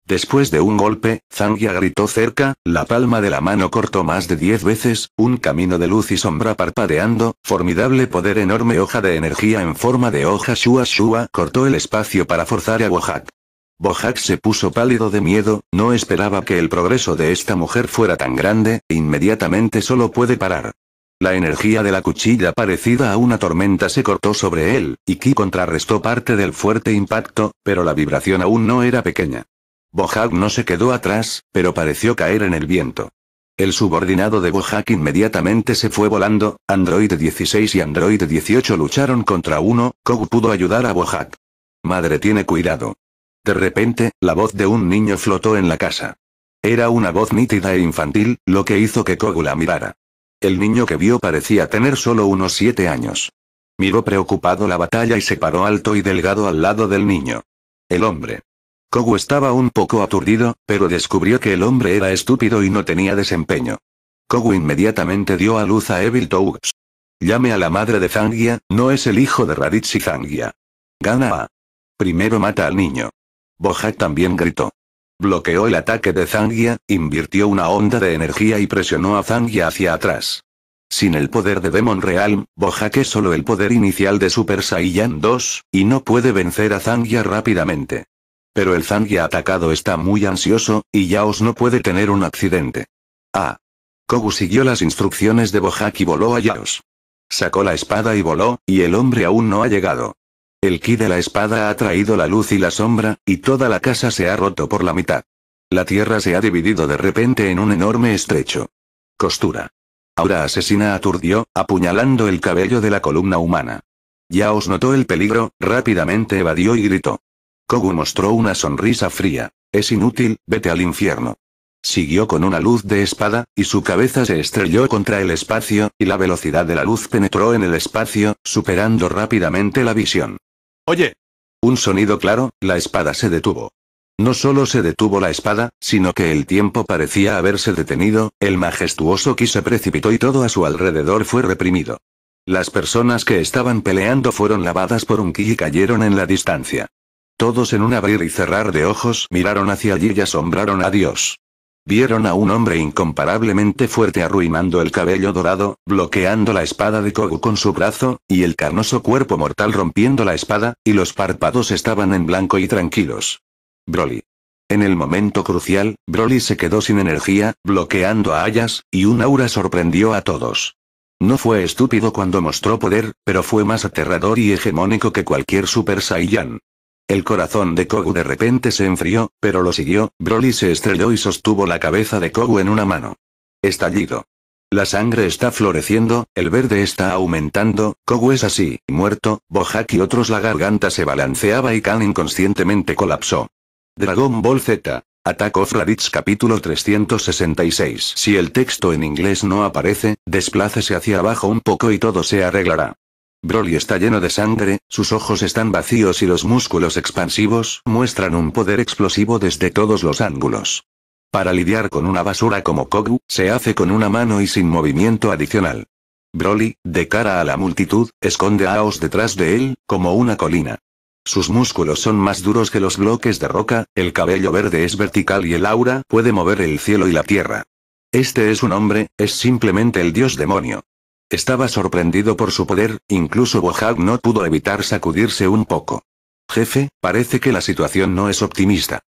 Después de un golpe, Zangia gritó cerca, la palma de la mano cortó más de diez veces, un camino de luz y sombra parpadeando, formidable poder enorme hoja de energía en forma de hoja Shua Shua cortó el espacio para forzar a Bojack. Bojack se puso pálido de miedo, no esperaba que el progreso de esta mujer fuera tan grande, inmediatamente solo puede parar. La energía de la cuchilla parecida a una tormenta se cortó sobre él, y Ki contrarrestó parte del fuerte impacto, pero la vibración aún no era pequeña. Bojack no se quedó atrás, pero pareció caer en el viento. El subordinado de Bojack inmediatamente se fue volando, Android 16 y Android 18 lucharon contra uno, Kogu pudo ayudar a Bojack. Madre tiene cuidado. De repente, la voz de un niño flotó en la casa. Era una voz nítida e infantil, lo que hizo que Kogu la mirara. El niño que vio parecía tener solo unos siete años. Miró preocupado la batalla y se paró alto y delgado al lado del niño. El hombre. Kogu estaba un poco aturdido, pero descubrió que el hombre era estúpido y no tenía desempeño. Kogu inmediatamente dio a luz a Evil Tougs. Llame a la madre de Zangia, no es el hijo de Raditz y Zangia. Gana a. Primero mata al niño. Bojack también gritó. Bloqueó el ataque de Zangia, invirtió una onda de energía y presionó a Zangia hacia atrás. Sin el poder de Demon Realm, Bojack es solo el poder inicial de Super Saiyan 2, y no puede vencer a Zangia rápidamente. Pero el ya atacado está muy ansioso, y Yaos no puede tener un accidente. Ah. Kogu siguió las instrucciones de Bohak y voló a Yaos. Sacó la espada y voló, y el hombre aún no ha llegado. El ki de la espada ha traído la luz y la sombra, y toda la casa se ha roto por la mitad. La tierra se ha dividido de repente en un enorme estrecho. Costura. Ahora asesina aturdió, apuñalando el cabello de la columna humana. Yaos notó el peligro, rápidamente evadió y gritó. Kogu mostró una sonrisa fría. Es inútil, vete al infierno. Siguió con una luz de espada, y su cabeza se estrelló contra el espacio, y la velocidad de la luz penetró en el espacio, superando rápidamente la visión. Oye. Un sonido claro, la espada se detuvo. No solo se detuvo la espada, sino que el tiempo parecía haberse detenido, el majestuoso ki se precipitó y todo a su alrededor fue reprimido. Las personas que estaban peleando fueron lavadas por un ki y cayeron en la distancia. Todos en un abrir y cerrar de ojos miraron hacia allí y asombraron a Dios. Vieron a un hombre incomparablemente fuerte arruinando el cabello dorado, bloqueando la espada de Kogu con su brazo, y el carnoso cuerpo mortal rompiendo la espada, y los párpados estaban en blanco y tranquilos. Broly. En el momento crucial, Broly se quedó sin energía, bloqueando a Ayas, y un aura sorprendió a todos. No fue estúpido cuando mostró poder, pero fue más aterrador y hegemónico que cualquier Super Saiyan. El corazón de Kogu de repente se enfrió, pero lo siguió, Broly se estrelló y sostuvo la cabeza de Kogu en una mano. Estallido. La sangre está floreciendo, el verde está aumentando, Kogu es así, muerto, Bojack y otros la garganta se balanceaba y Khan inconscientemente colapsó. Dragon Ball Z. Attack of capítulo 366 Si el texto en inglés no aparece, desplácese hacia abajo un poco y todo se arreglará. Broly está lleno de sangre, sus ojos están vacíos y los músculos expansivos muestran un poder explosivo desde todos los ángulos. Para lidiar con una basura como Kogu, se hace con una mano y sin movimiento adicional. Broly, de cara a la multitud, esconde a Aos detrás de él, como una colina. Sus músculos son más duros que los bloques de roca, el cabello verde es vertical y el aura puede mover el cielo y la tierra. Este es un hombre, es simplemente el dios demonio. Estaba sorprendido por su poder, incluso Bojack no pudo evitar sacudirse un poco. Jefe, parece que la situación no es optimista.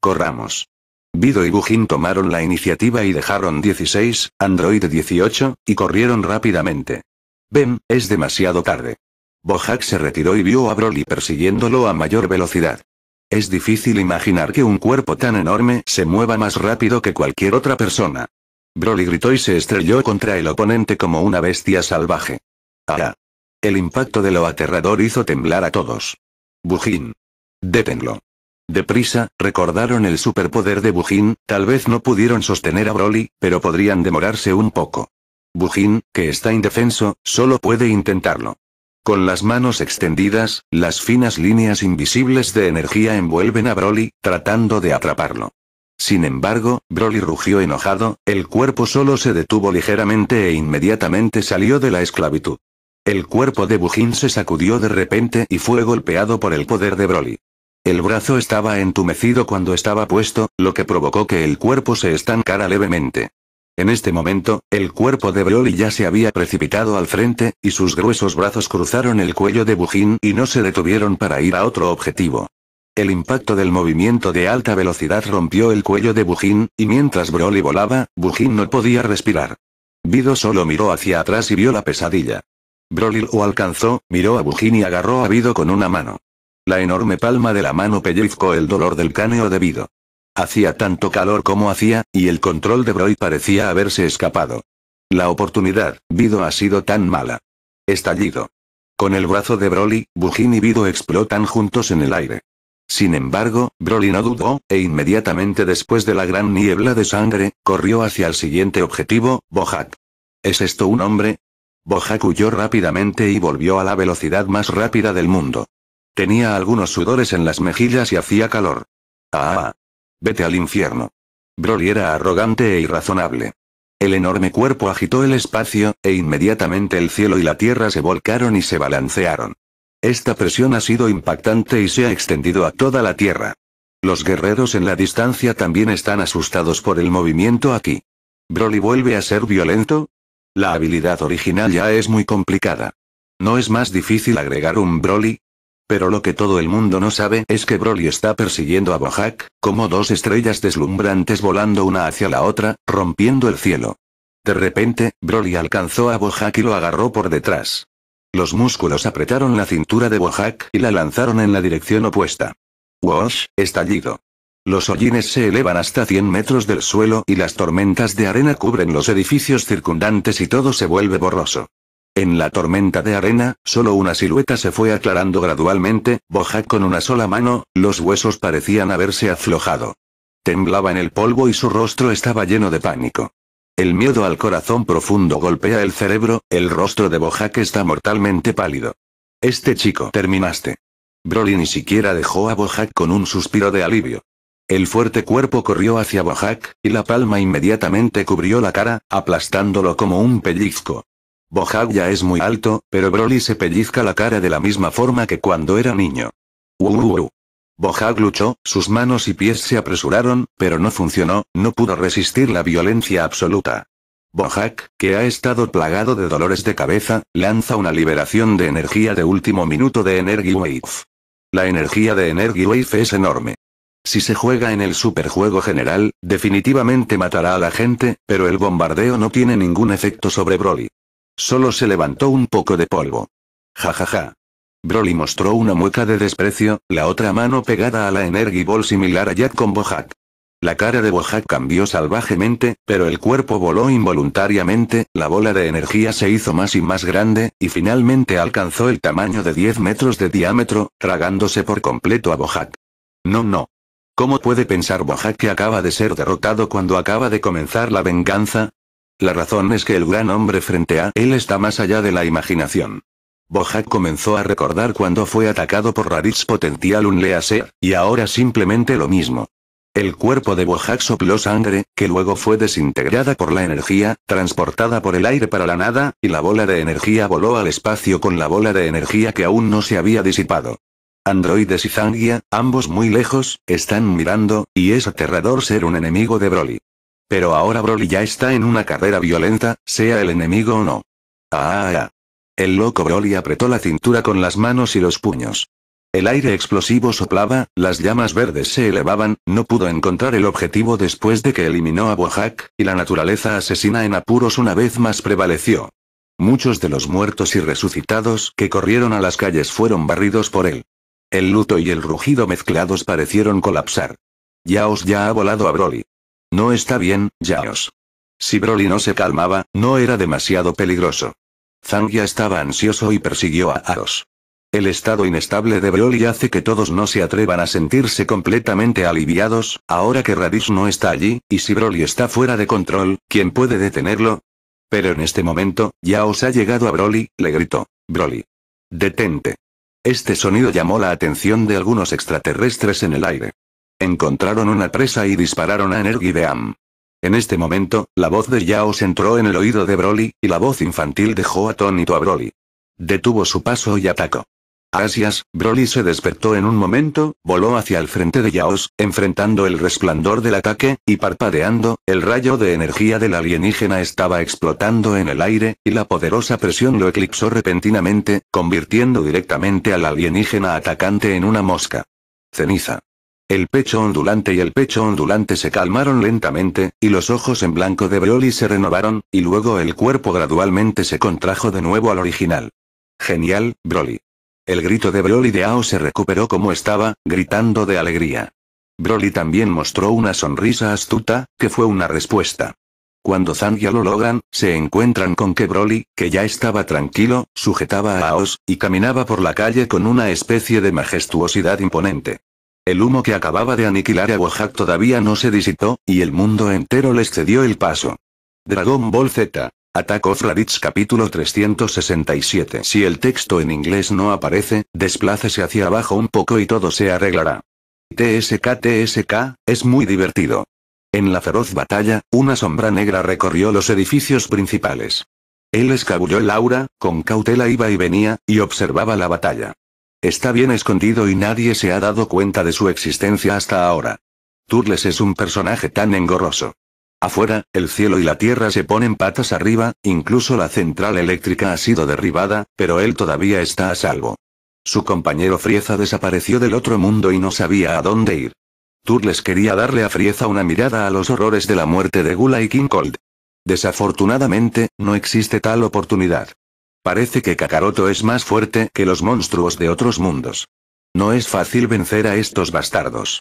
Corramos. Vido y Bujin tomaron la iniciativa y dejaron 16, Android 18, y corrieron rápidamente. Bem, es demasiado tarde. Bojack se retiró y vio a Broly persiguiéndolo a mayor velocidad. Es difícil imaginar que un cuerpo tan enorme se mueva más rápido que cualquier otra persona. Broly gritó y se estrelló contra el oponente como una bestia salvaje. ¡Ah! El impacto de lo aterrador hizo temblar a todos. Bujin. Détenlo. Deprisa, recordaron el superpoder de Bujin, tal vez no pudieron sostener a Broly, pero podrían demorarse un poco. Bujin, que está indefenso, solo puede intentarlo. Con las manos extendidas, las finas líneas invisibles de energía envuelven a Broly, tratando de atraparlo. Sin embargo, Broly rugió enojado, el cuerpo solo se detuvo ligeramente e inmediatamente salió de la esclavitud. El cuerpo de Bujin se sacudió de repente y fue golpeado por el poder de Broly. El brazo estaba entumecido cuando estaba puesto, lo que provocó que el cuerpo se estancara levemente. En este momento, el cuerpo de Broly ya se había precipitado al frente, y sus gruesos brazos cruzaron el cuello de Bujin y no se detuvieron para ir a otro objetivo. El impacto del movimiento de alta velocidad rompió el cuello de Bujin, y mientras Broly volaba, Bujin no podía respirar. Vido solo miró hacia atrás y vio la pesadilla. Broly lo alcanzó, miró a Bujin y agarró a Vido con una mano. La enorme palma de la mano pellizcó el dolor del cáneo de Vido. Hacía tanto calor como hacía, y el control de Broly parecía haberse escapado. La oportunidad, Vido ha sido tan mala. Estallido. Con el brazo de Broly, Bujin y Vido explotan juntos en el aire. Sin embargo, Broly no dudó, e inmediatamente después de la gran niebla de sangre, corrió hacia el siguiente objetivo, Bojack. ¿Es esto un hombre? Bojack huyó rápidamente y volvió a la velocidad más rápida del mundo. Tenía algunos sudores en las mejillas y hacía calor. ¡Ah! ah. Vete al infierno. Broly era arrogante e irrazonable. El enorme cuerpo agitó el espacio, e inmediatamente el cielo y la tierra se volcaron y se balancearon. Esta presión ha sido impactante y se ha extendido a toda la Tierra. Los guerreros en la distancia también están asustados por el movimiento aquí. Broly vuelve a ser violento. La habilidad original ya es muy complicada. ¿No es más difícil agregar un Broly? Pero lo que todo el mundo no sabe es que Broly está persiguiendo a Bojack, como dos estrellas deslumbrantes volando una hacia la otra, rompiendo el cielo. De repente, Broly alcanzó a Bojack y lo agarró por detrás. Los músculos apretaron la cintura de Bojack y la lanzaron en la dirección opuesta. Wash, estallido. Los hollines se elevan hasta 100 metros del suelo y las tormentas de arena cubren los edificios circundantes y todo se vuelve borroso. En la tormenta de arena, solo una silueta se fue aclarando gradualmente, Bojack con una sola mano, los huesos parecían haberse aflojado. Temblaba en el polvo y su rostro estaba lleno de pánico. El miedo al corazón profundo golpea el cerebro, el rostro de Bojack está mortalmente pálido. Este chico, terminaste. Broly ni siquiera dejó a Bojack con un suspiro de alivio. El fuerte cuerpo corrió hacia Bojack, y la palma inmediatamente cubrió la cara, aplastándolo como un pellizco. Bojack ya es muy alto, pero Broly se pellizca la cara de la misma forma que cuando era niño. Bojack luchó, sus manos y pies se apresuraron, pero no funcionó, no pudo resistir la violencia absoluta. Bojack, que ha estado plagado de dolores de cabeza, lanza una liberación de energía de último minuto de Energy Wave. La energía de Energy Wave es enorme. Si se juega en el superjuego general, definitivamente matará a la gente, pero el bombardeo no tiene ningún efecto sobre Broly. Solo se levantó un poco de polvo. Ja ja ja. Broly mostró una mueca de desprecio, la otra mano pegada a la Energy Ball similar a Jack con Bojack. La cara de Bojack cambió salvajemente, pero el cuerpo voló involuntariamente, la bola de energía se hizo más y más grande, y finalmente alcanzó el tamaño de 10 metros de diámetro, tragándose por completo a Bojack. No, no. ¿Cómo puede pensar Bojack que acaba de ser derrotado cuando acaba de comenzar la venganza? La razón es que el gran hombre frente a él está más allá de la imaginación. Bojack comenzó a recordar cuando fue atacado por Raditz Potencial un y ahora simplemente lo mismo. El cuerpo de Bojack sopló sangre, que luego fue desintegrada por la energía, transportada por el aire para la nada, y la bola de energía voló al espacio con la bola de energía que aún no se había disipado. Androides y Zangia, ambos muy lejos, están mirando, y es aterrador ser un enemigo de Broly. Pero ahora Broly ya está en una carrera violenta, sea el enemigo o no. ah, ah. ah. El loco Broly apretó la cintura con las manos y los puños. El aire explosivo soplaba, las llamas verdes se elevaban, no pudo encontrar el objetivo después de que eliminó a Bojack, y la naturaleza asesina en apuros una vez más prevaleció. Muchos de los muertos y resucitados que corrieron a las calles fueron barridos por él. El luto y el rugido mezclados parecieron colapsar. Yaos ya ha volado a Broly. No está bien, Yaos. Si Broly no se calmaba, no era demasiado peligroso ya estaba ansioso y persiguió a Aros. El estado inestable de Broly hace que todos no se atrevan a sentirse completamente aliviados, ahora que radish no está allí, y si Broly está fuera de control, ¿quién puede detenerlo? Pero en este momento, ya os ha llegado a Broly, le gritó. Broly. Detente. Este sonido llamó la atención de algunos extraterrestres en el aire. Encontraron una presa y dispararon a Energy Beam. En este momento, la voz de Yaos entró en el oído de Broly, y la voz infantil dejó atónito a Broly. Detuvo su paso y atacó. Asias, Broly se despertó en un momento, voló hacia el frente de Yaos, enfrentando el resplandor del ataque, y parpadeando, el rayo de energía del alienígena estaba explotando en el aire, y la poderosa presión lo eclipsó repentinamente, convirtiendo directamente al alienígena atacante en una mosca. Ceniza. El pecho ondulante y el pecho ondulante se calmaron lentamente, y los ojos en blanco de Broly se renovaron, y luego el cuerpo gradualmente se contrajo de nuevo al original. Genial, Broly. El grito de Broly de Aos se recuperó como estaba, gritando de alegría. Broly también mostró una sonrisa astuta, que fue una respuesta. Cuando Zangia lo logran, se encuentran con que Broly, que ya estaba tranquilo, sujetaba a Aos, y caminaba por la calle con una especie de majestuosidad imponente. El humo que acababa de aniquilar a Wojak todavía no se disipó, y el mundo entero les cedió el paso. Dragon Ball Z. Attack of capítulo 367 Si el texto en inglés no aparece, desplácese hacia abajo un poco y todo se arreglará. TSK TSK, es muy divertido. En la feroz batalla, una sombra negra recorrió los edificios principales. Él escabulló el aura, con cautela iba y venía, y observaba la batalla. Está bien escondido y nadie se ha dado cuenta de su existencia hasta ahora. Turles es un personaje tan engorroso. Afuera, el cielo y la tierra se ponen patas arriba, incluso la central eléctrica ha sido derribada, pero él todavía está a salvo. Su compañero Frieza desapareció del otro mundo y no sabía a dónde ir. Turles quería darle a Frieza una mirada a los horrores de la muerte de Gula y King Cold. Desafortunadamente, no existe tal oportunidad. Parece que Kakaroto es más fuerte que los monstruos de otros mundos. No es fácil vencer a estos bastardos.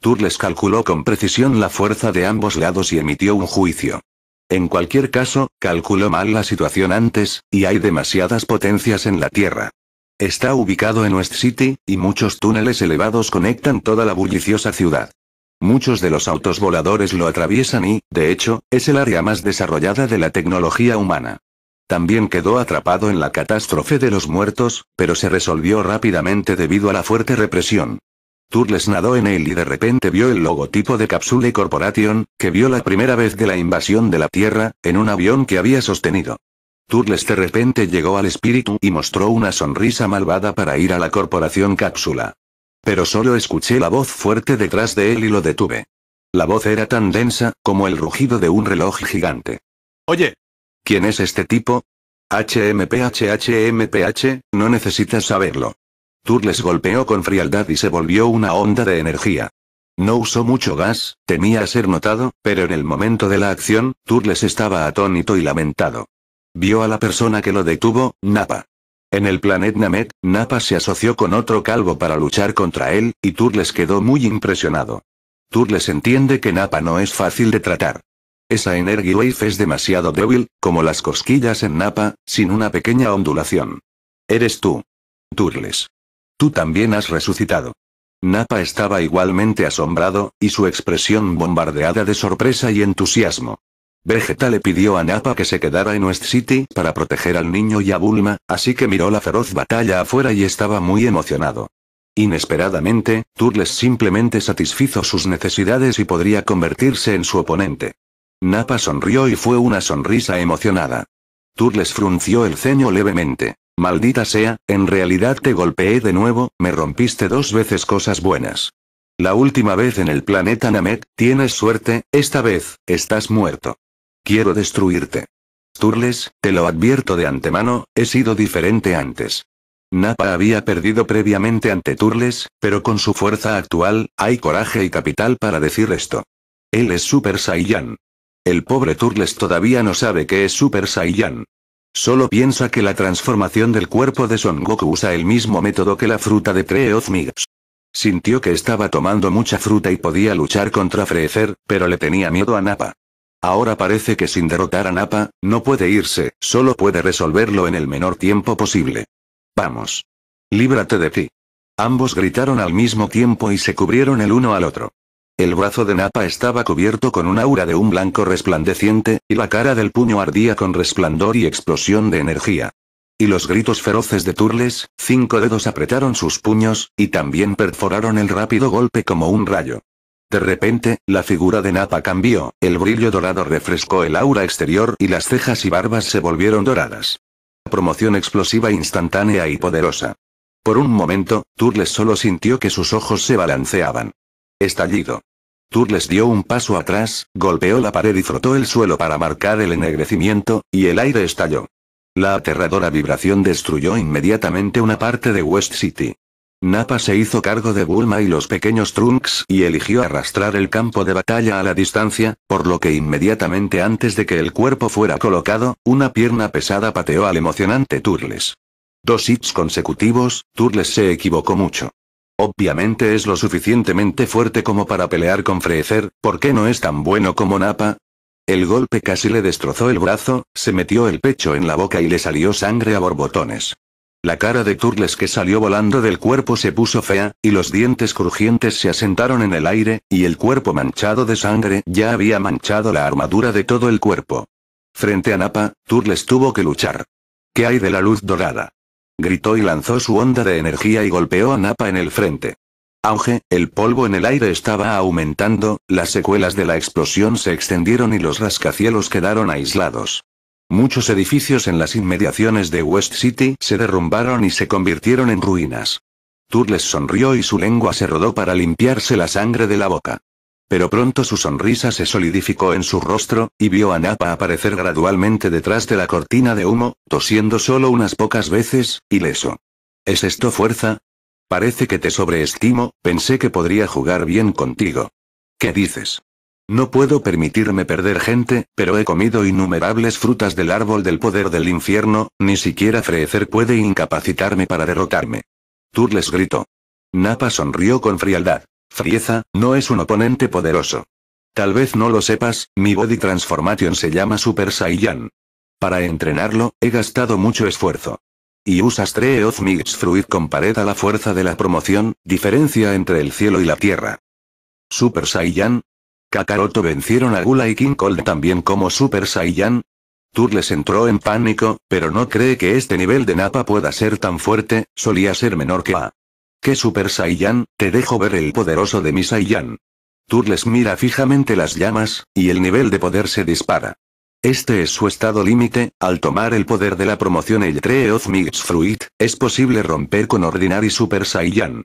Turles calculó con precisión la fuerza de ambos lados y emitió un juicio. En cualquier caso, calculó mal la situación antes, y hay demasiadas potencias en la Tierra. Está ubicado en West City, y muchos túneles elevados conectan toda la bulliciosa ciudad. Muchos de los autos voladores lo atraviesan y, de hecho, es el área más desarrollada de la tecnología humana. También quedó atrapado en la catástrofe de los muertos, pero se resolvió rápidamente debido a la fuerte represión. Turles nadó en él y de repente vio el logotipo de Capsule Corporation, que vio la primera vez de la invasión de la Tierra, en un avión que había sostenido. Turles de repente llegó al espíritu y mostró una sonrisa malvada para ir a la corporación cápsula. Pero solo escuché la voz fuerte detrás de él y lo detuve. La voz era tan densa, como el rugido de un reloj gigante. Oye, ¿Quién es este tipo? HMPHHMPH, no necesitas saberlo. Turles golpeó con frialdad y se volvió una onda de energía. No usó mucho gas, temía ser notado, pero en el momento de la acción, Turles estaba atónito y lamentado. Vio a la persona que lo detuvo, Napa. En el planeta Named, Napa se asoció con otro calvo para luchar contra él, y Turles quedó muy impresionado. Turles entiende que Napa no es fácil de tratar. Esa Energy Wave es demasiado débil, como las cosquillas en Napa, sin una pequeña ondulación. Eres tú. Turles. Tú también has resucitado. Napa estaba igualmente asombrado, y su expresión bombardeada de sorpresa y entusiasmo. Vegeta le pidió a Napa que se quedara en West City para proteger al niño y a Bulma, así que miró la feroz batalla afuera y estaba muy emocionado. Inesperadamente, Turles simplemente satisfizo sus necesidades y podría convertirse en su oponente. Napa sonrió y fue una sonrisa emocionada. Turles frunció el ceño levemente. Maldita sea, en realidad te golpeé de nuevo, me rompiste dos veces cosas buenas. La última vez en el planeta Namek, tienes suerte, esta vez, estás muerto. Quiero destruirte. Turles, te lo advierto de antemano, he sido diferente antes. Napa había perdido previamente ante Turles, pero con su fuerza actual, hay coraje y capital para decir esto. Él es Super Saiyan. El pobre Turles todavía no sabe que es Super Saiyan. Solo piensa que la transformación del cuerpo de Son Goku usa el mismo método que la fruta de Treoz Sintió que estaba tomando mucha fruta y podía luchar contra Freezer, pero le tenía miedo a Nappa. Ahora parece que sin derrotar a Nappa, no puede irse, solo puede resolverlo en el menor tiempo posible. Vamos. Líbrate de ti. Ambos gritaron al mismo tiempo y se cubrieron el uno al otro. El brazo de Napa estaba cubierto con un aura de un blanco resplandeciente, y la cara del puño ardía con resplandor y explosión de energía. Y los gritos feroces de Turles, cinco dedos apretaron sus puños, y también perforaron el rápido golpe como un rayo. De repente, la figura de Napa cambió, el brillo dorado refrescó el aura exterior y las cejas y barbas se volvieron doradas. Promoción explosiva instantánea y poderosa. Por un momento, Turles solo sintió que sus ojos se balanceaban. Estallido. Turles dio un paso atrás, golpeó la pared y frotó el suelo para marcar el ennegrecimiento, y el aire estalló. La aterradora vibración destruyó inmediatamente una parte de West City. Napa se hizo cargo de Bulma y los pequeños Trunks y eligió arrastrar el campo de batalla a la distancia, por lo que inmediatamente antes de que el cuerpo fuera colocado, una pierna pesada pateó al emocionante Turles. Dos hits consecutivos, Turles se equivocó mucho. Obviamente es lo suficientemente fuerte como para pelear con Frecer, ¿por qué no es tan bueno como Napa? El golpe casi le destrozó el brazo, se metió el pecho en la boca y le salió sangre a borbotones. La cara de Turles que salió volando del cuerpo se puso fea, y los dientes crujientes se asentaron en el aire, y el cuerpo manchado de sangre ya había manchado la armadura de todo el cuerpo. Frente a Napa, Turles tuvo que luchar. ¿Qué hay de la luz dorada? gritó y lanzó su onda de energía y golpeó a Napa en el frente. Auge, el polvo en el aire estaba aumentando, las secuelas de la explosión se extendieron y los rascacielos quedaron aislados. Muchos edificios en las inmediaciones de West City se derrumbaron y se convirtieron en ruinas. Turles sonrió y su lengua se rodó para limpiarse la sangre de la boca. Pero pronto su sonrisa se solidificó en su rostro, y vio a Napa aparecer gradualmente detrás de la cortina de humo, tosiendo solo unas pocas veces, ileso. ¿Es esto fuerza? Parece que te sobreestimo, pensé que podría jugar bien contigo. ¿Qué dices? No puedo permitirme perder gente, pero he comido innumerables frutas del árbol del poder del infierno, ni siquiera frecer puede incapacitarme para derrotarme. Turles gritó. Napa sonrió con frialdad. Frieza, no es un oponente poderoso. Tal vez no lo sepas, mi body transformation se llama Super Saiyan. Para entrenarlo, he gastado mucho esfuerzo. Y usas tres of Mix Fruit con pared a la fuerza de la promoción, diferencia entre el cielo y la tierra. Super Saiyan. Kakaroto vencieron a Gula y King Cold también como Super Saiyan. Turles entró en pánico, pero no cree que este nivel de Napa pueda ser tan fuerte, solía ser menor que A. Que Super Saiyan? Te dejo ver el poderoso de mi Saiyan. Turles mira fijamente las llamas, y el nivel de poder se dispara. Este es su estado límite, al tomar el poder de la promoción el 3 of Fruit, es posible romper con Ordinary Super Saiyan.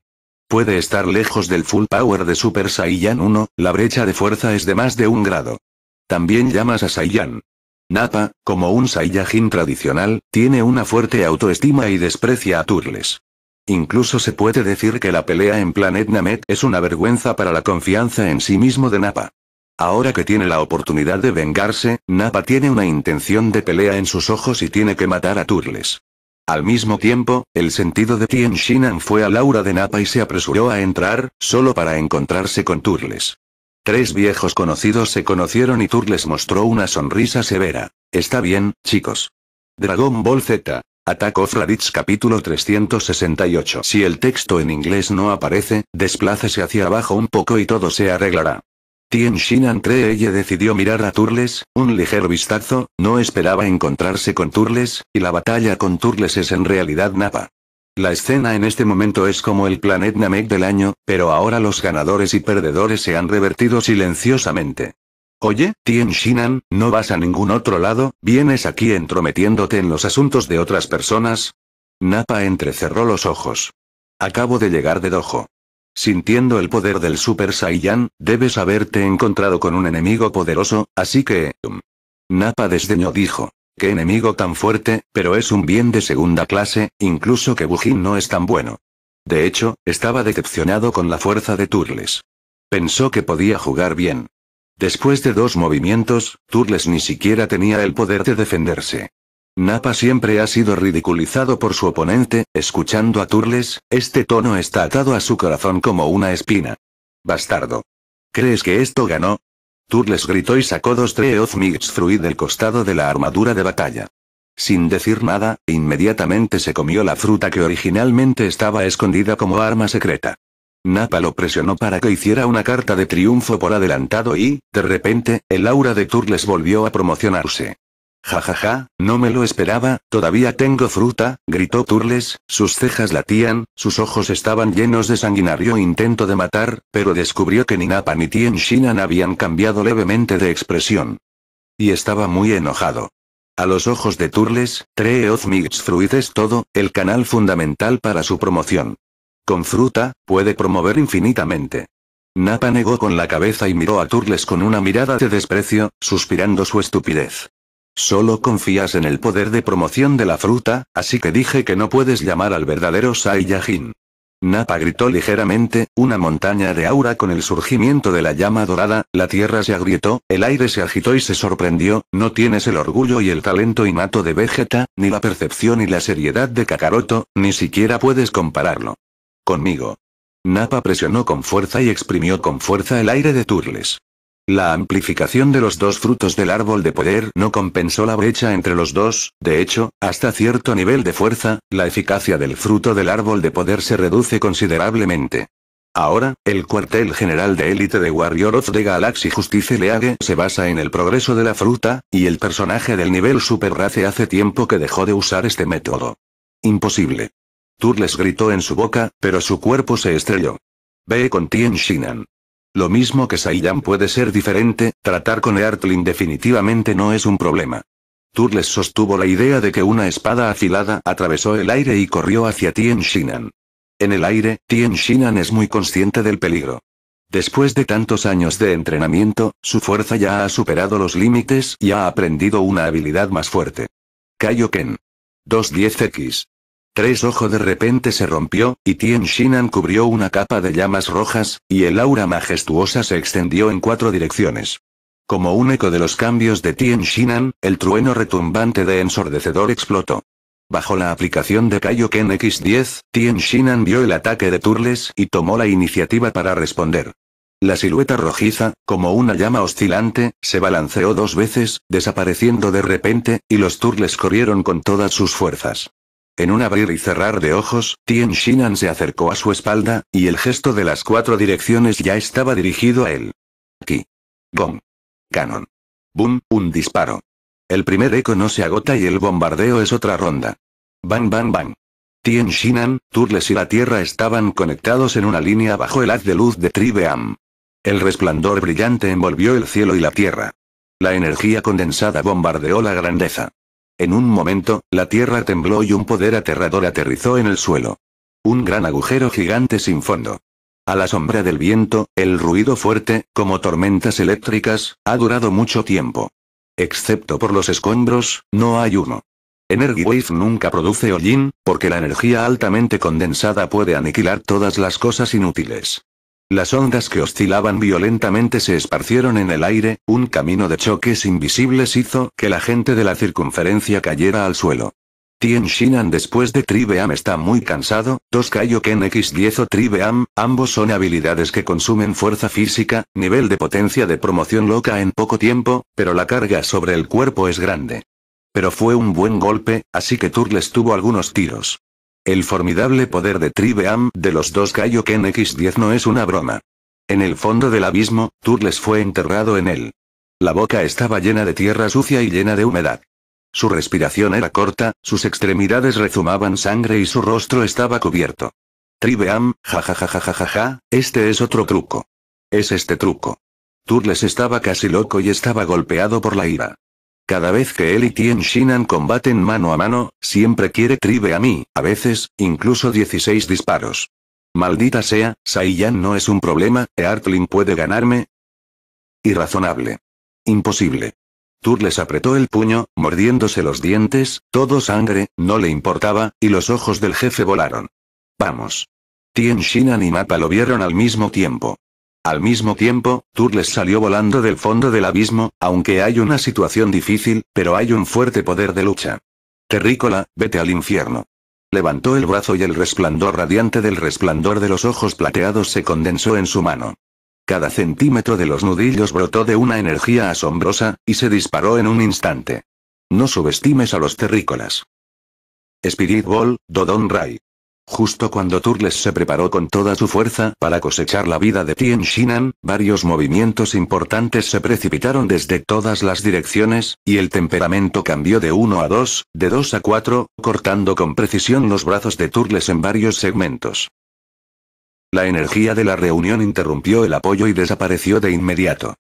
Puede estar lejos del full power de Super Saiyan 1, la brecha de fuerza es de más de un grado. También llamas a Saiyan. Napa, como un Saiyajin tradicional, tiene una fuerte autoestima y desprecia a Turles. Incluso se puede decir que la pelea en Planet Namek es una vergüenza para la confianza en sí mismo de Napa. Ahora que tiene la oportunidad de vengarse, Napa tiene una intención de pelea en sus ojos y tiene que matar a Turles. Al mismo tiempo, el sentido de Tien Shinan fue a Laura de Napa y se apresuró a entrar, solo para encontrarse con Turles. Tres viejos conocidos se conocieron y Turles mostró una sonrisa severa. Está bien, chicos. Dragon Ball Z, Ataco of capítulo 368 Si el texto en inglés no aparece, desplácese hacia abajo un poco y todo se arreglará. Tien Shin entre ella decidió mirar a Turles, un ligero vistazo, no esperaba encontrarse con Turles, y la batalla con Turles es en realidad Napa. La escena en este momento es como el Planet Namek del año, pero ahora los ganadores y perdedores se han revertido silenciosamente. Oye, Tien Shinan, no vas a ningún otro lado, vienes aquí entrometiéndote en los asuntos de otras personas. Napa entrecerró los ojos. Acabo de llegar de Dojo. Sintiendo el poder del Super Saiyan, debes haberte encontrado con un enemigo poderoso, así que... Um, Napa desdeñó dijo. Qué enemigo tan fuerte, pero es un bien de segunda clase, incluso que Bujin no es tan bueno. De hecho, estaba decepcionado con la fuerza de Turles. Pensó que podía jugar bien. Después de dos movimientos, Turles ni siquiera tenía el poder de defenderse. Napa siempre ha sido ridiculizado por su oponente, escuchando a Turles, este tono está atado a su corazón como una espina. Bastardo. ¿Crees que esto ganó? Turles gritó y sacó dos Treoz Fruit del costado de la armadura de batalla. Sin decir nada, inmediatamente se comió la fruta que originalmente estaba escondida como arma secreta. Napa lo presionó para que hiciera una carta de triunfo por adelantado y, de repente, el aura de Turles volvió a promocionarse. Ja ja ja, no me lo esperaba, todavía tengo fruta, gritó Turles, sus cejas latían, sus ojos estaban llenos de sanguinario intento de matar, pero descubrió que ni Napa ni Tien Shinan habían cambiado levemente de expresión. Y estaba muy enojado. A los ojos de Turles, Treoz Fruit es todo, el canal fundamental para su promoción. Con fruta, puede promover infinitamente. Napa negó con la cabeza y miró a Turles con una mirada de desprecio, suspirando su estupidez. Solo confías en el poder de promoción de la fruta, así que dije que no puedes llamar al verdadero Saiyajin. Napa gritó ligeramente, una montaña de aura con el surgimiento de la llama dorada, la tierra se agrietó, el aire se agitó y se sorprendió, no tienes el orgullo y el talento mato de Vegeta, ni la percepción y la seriedad de Kakaroto, ni siquiera puedes compararlo. Conmigo. Napa presionó con fuerza y exprimió con fuerza el aire de Turles. La amplificación de los dos frutos del árbol de poder no compensó la brecha entre los dos, de hecho, hasta cierto nivel de fuerza, la eficacia del fruto del árbol de poder se reduce considerablemente. Ahora, el cuartel general de élite de Warrior of the Galaxy Justice League se basa en el progreso de la fruta, y el personaje del nivel Super Race hace tiempo que dejó de usar este método. Imposible. Turles gritó en su boca, pero su cuerpo se estrelló. Ve con Tien Shinan. Lo mismo que Saiyan puede ser diferente, tratar con Eartlin definitivamente no es un problema. Turles sostuvo la idea de que una espada afilada atravesó el aire y corrió hacia Tien Shinan. En el aire, Tien Shinan es muy consciente del peligro. Después de tantos años de entrenamiento, su fuerza ya ha superado los límites y ha aprendido una habilidad más fuerte. Kaioken. 210X. Tres ojos de repente se rompió, y Tien Shinan cubrió una capa de llamas rojas, y el aura majestuosa se extendió en cuatro direcciones. Como un eco de los cambios de Tien Shinan, el trueno retumbante de ensordecedor explotó. Bajo la aplicación de Kaioken X10, Tien Shinan vio el ataque de Turles y tomó la iniciativa para responder. La silueta rojiza, como una llama oscilante, se balanceó dos veces, desapareciendo de repente, y los turles corrieron con todas sus fuerzas. En un abrir y cerrar de ojos, Tien Shinan se acercó a su espalda, y el gesto de las cuatro direcciones ya estaba dirigido a él. Ki. Gong. Canon. Boom, un disparo. El primer eco no se agota y el bombardeo es otra ronda. Bang, bang, bang. Tien Shinan, Turles y la Tierra estaban conectados en una línea bajo el haz de luz de Tribeam. El resplandor brillante envolvió el cielo y la Tierra. La energía condensada bombardeó la grandeza. En un momento, la tierra tembló y un poder aterrador aterrizó en el suelo. Un gran agujero gigante sin fondo. A la sombra del viento, el ruido fuerte, como tormentas eléctricas, ha durado mucho tiempo. Excepto por los escombros, no hay uno. Energy Wave nunca produce hollín, porque la energía altamente condensada puede aniquilar todas las cosas inútiles. Las ondas que oscilaban violentamente se esparcieron en el aire, un camino de choques invisibles hizo que la gente de la circunferencia cayera al suelo. Tien Shinan después de Tribeam está muy cansado, dos Ken X10 o Tribeam, ambos son habilidades que consumen fuerza física, nivel de potencia de promoción loca en poco tiempo, pero la carga sobre el cuerpo es grande. Pero fue un buen golpe, así que Turles tuvo algunos tiros. El formidable poder de Tribeam de los dos Kaioken X10 no es una broma. En el fondo del abismo, Turles fue enterrado en él. La boca estaba llena de tierra sucia y llena de humedad. Su respiración era corta, sus extremidades rezumaban sangre y su rostro estaba cubierto. Tribeam, jajajajajaja, este es otro truco. Es este truco. Turles estaba casi loco y estaba golpeado por la ira. Cada vez que él y Tien Shinan combaten mano a mano, siempre quiere tribe a mí, a veces, incluso 16 disparos. Maldita sea, Saiyan no es un problema, ¿Heartling puede ganarme. Irrazonable. Imposible. Tur les apretó el puño, mordiéndose los dientes, todo sangre, no le importaba, y los ojos del jefe volaron. Vamos. Tien Shinan y Mapa lo vieron al mismo tiempo. Al mismo tiempo, Turles salió volando del fondo del abismo, aunque hay una situación difícil, pero hay un fuerte poder de lucha. Terrícola, vete al infierno. Levantó el brazo y el resplandor radiante del resplandor de los ojos plateados se condensó en su mano. Cada centímetro de los nudillos brotó de una energía asombrosa, y se disparó en un instante. No subestimes a los terrícolas. Spirit Ball, Dodon Ray. Justo cuando Turles se preparó con toda su fuerza para cosechar la vida de Tien Shinan, varios movimientos importantes se precipitaron desde todas las direcciones, y el temperamento cambió de 1 a 2, de 2 a 4, cortando con precisión los brazos de Turles en varios segmentos. La energía de la reunión interrumpió el apoyo y desapareció de inmediato.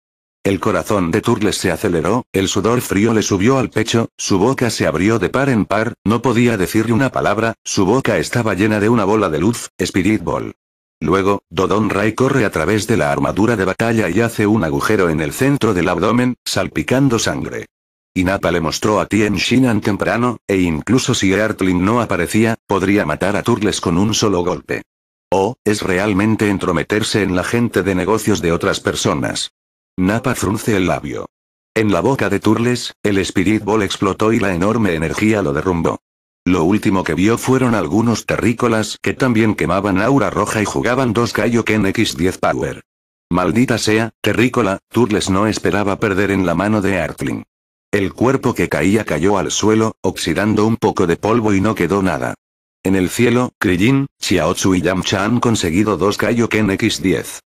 El corazón de Turles se aceleró, el sudor frío le subió al pecho, su boca se abrió de par en par, no podía decirle una palabra, su boca estaba llena de una bola de luz, Spirit Ball. Luego, Dodon Ray corre a través de la armadura de batalla y hace un agujero en el centro del abdomen, salpicando sangre. Inapa le mostró a Tien Shinan temprano, e incluso si Hartling no aparecía, podría matar a Turles con un solo golpe. O, oh, es realmente entrometerse en la gente de negocios de otras personas. Napa frunce el labio. En la boca de Turles, el Spirit Ball explotó y la enorme energía lo derrumbó. Lo último que vio fueron algunos terrícolas que también quemaban aura roja y jugaban dos Kaioken X10 Power. Maldita sea, terrícola, Turles no esperaba perder en la mano de Artling. El cuerpo que caía cayó al suelo, oxidando un poco de polvo y no quedó nada. En el cielo, Krillin, Xiaotsu y Yamcha han conseguido dos Kaioken X10.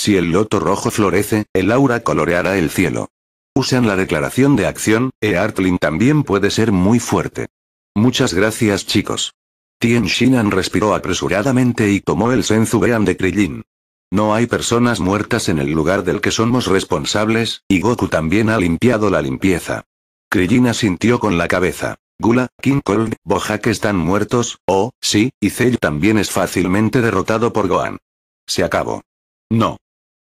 Si el loto rojo florece, el aura coloreará el cielo. Usan la declaración de acción, Eartling también puede ser muy fuerte. Muchas gracias chicos. Tien Shinan respiró apresuradamente y tomó el Senzubean de Krillin. No hay personas muertas en el lugar del que somos responsables, y Goku también ha limpiado la limpieza. Krillin asintió con la cabeza. Gula, King Kong, Bojack están muertos, oh, sí, y Cell también es fácilmente derrotado por Gohan. Se acabó. No.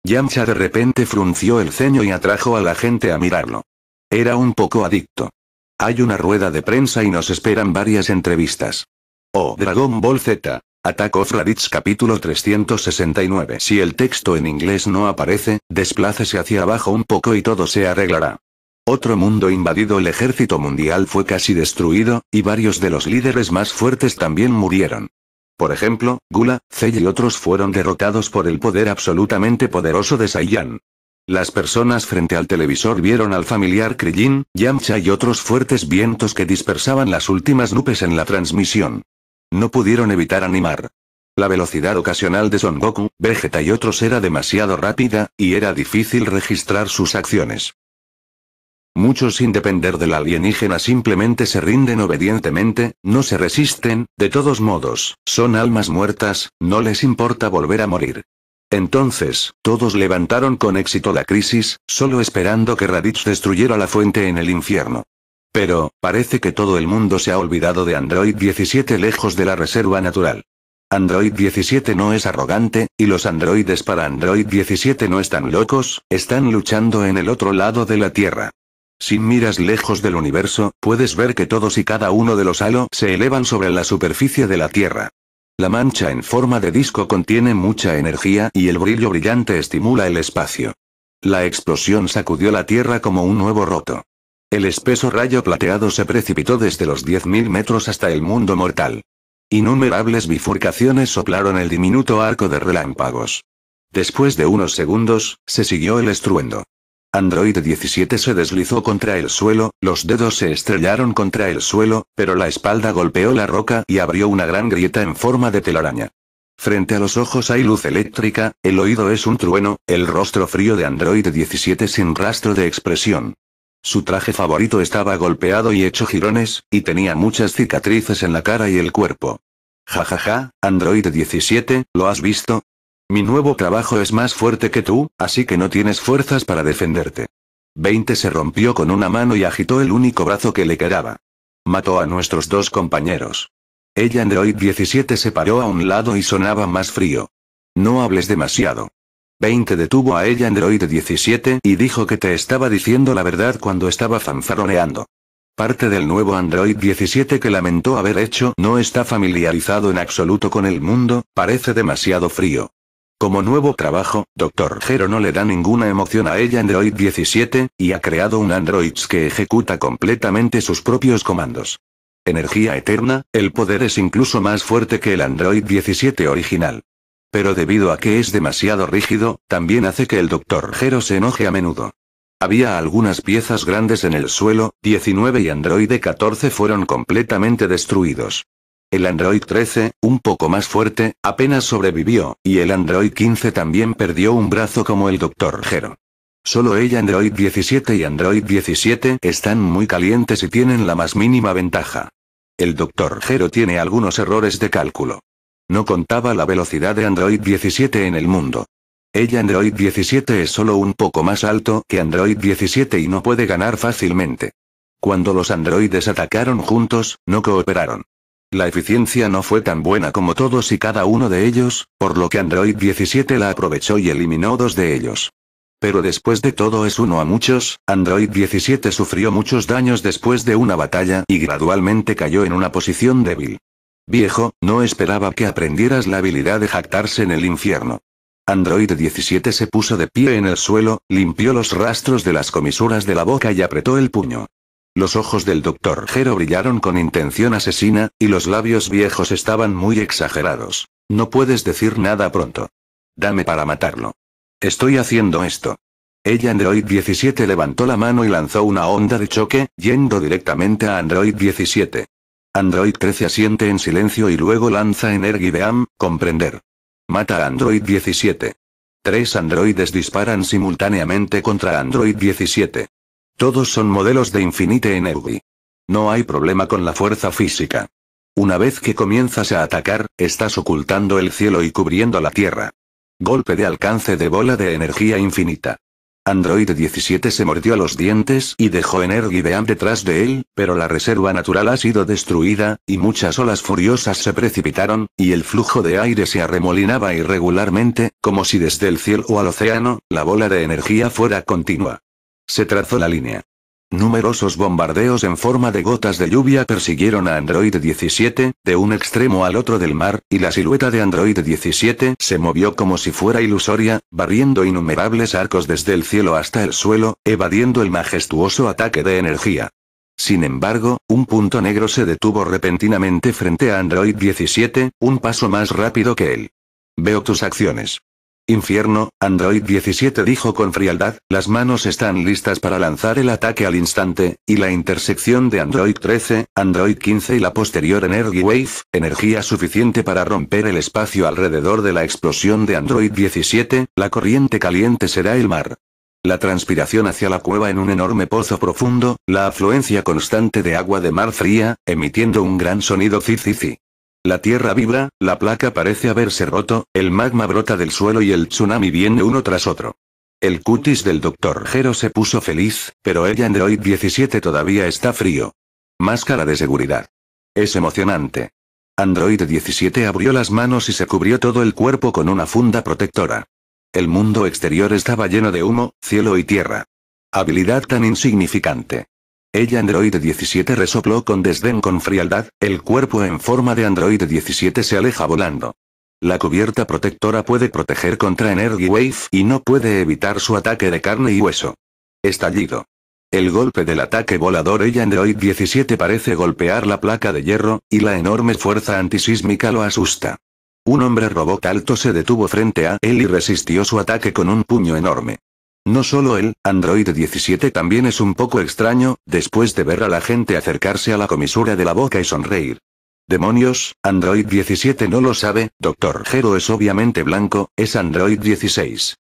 Yamcha de repente frunció el ceño y atrajo a la gente a mirarlo. Era un poco adicto. Hay una rueda de prensa y nos esperan varias entrevistas. Oh, Dragon Ball Z. Attack of capítulo 369. Si el texto en inglés no aparece, desplácese hacia abajo un poco y todo se arreglará. Otro mundo invadido el ejército mundial fue casi destruido, y varios de los líderes más fuertes también murieron. Por ejemplo, Gula, Zell y otros fueron derrotados por el poder absolutamente poderoso de Saiyan. Las personas frente al televisor vieron al familiar Krillin, Yamcha y otros fuertes vientos que dispersaban las últimas nubes en la transmisión. No pudieron evitar animar. La velocidad ocasional de Son Goku, Vegeta y otros era demasiado rápida, y era difícil registrar sus acciones. Muchos sin depender del alienígena simplemente se rinden obedientemente, no se resisten, de todos modos, son almas muertas, no les importa volver a morir. Entonces, todos levantaron con éxito la crisis, solo esperando que Raditz destruyera la fuente en el infierno. Pero, parece que todo el mundo se ha olvidado de Android 17 lejos de la reserva natural. Android 17 no es arrogante, y los androides para Android 17 no están locos, están luchando en el otro lado de la Tierra. Sin miras lejos del universo, puedes ver que todos y cada uno de los halo se elevan sobre la superficie de la Tierra. La mancha en forma de disco contiene mucha energía y el brillo brillante estimula el espacio. La explosión sacudió la Tierra como un nuevo roto. El espeso rayo plateado se precipitó desde los 10.000 metros hasta el mundo mortal. Innumerables bifurcaciones soplaron el diminuto arco de relámpagos. Después de unos segundos, se siguió el estruendo. Android 17 se deslizó contra el suelo, los dedos se estrellaron contra el suelo, pero la espalda golpeó la roca y abrió una gran grieta en forma de telaraña. Frente a los ojos hay luz eléctrica, el oído es un trueno, el rostro frío de Android 17 sin rastro de expresión. Su traje favorito estaba golpeado y hecho jirones, y tenía muchas cicatrices en la cara y el cuerpo. Jajaja, ja, ja, Android 17, ¿lo has visto? Mi nuevo trabajo es más fuerte que tú, así que no tienes fuerzas para defenderte. 20 se rompió con una mano y agitó el único brazo que le quedaba. Mató a nuestros dos compañeros. Ella Android 17 se paró a un lado y sonaba más frío. No hables demasiado. 20 detuvo a ella Android 17 y dijo que te estaba diciendo la verdad cuando estaba fanfaroneando. Parte del nuevo Android 17 que lamentó haber hecho no está familiarizado en absoluto con el mundo, parece demasiado frío. Como nuevo trabajo, Dr. Gero no le da ninguna emoción a ella Android 17, y ha creado un android que ejecuta completamente sus propios comandos. Energía eterna, el poder es incluso más fuerte que el Android 17 original. Pero debido a que es demasiado rígido, también hace que el Doctor Gero se enoje a menudo. Había algunas piezas grandes en el suelo, 19 y Android 14 fueron completamente destruidos. El Android 13, un poco más fuerte, apenas sobrevivió, y el Android 15 también perdió un brazo como el Dr. Gero. Solo ella, Android 17 y Android 17 están muy calientes y tienen la más mínima ventaja. El Dr. Gero tiene algunos errores de cálculo. No contaba la velocidad de Android 17 en el mundo. Ella, Android 17 es solo un poco más alto que Android 17 y no puede ganar fácilmente. Cuando los androides atacaron juntos, no cooperaron. La eficiencia no fue tan buena como todos y cada uno de ellos, por lo que Android 17 la aprovechó y eliminó dos de ellos. Pero después de todo es uno a muchos, Android 17 sufrió muchos daños después de una batalla y gradualmente cayó en una posición débil. Viejo, no esperaba que aprendieras la habilidad de jactarse en el infierno. Android 17 se puso de pie en el suelo, limpió los rastros de las comisuras de la boca y apretó el puño. Los ojos del doctor Gero brillaron con intención asesina, y los labios viejos estaban muy exagerados. No puedes decir nada pronto. Dame para matarlo. Estoy haciendo esto. Ella Android 17 levantó la mano y lanzó una onda de choque, yendo directamente a Android 17. Android 13 asiente en silencio y luego lanza de Beam, comprender. Mata a Android 17. Tres androides disparan simultáneamente contra Android 17. Todos son modelos de Infinite Energy. No hay problema con la fuerza física. Una vez que comienzas a atacar, estás ocultando el cielo y cubriendo la tierra. Golpe de alcance de bola de energía infinita. Android 17 se mordió los dientes y dejó Energy Beam detrás de él, pero la reserva natural ha sido destruida, y muchas olas furiosas se precipitaron, y el flujo de aire se arremolinaba irregularmente, como si desde el cielo o al océano, la bola de energía fuera continua. Se trazó la línea. Numerosos bombardeos en forma de gotas de lluvia persiguieron a Android 17, de un extremo al otro del mar, y la silueta de Android 17 se movió como si fuera ilusoria, barriendo innumerables arcos desde el cielo hasta el suelo, evadiendo el majestuoso ataque de energía. Sin embargo, un punto negro se detuvo repentinamente frente a Android 17, un paso más rápido que él. Veo tus acciones. Infierno, Android 17 dijo con frialdad, las manos están listas para lanzar el ataque al instante, y la intersección de Android 13, Android 15 y la posterior Energy Wave, energía suficiente para romper el espacio alrededor de la explosión de Android 17, la corriente caliente será el mar. La transpiración hacia la cueva en un enorme pozo profundo, la afluencia constante de agua de mar fría, emitiendo un gran sonido zizizi. La tierra vibra, la placa parece haberse roto, el magma brota del suelo y el tsunami viene uno tras otro. El cutis del doctor Jero se puso feliz, pero el Android 17 todavía está frío. Máscara de seguridad. Es emocionante. Android 17 abrió las manos y se cubrió todo el cuerpo con una funda protectora. El mundo exterior estaba lleno de humo, cielo y tierra. Habilidad tan insignificante. Ella Android 17 resopló con desdén con frialdad, el cuerpo en forma de Android 17 se aleja volando. La cubierta protectora puede proteger contra Energy Wave y no puede evitar su ataque de carne y hueso. Estallido. El golpe del ataque volador Ella Android 17 parece golpear la placa de hierro, y la enorme fuerza antisísmica lo asusta. Un hombre robot alto se detuvo frente a él y resistió su ataque con un puño enorme. No solo él, Android 17 también es un poco extraño, después de ver a la gente acercarse a la comisura de la boca y sonreír. Demonios, Android 17 no lo sabe, doctor. Gero es obviamente blanco, es Android 16.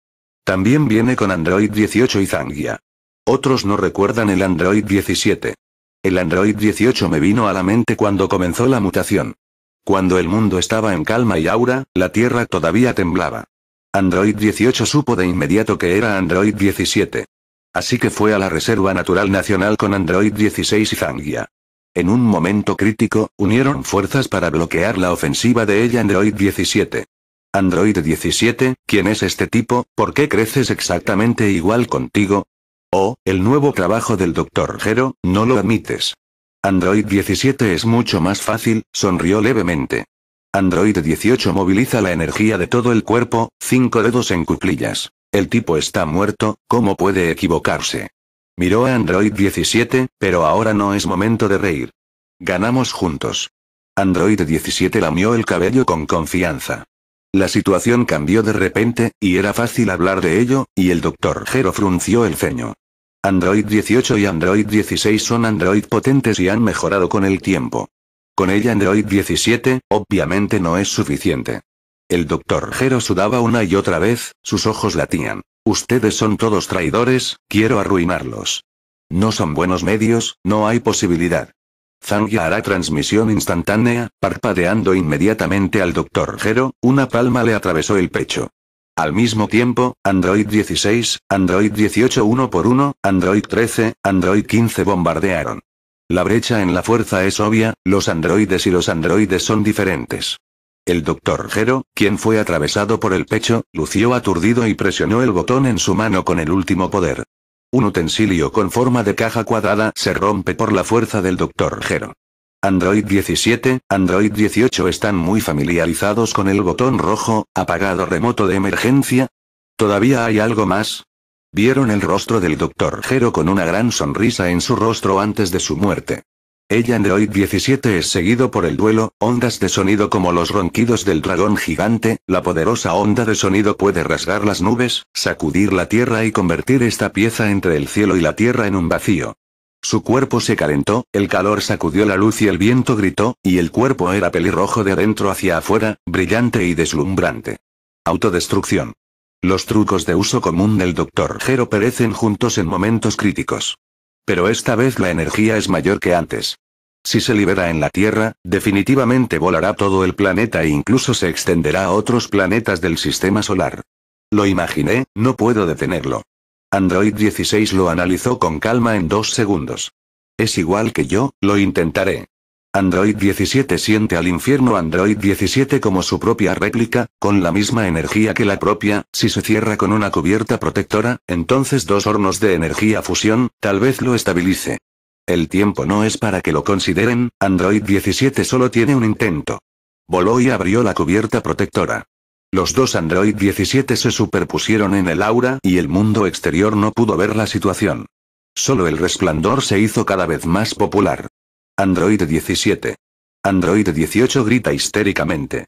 También viene con Android 18 y Zangia. Otros no recuerdan el Android 17. El Android 18 me vino a la mente cuando comenzó la mutación. Cuando el mundo estaba en calma y aura, la Tierra todavía temblaba. Android 18 supo de inmediato que era Android 17. Así que fue a la Reserva Natural Nacional con Android 16 y Zangia. En un momento crítico, unieron fuerzas para bloquear la ofensiva de ella Android 17. Android 17, ¿quién es este tipo? ¿Por qué creces exactamente igual contigo? Oh, el nuevo trabajo del Dr. Gero, no lo admites. Android 17 es mucho más fácil, sonrió levemente. Android 18 moviliza la energía de todo el cuerpo, cinco dedos en cuclillas. El tipo está muerto, ¿cómo puede equivocarse? Miró a Android 17, pero ahora no es momento de reír. Ganamos juntos. Android 17 lamió el cabello con confianza. La situación cambió de repente, y era fácil hablar de ello, y el doctor Gero frunció el ceño. Android 18 y Android 16 son Android potentes y han mejorado con el tiempo. Con ella Android 17, obviamente no es suficiente. El doctor Jero sudaba una y otra vez, sus ojos latían. Ustedes son todos traidores, quiero arruinarlos. No son buenos medios, no hay posibilidad. Zangia hará transmisión instantánea, parpadeando inmediatamente al doctor Gero, una palma le atravesó el pecho. Al mismo tiempo, Android 16, Android 18 1 por uno, Android 13, Android 15 bombardearon. La brecha en la fuerza es obvia, los androides y los androides son diferentes. El doctor Gero, quien fue atravesado por el pecho, lució aturdido y presionó el botón en su mano con el último poder. Un utensilio con forma de caja cuadrada se rompe por la fuerza del doctor Gero. Android 17, Android 18 están muy familiarizados con el botón rojo, apagado remoto de emergencia. ¿Todavía hay algo más? Vieron el rostro del doctor Jero con una gran sonrisa en su rostro antes de su muerte. Ella Android 17 es seguido por el duelo, ondas de sonido como los ronquidos del dragón gigante, la poderosa onda de sonido puede rasgar las nubes, sacudir la tierra y convertir esta pieza entre el cielo y la tierra en un vacío. Su cuerpo se calentó, el calor sacudió la luz y el viento gritó, y el cuerpo era pelirrojo de adentro hacia afuera, brillante y deslumbrante. Autodestrucción. Los trucos de uso común del Dr. Gero perecen juntos en momentos críticos. Pero esta vez la energía es mayor que antes. Si se libera en la Tierra, definitivamente volará todo el planeta e incluso se extenderá a otros planetas del sistema solar. Lo imaginé, no puedo detenerlo. Android 16 lo analizó con calma en dos segundos. Es igual que yo, lo intentaré. Android 17 siente al infierno Android 17 como su propia réplica, con la misma energía que la propia, si se cierra con una cubierta protectora, entonces dos hornos de energía fusión, tal vez lo estabilice. El tiempo no es para que lo consideren, Android 17 solo tiene un intento. Voló y abrió la cubierta protectora. Los dos Android 17 se superpusieron en el aura y el mundo exterior no pudo ver la situación. Solo el resplandor se hizo cada vez más popular. Android 17. Android 18 grita histéricamente.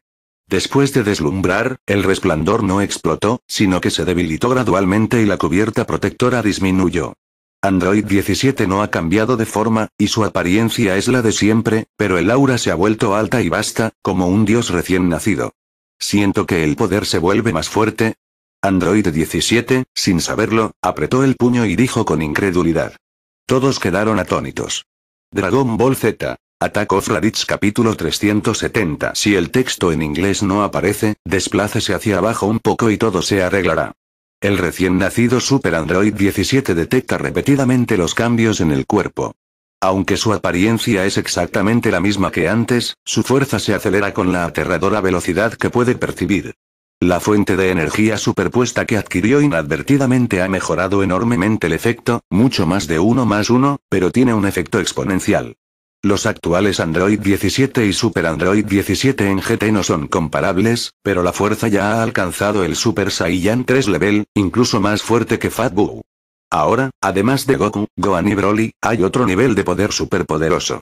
Después de deslumbrar, el resplandor no explotó, sino que se debilitó gradualmente y la cubierta protectora disminuyó. Android 17 no ha cambiado de forma, y su apariencia es la de siempre, pero el aura se ha vuelto alta y vasta, como un dios recién nacido. Siento que el poder se vuelve más fuerte. Android 17, sin saberlo, apretó el puño y dijo con incredulidad. Todos quedaron atónitos. Dragon Ball Z. Attack of capítulo 370 Si el texto en inglés no aparece, desplácese hacia abajo un poco y todo se arreglará. El recién nacido Super Android 17 detecta repetidamente los cambios en el cuerpo. Aunque su apariencia es exactamente la misma que antes, su fuerza se acelera con la aterradora velocidad que puede percibir. La fuente de energía superpuesta que adquirió inadvertidamente ha mejorado enormemente el efecto, mucho más de 1 más 1, pero tiene un efecto exponencial. Los actuales Android 17 y Super Android 17 en GT no son comparables, pero la fuerza ya ha alcanzado el Super Saiyan 3 level, incluso más fuerte que Fat Buu. Ahora, además de Goku, Gohan y Broly, hay otro nivel de poder superpoderoso.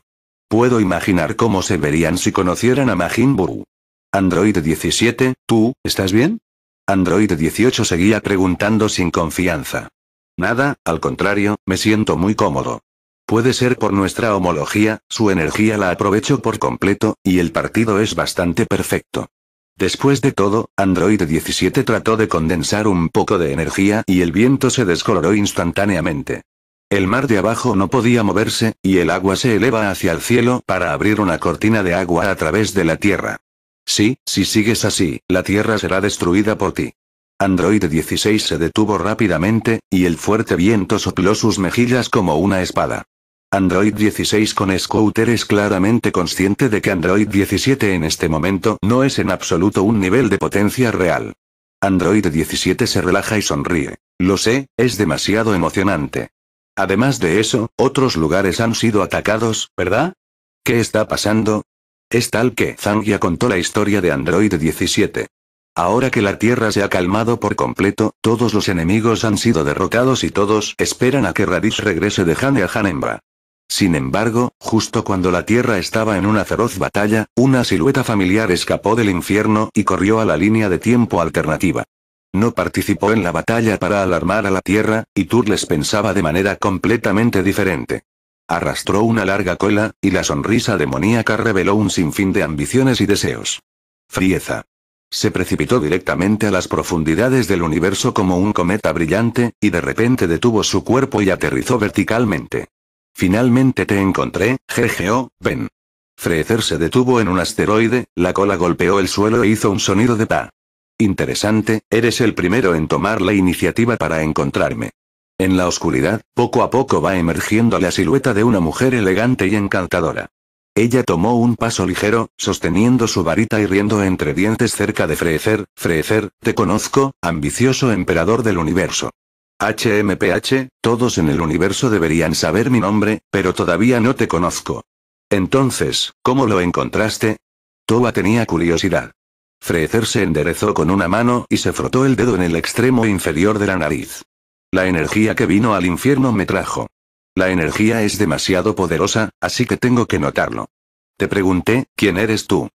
Puedo imaginar cómo se verían si conocieran a Majin Buu. Android 17, ¿tú, estás bien? Android 18 seguía preguntando sin confianza. Nada, al contrario, me siento muy cómodo. Puede ser por nuestra homología, su energía la aprovecho por completo, y el partido es bastante perfecto. Después de todo, Android 17 trató de condensar un poco de energía y el viento se descoloró instantáneamente. El mar de abajo no podía moverse, y el agua se eleva hacia el cielo para abrir una cortina de agua a través de la tierra. Sí, si sigues así, la Tierra será destruida por ti. Android 16 se detuvo rápidamente, y el fuerte viento sopló sus mejillas como una espada. Android 16 con Scooter es claramente consciente de que Android 17 en este momento no es en absoluto un nivel de potencia real. Android 17 se relaja y sonríe. Lo sé, es demasiado emocionante. Además de eso, otros lugares han sido atacados, ¿verdad? ¿Qué está pasando? Es tal que Zangia contó la historia de Android 17. Ahora que la Tierra se ha calmado por completo, todos los enemigos han sido derrotados y todos esperan a que radish regrese de Hane a Hanemba. Sin embargo, justo cuando la Tierra estaba en una feroz batalla, una silueta familiar escapó del infierno y corrió a la línea de tiempo alternativa. No participó en la batalla para alarmar a la Tierra, y Turles pensaba de manera completamente diferente. Arrastró una larga cola, y la sonrisa demoníaca reveló un sinfín de ambiciones y deseos. Frieza. Se precipitó directamente a las profundidades del universo como un cometa brillante, y de repente detuvo su cuerpo y aterrizó verticalmente. Finalmente te encontré, GGO, ven. Frecer se detuvo en un asteroide, la cola golpeó el suelo e hizo un sonido de pa. Interesante, eres el primero en tomar la iniciativa para encontrarme. En la oscuridad, poco a poco va emergiendo la silueta de una mujer elegante y encantadora. Ella tomó un paso ligero, sosteniendo su varita y riendo entre dientes cerca de Frecer. Frecer, te conozco, ambicioso emperador del universo. HMPH, todos en el universo deberían saber mi nombre, pero todavía no te conozco. Entonces, ¿cómo lo encontraste? Toa tenía curiosidad. Freezer se enderezó con una mano y se frotó el dedo en el extremo inferior de la nariz. La energía que vino al infierno me trajo. La energía es demasiado poderosa, así que tengo que notarlo. Te pregunté, ¿quién eres tú?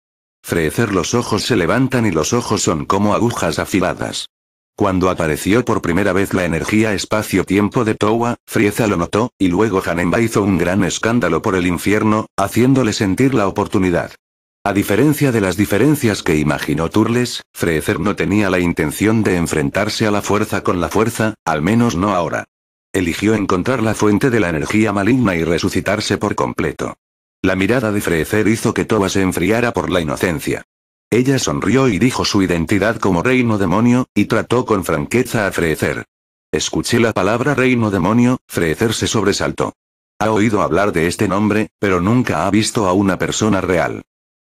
Frecer los ojos se levantan y los ojos son como agujas afiladas. Cuando apareció por primera vez la energía espacio-tiempo de Towa, Frieza lo notó, y luego Hanemba hizo un gran escándalo por el infierno, haciéndole sentir la oportunidad. A diferencia de las diferencias que imaginó Turles, Frecer no tenía la intención de enfrentarse a la fuerza con la fuerza, al menos no ahora. Eligió encontrar la fuente de la energía maligna y resucitarse por completo. La mirada de Frecer hizo que Toba se enfriara por la inocencia. Ella sonrió y dijo su identidad como reino demonio, y trató con franqueza a Freecer. Escuché la palabra reino demonio, Frecer se sobresaltó. Ha oído hablar de este nombre, pero nunca ha visto a una persona real.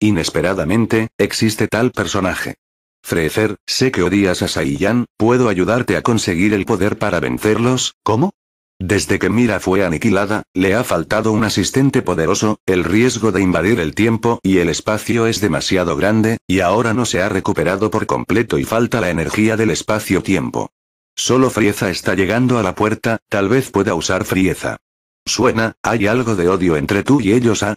Inesperadamente, existe tal personaje. Freezer, sé que odias a Saiyan, puedo ayudarte a conseguir el poder para vencerlos, ¿cómo? Desde que Mira fue aniquilada, le ha faltado un asistente poderoso, el riesgo de invadir el tiempo y el espacio es demasiado grande, y ahora no se ha recuperado por completo y falta la energía del espacio-tiempo. Solo Frieza está llegando a la puerta, tal vez pueda usar Frieza. Suena, hay algo de odio entre tú y ellos, ¿ah?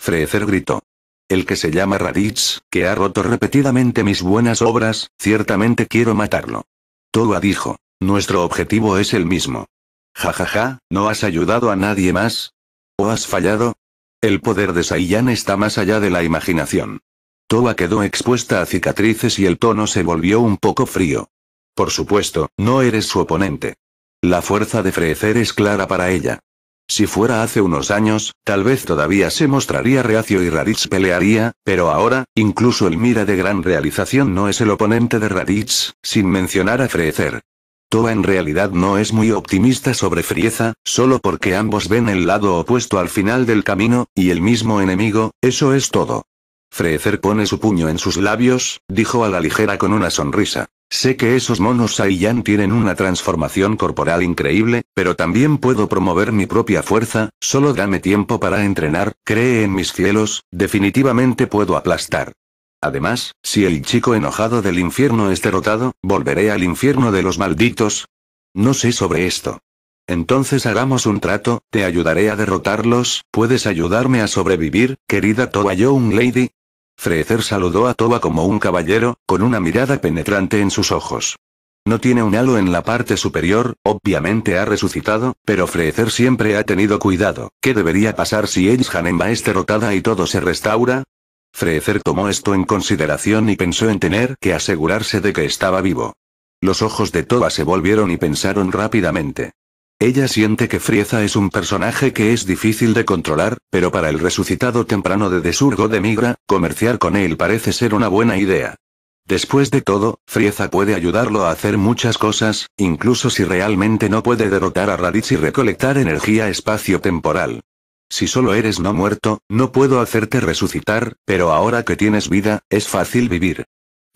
Freezer gritó el que se llama Raditz, que ha roto repetidamente mis buenas obras, ciertamente quiero matarlo. Toa dijo, nuestro objetivo es el mismo. Ja ja ja, ¿no has ayudado a nadie más? ¿O has fallado? El poder de Saiyan está más allá de la imaginación. Toa quedó expuesta a cicatrices y el tono se volvió un poco frío. Por supuesto, no eres su oponente. La fuerza de Frecer es clara para ella. Si fuera hace unos años, tal vez todavía se mostraría reacio y Raditz pelearía, pero ahora, incluso el mira de gran realización no es el oponente de Raditz, sin mencionar a Freezer. Toa en realidad no es muy optimista sobre Frieza, solo porque ambos ven el lado opuesto al final del camino, y el mismo enemigo, eso es todo. Freezer pone su puño en sus labios, dijo a la ligera con una sonrisa. Sé que esos monos Saiyan tienen una transformación corporal increíble, pero también puedo promover mi propia fuerza, solo dame tiempo para entrenar, cree en mis cielos, definitivamente puedo aplastar. Además, si el chico enojado del infierno es derrotado, volveré al infierno de los malditos. No sé sobre esto. Entonces hagamos un trato, te ayudaré a derrotarlos, ¿puedes ayudarme a sobrevivir, querida Toa Young Lady? Freecer saludó a Toba como un caballero, con una mirada penetrante en sus ojos. No tiene un halo en la parte superior, obviamente ha resucitado, pero Freezer siempre ha tenido cuidado. ¿Qué debería pasar si Hanenba es derrotada y todo se restaura? Freecer tomó esto en consideración y pensó en tener que asegurarse de que estaba vivo. Los ojos de Toba se volvieron y pensaron rápidamente. Ella siente que Frieza es un personaje que es difícil de controlar, pero para el resucitado temprano de Desurgo de Migra, comerciar con él parece ser una buena idea. Después de todo, Frieza puede ayudarlo a hacer muchas cosas, incluso si realmente no puede derrotar a Raditz y recolectar energía espacio-temporal. Si solo eres no muerto, no puedo hacerte resucitar, pero ahora que tienes vida, es fácil vivir.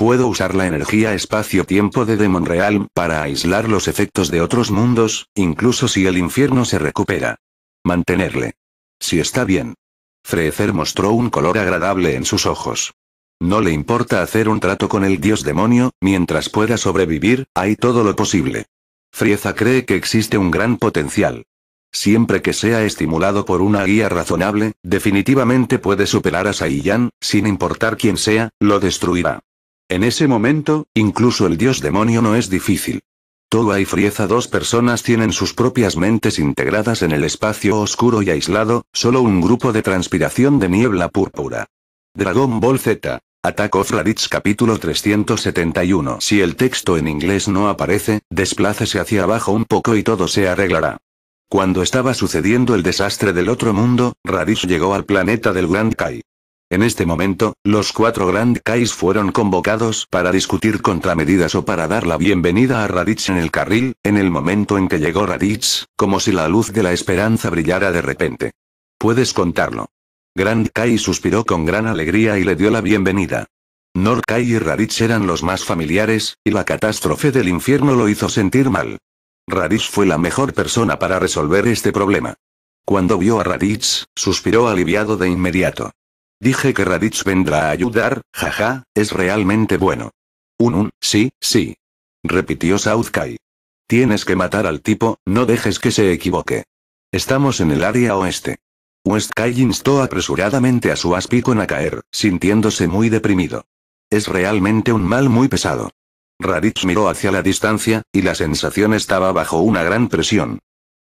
Puedo usar la energía espacio-tiempo de Demon Realm para aislar los efectos de otros mundos, incluso si el infierno se recupera. Mantenerle. Si está bien. Frieza mostró un color agradable en sus ojos. No le importa hacer un trato con el dios demonio, mientras pueda sobrevivir, hay todo lo posible. Frieza cree que existe un gran potencial. Siempre que sea estimulado por una guía razonable, definitivamente puede superar a Saiyan, sin importar quién sea, lo destruirá. En ese momento, incluso el dios demonio no es difícil. Toa y Frieza dos personas tienen sus propias mentes integradas en el espacio oscuro y aislado, solo un grupo de transpiración de niebla púrpura. Dragon Ball Z. Atacó of Raditz capítulo 371 Si el texto en inglés no aparece, desplácese hacia abajo un poco y todo se arreglará. Cuando estaba sucediendo el desastre del otro mundo, Raditz llegó al planeta del Grand Kai. En este momento, los cuatro Grand Kais fueron convocados para discutir contramedidas o para dar la bienvenida a Raditz en el carril, en el momento en que llegó Raditz, como si la luz de la esperanza brillara de repente. Puedes contarlo. Grand Kai suspiró con gran alegría y le dio la bienvenida. Kai y Raditz eran los más familiares, y la catástrofe del infierno lo hizo sentir mal. Raditz fue la mejor persona para resolver este problema. Cuando vio a Raditz, suspiró aliviado de inmediato. Dije que Raditz vendrá a ayudar, jaja, es realmente bueno. Un un, sí, sí. Repitió Kai. Tienes que matar al tipo, no dejes que se equivoque. Estamos en el área oeste. West Kai instó apresuradamente a su aspico a caer, sintiéndose muy deprimido. Es realmente un mal muy pesado. Raditz miró hacia la distancia, y la sensación estaba bajo una gran presión.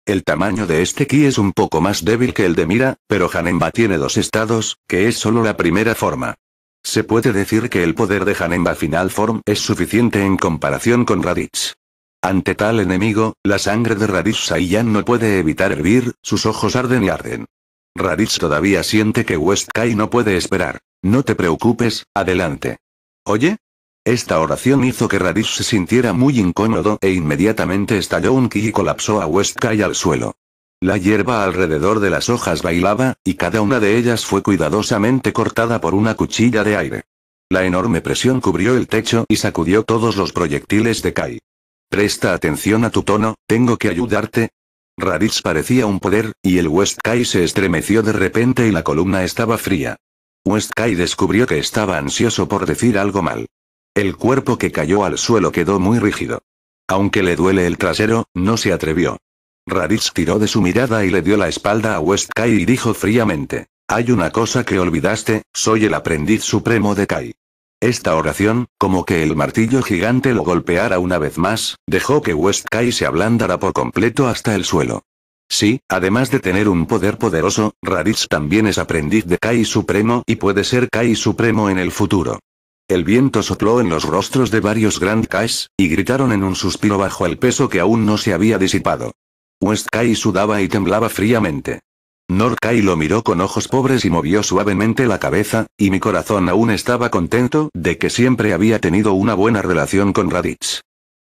El tamaño de este ki es un poco más débil que el de Mira, pero Hanemba tiene dos estados, que es solo la primera forma. Se puede decir que el poder de Hanemba Final Form es suficiente en comparación con Raditz. Ante tal enemigo, la sangre de Raditz Saiyan no puede evitar hervir, sus ojos arden y arden. Raditz todavía siente que West Kai no puede esperar. No te preocupes, adelante. Oye, esta oración hizo que Radish se sintiera muy incómodo e inmediatamente estalló un ki y colapsó a West Kai al suelo. La hierba alrededor de las hojas bailaba, y cada una de ellas fue cuidadosamente cortada por una cuchilla de aire. La enorme presión cubrió el techo y sacudió todos los proyectiles de Kai. Presta atención a tu tono, tengo que ayudarte. Raditz parecía un poder, y el West Kai se estremeció de repente y la columna estaba fría. West Kai descubrió que estaba ansioso por decir algo mal. El cuerpo que cayó al suelo quedó muy rígido. Aunque le duele el trasero, no se atrevió. Raditz tiró de su mirada y le dio la espalda a West Kai y dijo fríamente. Hay una cosa que olvidaste, soy el aprendiz supremo de Kai. Esta oración, como que el martillo gigante lo golpeara una vez más, dejó que West Kai se ablandara por completo hasta el suelo. Sí, además de tener un poder poderoso, Raditz también es aprendiz de Kai Supremo y puede ser Kai Supremo en el futuro. El viento sopló en los rostros de varios Grand Kais, y gritaron en un suspiro bajo el peso que aún no se había disipado. West Kai sudaba y temblaba fríamente. North Kai lo miró con ojos pobres y movió suavemente la cabeza, y mi corazón aún estaba contento de que siempre había tenido una buena relación con Raditz.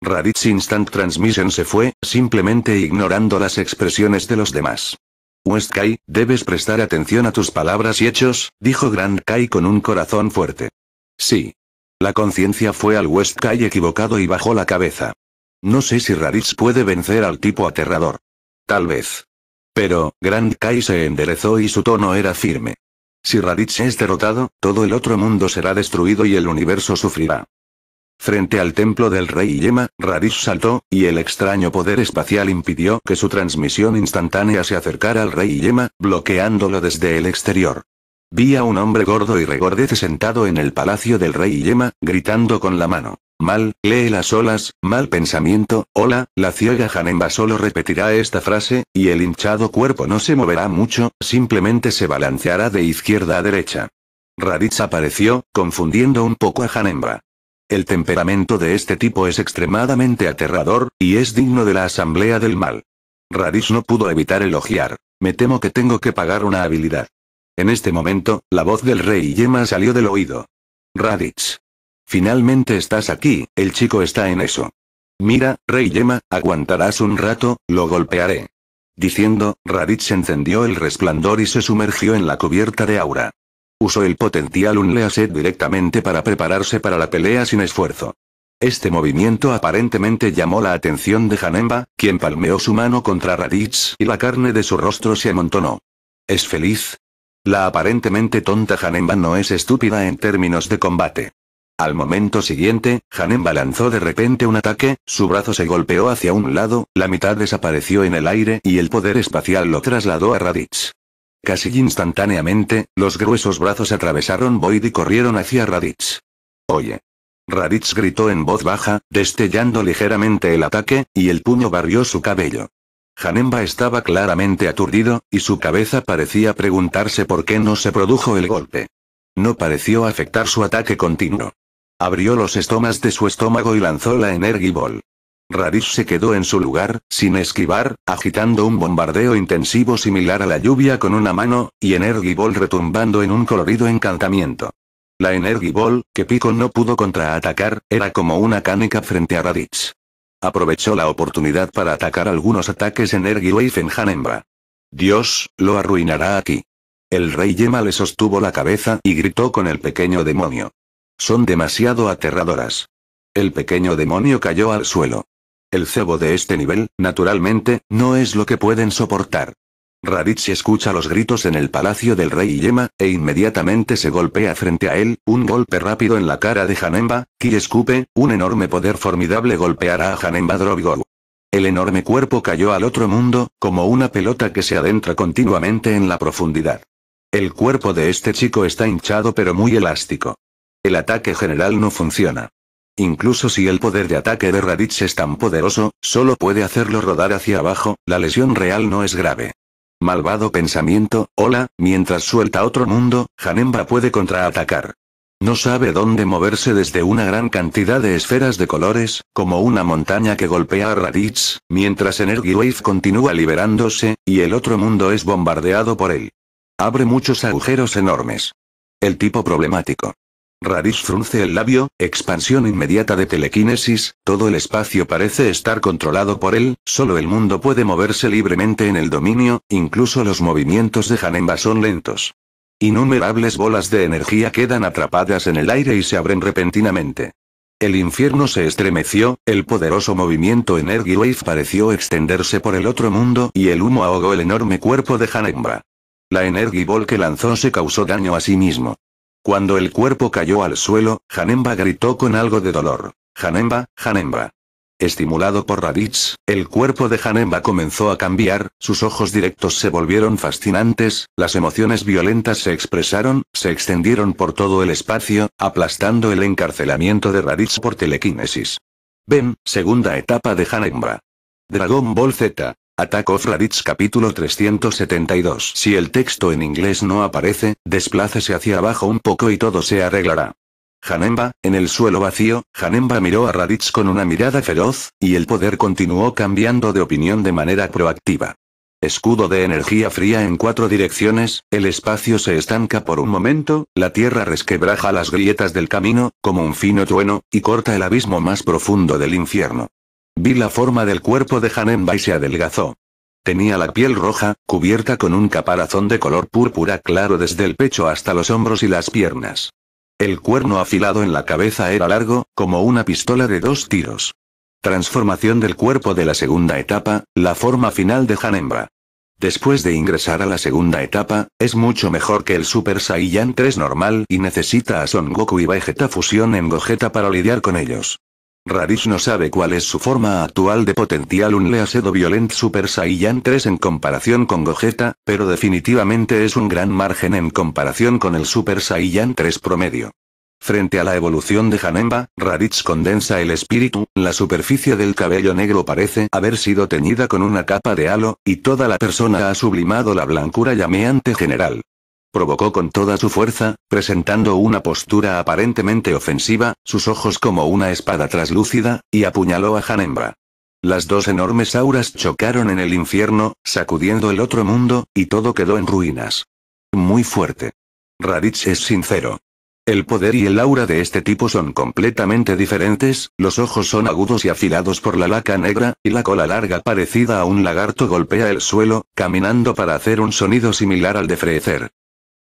Raditz Instant Transmission se fue, simplemente ignorando las expresiones de los demás. West Kai, debes prestar atención a tus palabras y hechos, dijo Grand Kai con un corazón fuerte. Sí. La conciencia fue al West Kai equivocado y bajó la cabeza. No sé si Raditz puede vencer al tipo aterrador. Tal vez. Pero, Grand Kai se enderezó y su tono era firme. Si Raditz es derrotado, todo el otro mundo será destruido y el universo sufrirá. Frente al templo del rey Yema, Raditz saltó, y el extraño poder espacial impidió que su transmisión instantánea se acercara al rey Yema, bloqueándolo desde el exterior. Vi a un hombre gordo y regordete sentado en el palacio del rey Yema, gritando con la mano. Mal, lee las olas, mal pensamiento, hola, la ciega Janemba solo repetirá esta frase, y el hinchado cuerpo no se moverá mucho, simplemente se balanceará de izquierda a derecha. Raditz apareció, confundiendo un poco a Janemba. El temperamento de este tipo es extremadamente aterrador, y es digno de la asamblea del mal. Raditz no pudo evitar elogiar. Me temo que tengo que pagar una habilidad. En este momento, la voz del rey Yema salió del oído. Raditz. Finalmente estás aquí, el chico está en eso. Mira, rey Yema, aguantarás un rato, lo golpearé. Diciendo, Raditz encendió el resplandor y se sumergió en la cubierta de aura. Usó el potencial Unleaset directamente para prepararse para la pelea sin esfuerzo. Este movimiento aparentemente llamó la atención de Hanemba, quien palmeó su mano contra Raditz y la carne de su rostro se amontonó. ¿Es feliz? La aparentemente tonta Hanemba no es estúpida en términos de combate. Al momento siguiente, Hanemba lanzó de repente un ataque, su brazo se golpeó hacia un lado, la mitad desapareció en el aire y el poder espacial lo trasladó a Raditz. Casi instantáneamente, los gruesos brazos atravesaron Boyd y corrieron hacia Raditz. Oye. Raditz gritó en voz baja, destellando ligeramente el ataque, y el puño barrió su cabello. Hanemba estaba claramente aturdido, y su cabeza parecía preguntarse por qué no se produjo el golpe. No pareció afectar su ataque continuo. Abrió los estomas de su estómago y lanzó la Energy Ball. Radish se quedó en su lugar, sin esquivar, agitando un bombardeo intensivo similar a la lluvia con una mano, y Energy Ball retumbando en un colorido encantamiento. La Energy Ball, que Pico no pudo contraatacar, era como una canica frente a Raditz. Aprovechó la oportunidad para atacar algunos ataques en Wave en Hanembra. Dios, lo arruinará aquí. El rey Yema le sostuvo la cabeza y gritó con el pequeño demonio. Son demasiado aterradoras. El pequeño demonio cayó al suelo. El cebo de este nivel, naturalmente, no es lo que pueden soportar. Raditz escucha los gritos en el palacio del rey Yema, e inmediatamente se golpea frente a él, un golpe rápido en la cara de Hanemba, Ki escupe, un enorme poder formidable golpeará a Hanemba Drobgou. El enorme cuerpo cayó al otro mundo, como una pelota que se adentra continuamente en la profundidad. El cuerpo de este chico está hinchado pero muy elástico. El ataque general no funciona. Incluso si el poder de ataque de Raditz es tan poderoso, solo puede hacerlo rodar hacia abajo, la lesión real no es grave. Malvado pensamiento, hola, mientras suelta otro mundo, Hanemba puede contraatacar. No sabe dónde moverse desde una gran cantidad de esferas de colores, como una montaña que golpea a Raditz, mientras Energy Wave continúa liberándose, y el otro mundo es bombardeado por él. Abre muchos agujeros enormes. El tipo problemático. Radish frunce el labio, expansión inmediata de telequinesis, todo el espacio parece estar controlado por él, solo el mundo puede moverse libremente en el dominio, incluso los movimientos de Hanemba son lentos. Innumerables bolas de energía quedan atrapadas en el aire y se abren repentinamente. El infierno se estremeció, el poderoso movimiento Energy Wave pareció extenderse por el otro mundo y el humo ahogó el enorme cuerpo de Hanemba. La Energy Ball que lanzó se causó daño a sí mismo. Cuando el cuerpo cayó al suelo, Janemba gritó con algo de dolor. Janemba, Janemba. Estimulado por Raditz, el cuerpo de Janemba comenzó a cambiar, sus ojos directos se volvieron fascinantes, las emociones violentas se expresaron, se extendieron por todo el espacio, aplastando el encarcelamiento de Raditz por telequinesis. Ven, segunda etapa de Janemba. Dragon Ball Z. Attack of Raditz capítulo 372 Si el texto en inglés no aparece, desplácese hacia abajo un poco y todo se arreglará. Hanemba, en el suelo vacío, Hanemba miró a Raditz con una mirada feroz, y el poder continuó cambiando de opinión de manera proactiva. Escudo de energía fría en cuatro direcciones, el espacio se estanca por un momento, la tierra resquebraja las grietas del camino, como un fino trueno, y corta el abismo más profundo del infierno. Vi la forma del cuerpo de Hanemba y se adelgazó. Tenía la piel roja, cubierta con un caparazón de color púrpura claro desde el pecho hasta los hombros y las piernas. El cuerno afilado en la cabeza era largo, como una pistola de dos tiros. Transformación del cuerpo de la segunda etapa, la forma final de Hanemba. Después de ingresar a la segunda etapa, es mucho mejor que el Super Saiyan 3 normal y necesita a Son Goku y Vegeta fusión en Gogeta para lidiar con ellos. Raditz no sabe cuál es su forma actual de potencial un Leasedo Violent Super Saiyan 3 en comparación con Gogeta, pero definitivamente es un gran margen en comparación con el Super Saiyan 3 promedio. Frente a la evolución de Hanemba, Raditz condensa el espíritu, la superficie del cabello negro parece haber sido teñida con una capa de halo, y toda la persona ha sublimado la blancura llameante general. Provocó con toda su fuerza, presentando una postura aparentemente ofensiva, sus ojos como una espada traslúcida, y apuñaló a Hanembra. Las dos enormes auras chocaron en el infierno, sacudiendo el otro mundo, y todo quedó en ruinas. Muy fuerte. Raditz es sincero. El poder y el aura de este tipo son completamente diferentes, los ojos son agudos y afilados por la laca negra, y la cola larga parecida a un lagarto golpea el suelo, caminando para hacer un sonido similar al de Frecer.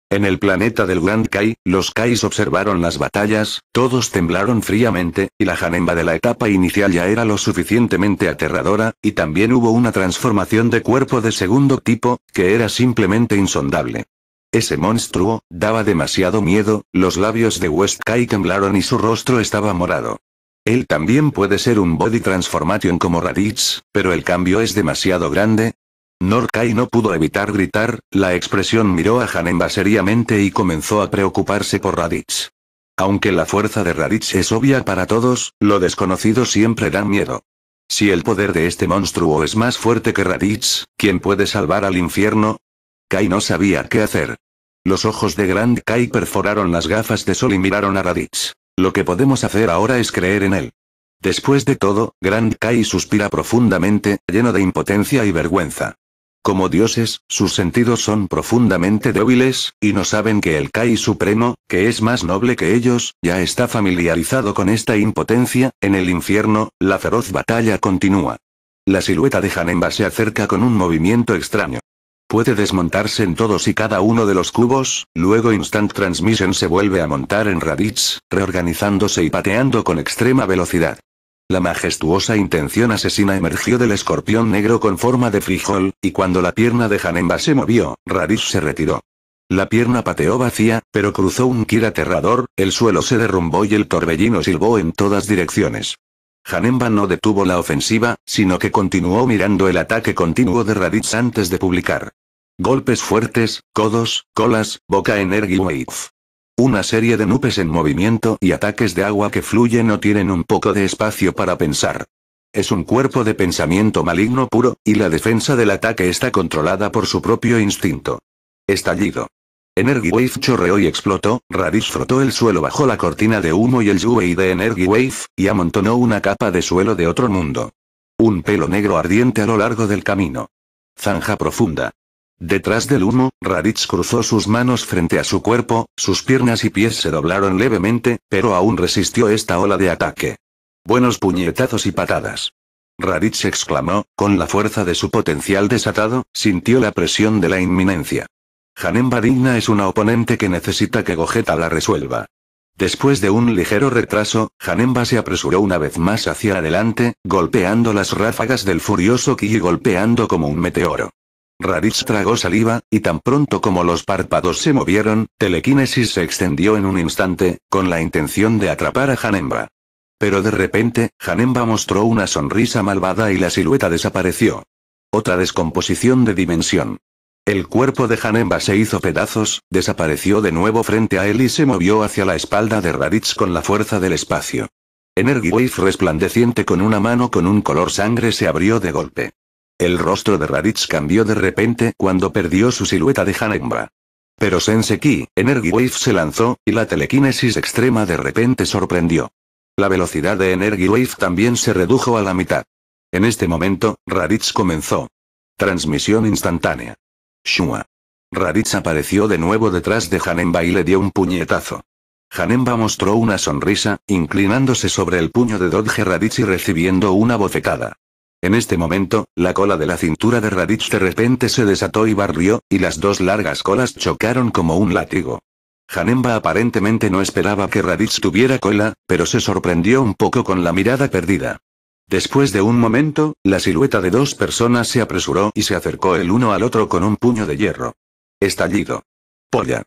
En el planeta del Grand Kai, los Kais observaron las batallas, todos temblaron fríamente, y la Janemba de la etapa inicial ya era lo suficientemente aterradora, y también hubo una transformación de cuerpo de segundo tipo, que era simplemente insondable. Ese monstruo, daba demasiado miedo, los labios de West Kai temblaron y su rostro estaba morado. Él también puede ser un body transformation como Raditz, pero el cambio es demasiado grande, Norkai no pudo evitar gritar, la expresión miró a Hanemba seriamente y comenzó a preocuparse por Raditz. Aunque la fuerza de Raditz es obvia para todos, lo desconocido siempre da miedo. Si el poder de este monstruo es más fuerte que Raditz, ¿quién puede salvar al infierno? Kai no sabía qué hacer. Los ojos de Grand Kai perforaron las gafas de sol y miraron a Raditz. Lo que podemos hacer ahora es creer en él. Después de todo, Grand Kai suspira profundamente, lleno de impotencia y vergüenza. Como dioses, sus sentidos son profundamente débiles, y no saben que el Kai Supremo, que es más noble que ellos, ya está familiarizado con esta impotencia, en el infierno, la feroz batalla continúa. La silueta de Janemba se acerca con un movimiento extraño. Puede desmontarse en todos y cada uno de los cubos, luego Instant Transmission se vuelve a montar en Raditz, reorganizándose y pateando con extrema velocidad. La majestuosa intención asesina emergió del escorpión negro con forma de frijol, y cuando la pierna de Hanemba se movió, Radish se retiró. La pierna pateó vacía, pero cruzó un kir aterrador, el suelo se derrumbó y el torbellino silbó en todas direcciones. Hanemba no detuvo la ofensiva, sino que continuó mirando el ataque continuo de Raditz antes de publicar. Golpes fuertes, codos, colas, boca en wave. Una serie de nubes en movimiento y ataques de agua que fluyen no tienen un poco de espacio para pensar. Es un cuerpo de pensamiento maligno puro, y la defensa del ataque está controlada por su propio instinto. Estallido. Energy Wave chorreó y explotó, Radish frotó el suelo bajo la cortina de humo y el Yuei de Energy Wave, y amontonó una capa de suelo de otro mundo. Un pelo negro ardiente a lo largo del camino. Zanja profunda. Detrás del humo, Raditz cruzó sus manos frente a su cuerpo, sus piernas y pies se doblaron levemente, pero aún resistió esta ola de ataque. Buenos puñetazos y patadas. Raditz exclamó, con la fuerza de su potencial desatado, sintió la presión de la inminencia. Hanemba Digna es una oponente que necesita que Gojeta la resuelva. Después de un ligero retraso, Hanemba se apresuró una vez más hacia adelante, golpeando las ráfagas del furioso Ki y golpeando como un meteoro. Raditz tragó saliva, y tan pronto como los párpados se movieron, telequinesis se extendió en un instante, con la intención de atrapar a Hanemba. Pero de repente, Hanemba mostró una sonrisa malvada y la silueta desapareció. Otra descomposición de dimensión. El cuerpo de Hanemba se hizo pedazos, desapareció de nuevo frente a él y se movió hacia la espalda de Raditz con la fuerza del espacio. Energy Wave resplandeciente con una mano con un color sangre se abrió de golpe. El rostro de Raditz cambió de repente cuando perdió su silueta de Hanemba. Pero Senseki, Energy Wave se lanzó, y la telequinesis extrema de repente sorprendió. La velocidad de Energy Wave también se redujo a la mitad. En este momento, Raditz comenzó. Transmisión instantánea. Shua. Raditz apareció de nuevo detrás de Hanemba y le dio un puñetazo. Hanemba mostró una sonrisa, inclinándose sobre el puño de Dodge Raditz y recibiendo una bofetada. En este momento, la cola de la cintura de Raditz de repente se desató y barrió, y las dos largas colas chocaron como un látigo. Hanemba aparentemente no esperaba que Raditz tuviera cola, pero se sorprendió un poco con la mirada perdida. Después de un momento, la silueta de dos personas se apresuró y se acercó el uno al otro con un puño de hierro. Estallido. Polla.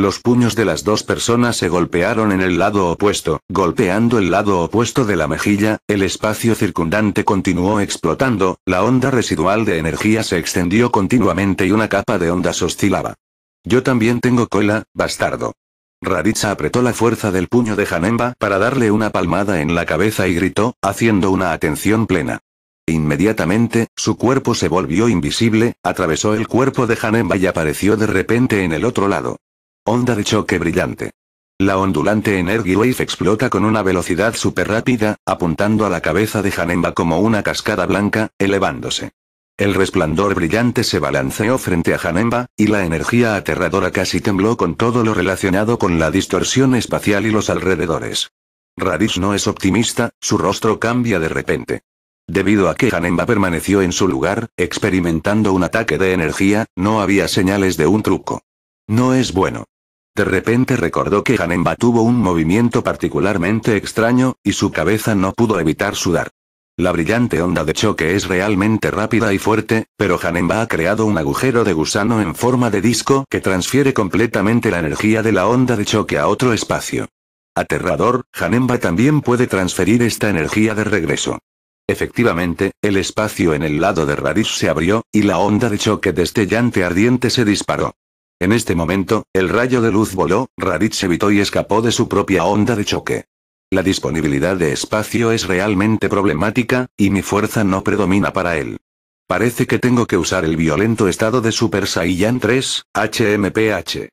Los puños de las dos personas se golpearon en el lado opuesto, golpeando el lado opuesto de la mejilla, el espacio circundante continuó explotando, la onda residual de energía se extendió continuamente y una capa de ondas oscilaba. Yo también tengo cola, bastardo. Raditza apretó la fuerza del puño de Hanemba para darle una palmada en la cabeza y gritó, haciendo una atención plena. Inmediatamente, su cuerpo se volvió invisible, atravesó el cuerpo de Hanemba y apareció de repente en el otro lado. Onda de choque brillante. La ondulante Energy Wave explota con una velocidad súper rápida, apuntando a la cabeza de Janemba como una cascada blanca, elevándose. El resplandor brillante se balanceó frente a Janemba, y la energía aterradora casi tembló con todo lo relacionado con la distorsión espacial y los alrededores. Radish no es optimista, su rostro cambia de repente. Debido a que Janemba permaneció en su lugar, experimentando un ataque de energía, no había señales de un truco. No es bueno. De repente recordó que Hanemba tuvo un movimiento particularmente extraño, y su cabeza no pudo evitar sudar. La brillante onda de choque es realmente rápida y fuerte, pero Hanemba ha creado un agujero de gusano en forma de disco que transfiere completamente la energía de la onda de choque a otro espacio. Aterrador, Hanemba también puede transferir esta energía de regreso. Efectivamente, el espacio en el lado de Radish se abrió, y la onda de choque destellante ardiente se disparó. En este momento, el rayo de luz voló, Raditz evitó y escapó de su propia onda de choque. La disponibilidad de espacio es realmente problemática, y mi fuerza no predomina para él. Parece que tengo que usar el violento estado de Super Saiyan 3, HMPH.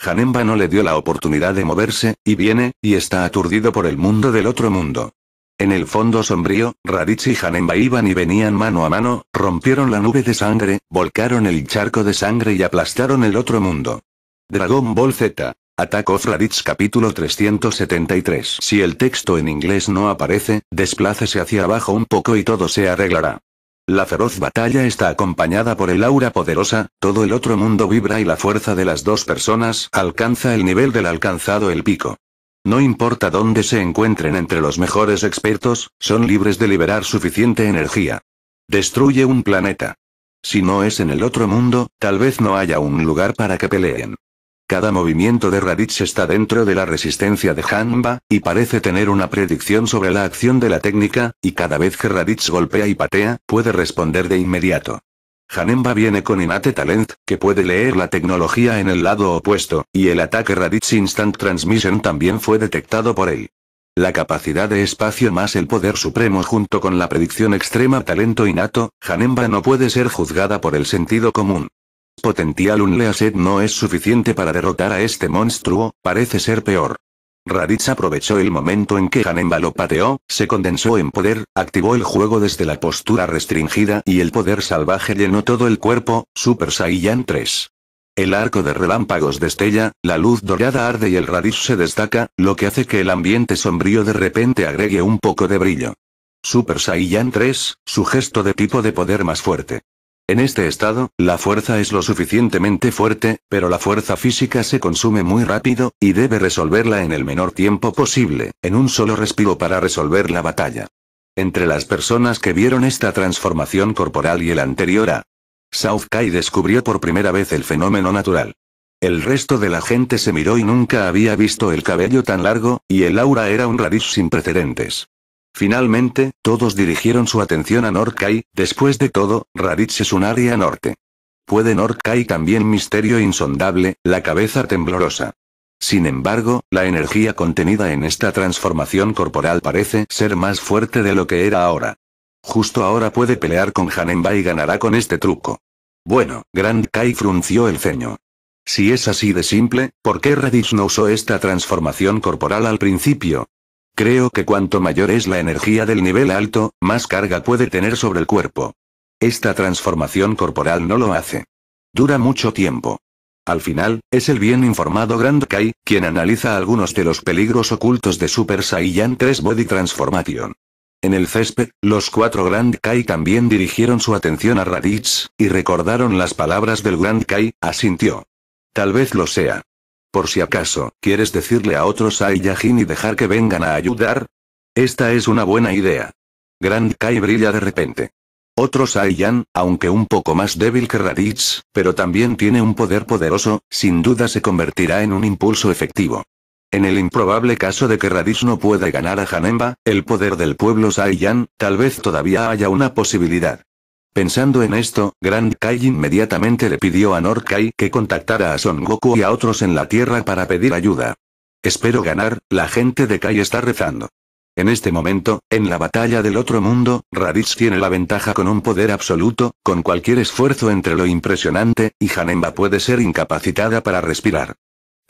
Hanemba no le dio la oportunidad de moverse, y viene, y está aturdido por el mundo del otro mundo. En el fondo sombrío, Raditz y Hanemba iban y venían mano a mano, rompieron la nube de sangre, volcaron el charco de sangre y aplastaron el otro mundo. Dragon Ball Z. atacó of Raditz capítulo 373 Si el texto en inglés no aparece, desplácese hacia abajo un poco y todo se arreglará. La feroz batalla está acompañada por el aura poderosa, todo el otro mundo vibra y la fuerza de las dos personas alcanza el nivel del alcanzado el pico. No importa dónde se encuentren entre los mejores expertos, son libres de liberar suficiente energía. Destruye un planeta. Si no es en el otro mundo, tal vez no haya un lugar para que peleen. Cada movimiento de Raditz está dentro de la resistencia de Hanba, y parece tener una predicción sobre la acción de la técnica, y cada vez que Raditz golpea y patea, puede responder de inmediato. Hanemba viene con inate Talent, que puede leer la tecnología en el lado opuesto, y el ataque Raditz Instant Transmission también fue detectado por él. La capacidad de espacio más el poder supremo junto con la predicción extrema talento innato, Hanemba no puede ser juzgada por el sentido común. Potential Unleashed no es suficiente para derrotar a este monstruo, parece ser peor. Raditz aprovechó el momento en que Hanemba lo pateó, se condensó en poder, activó el juego desde la postura restringida y el poder salvaje llenó todo el cuerpo, Super Saiyan 3. El arco de relámpagos destella, la luz dorada arde y el Raditz se destaca, lo que hace que el ambiente sombrío de repente agregue un poco de brillo. Super Saiyan 3, su gesto de tipo de poder más fuerte. En este estado, la fuerza es lo suficientemente fuerte, pero la fuerza física se consume muy rápido, y debe resolverla en el menor tiempo posible, en un solo respiro para resolver la batalla. Entre las personas que vieron esta transformación corporal y el anterior a South Kai descubrió por primera vez el fenómeno natural. El resto de la gente se miró y nunca había visto el cabello tan largo, y el aura era un radiz sin precedentes. Finalmente, todos dirigieron su atención a Norkai, después de todo, Raditz es un área norte. Puede Norkai también misterio insondable, la cabeza temblorosa. Sin embargo, la energía contenida en esta transformación corporal parece ser más fuerte de lo que era ahora. Justo ahora puede pelear con Hanemba y ganará con este truco. Bueno, Grand Kai frunció el ceño. Si es así de simple, ¿por qué Raditz no usó esta transformación corporal al principio? Creo que cuanto mayor es la energía del nivel alto, más carga puede tener sobre el cuerpo. Esta transformación corporal no lo hace. Dura mucho tiempo. Al final, es el bien informado Grand Kai, quien analiza algunos de los peligros ocultos de Super Saiyan 3 Body Transformation. En el césped, los cuatro Grand Kai también dirigieron su atención a Raditz, y recordaron las palabras del Grand Kai, asintió. Tal vez lo sea. Por si acaso, ¿quieres decirle a otros Saiyajin y dejar que vengan a ayudar? Esta es una buena idea. Grand Kai brilla de repente. Otro Saiyan, aunque un poco más débil que Raditz, pero también tiene un poder poderoso, sin duda se convertirá en un impulso efectivo. En el improbable caso de que Raditz no pueda ganar a Hanemba, el poder del pueblo Saiyan, tal vez todavía haya una posibilidad. Pensando en esto, Grand Kai inmediatamente le pidió a Kai que contactara a Son Goku y a otros en la Tierra para pedir ayuda. Espero ganar, la gente de Kai está rezando. En este momento, en la batalla del otro mundo, Raditz tiene la ventaja con un poder absoluto, con cualquier esfuerzo entre lo impresionante, y Hanemba puede ser incapacitada para respirar.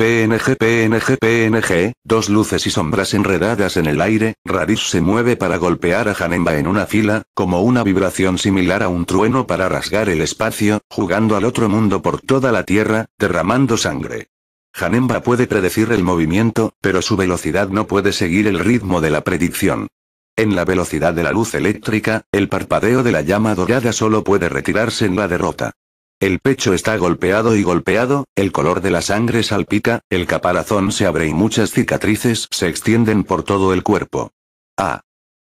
PNG, PNG, PNG, dos luces y sombras enredadas en el aire, Radish se mueve para golpear a Hanemba en una fila, como una vibración similar a un trueno para rasgar el espacio, jugando al otro mundo por toda la Tierra, derramando sangre. Hanemba puede predecir el movimiento, pero su velocidad no puede seguir el ritmo de la predicción. En la velocidad de la luz eléctrica, el parpadeo de la llama dorada solo puede retirarse en la derrota. El pecho está golpeado y golpeado, el color de la sangre salpica, el caparazón se abre y muchas cicatrices se extienden por todo el cuerpo. Ah.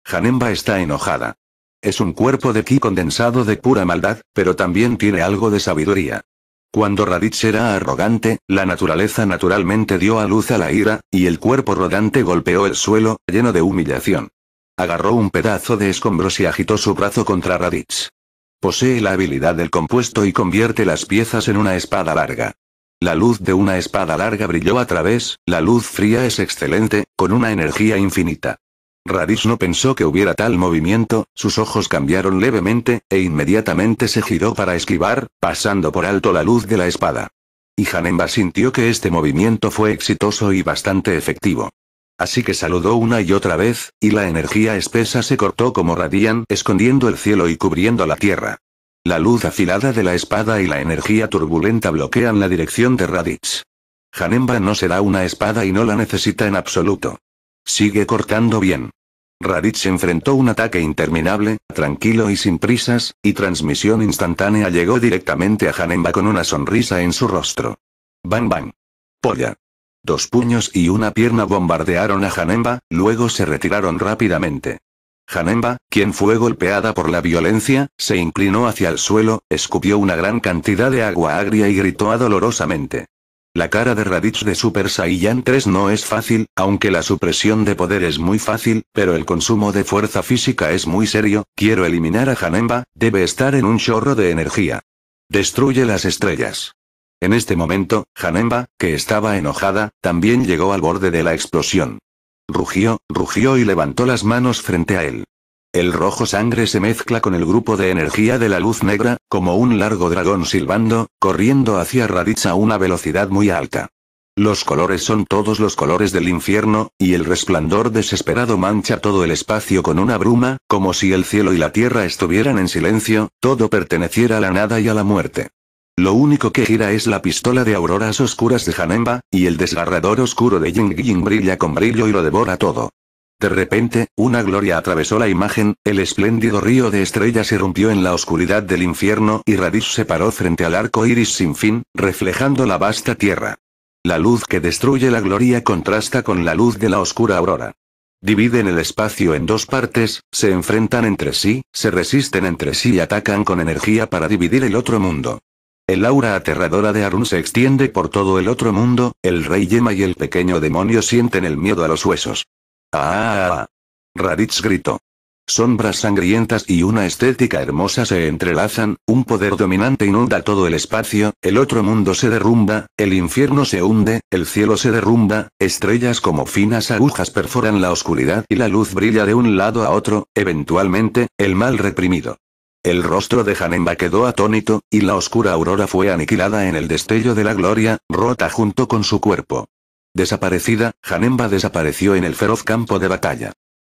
Janemba está enojada. Es un cuerpo de ki condensado de pura maldad, pero también tiene algo de sabiduría. Cuando Raditz era arrogante, la naturaleza naturalmente dio a luz a la ira, y el cuerpo rodante golpeó el suelo, lleno de humillación. Agarró un pedazo de escombros y agitó su brazo contra Raditz. Posee la habilidad del compuesto y convierte las piezas en una espada larga. La luz de una espada larga brilló a través, la luz fría es excelente, con una energía infinita. Radish no pensó que hubiera tal movimiento, sus ojos cambiaron levemente, e inmediatamente se giró para esquivar, pasando por alto la luz de la espada. Y Hanemba sintió que este movimiento fue exitoso y bastante efectivo. Así que saludó una y otra vez, y la energía espesa se cortó como radian, escondiendo el cielo y cubriendo la tierra. La luz afilada de la espada y la energía turbulenta bloquean la dirección de Raditz. Hanemba no será una espada y no la necesita en absoluto. Sigue cortando bien. Raditz enfrentó un ataque interminable, tranquilo y sin prisas, y transmisión instantánea llegó directamente a Hanemba con una sonrisa en su rostro. Bang bang. Polla. Dos puños y una pierna bombardearon a Janemba, luego se retiraron rápidamente. Janemba, quien fue golpeada por la violencia, se inclinó hacia el suelo, escupió una gran cantidad de agua agria y gritó dolorosamente. La cara de Raditz de Super Saiyan 3 no es fácil, aunque la supresión de poder es muy fácil, pero el consumo de fuerza física es muy serio, quiero eliminar a Janemba, debe estar en un chorro de energía. Destruye las estrellas. En este momento, Hanemba, que estaba enojada, también llegó al borde de la explosión. Rugió, rugió y levantó las manos frente a él. El rojo sangre se mezcla con el grupo de energía de la luz negra, como un largo dragón silbando, corriendo hacia Raditz a una velocidad muy alta. Los colores son todos los colores del infierno, y el resplandor desesperado mancha todo el espacio con una bruma, como si el cielo y la tierra estuvieran en silencio, todo perteneciera a la nada y a la muerte. Lo único que gira es la pistola de auroras oscuras de Hanemba, y el desgarrador oscuro de Ying Ying brilla con brillo y lo devora todo. De repente, una gloria atravesó la imagen, el espléndido río de estrellas irrumpió en la oscuridad del infierno y Radis se paró frente al arco iris sin fin, reflejando la vasta tierra. La luz que destruye la gloria contrasta con la luz de la oscura aurora. Dividen el espacio en dos partes, se enfrentan entre sí, se resisten entre sí y atacan con energía para dividir el otro mundo. El aura aterradora de Arun se extiende por todo el otro mundo, el rey Yema y el pequeño demonio sienten el miedo a los huesos. ¡Ah! Raditz gritó. Sombras sangrientas y una estética hermosa se entrelazan, un poder dominante inunda todo el espacio, el otro mundo se derrumba, el infierno se hunde, el cielo se derrumba, estrellas como finas agujas perforan la oscuridad y la luz brilla de un lado a otro, eventualmente, el mal reprimido. El rostro de Hanemba quedó atónito, y la oscura aurora fue aniquilada en el destello de la gloria, rota junto con su cuerpo. Desaparecida, Hanemba desapareció en el feroz campo de batalla.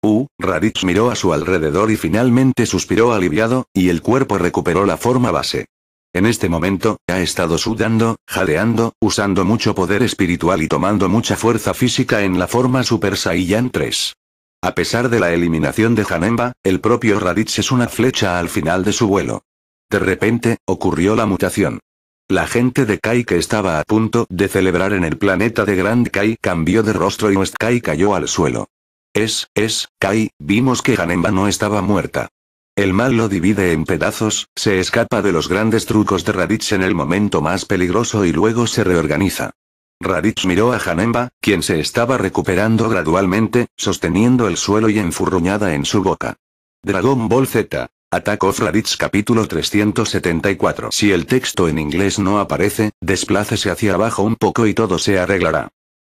U, Raditz miró a su alrededor y finalmente suspiró aliviado, y el cuerpo recuperó la forma base. En este momento, ha estado sudando, jadeando, usando mucho poder espiritual y tomando mucha fuerza física en la forma Super Saiyan 3. A pesar de la eliminación de Janemba, el propio Raditz es una flecha al final de su vuelo. De repente, ocurrió la mutación. La gente de Kai que estaba a punto de celebrar en el planeta de Grand Kai cambió de rostro y West Kai cayó al suelo. Es, es, Kai, vimos que Janemba no estaba muerta. El mal lo divide en pedazos, se escapa de los grandes trucos de Raditz en el momento más peligroso y luego se reorganiza. Raditz miró a Janemba, quien se estaba recuperando gradualmente, sosteniendo el suelo y enfurruñada en su boca. Dragon Ball Z. Attack of Raditz capítulo 374 Si el texto en inglés no aparece, desplácese hacia abajo un poco y todo se arreglará.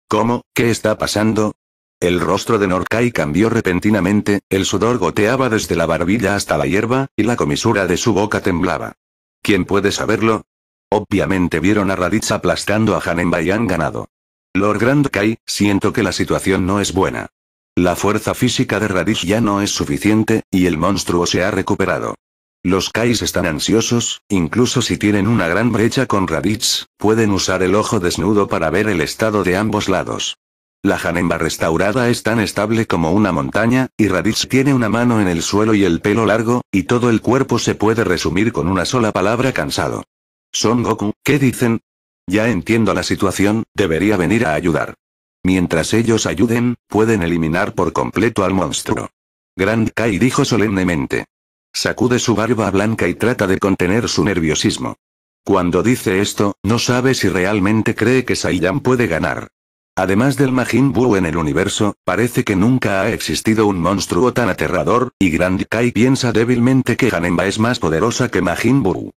¿Cómo? ¿Qué está pasando? El rostro de Norkai cambió repentinamente, el sudor goteaba desde la barbilla hasta la hierba, y la comisura de su boca temblaba. ¿Quién puede saberlo? Obviamente vieron a Raditz aplastando a Hanemba y han ganado. Lord Grand Kai, siento que la situación no es buena. La fuerza física de Raditz ya no es suficiente, y el monstruo se ha recuperado. Los Kais están ansiosos, incluso si tienen una gran brecha con Raditz, pueden usar el ojo desnudo para ver el estado de ambos lados. La Hanemba restaurada es tan estable como una montaña, y Raditz tiene una mano en el suelo y el pelo largo, y todo el cuerpo se puede resumir con una sola palabra cansado. Son Goku, ¿qué dicen? Ya entiendo la situación, debería venir a ayudar. Mientras ellos ayuden, pueden eliminar por completo al monstruo. Grand Kai dijo solemnemente. Sacude su barba blanca y trata de contener su nerviosismo. Cuando dice esto, no sabe si realmente cree que Saiyan puede ganar. Además del Majin Buu en el universo, parece que nunca ha existido un monstruo tan aterrador, y Grand Kai piensa débilmente que Hanemba es más poderosa que Majin Buu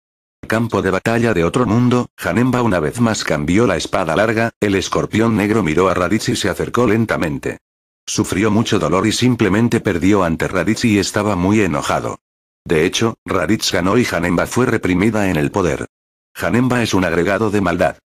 campo de batalla de otro mundo, Hanemba una vez más cambió la espada larga, el escorpión negro miró a Raditz y se acercó lentamente. Sufrió mucho dolor y simplemente perdió ante Raditz y estaba muy enojado. De hecho, Raditz ganó y Hanemba fue reprimida en el poder. Hanemba es un agregado de maldad.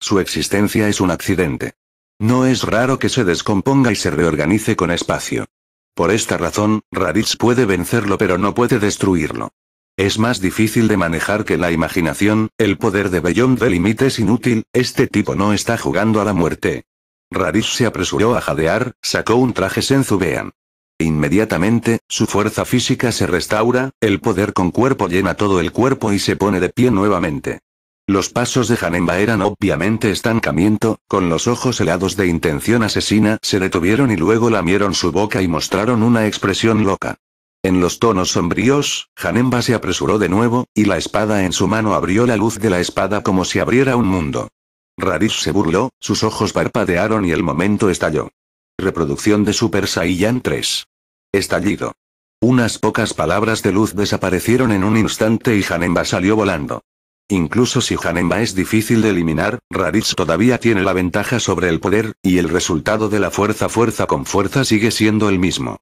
Su existencia es un accidente. No es raro que se descomponga y se reorganice con espacio. Por esta razón, Raditz puede vencerlo pero no puede destruirlo. Es más difícil de manejar que la imaginación, el poder de Beyond the Limit es inútil, este tipo no está jugando a la muerte. Radish se apresuró a jadear, sacó un traje Senzubean. Inmediatamente, su fuerza física se restaura, el poder con cuerpo llena todo el cuerpo y se pone de pie nuevamente. Los pasos de Hanemba eran obviamente estancamiento, con los ojos helados de intención asesina se detuvieron y luego lamieron su boca y mostraron una expresión loca. En los tonos sombríos, Hanemba se apresuró de nuevo, y la espada en su mano abrió la luz de la espada como si abriera un mundo. Radish se burló, sus ojos parpadearon y el momento estalló. Reproducción de Super Saiyan 3. Estallido. Unas pocas palabras de luz desaparecieron en un instante y Janemba salió volando. Incluso si Janemba es difícil de eliminar, Raditz todavía tiene la ventaja sobre el poder, y el resultado de la fuerza-fuerza con fuerza sigue siendo el mismo.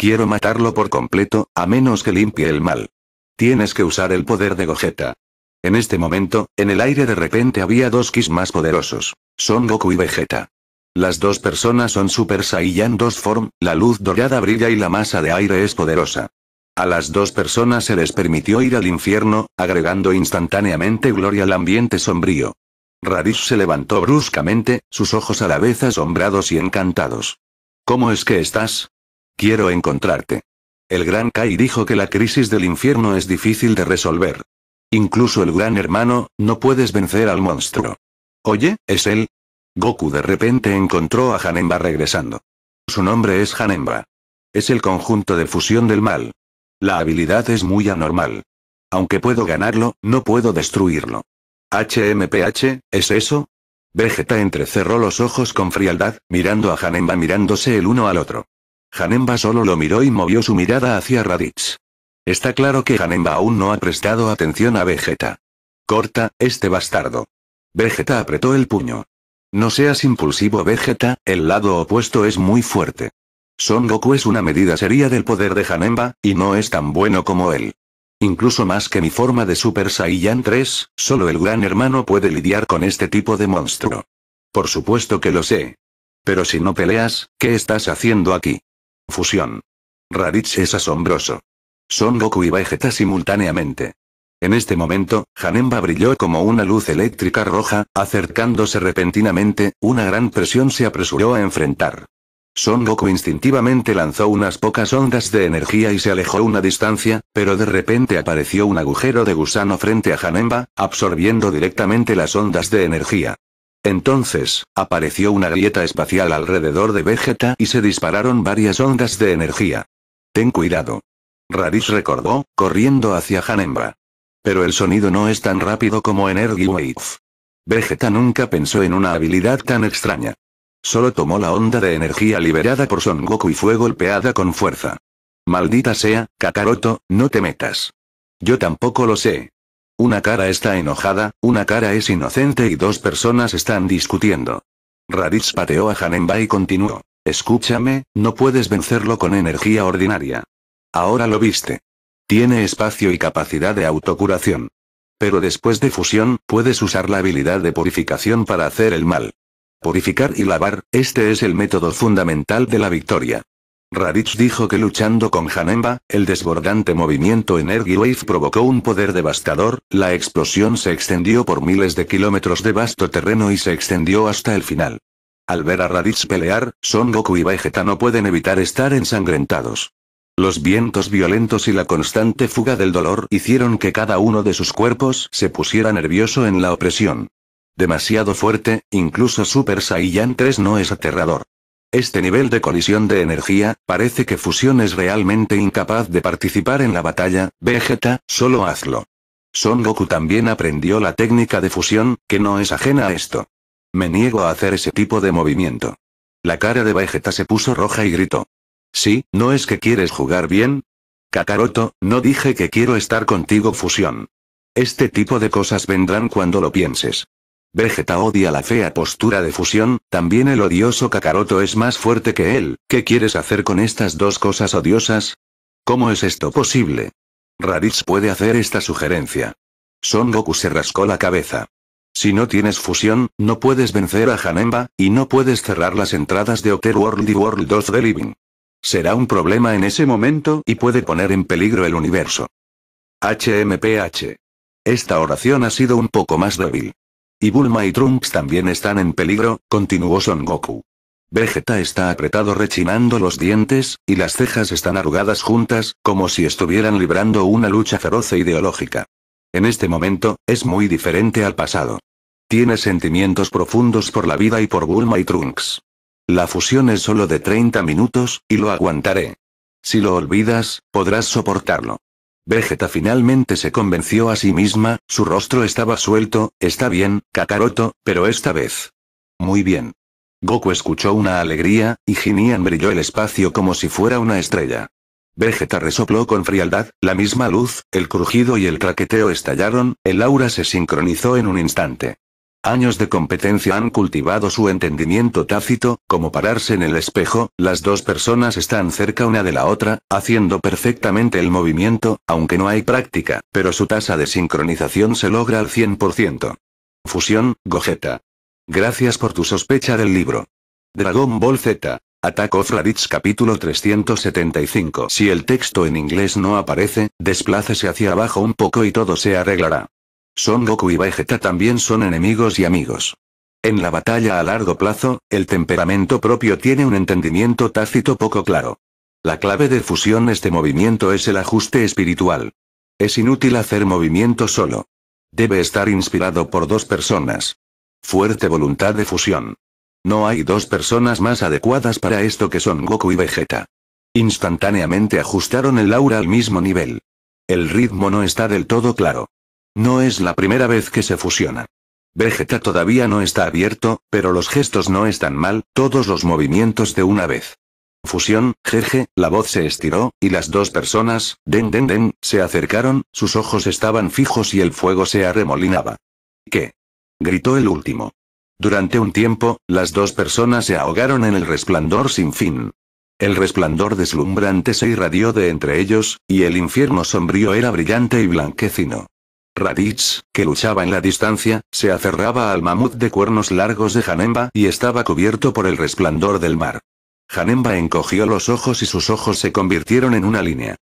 Quiero matarlo por completo, a menos que limpie el mal. Tienes que usar el poder de Gogeta. En este momento, en el aire de repente había dos Kis más poderosos. Son Goku y Vegeta. Las dos personas son Super Saiyan 2 Form, la luz dorada brilla y la masa de aire es poderosa. A las dos personas se les permitió ir al infierno, agregando instantáneamente gloria al ambiente sombrío. Radish se levantó bruscamente, sus ojos a la vez asombrados y encantados. ¿Cómo es que estás? Quiero encontrarte. El gran Kai dijo que la crisis del infierno es difícil de resolver. Incluso el gran hermano, no puedes vencer al monstruo. Oye, es él. Goku de repente encontró a Hanemba regresando. Su nombre es Hanemba. Es el conjunto de fusión del mal. La habilidad es muy anormal. Aunque puedo ganarlo, no puedo destruirlo. HMPH, ¿es eso? Vegeta entrecerró los ojos con frialdad, mirando a Hanemba mirándose el uno al otro. Hanemba solo lo miró y movió su mirada hacia Raditz. Está claro que Hanemba aún no ha prestado atención a Vegeta. Corta, este bastardo. Vegeta apretó el puño. No seas impulsivo Vegeta, el lado opuesto es muy fuerte. Son Goku es una medida seria del poder de Hanemba y no es tan bueno como él. Incluso más que mi forma de Super Saiyan 3, solo el gran hermano puede lidiar con este tipo de monstruo. Por supuesto que lo sé. Pero si no peleas, ¿qué estás haciendo aquí? Fusión. Raditz es asombroso. Son Goku y Vegeta simultáneamente. En este momento, Hanemba brilló como una luz eléctrica roja, acercándose repentinamente, una gran presión se apresuró a enfrentar. Son Goku instintivamente lanzó unas pocas ondas de energía y se alejó una distancia, pero de repente apareció un agujero de gusano frente a Hanemba, absorbiendo directamente las ondas de energía. Entonces, apareció una grieta espacial alrededor de Vegeta y se dispararon varias ondas de energía. Ten cuidado. Raditz recordó, corriendo hacia Hanemba. Pero el sonido no es tan rápido como Energy Wave. Vegeta nunca pensó en una habilidad tan extraña. Solo tomó la onda de energía liberada por Son Goku y fue golpeada con fuerza. Maldita sea, Kakaroto, no te metas. Yo tampoco lo sé, una cara está enojada, una cara es inocente y dos personas están discutiendo. Raditz pateó a Hanemba y continuó. Escúchame, no puedes vencerlo con energía ordinaria. Ahora lo viste. Tiene espacio y capacidad de autocuración. Pero después de fusión, puedes usar la habilidad de purificación para hacer el mal. Purificar y lavar, este es el método fundamental de la victoria. Raditz dijo que luchando con Hanemba, el desbordante movimiento Energy Wave provocó un poder devastador, la explosión se extendió por miles de kilómetros de vasto terreno y se extendió hasta el final. Al ver a Raditz pelear, Son Goku y Vegeta no pueden evitar estar ensangrentados. Los vientos violentos y la constante fuga del dolor hicieron que cada uno de sus cuerpos se pusiera nervioso en la opresión. Demasiado fuerte, incluso Super Saiyan 3 no es aterrador. Este nivel de colisión de energía, parece que Fusión es realmente incapaz de participar en la batalla, Vegeta, solo hazlo. Son Goku también aprendió la técnica de fusión, que no es ajena a esto. Me niego a hacer ese tipo de movimiento. La cara de Vegeta se puso roja y gritó. Sí, ¿no es que quieres jugar bien? Kakaroto, no dije que quiero estar contigo fusión. Este tipo de cosas vendrán cuando lo pienses. Vegeta odia la fea postura de fusión, también el odioso Kakaroto es más fuerte que él, ¿qué quieres hacer con estas dos cosas odiosas? ¿Cómo es esto posible? Raditz puede hacer esta sugerencia. Son Goku se rascó la cabeza. Si no tienes fusión, no puedes vencer a Hanemba, y no puedes cerrar las entradas de Outer World y World 2. the Living. Será un problema en ese momento y puede poner en peligro el universo. HMPH. Esta oración ha sido un poco más débil. Y Bulma y Trunks también están en peligro, continuó Son Goku. Vegeta está apretado rechinando los dientes, y las cejas están arrugadas juntas, como si estuvieran librando una lucha feroz e ideológica. En este momento, es muy diferente al pasado. Tiene sentimientos profundos por la vida y por Bulma y Trunks. La fusión es solo de 30 minutos, y lo aguantaré. Si lo olvidas, podrás soportarlo. Vegeta finalmente se convenció a sí misma, su rostro estaba suelto, está bien, Kakaroto, pero esta vez. Muy bien. Goku escuchó una alegría, y Ginian brilló el espacio como si fuera una estrella. Vegeta resopló con frialdad, la misma luz, el crujido y el traqueteo estallaron, el aura se sincronizó en un instante. Años de competencia han cultivado su entendimiento tácito, como pararse en el espejo, las dos personas están cerca una de la otra, haciendo perfectamente el movimiento, aunque no hay práctica, pero su tasa de sincronización se logra al 100%. Fusión, Gogeta. Gracias por tu sospecha del libro. Dragon Ball Z. ataco of capítulo 375 Si el texto en inglés no aparece, desplácese hacia abajo un poco y todo se arreglará. Son Goku y Vegeta también son enemigos y amigos. En la batalla a largo plazo, el temperamento propio tiene un entendimiento tácito poco claro. La clave de fusión este movimiento es el ajuste espiritual. Es inútil hacer movimiento solo. Debe estar inspirado por dos personas. Fuerte voluntad de fusión. No hay dos personas más adecuadas para esto que son Goku y Vegeta. Instantáneamente ajustaron el aura al mismo nivel. El ritmo no está del todo claro. No es la primera vez que se fusionan. Vegeta todavía no está abierto, pero los gestos no están mal, todos los movimientos de una vez. Fusión, jeje, la voz se estiró, y las dos personas, den den den, se acercaron, sus ojos estaban fijos y el fuego se arremolinaba. ¿Qué? gritó el último. Durante un tiempo, las dos personas se ahogaron en el resplandor sin fin. El resplandor deslumbrante se irradió de entre ellos, y el infierno sombrío era brillante y blanquecino. Raditz, que luchaba en la distancia, se aferraba al mamut de cuernos largos de Janemba y estaba cubierto por el resplandor del mar. Janemba encogió los ojos y sus ojos se convirtieron en una línea.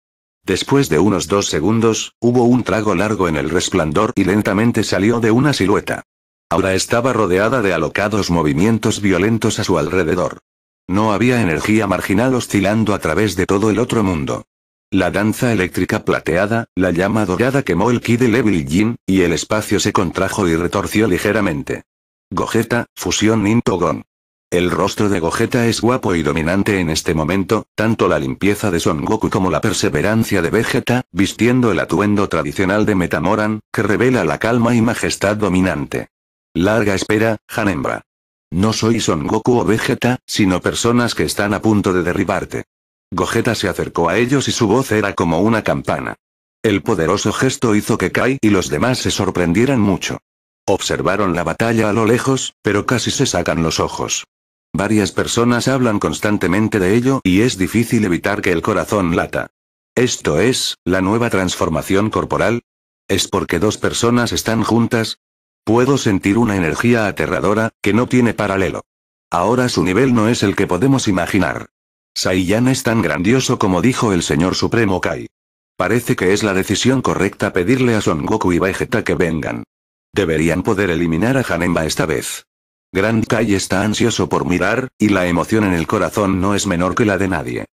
Después de unos dos segundos, hubo un trago largo en el resplandor y lentamente salió de una silueta. Ahora estaba rodeada de alocados movimientos violentos a su alrededor. No había energía marginal oscilando a través de todo el otro mundo. La danza eléctrica plateada, la llama dorada quemó el ki de Level Jin, y el espacio se contrajo y retorció ligeramente. Gogeta, fusión Nintogon. El rostro de Gogeta es guapo y dominante en este momento, tanto la limpieza de Son Goku como la perseverancia de Vegeta, vistiendo el atuendo tradicional de Metamoran, que revela la calma y majestad dominante. Larga espera, Hanembra. No soy Son Goku o Vegeta, sino personas que están a punto de derribarte. Gogeta se acercó a ellos y su voz era como una campana. El poderoso gesto hizo que Kai y los demás se sorprendieran mucho. Observaron la batalla a lo lejos, pero casi se sacan los ojos. Varias personas hablan constantemente de ello y es difícil evitar que el corazón lata. Esto es, la nueva transformación corporal. ¿Es porque dos personas están juntas? Puedo sentir una energía aterradora, que no tiene paralelo. Ahora su nivel no es el que podemos imaginar. Saiyan es tan grandioso como dijo el señor supremo Kai. Parece que es la decisión correcta pedirle a Son Goku y Vegeta que vengan. Deberían poder eliminar a Hanemba esta vez. Grand Kai está ansioso por mirar, y la emoción en el corazón no es menor que la de nadie.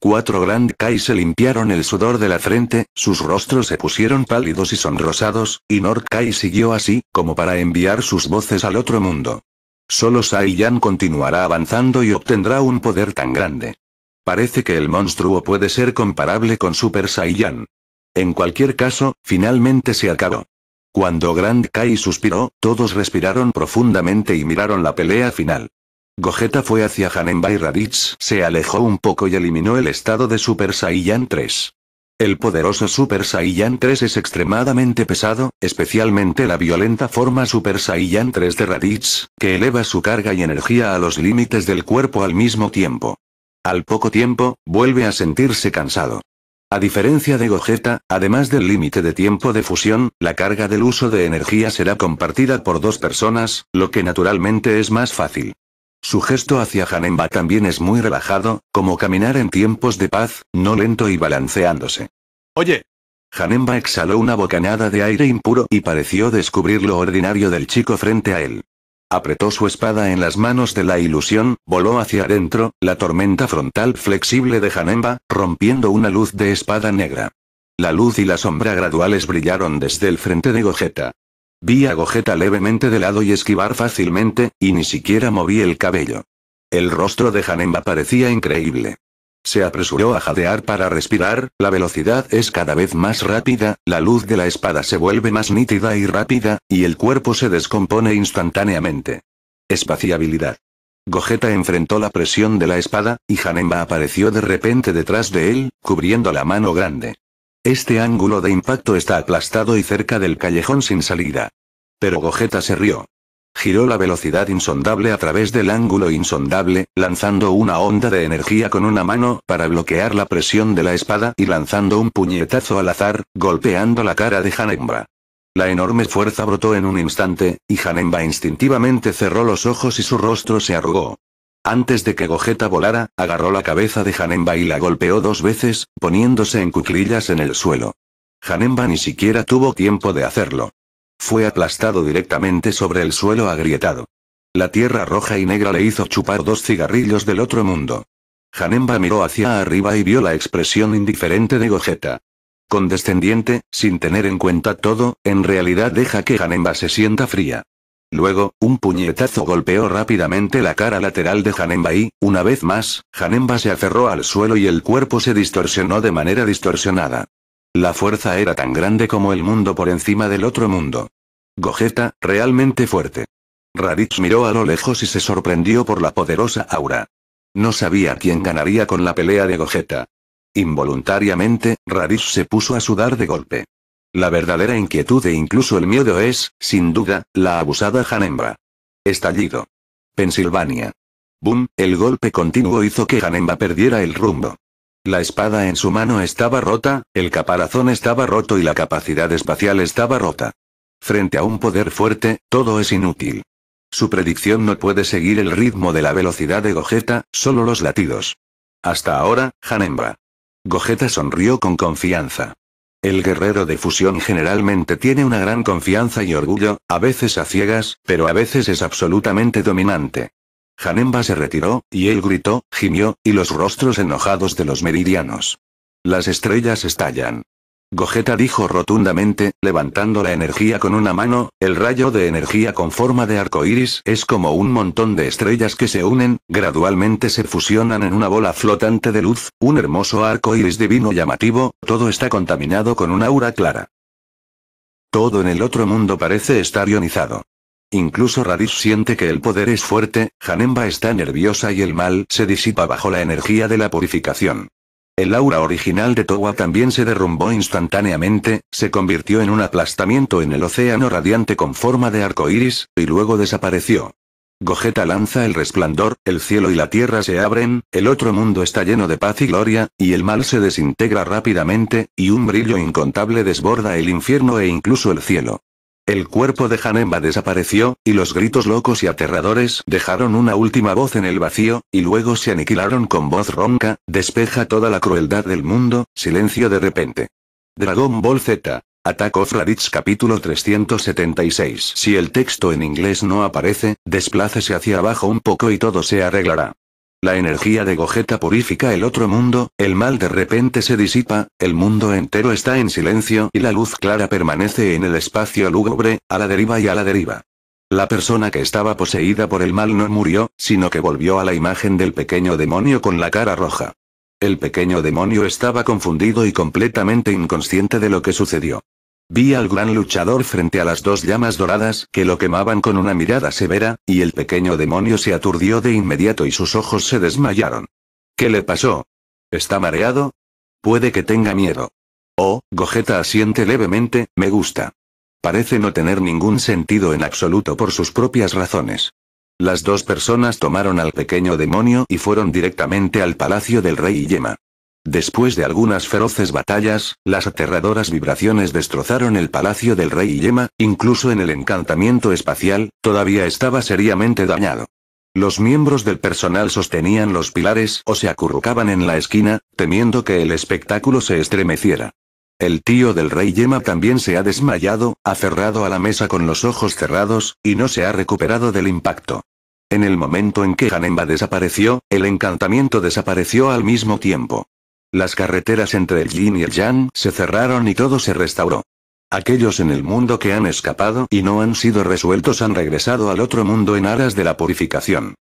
Cuatro Grand Kai se limpiaron el sudor de la frente, sus rostros se pusieron pálidos y sonrosados, y Nor Kai siguió así, como para enviar sus voces al otro mundo. Solo Saiyan continuará avanzando y obtendrá un poder tan grande. Parece que el monstruo puede ser comparable con Super Saiyan. En cualquier caso, finalmente se acabó. Cuando Grand Kai suspiró, todos respiraron profundamente y miraron la pelea final. Gogeta fue hacia y Raditz, se alejó un poco y eliminó el estado de Super Saiyan 3. El poderoso Super Saiyan 3 es extremadamente pesado, especialmente la violenta forma Super Saiyan 3 de Raditz, que eleva su carga y energía a los límites del cuerpo al mismo tiempo. Al poco tiempo, vuelve a sentirse cansado. A diferencia de Gogeta, además del límite de tiempo de fusión, la carga del uso de energía será compartida por dos personas, lo que naturalmente es más fácil. Su gesto hacia Hanemba también es muy relajado, como caminar en tiempos de paz, no lento y balanceándose. Oye. Hanemba exhaló una bocanada de aire impuro y pareció descubrir lo ordinario del chico frente a él. Apretó su espada en las manos de la ilusión, voló hacia adentro, la tormenta frontal flexible de Hanemba rompiendo una luz de espada negra. La luz y la sombra graduales brillaron desde el frente de Gogeta. Vi a Gogeta levemente de lado y esquivar fácilmente, y ni siquiera moví el cabello. El rostro de Hanemba parecía increíble. Se apresuró a jadear para respirar, la velocidad es cada vez más rápida, la luz de la espada se vuelve más nítida y rápida, y el cuerpo se descompone instantáneamente. Espaciabilidad. Gogeta enfrentó la presión de la espada, y Hanemba apareció de repente detrás de él, cubriendo la mano grande. Este ángulo de impacto está aplastado y cerca del callejón sin salida. Pero Gogeta se rió. Giró la velocidad insondable a través del ángulo insondable, lanzando una onda de energía con una mano para bloquear la presión de la espada y lanzando un puñetazo al azar, golpeando la cara de Hanemba. La enorme fuerza brotó en un instante, y Hanemba instintivamente cerró los ojos y su rostro se arrugó. Antes de que Gogeta volara, agarró la cabeza de Hanemba y la golpeó dos veces, poniéndose en cuclillas en el suelo. Hanemba ni siquiera tuvo tiempo de hacerlo. Fue aplastado directamente sobre el suelo agrietado. La tierra roja y negra le hizo chupar dos cigarrillos del otro mundo. Janemba miró hacia arriba y vio la expresión indiferente de Gojeta. Condescendiente, sin tener en cuenta todo, en realidad deja que Janemba se sienta fría. Luego, un puñetazo golpeó rápidamente la cara lateral de Janemba y, una vez más, Janemba se aferró al suelo y el cuerpo se distorsionó de manera distorsionada. La fuerza era tan grande como el mundo por encima del otro mundo. Gogeta, realmente fuerte. Raditz miró a lo lejos y se sorprendió por la poderosa aura. No sabía quién ganaría con la pelea de Gogeta. Involuntariamente, Raditz se puso a sudar de golpe. La verdadera inquietud e incluso el miedo es, sin duda, la abusada Hanemba. Estallido. Pensilvania. Boom, el golpe continuo hizo que Hanemba perdiera el rumbo. La espada en su mano estaba rota, el caparazón estaba roto y la capacidad espacial estaba rota. Frente a un poder fuerte, todo es inútil. Su predicción no puede seguir el ritmo de la velocidad de Gojeta, solo los latidos. Hasta ahora, Hanembra. Gogeta sonrió con confianza. El guerrero de fusión generalmente tiene una gran confianza y orgullo, a veces a ciegas, pero a veces es absolutamente dominante. Janemba se retiró, y él gritó, gimió, y los rostros enojados de los meridianos. Las estrellas estallan. Gogeta dijo rotundamente, levantando la energía con una mano, el rayo de energía con forma de arco iris es como un montón de estrellas que se unen, gradualmente se fusionan en una bola flotante de luz, un hermoso arco iris divino llamativo, todo está contaminado con un aura clara. Todo en el otro mundo parece estar ionizado. Incluso Radish siente que el poder es fuerte, Janemba está nerviosa y el mal se disipa bajo la energía de la purificación. El aura original de Towa también se derrumbó instantáneamente, se convirtió en un aplastamiento en el océano radiante con forma de arco iris, y luego desapareció. Gogeta lanza el resplandor, el cielo y la tierra se abren, el otro mundo está lleno de paz y gloria, y el mal se desintegra rápidamente, y un brillo incontable desborda el infierno e incluso el cielo. El cuerpo de Hanemba desapareció, y los gritos locos y aterradores dejaron una última voz en el vacío, y luego se aniquilaron con voz ronca, despeja toda la crueldad del mundo, silencio de repente. Dragon Ball Z. Attack of capítulo 376 Si el texto en inglés no aparece, desplácese hacia abajo un poco y todo se arreglará. La energía de Gogeta purifica el otro mundo, el mal de repente se disipa, el mundo entero está en silencio y la luz clara permanece en el espacio lúgubre, a la deriva y a la deriva. La persona que estaba poseída por el mal no murió, sino que volvió a la imagen del pequeño demonio con la cara roja. El pequeño demonio estaba confundido y completamente inconsciente de lo que sucedió. Vi al gran luchador frente a las dos llamas doradas que lo quemaban con una mirada severa, y el pequeño demonio se aturdió de inmediato y sus ojos se desmayaron. ¿Qué le pasó? ¿Está mareado? Puede que tenga miedo. Oh, Gogeta asiente levemente, me gusta. Parece no tener ningún sentido en absoluto por sus propias razones. Las dos personas tomaron al pequeño demonio y fueron directamente al palacio del rey Yema. Después de algunas feroces batallas, las aterradoras vibraciones destrozaron el palacio del rey Yema, incluso en el encantamiento espacial, todavía estaba seriamente dañado. Los miembros del personal sostenían los pilares o se acurrucaban en la esquina, temiendo que el espectáculo se estremeciera. El tío del rey Yema también se ha desmayado, aferrado a la mesa con los ojos cerrados, y no se ha recuperado del impacto. En el momento en que Hanemba desapareció, el encantamiento desapareció al mismo tiempo. Las carreteras entre el yin y el yang se cerraron y todo se restauró. Aquellos en el mundo que han escapado y no han sido resueltos han regresado al otro mundo en aras de la purificación.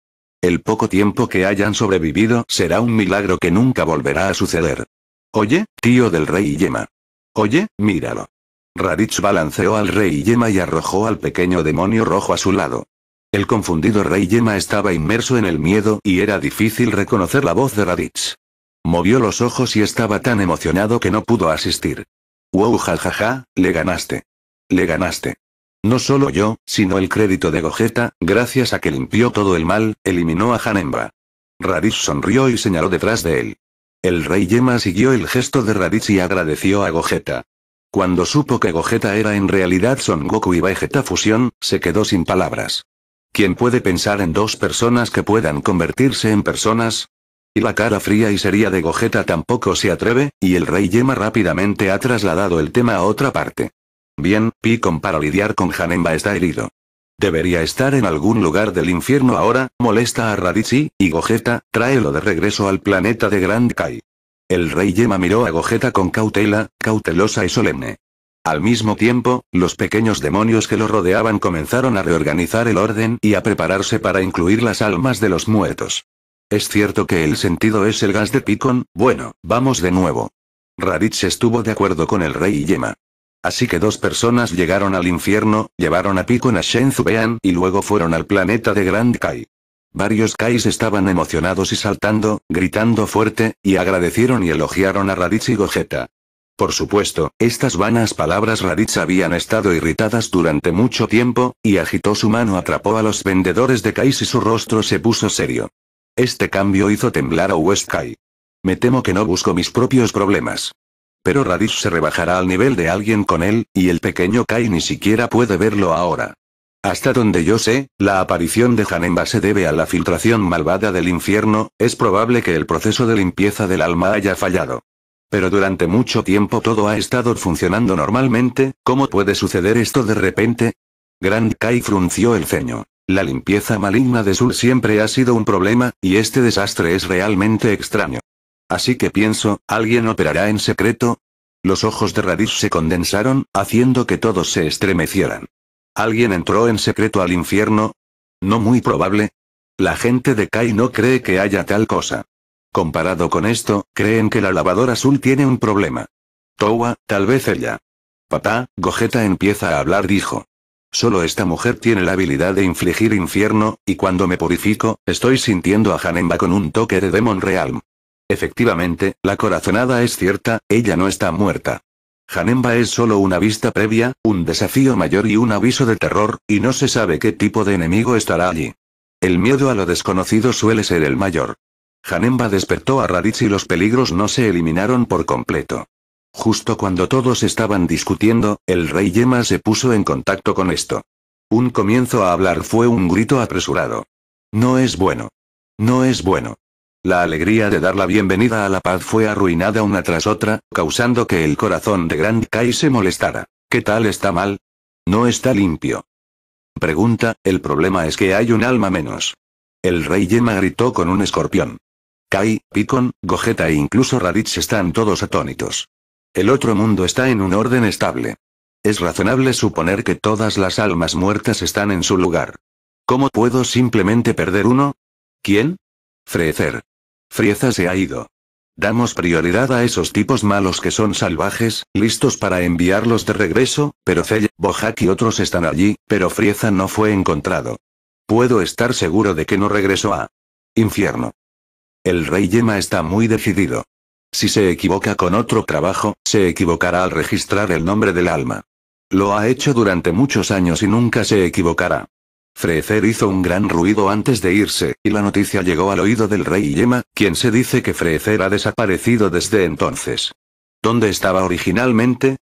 El poco tiempo que hayan sobrevivido será un milagro que nunca volverá a suceder. Oye, tío del rey Yema. Oye, míralo. Raditz balanceó al rey Yema y arrojó al pequeño demonio rojo a su lado. El confundido rey Yema estaba inmerso en el miedo y era difícil reconocer la voz de Raditz. Movió los ojos y estaba tan emocionado que no pudo asistir. Wow, jajaja, le ganaste. Le ganaste. No solo yo, sino el crédito de Gogeta, gracias a que limpió todo el mal, eliminó a Hanemba. Raditz sonrió y señaló detrás de él. El rey Yema siguió el gesto de Raditz y agradeció a Gogeta. Cuando supo que Gogeta era en realidad Son Goku y Vegeta fusión, se quedó sin palabras. ¿Quién puede pensar en dos personas que puedan convertirse en personas? Y la cara fría y seria de Gogeta tampoco se atreve, y el rey Yema rápidamente ha trasladado el tema a otra parte. Bien, Picon para lidiar con Janemba está herido. Debería estar en algún lugar del infierno ahora, molesta a Radici, y Gogeta, tráelo de regreso al planeta de Grand Kai. El rey Yema miró a Gogeta con cautela, cautelosa y solemne. Al mismo tiempo, los pequeños demonios que lo rodeaban comenzaron a reorganizar el orden y a prepararse para incluir las almas de los muertos. Es cierto que el sentido es el gas de Picon, bueno, vamos de nuevo. Raditz estuvo de acuerdo con el rey Yema. Así que dos personas llegaron al infierno, llevaron a Picon a Shenzubean y luego fueron al planeta de Grand Kai. Varios Kais estaban emocionados y saltando, gritando fuerte, y agradecieron y elogiaron a Raditz y Gogeta. Por supuesto, estas vanas palabras Raditz habían estado irritadas durante mucho tiempo, y agitó su mano atrapó a los vendedores de Kais y su rostro se puso serio. Este cambio hizo temblar a West Kai. Me temo que no busco mis propios problemas. Pero Radish se rebajará al nivel de alguien con él, y el pequeño Kai ni siquiera puede verlo ahora. Hasta donde yo sé, la aparición de Hanemba se debe a la filtración malvada del infierno, es probable que el proceso de limpieza del alma haya fallado. Pero durante mucho tiempo todo ha estado funcionando normalmente, ¿cómo puede suceder esto de repente? Grand Kai frunció el ceño. La limpieza maligna de Zul siempre ha sido un problema, y este desastre es realmente extraño. Así que pienso, ¿alguien operará en secreto? Los ojos de Radish se condensaron, haciendo que todos se estremecieran. ¿Alguien entró en secreto al infierno? No muy probable. La gente de Kai no cree que haya tal cosa. Comparado con esto, creen que la lavadora azul tiene un problema. Towa, tal vez ella. Papá, Gogeta empieza a hablar, dijo. Solo esta mujer tiene la habilidad de infligir infierno, y cuando me purifico, estoy sintiendo a Hanemba con un toque de Demon Realm. Efectivamente, la corazonada es cierta, ella no está muerta. Hanemba es solo una vista previa, un desafío mayor y un aviso de terror, y no se sabe qué tipo de enemigo estará allí. El miedo a lo desconocido suele ser el mayor. Hanemba despertó a Raditz y los peligros no se eliminaron por completo. Justo cuando todos estaban discutiendo, el rey Yema se puso en contacto con esto. Un comienzo a hablar fue un grito apresurado. No es bueno. No es bueno. La alegría de dar la bienvenida a la paz fue arruinada una tras otra, causando que el corazón de Grand Kai se molestara. ¿Qué tal está mal? No está limpio. Pregunta, el problema es que hay un alma menos. El rey Yema gritó con un escorpión. Kai, Picon, Gojeta e incluso Raditz están todos atónitos. El otro mundo está en un orden estable. Es razonable suponer que todas las almas muertas están en su lugar. ¿Cómo puedo simplemente perder uno? ¿Quién? Frecer. Frieza se ha ido. Damos prioridad a esos tipos malos que son salvajes, listos para enviarlos de regreso, pero Cell, Bojack y otros están allí, pero Frieza no fue encontrado. Puedo estar seguro de que no regresó a infierno. El rey Yema está muy decidido. Si se equivoca con otro trabajo, se equivocará al registrar el nombre del alma. Lo ha hecho durante muchos años y nunca se equivocará. Frecer hizo un gran ruido antes de irse, y la noticia llegó al oído del rey Yema, quien se dice que Frecer ha desaparecido desde entonces. ¿Dónde estaba originalmente?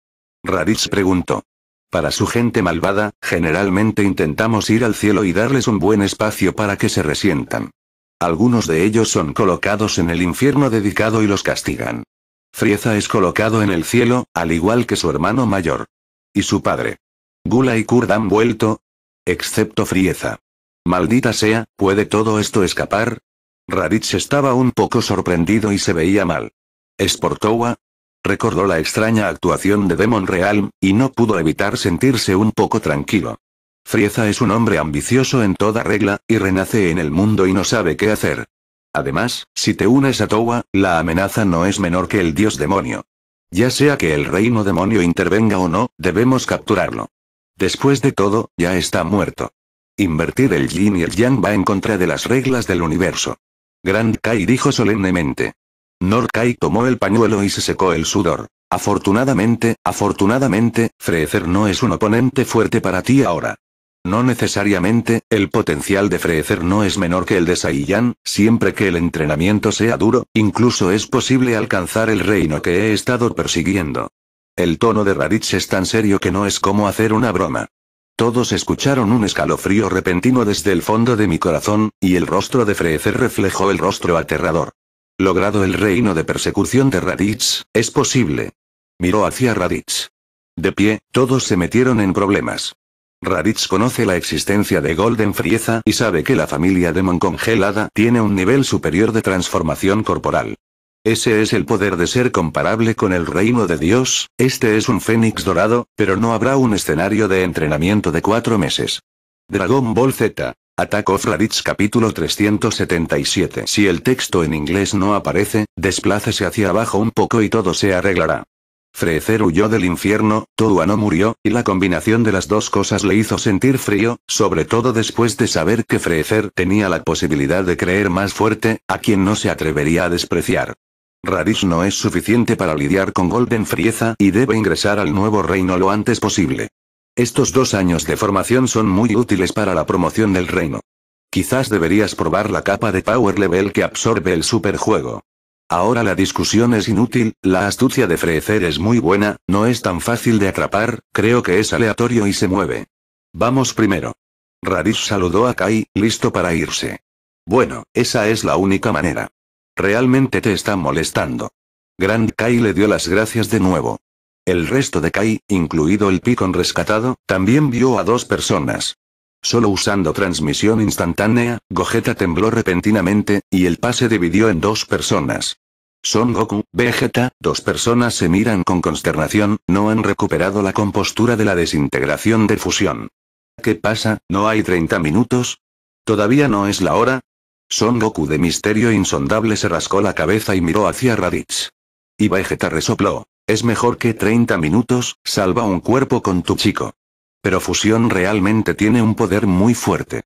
Raditz preguntó. Para su gente malvada, generalmente intentamos ir al cielo y darles un buen espacio para que se resientan. Algunos de ellos son colocados en el infierno dedicado y los castigan. Frieza es colocado en el cielo, al igual que su hermano mayor. Y su padre. Gula y Kurd han vuelto. Excepto Frieza. Maldita sea, ¿puede todo esto escapar? Raditz estaba un poco sorprendido y se veía mal. ¿Sportowa? Recordó la extraña actuación de Demon Realm, y no pudo evitar sentirse un poco tranquilo. Frieza es un hombre ambicioso en toda regla, y renace en el mundo y no sabe qué hacer. Además, si te unes a Towa, la amenaza no es menor que el dios demonio. Ya sea que el reino demonio intervenga o no, debemos capturarlo. Después de todo, ya está muerto. Invertir el yin y el yang va en contra de las reglas del universo. Grand Kai dijo solemnemente. Nor Kai tomó el pañuelo y se secó el sudor. Afortunadamente, afortunadamente, Freezer no es un oponente fuerte para ti ahora. No necesariamente, el potencial de Freecer no es menor que el de Saiyan, siempre que el entrenamiento sea duro, incluso es posible alcanzar el reino que he estado persiguiendo. El tono de Raditz es tan serio que no es como hacer una broma. Todos escucharon un escalofrío repentino desde el fondo de mi corazón, y el rostro de Freezer reflejó el rostro aterrador. Logrado el reino de persecución de Raditz, es posible. Miró hacia Raditz. De pie, todos se metieron en problemas. Raditz conoce la existencia de Golden Frieza y sabe que la familia Demon Congelada tiene un nivel superior de transformación corporal. Ese es el poder de ser comparable con el reino de Dios, este es un fénix dorado, pero no habrá un escenario de entrenamiento de cuatro meses. Dragon Ball Z. Attack of capítulo 377 Si el texto en inglés no aparece, desplácese hacia abajo un poco y todo se arreglará. Freecer huyó del infierno, Toa no murió, y la combinación de las dos cosas le hizo sentir frío, sobre todo después de saber que Freecer tenía la posibilidad de creer más fuerte, a quien no se atrevería a despreciar. Radish no es suficiente para lidiar con Golden Frieza y debe ingresar al nuevo reino lo antes posible. Estos dos años de formación son muy útiles para la promoción del reino. Quizás deberías probar la capa de Power Level que absorbe el superjuego. Ahora la discusión es inútil, la astucia de frecer es muy buena, no es tan fácil de atrapar, creo que es aleatorio y se mueve. Vamos primero. Radish saludó a Kai, listo para irse. Bueno, esa es la única manera. Realmente te está molestando. Grand Kai le dio las gracias de nuevo. El resto de Kai, incluido el Picon rescatado, también vio a dos personas. Solo usando transmisión instantánea, Gogeta tembló repentinamente, y el pase dividió en dos personas. Son Goku, Vegeta, dos personas se miran con consternación, no han recuperado la compostura de la desintegración de fusión. ¿Qué pasa, no hay 30 minutos? ¿Todavía no es la hora? Son Goku de misterio insondable se rascó la cabeza y miró hacia Raditz. Y Vegeta resopló. Es mejor que 30 minutos, salva un cuerpo con tu chico pero Fusión realmente tiene un poder muy fuerte.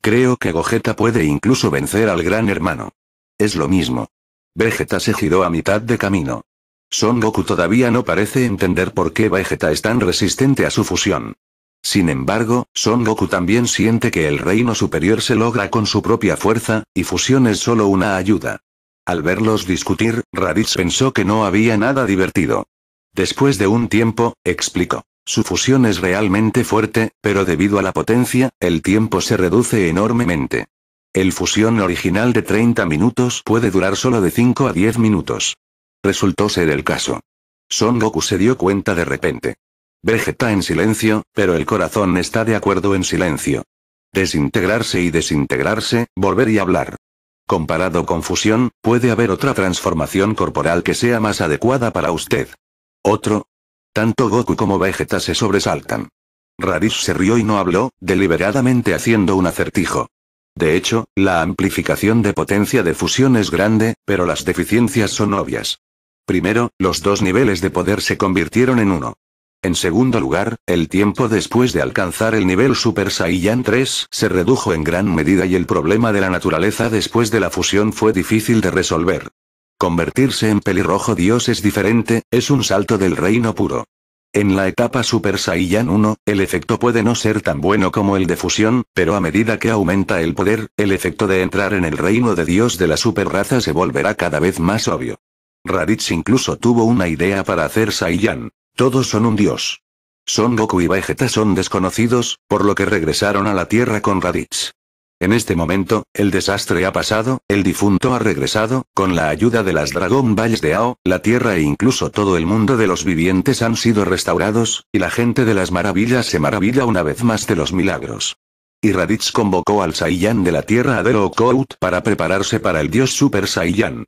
Creo que Gogeta puede incluso vencer al Gran Hermano. Es lo mismo. Vegeta se giró a mitad de camino. Son Goku todavía no parece entender por qué Vegeta es tan resistente a su fusión. Sin embargo, Son Goku también siente que el reino superior se logra con su propia fuerza, y fusión es solo una ayuda. Al verlos discutir, Raditz pensó que no había nada divertido. Después de un tiempo, explicó. Su fusión es realmente fuerte, pero debido a la potencia, el tiempo se reduce enormemente. El fusión original de 30 minutos puede durar solo de 5 a 10 minutos. Resultó ser el caso. Son Goku se dio cuenta de repente. Vegeta en silencio, pero el corazón está de acuerdo en silencio. Desintegrarse y desintegrarse, volver y hablar. Comparado con fusión, puede haber otra transformación corporal que sea más adecuada para usted. Otro, tanto Goku como Vegeta se sobresaltan. Raditz se rió y no habló, deliberadamente haciendo un acertijo. De hecho, la amplificación de potencia de fusión es grande, pero las deficiencias son obvias. Primero, los dos niveles de poder se convirtieron en uno. En segundo lugar, el tiempo después de alcanzar el nivel Super Saiyan 3 se redujo en gran medida y el problema de la naturaleza después de la fusión fue difícil de resolver. Convertirse en pelirrojo dios es diferente, es un salto del reino puro. En la etapa Super Saiyan 1, el efecto puede no ser tan bueno como el de fusión, pero a medida que aumenta el poder, el efecto de entrar en el reino de Dios de la super raza se volverá cada vez más obvio. Raditz incluso tuvo una idea para hacer Saiyan. Todos son un dios. Son Goku y Vegeta son desconocidos, por lo que regresaron a la Tierra con Raditz. En este momento, el desastre ha pasado, el difunto ha regresado, con la ayuda de las Dragon Balls de Ao, la Tierra e incluso todo el mundo de los vivientes han sido restaurados, y la gente de las maravillas se maravilla una vez más de los milagros. Y Raditz convocó al Saiyan de la Tierra a oko Kout para prepararse para el dios Super Saiyan.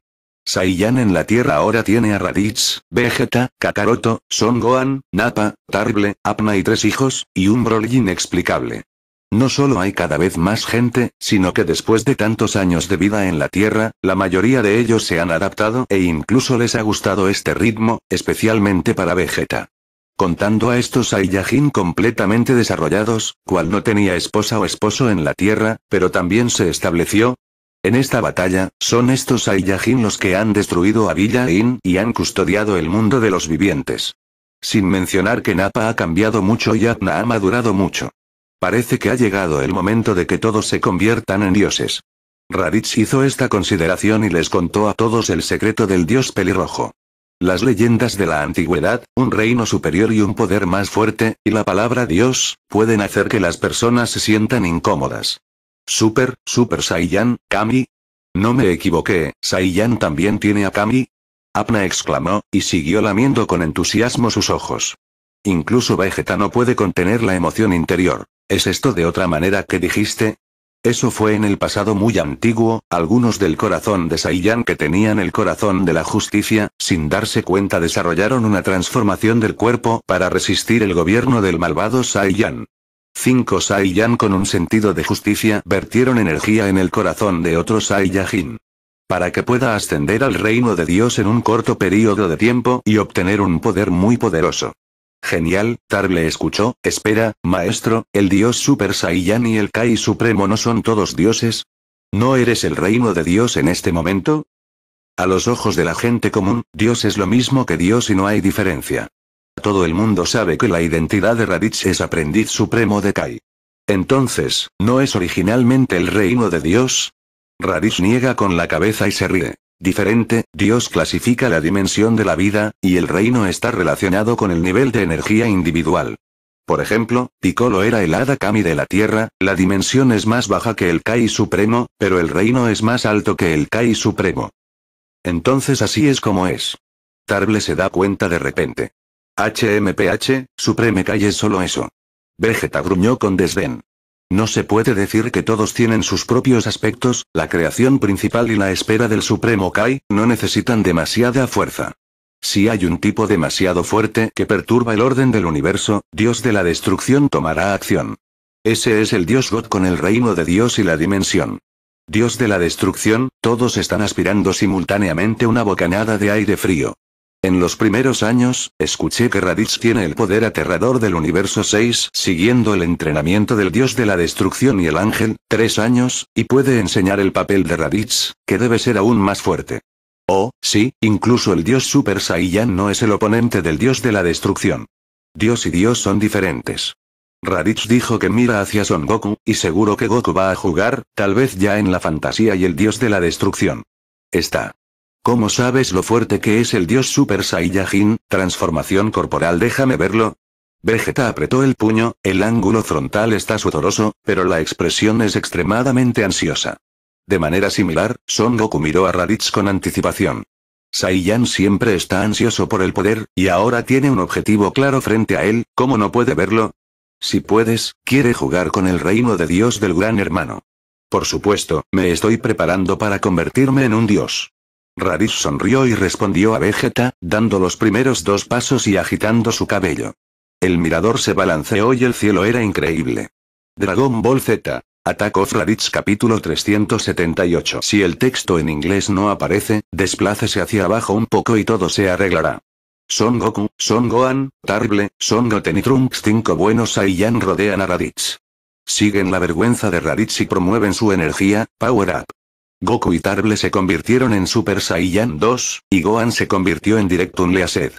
Saiyan en la Tierra ahora tiene a Raditz, Vegeta, Kakaroto, Son Gohan, Nappa, Tarble, Apna y tres hijos, y un Broly inexplicable. No solo hay cada vez más gente, sino que después de tantos años de vida en la Tierra, la mayoría de ellos se han adaptado e incluso les ha gustado este ritmo, especialmente para Vegeta. Contando a estos Saiyajin completamente desarrollados, cual no tenía esposa o esposo en la Tierra, pero también se estableció. En esta batalla, son estos Saiyajin los que han destruido a Villa y han custodiado el mundo de los vivientes. Sin mencionar que Napa ha cambiado mucho y Atna ha madurado mucho. Parece que ha llegado el momento de que todos se conviertan en dioses. Raditz hizo esta consideración y les contó a todos el secreto del dios pelirrojo. Las leyendas de la antigüedad, un reino superior y un poder más fuerte, y la palabra Dios, pueden hacer que las personas se sientan incómodas. Super, Super Saiyan, Kami. No me equivoqué, Saiyan también tiene a Kami. Apna exclamó, y siguió lamiendo con entusiasmo sus ojos. Incluso Vegeta no puede contener la emoción interior. ¿Es esto de otra manera que dijiste? Eso fue en el pasado muy antiguo, algunos del corazón de Saiyan que tenían el corazón de la justicia, sin darse cuenta desarrollaron una transformación del cuerpo para resistir el gobierno del malvado Saiyan. Cinco Saiyan con un sentido de justicia vertieron energía en el corazón de otro Saiyajin. Para que pueda ascender al reino de Dios en un corto periodo de tiempo y obtener un poder muy poderoso. Genial, Tar le escuchó, espera, maestro, el dios Super Saiyan y el Kai Supremo no son todos dioses. ¿No eres el reino de Dios en este momento? A los ojos de la gente común, Dios es lo mismo que Dios y no hay diferencia. Todo el mundo sabe que la identidad de Raditz es aprendiz supremo de Kai. Entonces, ¿no es originalmente el reino de Dios? Raditz niega con la cabeza y se ríe diferente, Dios clasifica la dimensión de la vida, y el reino está relacionado con el nivel de energía individual. Por ejemplo, Piccolo era el Hada Kami de la Tierra, la dimensión es más baja que el Kai Supremo, pero el reino es más alto que el Kai Supremo. Entonces así es como es. Tarble se da cuenta de repente. HMPH, Supreme Kai es solo eso. Vegeta gruñó con desdén. No se puede decir que todos tienen sus propios aspectos, la creación principal y la espera del Supremo Kai, no necesitan demasiada fuerza. Si hay un tipo demasiado fuerte que perturba el orden del universo, Dios de la destrucción tomará acción. Ese es el Dios God con el reino de Dios y la dimensión. Dios de la destrucción, todos están aspirando simultáneamente una bocanada de aire frío. En los primeros años, escuché que Raditz tiene el poder aterrador del universo 6, siguiendo el entrenamiento del dios de la destrucción y el ángel, tres años, y puede enseñar el papel de Raditz, que debe ser aún más fuerte. Oh, sí, incluso el dios Super Saiyan no es el oponente del dios de la destrucción. Dios y dios son diferentes. Raditz dijo que mira hacia Son Goku, y seguro que Goku va a jugar, tal vez ya en la fantasía y el dios de la destrucción. Está ¿Cómo sabes lo fuerte que es el dios Super Saiyajin, transformación corporal déjame verlo? Vegeta apretó el puño, el ángulo frontal está sudoroso, pero la expresión es extremadamente ansiosa. De manera similar, Son Goku miró a Raditz con anticipación. Saiyan siempre está ansioso por el poder, y ahora tiene un objetivo claro frente a él, ¿cómo no puede verlo? Si puedes, quiere jugar con el reino de Dios del Gran Hermano. Por supuesto, me estoy preparando para convertirme en un dios. Raditz sonrió y respondió a Vegeta, dando los primeros dos pasos y agitando su cabello. El mirador se balanceó y el cielo era increíble. Dragon Ball Z. Attack of Raditz capítulo 378 Si el texto en inglés no aparece, desplácese hacia abajo un poco y todo se arreglará. Son Goku, Son Gohan, Tarble, Son Goten y Trunks cinco buenos Saiyan rodean a Raditz. Siguen la vergüenza de Raditz y promueven su energía, Power Up. Goku y Tarble se convirtieron en Super Saiyan 2, y Gohan se convirtió en Direct Unleashed.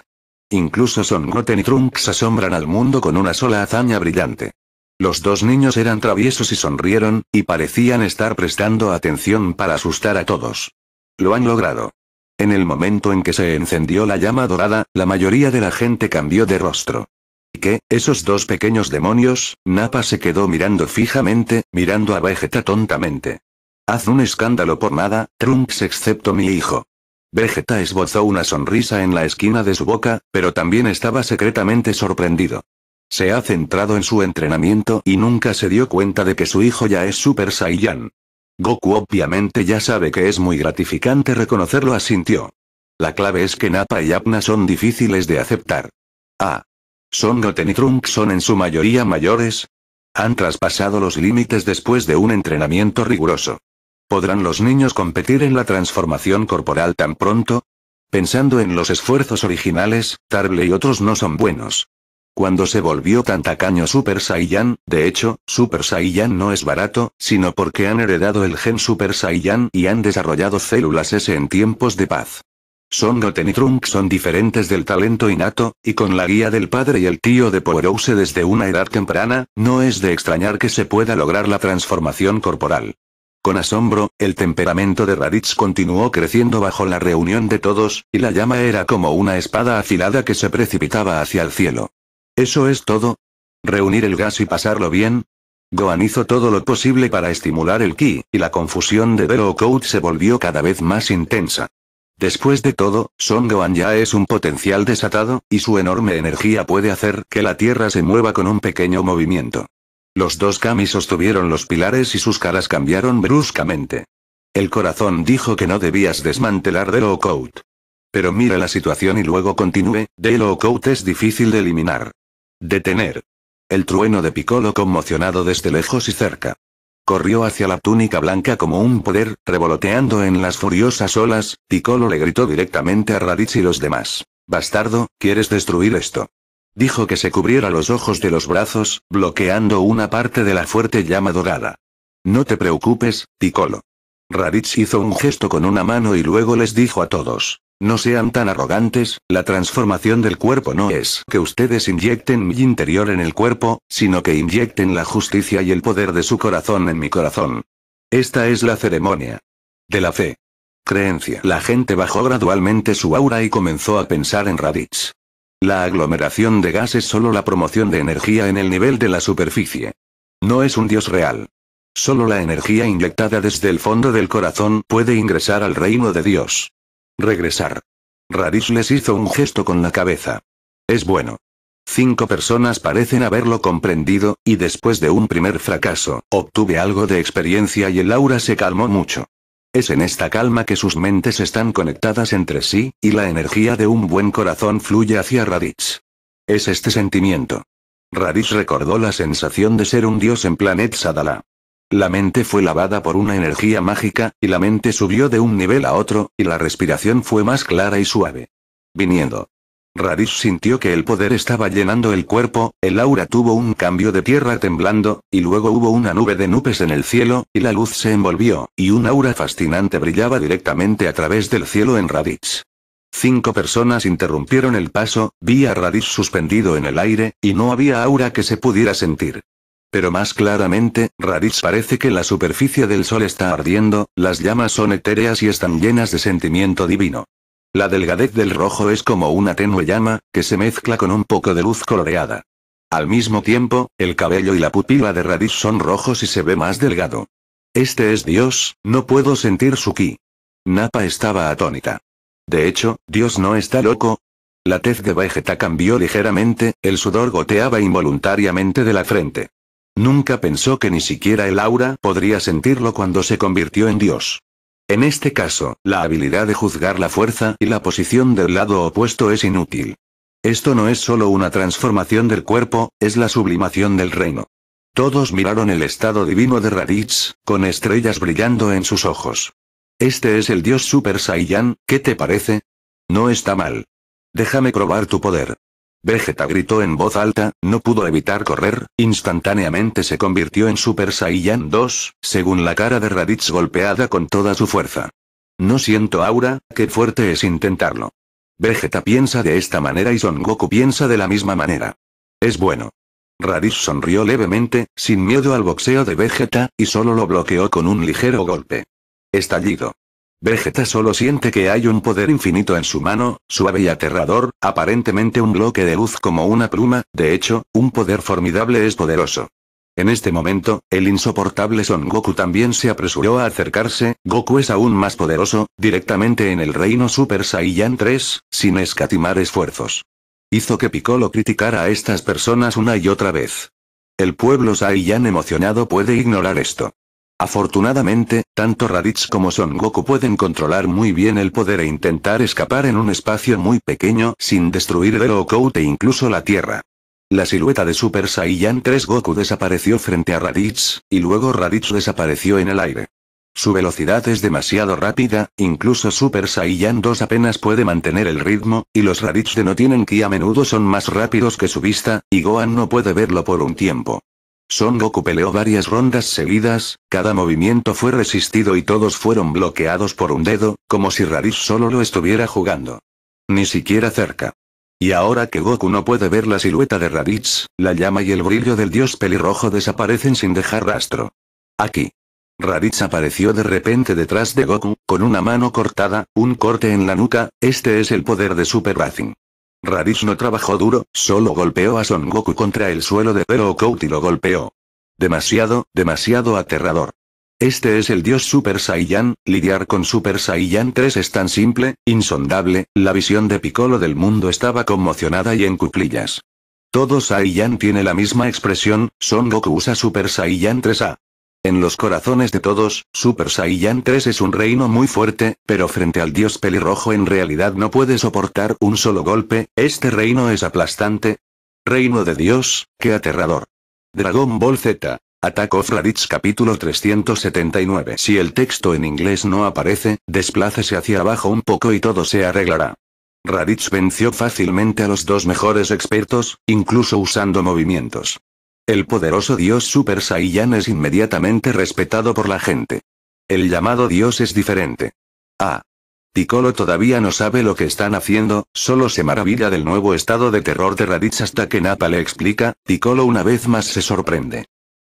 Incluso Son Goten y Trunks asombran al mundo con una sola hazaña brillante. Los dos niños eran traviesos y sonrieron, y parecían estar prestando atención para asustar a todos. Lo han logrado. En el momento en que se encendió la llama dorada, la mayoría de la gente cambió de rostro. ¿Y qué? Esos dos pequeños demonios, Napa se quedó mirando fijamente, mirando a Vegeta tontamente. Haz un escándalo por nada, Trunks excepto mi hijo. Vegeta esbozó una sonrisa en la esquina de su boca, pero también estaba secretamente sorprendido. Se ha centrado en su entrenamiento y nunca se dio cuenta de que su hijo ya es Super Saiyan. Goku obviamente ya sabe que es muy gratificante reconocerlo asintió. La clave es que Nappa y Apna son difíciles de aceptar. Ah. Son Goten y Trunks son en su mayoría mayores. Han traspasado los límites después de un entrenamiento riguroso. ¿Podrán los niños competir en la transformación corporal tan pronto? Pensando en los esfuerzos originales, Tarble y otros no son buenos. Cuando se volvió tan tacaño Super Saiyan, de hecho, Super Saiyan no es barato, sino porque han heredado el gen Super Saiyan y han desarrollado células S en tiempos de paz. Son Goten y Trunks son diferentes del talento innato, y con la guía del padre y el tío de Powerhouse desde una edad temprana, no es de extrañar que se pueda lograr la transformación corporal. Con asombro, el temperamento de Raditz continuó creciendo bajo la reunión de todos, y la llama era como una espada afilada que se precipitaba hacia el cielo. ¿Eso es todo? ¿Reunir el gas y pasarlo bien? Gohan hizo todo lo posible para estimular el ki, y la confusión de Vero Code se volvió cada vez más intensa. Después de todo, Son Gohan ya es un potencial desatado, y su enorme energía puede hacer que la Tierra se mueva con un pequeño movimiento. Los dos kami sostuvieron los pilares y sus caras cambiaron bruscamente. El corazón dijo que no debías desmantelar de coat. Pero mira la situación y luego continúe, de coat es difícil de eliminar. Detener. El trueno de Piccolo conmocionado desde lejos y cerca. Corrió hacia la túnica blanca como un poder, revoloteando en las furiosas olas, Piccolo le gritó directamente a Raditz y los demás. Bastardo, ¿quieres destruir esto? Dijo que se cubriera los ojos de los brazos, bloqueando una parte de la fuerte llama dorada. No te preocupes, Piccolo. Raditz hizo un gesto con una mano y luego les dijo a todos. No sean tan arrogantes, la transformación del cuerpo no es que ustedes inyecten mi interior en el cuerpo, sino que inyecten la justicia y el poder de su corazón en mi corazón. Esta es la ceremonia. De la fe. Creencia. La gente bajó gradualmente su aura y comenzó a pensar en Raditz. La aglomeración de gas es solo la promoción de energía en el nivel de la superficie. No es un dios real. Solo la energía inyectada desde el fondo del corazón puede ingresar al reino de Dios. Regresar. Radish les hizo un gesto con la cabeza. Es bueno. Cinco personas parecen haberlo comprendido, y después de un primer fracaso, obtuve algo de experiencia y el aura se calmó mucho. Es en esta calma que sus mentes están conectadas entre sí, y la energía de un buen corazón fluye hacia Raditz. Es este sentimiento. Raditz recordó la sensación de ser un dios en Planet Sadala. La mente fue lavada por una energía mágica, y la mente subió de un nivel a otro, y la respiración fue más clara y suave. Viniendo Raditz sintió que el poder estaba llenando el cuerpo, el aura tuvo un cambio de tierra temblando, y luego hubo una nube de nubes en el cielo, y la luz se envolvió, y un aura fascinante brillaba directamente a través del cielo en Raditz. Cinco personas interrumpieron el paso, vi a Raditz suspendido en el aire, y no había aura que se pudiera sentir. Pero más claramente, Raditz parece que la superficie del sol está ardiendo, las llamas son etéreas y están llenas de sentimiento divino. La delgadez del rojo es como una tenue llama, que se mezcla con un poco de luz coloreada. Al mismo tiempo, el cabello y la pupila de Raditz son rojos y se ve más delgado. Este es Dios, no puedo sentir su ki. Napa estaba atónita. De hecho, Dios no está loco. La tez de Vegeta cambió ligeramente, el sudor goteaba involuntariamente de la frente. Nunca pensó que ni siquiera el aura podría sentirlo cuando se convirtió en Dios. En este caso, la habilidad de juzgar la fuerza y la posición del lado opuesto es inútil. Esto no es solo una transformación del cuerpo, es la sublimación del reino. Todos miraron el estado divino de Raditz, con estrellas brillando en sus ojos. Este es el dios Super Saiyan, ¿qué te parece? No está mal. Déjame probar tu poder. Vegeta gritó en voz alta, no pudo evitar correr, instantáneamente se convirtió en Super Saiyan 2, según la cara de Raditz golpeada con toda su fuerza. No siento aura, qué fuerte es intentarlo. Vegeta piensa de esta manera y Son Goku piensa de la misma manera. Es bueno. Raditz sonrió levemente, sin miedo al boxeo de Vegeta, y solo lo bloqueó con un ligero golpe. Estallido. Vegeta solo siente que hay un poder infinito en su mano, suave y aterrador, aparentemente un bloque de luz como una pluma, de hecho, un poder formidable es poderoso. En este momento, el insoportable Son Goku también se apresuró a acercarse, Goku es aún más poderoso, directamente en el reino Super Saiyan 3, sin escatimar esfuerzos. Hizo que Piccolo criticara a estas personas una y otra vez. El pueblo Saiyan emocionado puede ignorar esto. Afortunadamente, tanto Raditz como Son Goku pueden controlar muy bien el poder e intentar escapar en un espacio muy pequeño sin destruir el e incluso la Tierra. La silueta de Super Saiyan 3 Goku desapareció frente a Raditz, y luego Raditz desapareció en el aire. Su velocidad es demasiado rápida, incluso Super Saiyan 2 apenas puede mantener el ritmo, y los Raditz de no tienen ki a menudo son más rápidos que su vista, y Gohan no puede verlo por un tiempo. Son Goku peleó varias rondas seguidas, cada movimiento fue resistido y todos fueron bloqueados por un dedo, como si Raditz solo lo estuviera jugando. Ni siquiera cerca. Y ahora que Goku no puede ver la silueta de Raditz, la llama y el brillo del dios pelirrojo desaparecen sin dejar rastro. Aquí. Raditz apareció de repente detrás de Goku, con una mano cortada, un corte en la nuca, este es el poder de Super Racing. Radish no trabajó duro, solo golpeó a Son Goku contra el suelo de Pero y lo golpeó. Demasiado, demasiado aterrador. Este es el dios Super Saiyan, lidiar con Super Saiyan 3 es tan simple, insondable, la visión de Piccolo del mundo estaba conmocionada y en cuclillas. Todo Saiyan tiene la misma expresión, Son Goku usa Super Saiyan 3A. En los corazones de todos, Super Saiyan 3 es un reino muy fuerte, pero frente al dios pelirrojo en realidad no puede soportar un solo golpe, este reino es aplastante. Reino de Dios, qué aterrador. Dragon Ball Z. Attack of Raditz capítulo 379 Si el texto en inglés no aparece, desplácese hacia abajo un poco y todo se arreglará. Raditz venció fácilmente a los dos mejores expertos, incluso usando movimientos. El poderoso dios Super Saiyan es inmediatamente respetado por la gente. El llamado dios es diferente. Ah. Piccolo todavía no sabe lo que están haciendo, solo se maravilla del nuevo estado de terror de Raditz hasta que Napa le explica, Piccolo una vez más se sorprende.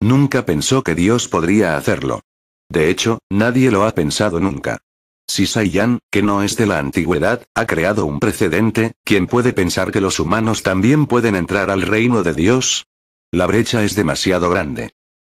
Nunca pensó que Dios podría hacerlo. De hecho, nadie lo ha pensado nunca. Si Saiyan, que no es de la antigüedad, ha creado un precedente, ¿quién puede pensar que los humanos también pueden entrar al reino de Dios? La brecha es demasiado grande.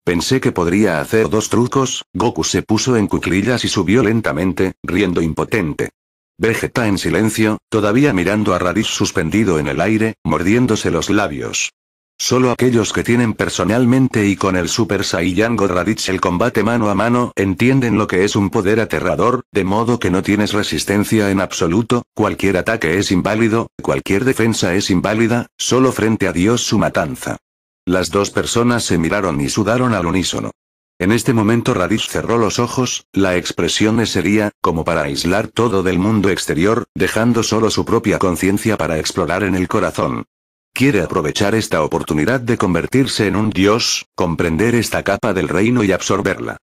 Pensé que podría hacer dos trucos, Goku se puso en cuclillas y subió lentamente, riendo impotente. Vegeta en silencio, todavía mirando a Raditz suspendido en el aire, mordiéndose los labios. Solo aquellos que tienen personalmente y con el Super Saiyan God Raditz el combate mano a mano entienden lo que es un poder aterrador, de modo que no tienes resistencia en absoluto, cualquier ataque es inválido, cualquier defensa es inválida, solo frente a Dios su matanza. Las dos personas se miraron y sudaron al unísono. En este momento Raditz cerró los ojos, la expresión es sería, como para aislar todo del mundo exterior, dejando solo su propia conciencia para explorar en el corazón. Quiere aprovechar esta oportunidad de convertirse en un dios, comprender esta capa del reino y absorberla.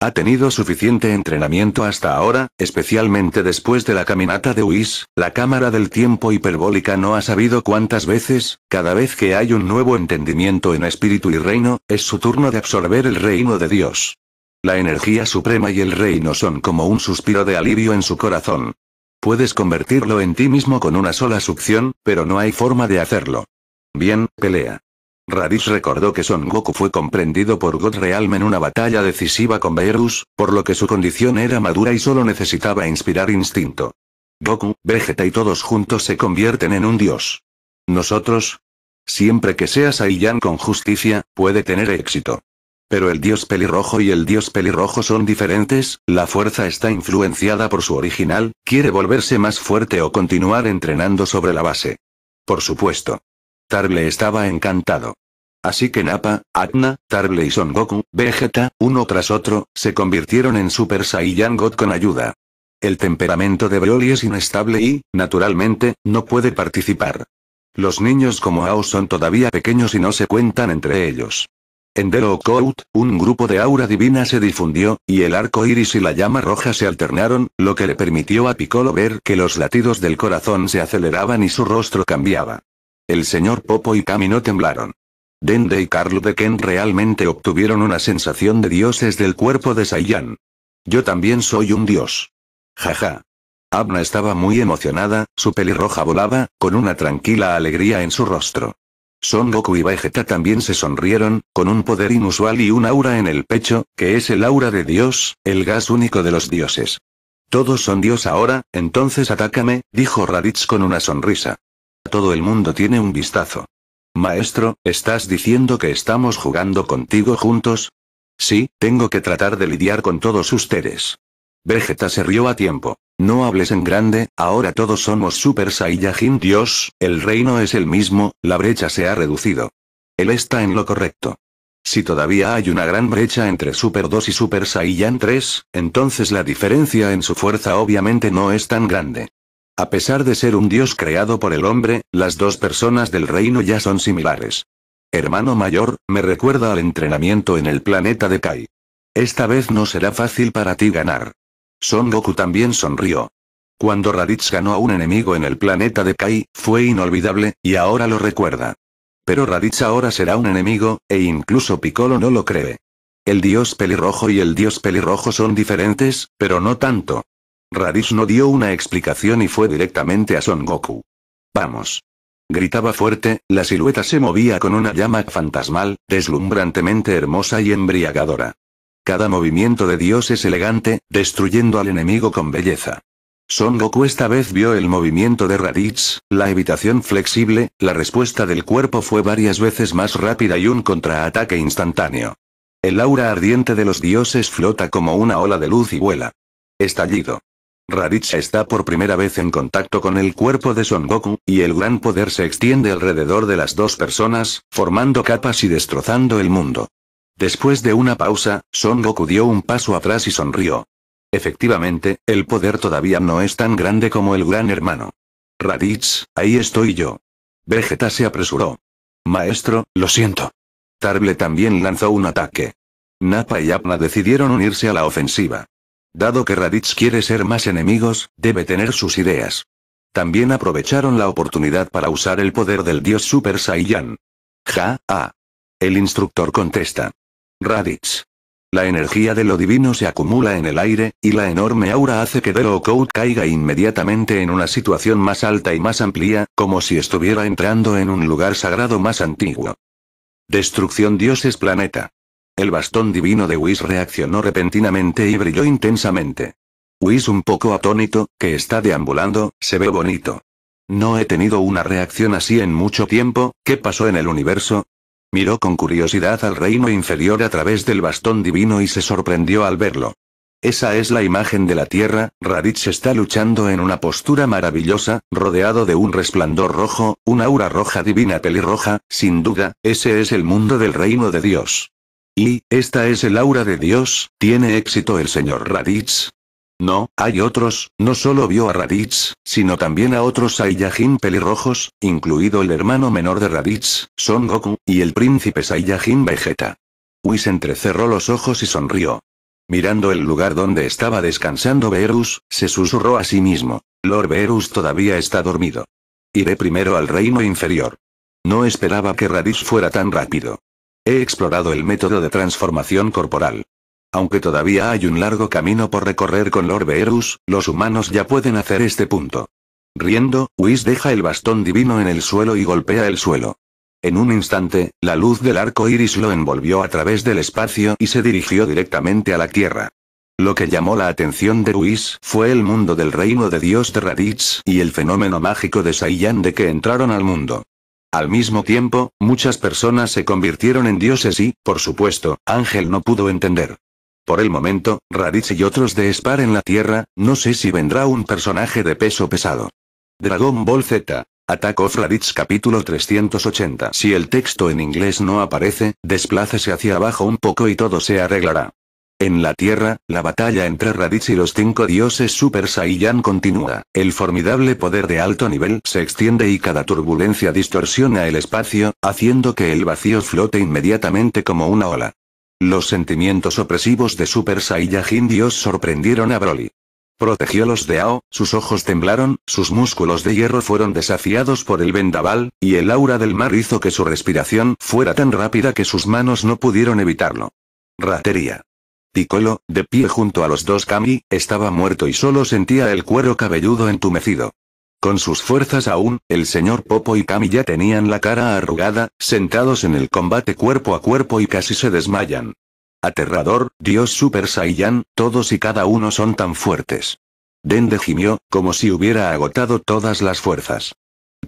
Ha tenido suficiente entrenamiento hasta ahora, especialmente después de la caminata de Whis, la cámara del tiempo hiperbólica no ha sabido cuántas veces, cada vez que hay un nuevo entendimiento en espíritu y reino, es su turno de absorber el reino de Dios. La energía suprema y el reino son como un suspiro de alivio en su corazón. Puedes convertirlo en ti mismo con una sola succión, pero no hay forma de hacerlo. Bien, pelea. Raditz recordó que Son Goku fue comprendido por God Realm en una batalla decisiva con Beerus, por lo que su condición era madura y solo necesitaba inspirar instinto. Goku, Vegeta y todos juntos se convierten en un dios. Nosotros, Siempre que seas Saiyan con justicia, puede tener éxito. Pero el dios pelirrojo y el dios pelirrojo son diferentes, la fuerza está influenciada por su original, quiere volverse más fuerte o continuar entrenando sobre la base. Por supuesto. Tarle estaba encantado. Así que Nappa, Atna, Tarble y Son Goku, Vegeta, uno tras otro, se convirtieron en Super Saiyan God con ayuda. El temperamento de Broly es inestable y, naturalmente, no puede participar. Los niños como Ao son todavía pequeños y no se cuentan entre ellos. En The un grupo de aura divina se difundió, y el arco iris y la llama roja se alternaron, lo que le permitió a Piccolo ver que los latidos del corazón se aceleraban y su rostro cambiaba. El señor Popo y camino no temblaron. Dende y Carlo de Ken realmente obtuvieron una sensación de dioses del cuerpo de Saiyan. Yo también soy un dios. Jaja. Abna estaba muy emocionada, su pelirroja volaba, con una tranquila alegría en su rostro. Son Goku y Vegeta también se sonrieron, con un poder inusual y un aura en el pecho, que es el aura de Dios, el gas único de los dioses. Todos son Dios ahora, entonces atácame, dijo Raditz con una sonrisa. Todo el mundo tiene un vistazo. Maestro, ¿estás diciendo que estamos jugando contigo juntos? Sí, tengo que tratar de lidiar con todos ustedes. Vegeta se rió a tiempo. No hables en grande, ahora todos somos Super Saiyajin Dios, el reino es el mismo, la brecha se ha reducido. Él está en lo correcto. Si todavía hay una gran brecha entre Super 2 y Super Saiyan 3, entonces la diferencia en su fuerza obviamente no es tan grande. A pesar de ser un dios creado por el hombre, las dos personas del reino ya son similares. Hermano mayor, me recuerda al entrenamiento en el planeta de Kai. Esta vez no será fácil para ti ganar. Son Goku también sonrió. Cuando Raditz ganó a un enemigo en el planeta de Kai, fue inolvidable, y ahora lo recuerda. Pero Raditz ahora será un enemigo, e incluso Piccolo no lo cree. El dios pelirrojo y el dios pelirrojo son diferentes, pero no tanto. Raditz no dio una explicación y fue directamente a Son Goku. Vamos. Gritaba fuerte, la silueta se movía con una llama fantasmal, deslumbrantemente hermosa y embriagadora. Cada movimiento de Dios es elegante, destruyendo al enemigo con belleza. Son Goku esta vez vio el movimiento de Raditz, la evitación flexible, la respuesta del cuerpo fue varias veces más rápida y un contraataque instantáneo. El aura ardiente de los dioses flota como una ola de luz y vuela. Estallido. Raditz está por primera vez en contacto con el cuerpo de Son Goku, y el gran poder se extiende alrededor de las dos personas, formando capas y destrozando el mundo. Después de una pausa, Son Goku dio un paso atrás y sonrió. Efectivamente, el poder todavía no es tan grande como el gran hermano. Raditz, ahí estoy yo. Vegeta se apresuró. Maestro, lo siento. Tarble también lanzó un ataque. Nappa y Apna decidieron unirse a la ofensiva. Dado que Raditz quiere ser más enemigos, debe tener sus ideas. También aprovecharon la oportunidad para usar el poder del dios Super Saiyan. Ja, ah. El instructor contesta. Raditz. La energía de lo divino se acumula en el aire, y la enorme aura hace que Dero Code caiga inmediatamente en una situación más alta y más amplia, como si estuviera entrando en un lugar sagrado más antiguo. Destrucción dioses planeta. El bastón divino de Whis reaccionó repentinamente y brilló intensamente. Whis un poco atónito, que está deambulando, se ve bonito. No he tenido una reacción así en mucho tiempo, ¿qué pasó en el universo? Miró con curiosidad al reino inferior a través del bastón divino y se sorprendió al verlo. Esa es la imagen de la Tierra, Raditz está luchando en una postura maravillosa, rodeado de un resplandor rojo, una aura roja divina pelirroja, sin duda, ese es el mundo del reino de Dios. Y, esta es el aura de Dios, ¿tiene éxito el señor Raditz? No, hay otros, no solo vio a Raditz, sino también a otros Saiyajin pelirrojos, incluido el hermano menor de Raditz, Son Goku, y el príncipe Saiyajin Vegeta. Whis entrecerró los ojos y sonrió. Mirando el lugar donde estaba descansando Beerus, se susurró a sí mismo. Lord Beerus todavía está dormido. Iré primero al reino inferior. No esperaba que Raditz fuera tan rápido. He explorado el método de transformación corporal. Aunque todavía hay un largo camino por recorrer con Lord Beerus, los humanos ya pueden hacer este punto. Riendo, Whis deja el bastón divino en el suelo y golpea el suelo. En un instante, la luz del arco iris lo envolvió a través del espacio y se dirigió directamente a la Tierra. Lo que llamó la atención de Whis fue el mundo del reino de Dios de Raditz y el fenómeno mágico de Saiyan de que entraron al mundo. Al mismo tiempo, muchas personas se convirtieron en dioses y, por supuesto, Ángel no pudo entender. Por el momento, Raditz y otros de Spar en la Tierra, no sé si vendrá un personaje de peso pesado. Dragon Ball Z. Attack of Raditz capítulo 380. Si el texto en inglés no aparece, desplácese hacia abajo un poco y todo se arreglará. En la Tierra, la batalla entre Raditz y los cinco dioses Super Saiyan continúa. El formidable poder de alto nivel se extiende y cada turbulencia distorsiona el espacio, haciendo que el vacío flote inmediatamente como una ola. Los sentimientos opresivos de Super Saiyajin Dios sorprendieron a Broly. Protegió los de Ao, sus ojos temblaron, sus músculos de hierro fueron desafiados por el vendaval, y el aura del mar hizo que su respiración fuera tan rápida que sus manos no pudieron evitarlo. Ratería. Colo, de pie junto a los dos Kami, estaba muerto y solo sentía el cuero cabelludo entumecido. Con sus fuerzas aún, el señor Popo y Kami ya tenían la cara arrugada, sentados en el combate cuerpo a cuerpo y casi se desmayan. Aterrador, Dios Super Saiyan, todos y cada uno son tan fuertes. Dende gimió, como si hubiera agotado todas las fuerzas.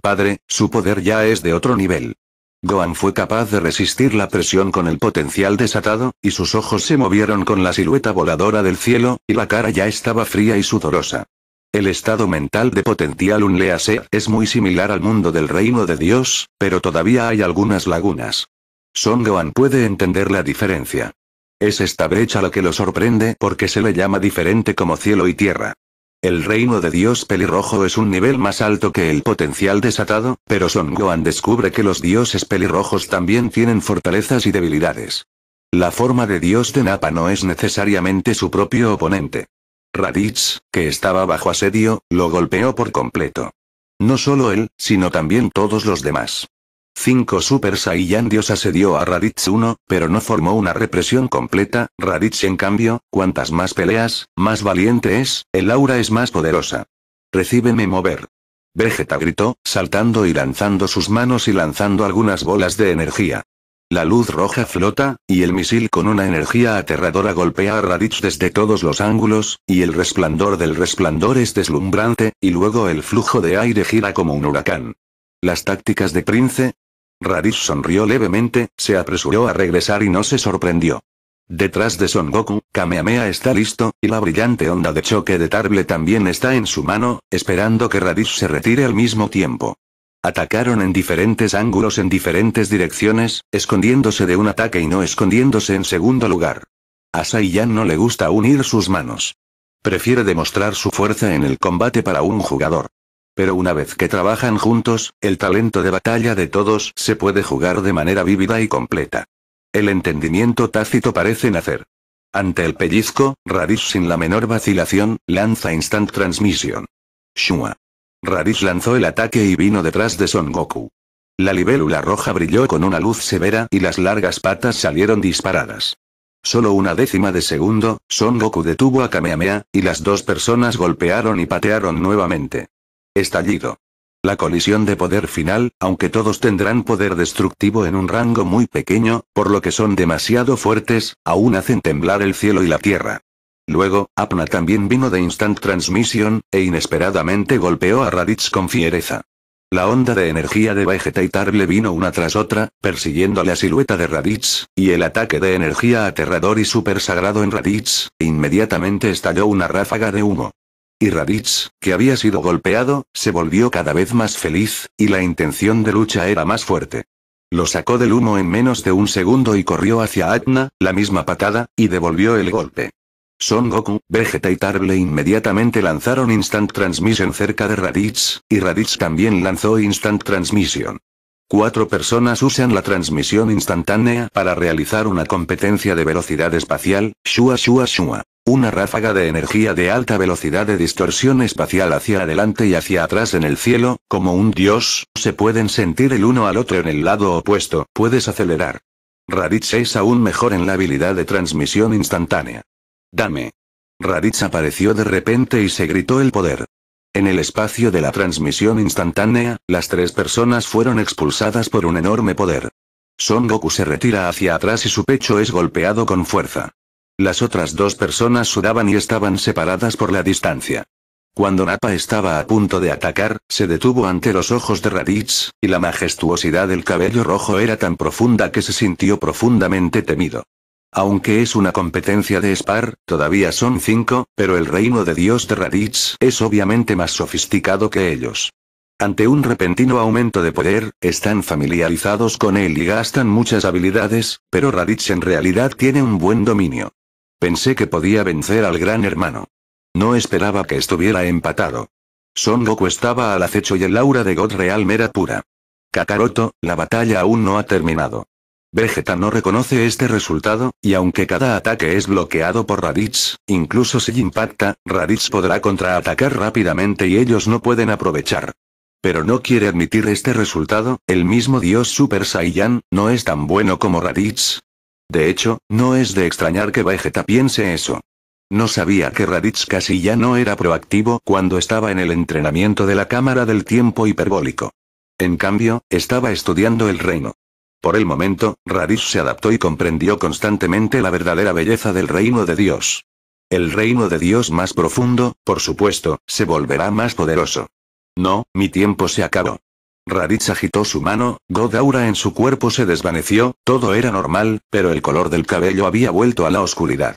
Padre, su poder ya es de otro nivel. Gohan fue capaz de resistir la presión con el potencial desatado, y sus ojos se movieron con la silueta voladora del cielo, y la cara ya estaba fría y sudorosa. El estado mental de potencial Unlease es muy similar al mundo del reino de Dios, pero todavía hay algunas lagunas. Son Gohan puede entender la diferencia. Es esta brecha la que lo sorprende porque se le llama diferente como cielo y tierra. El reino de Dios pelirrojo es un nivel más alto que el potencial desatado, pero Son Gohan descubre que los dioses pelirrojos también tienen fortalezas y debilidades. La forma de Dios de Napa no es necesariamente su propio oponente. Raditz, que estaba bajo asedio, lo golpeó por completo. No solo él, sino también todos los demás. 5 Super Saiyan Dios asedió a Raditz 1, pero no formó una represión completa, Raditz en cambio, cuantas más peleas, más valiente es, el aura es más poderosa. Recíbeme mover. Vegeta gritó, saltando y lanzando sus manos y lanzando algunas bolas de energía. La luz roja flota, y el misil con una energía aterradora golpea a Raditz desde todos los ángulos, y el resplandor del resplandor es deslumbrante, y luego el flujo de aire gira como un huracán. Las tácticas de Prince. Radish sonrió levemente, se apresuró a regresar y no se sorprendió. Detrás de Son Goku, Kamehameha está listo, y la brillante onda de choque de Tarble también está en su mano, esperando que Radish se retire al mismo tiempo. Atacaron en diferentes ángulos en diferentes direcciones, escondiéndose de un ataque y no escondiéndose en segundo lugar. A Saiyan no le gusta unir sus manos. Prefiere demostrar su fuerza en el combate para un jugador pero una vez que trabajan juntos, el talento de batalla de todos se puede jugar de manera vívida y completa. El entendimiento tácito parece nacer. Ante el pellizco, Radish sin la menor vacilación, lanza Instant Transmission. Shua. Radish lanzó el ataque y vino detrás de Son Goku. La libélula roja brilló con una luz severa y las largas patas salieron disparadas. Solo una décima de segundo, Son Goku detuvo a Kamehameha, y las dos personas golpearon y patearon nuevamente. Estallido. La colisión de poder final, aunque todos tendrán poder destructivo en un rango muy pequeño, por lo que son demasiado fuertes, aún hacen temblar el cielo y la tierra. Luego, Apna también vino de Instant Transmission, e inesperadamente golpeó a Raditz con fiereza. La onda de energía de Vegeta le vino una tras otra, persiguiendo la silueta de Raditz, y el ataque de energía aterrador y super sagrado en Raditz, e inmediatamente estalló una ráfaga de humo. Y Raditz, que había sido golpeado, se volvió cada vez más feliz, y la intención de lucha era más fuerte. Lo sacó del humo en menos de un segundo y corrió hacia Atna, la misma patada, y devolvió el golpe. Son Goku, Vegeta y Tarble inmediatamente lanzaron Instant Transmission cerca de Raditz, y Raditz también lanzó Instant Transmission. Cuatro personas usan la transmisión instantánea para realizar una competencia de velocidad espacial, shua shua shua. Una ráfaga de energía de alta velocidad de distorsión espacial hacia adelante y hacia atrás en el cielo, como un dios, se pueden sentir el uno al otro en el lado opuesto, puedes acelerar. Raditz es aún mejor en la habilidad de transmisión instantánea. Dame. Raditz apareció de repente y se gritó el poder. En el espacio de la transmisión instantánea, las tres personas fueron expulsadas por un enorme poder. Son Goku se retira hacia atrás y su pecho es golpeado con fuerza. Las otras dos personas sudaban y estaban separadas por la distancia. Cuando Napa estaba a punto de atacar, se detuvo ante los ojos de Raditz, y la majestuosidad del cabello rojo era tan profunda que se sintió profundamente temido. Aunque es una competencia de Spar, todavía son cinco, pero el reino de Dios de Raditz es obviamente más sofisticado que ellos. Ante un repentino aumento de poder, están familiarizados con él y gastan muchas habilidades, pero Raditz en realidad tiene un buen dominio. Pensé que podía vencer al gran hermano. No esperaba que estuviera empatado. Son Goku estaba al acecho y el aura de God Realm era pura. Kakaroto, la batalla aún no ha terminado. Vegeta no reconoce este resultado, y aunque cada ataque es bloqueado por Raditz, incluso si impacta, Raditz podrá contraatacar rápidamente y ellos no pueden aprovechar. Pero no quiere admitir este resultado, el mismo dios Super Saiyan, no es tan bueno como Raditz, de hecho, no es de extrañar que Vegeta piense eso. No sabía que Raditz casi ya no era proactivo cuando estaba en el entrenamiento de la cámara del tiempo hiperbólico. En cambio, estaba estudiando el reino. Por el momento, Raditz se adaptó y comprendió constantemente la verdadera belleza del reino de Dios. El reino de Dios más profundo, por supuesto, se volverá más poderoso. No, mi tiempo se acabó. Raditz agitó su mano, Godaura en su cuerpo se desvaneció, todo era normal, pero el color del cabello había vuelto a la oscuridad.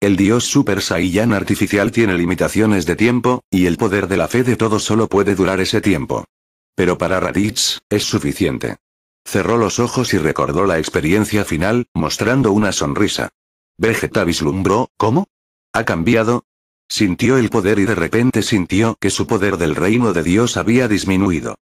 El dios Super Saiyan artificial tiene limitaciones de tiempo, y el poder de la fe de todo solo puede durar ese tiempo. Pero para Raditz, es suficiente. Cerró los ojos y recordó la experiencia final, mostrando una sonrisa. Vegeta vislumbró, ¿cómo? ¿Ha cambiado? Sintió el poder y de repente sintió que su poder del reino de Dios había disminuido.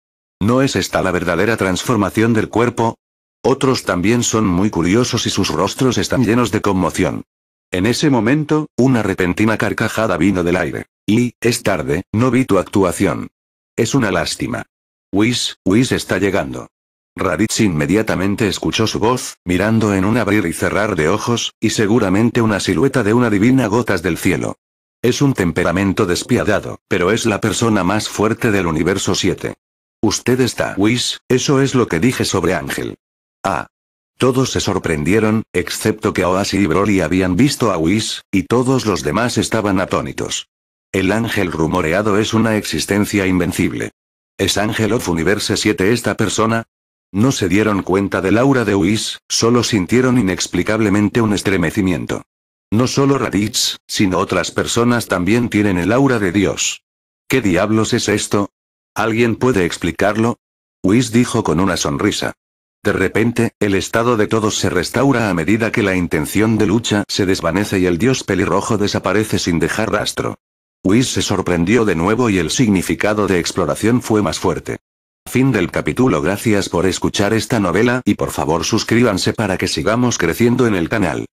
¿No es esta la verdadera transformación del cuerpo? Otros también son muy curiosos y sus rostros están llenos de conmoción. En ese momento, una repentina carcajada vino del aire. Y, es tarde, no vi tu actuación. Es una lástima. Whis, Whis está llegando. Raditz inmediatamente escuchó su voz, mirando en un abrir y cerrar de ojos, y seguramente una silueta de una divina gotas del cielo. Es un temperamento despiadado, pero es la persona más fuerte del universo 7. Usted está Whis, eso es lo que dije sobre Ángel. Ah. Todos se sorprendieron, excepto que Oasi y Broly habían visto a Whis, y todos los demás estaban atónitos. El ángel rumoreado es una existencia invencible. ¿Es Ángel of Universe 7 esta persona? No se dieron cuenta del aura de Whis, solo sintieron inexplicablemente un estremecimiento. No solo Raditz, sino otras personas también tienen el aura de Dios. ¿Qué diablos es esto? ¿Alguien puede explicarlo? Whis dijo con una sonrisa. De repente, el estado de todos se restaura a medida que la intención de lucha se desvanece y el dios pelirrojo desaparece sin dejar rastro. Whis se sorprendió de nuevo y el significado de exploración fue más fuerte. Fin del capítulo Gracias por escuchar esta novela y por favor suscríbanse para que sigamos creciendo en el canal.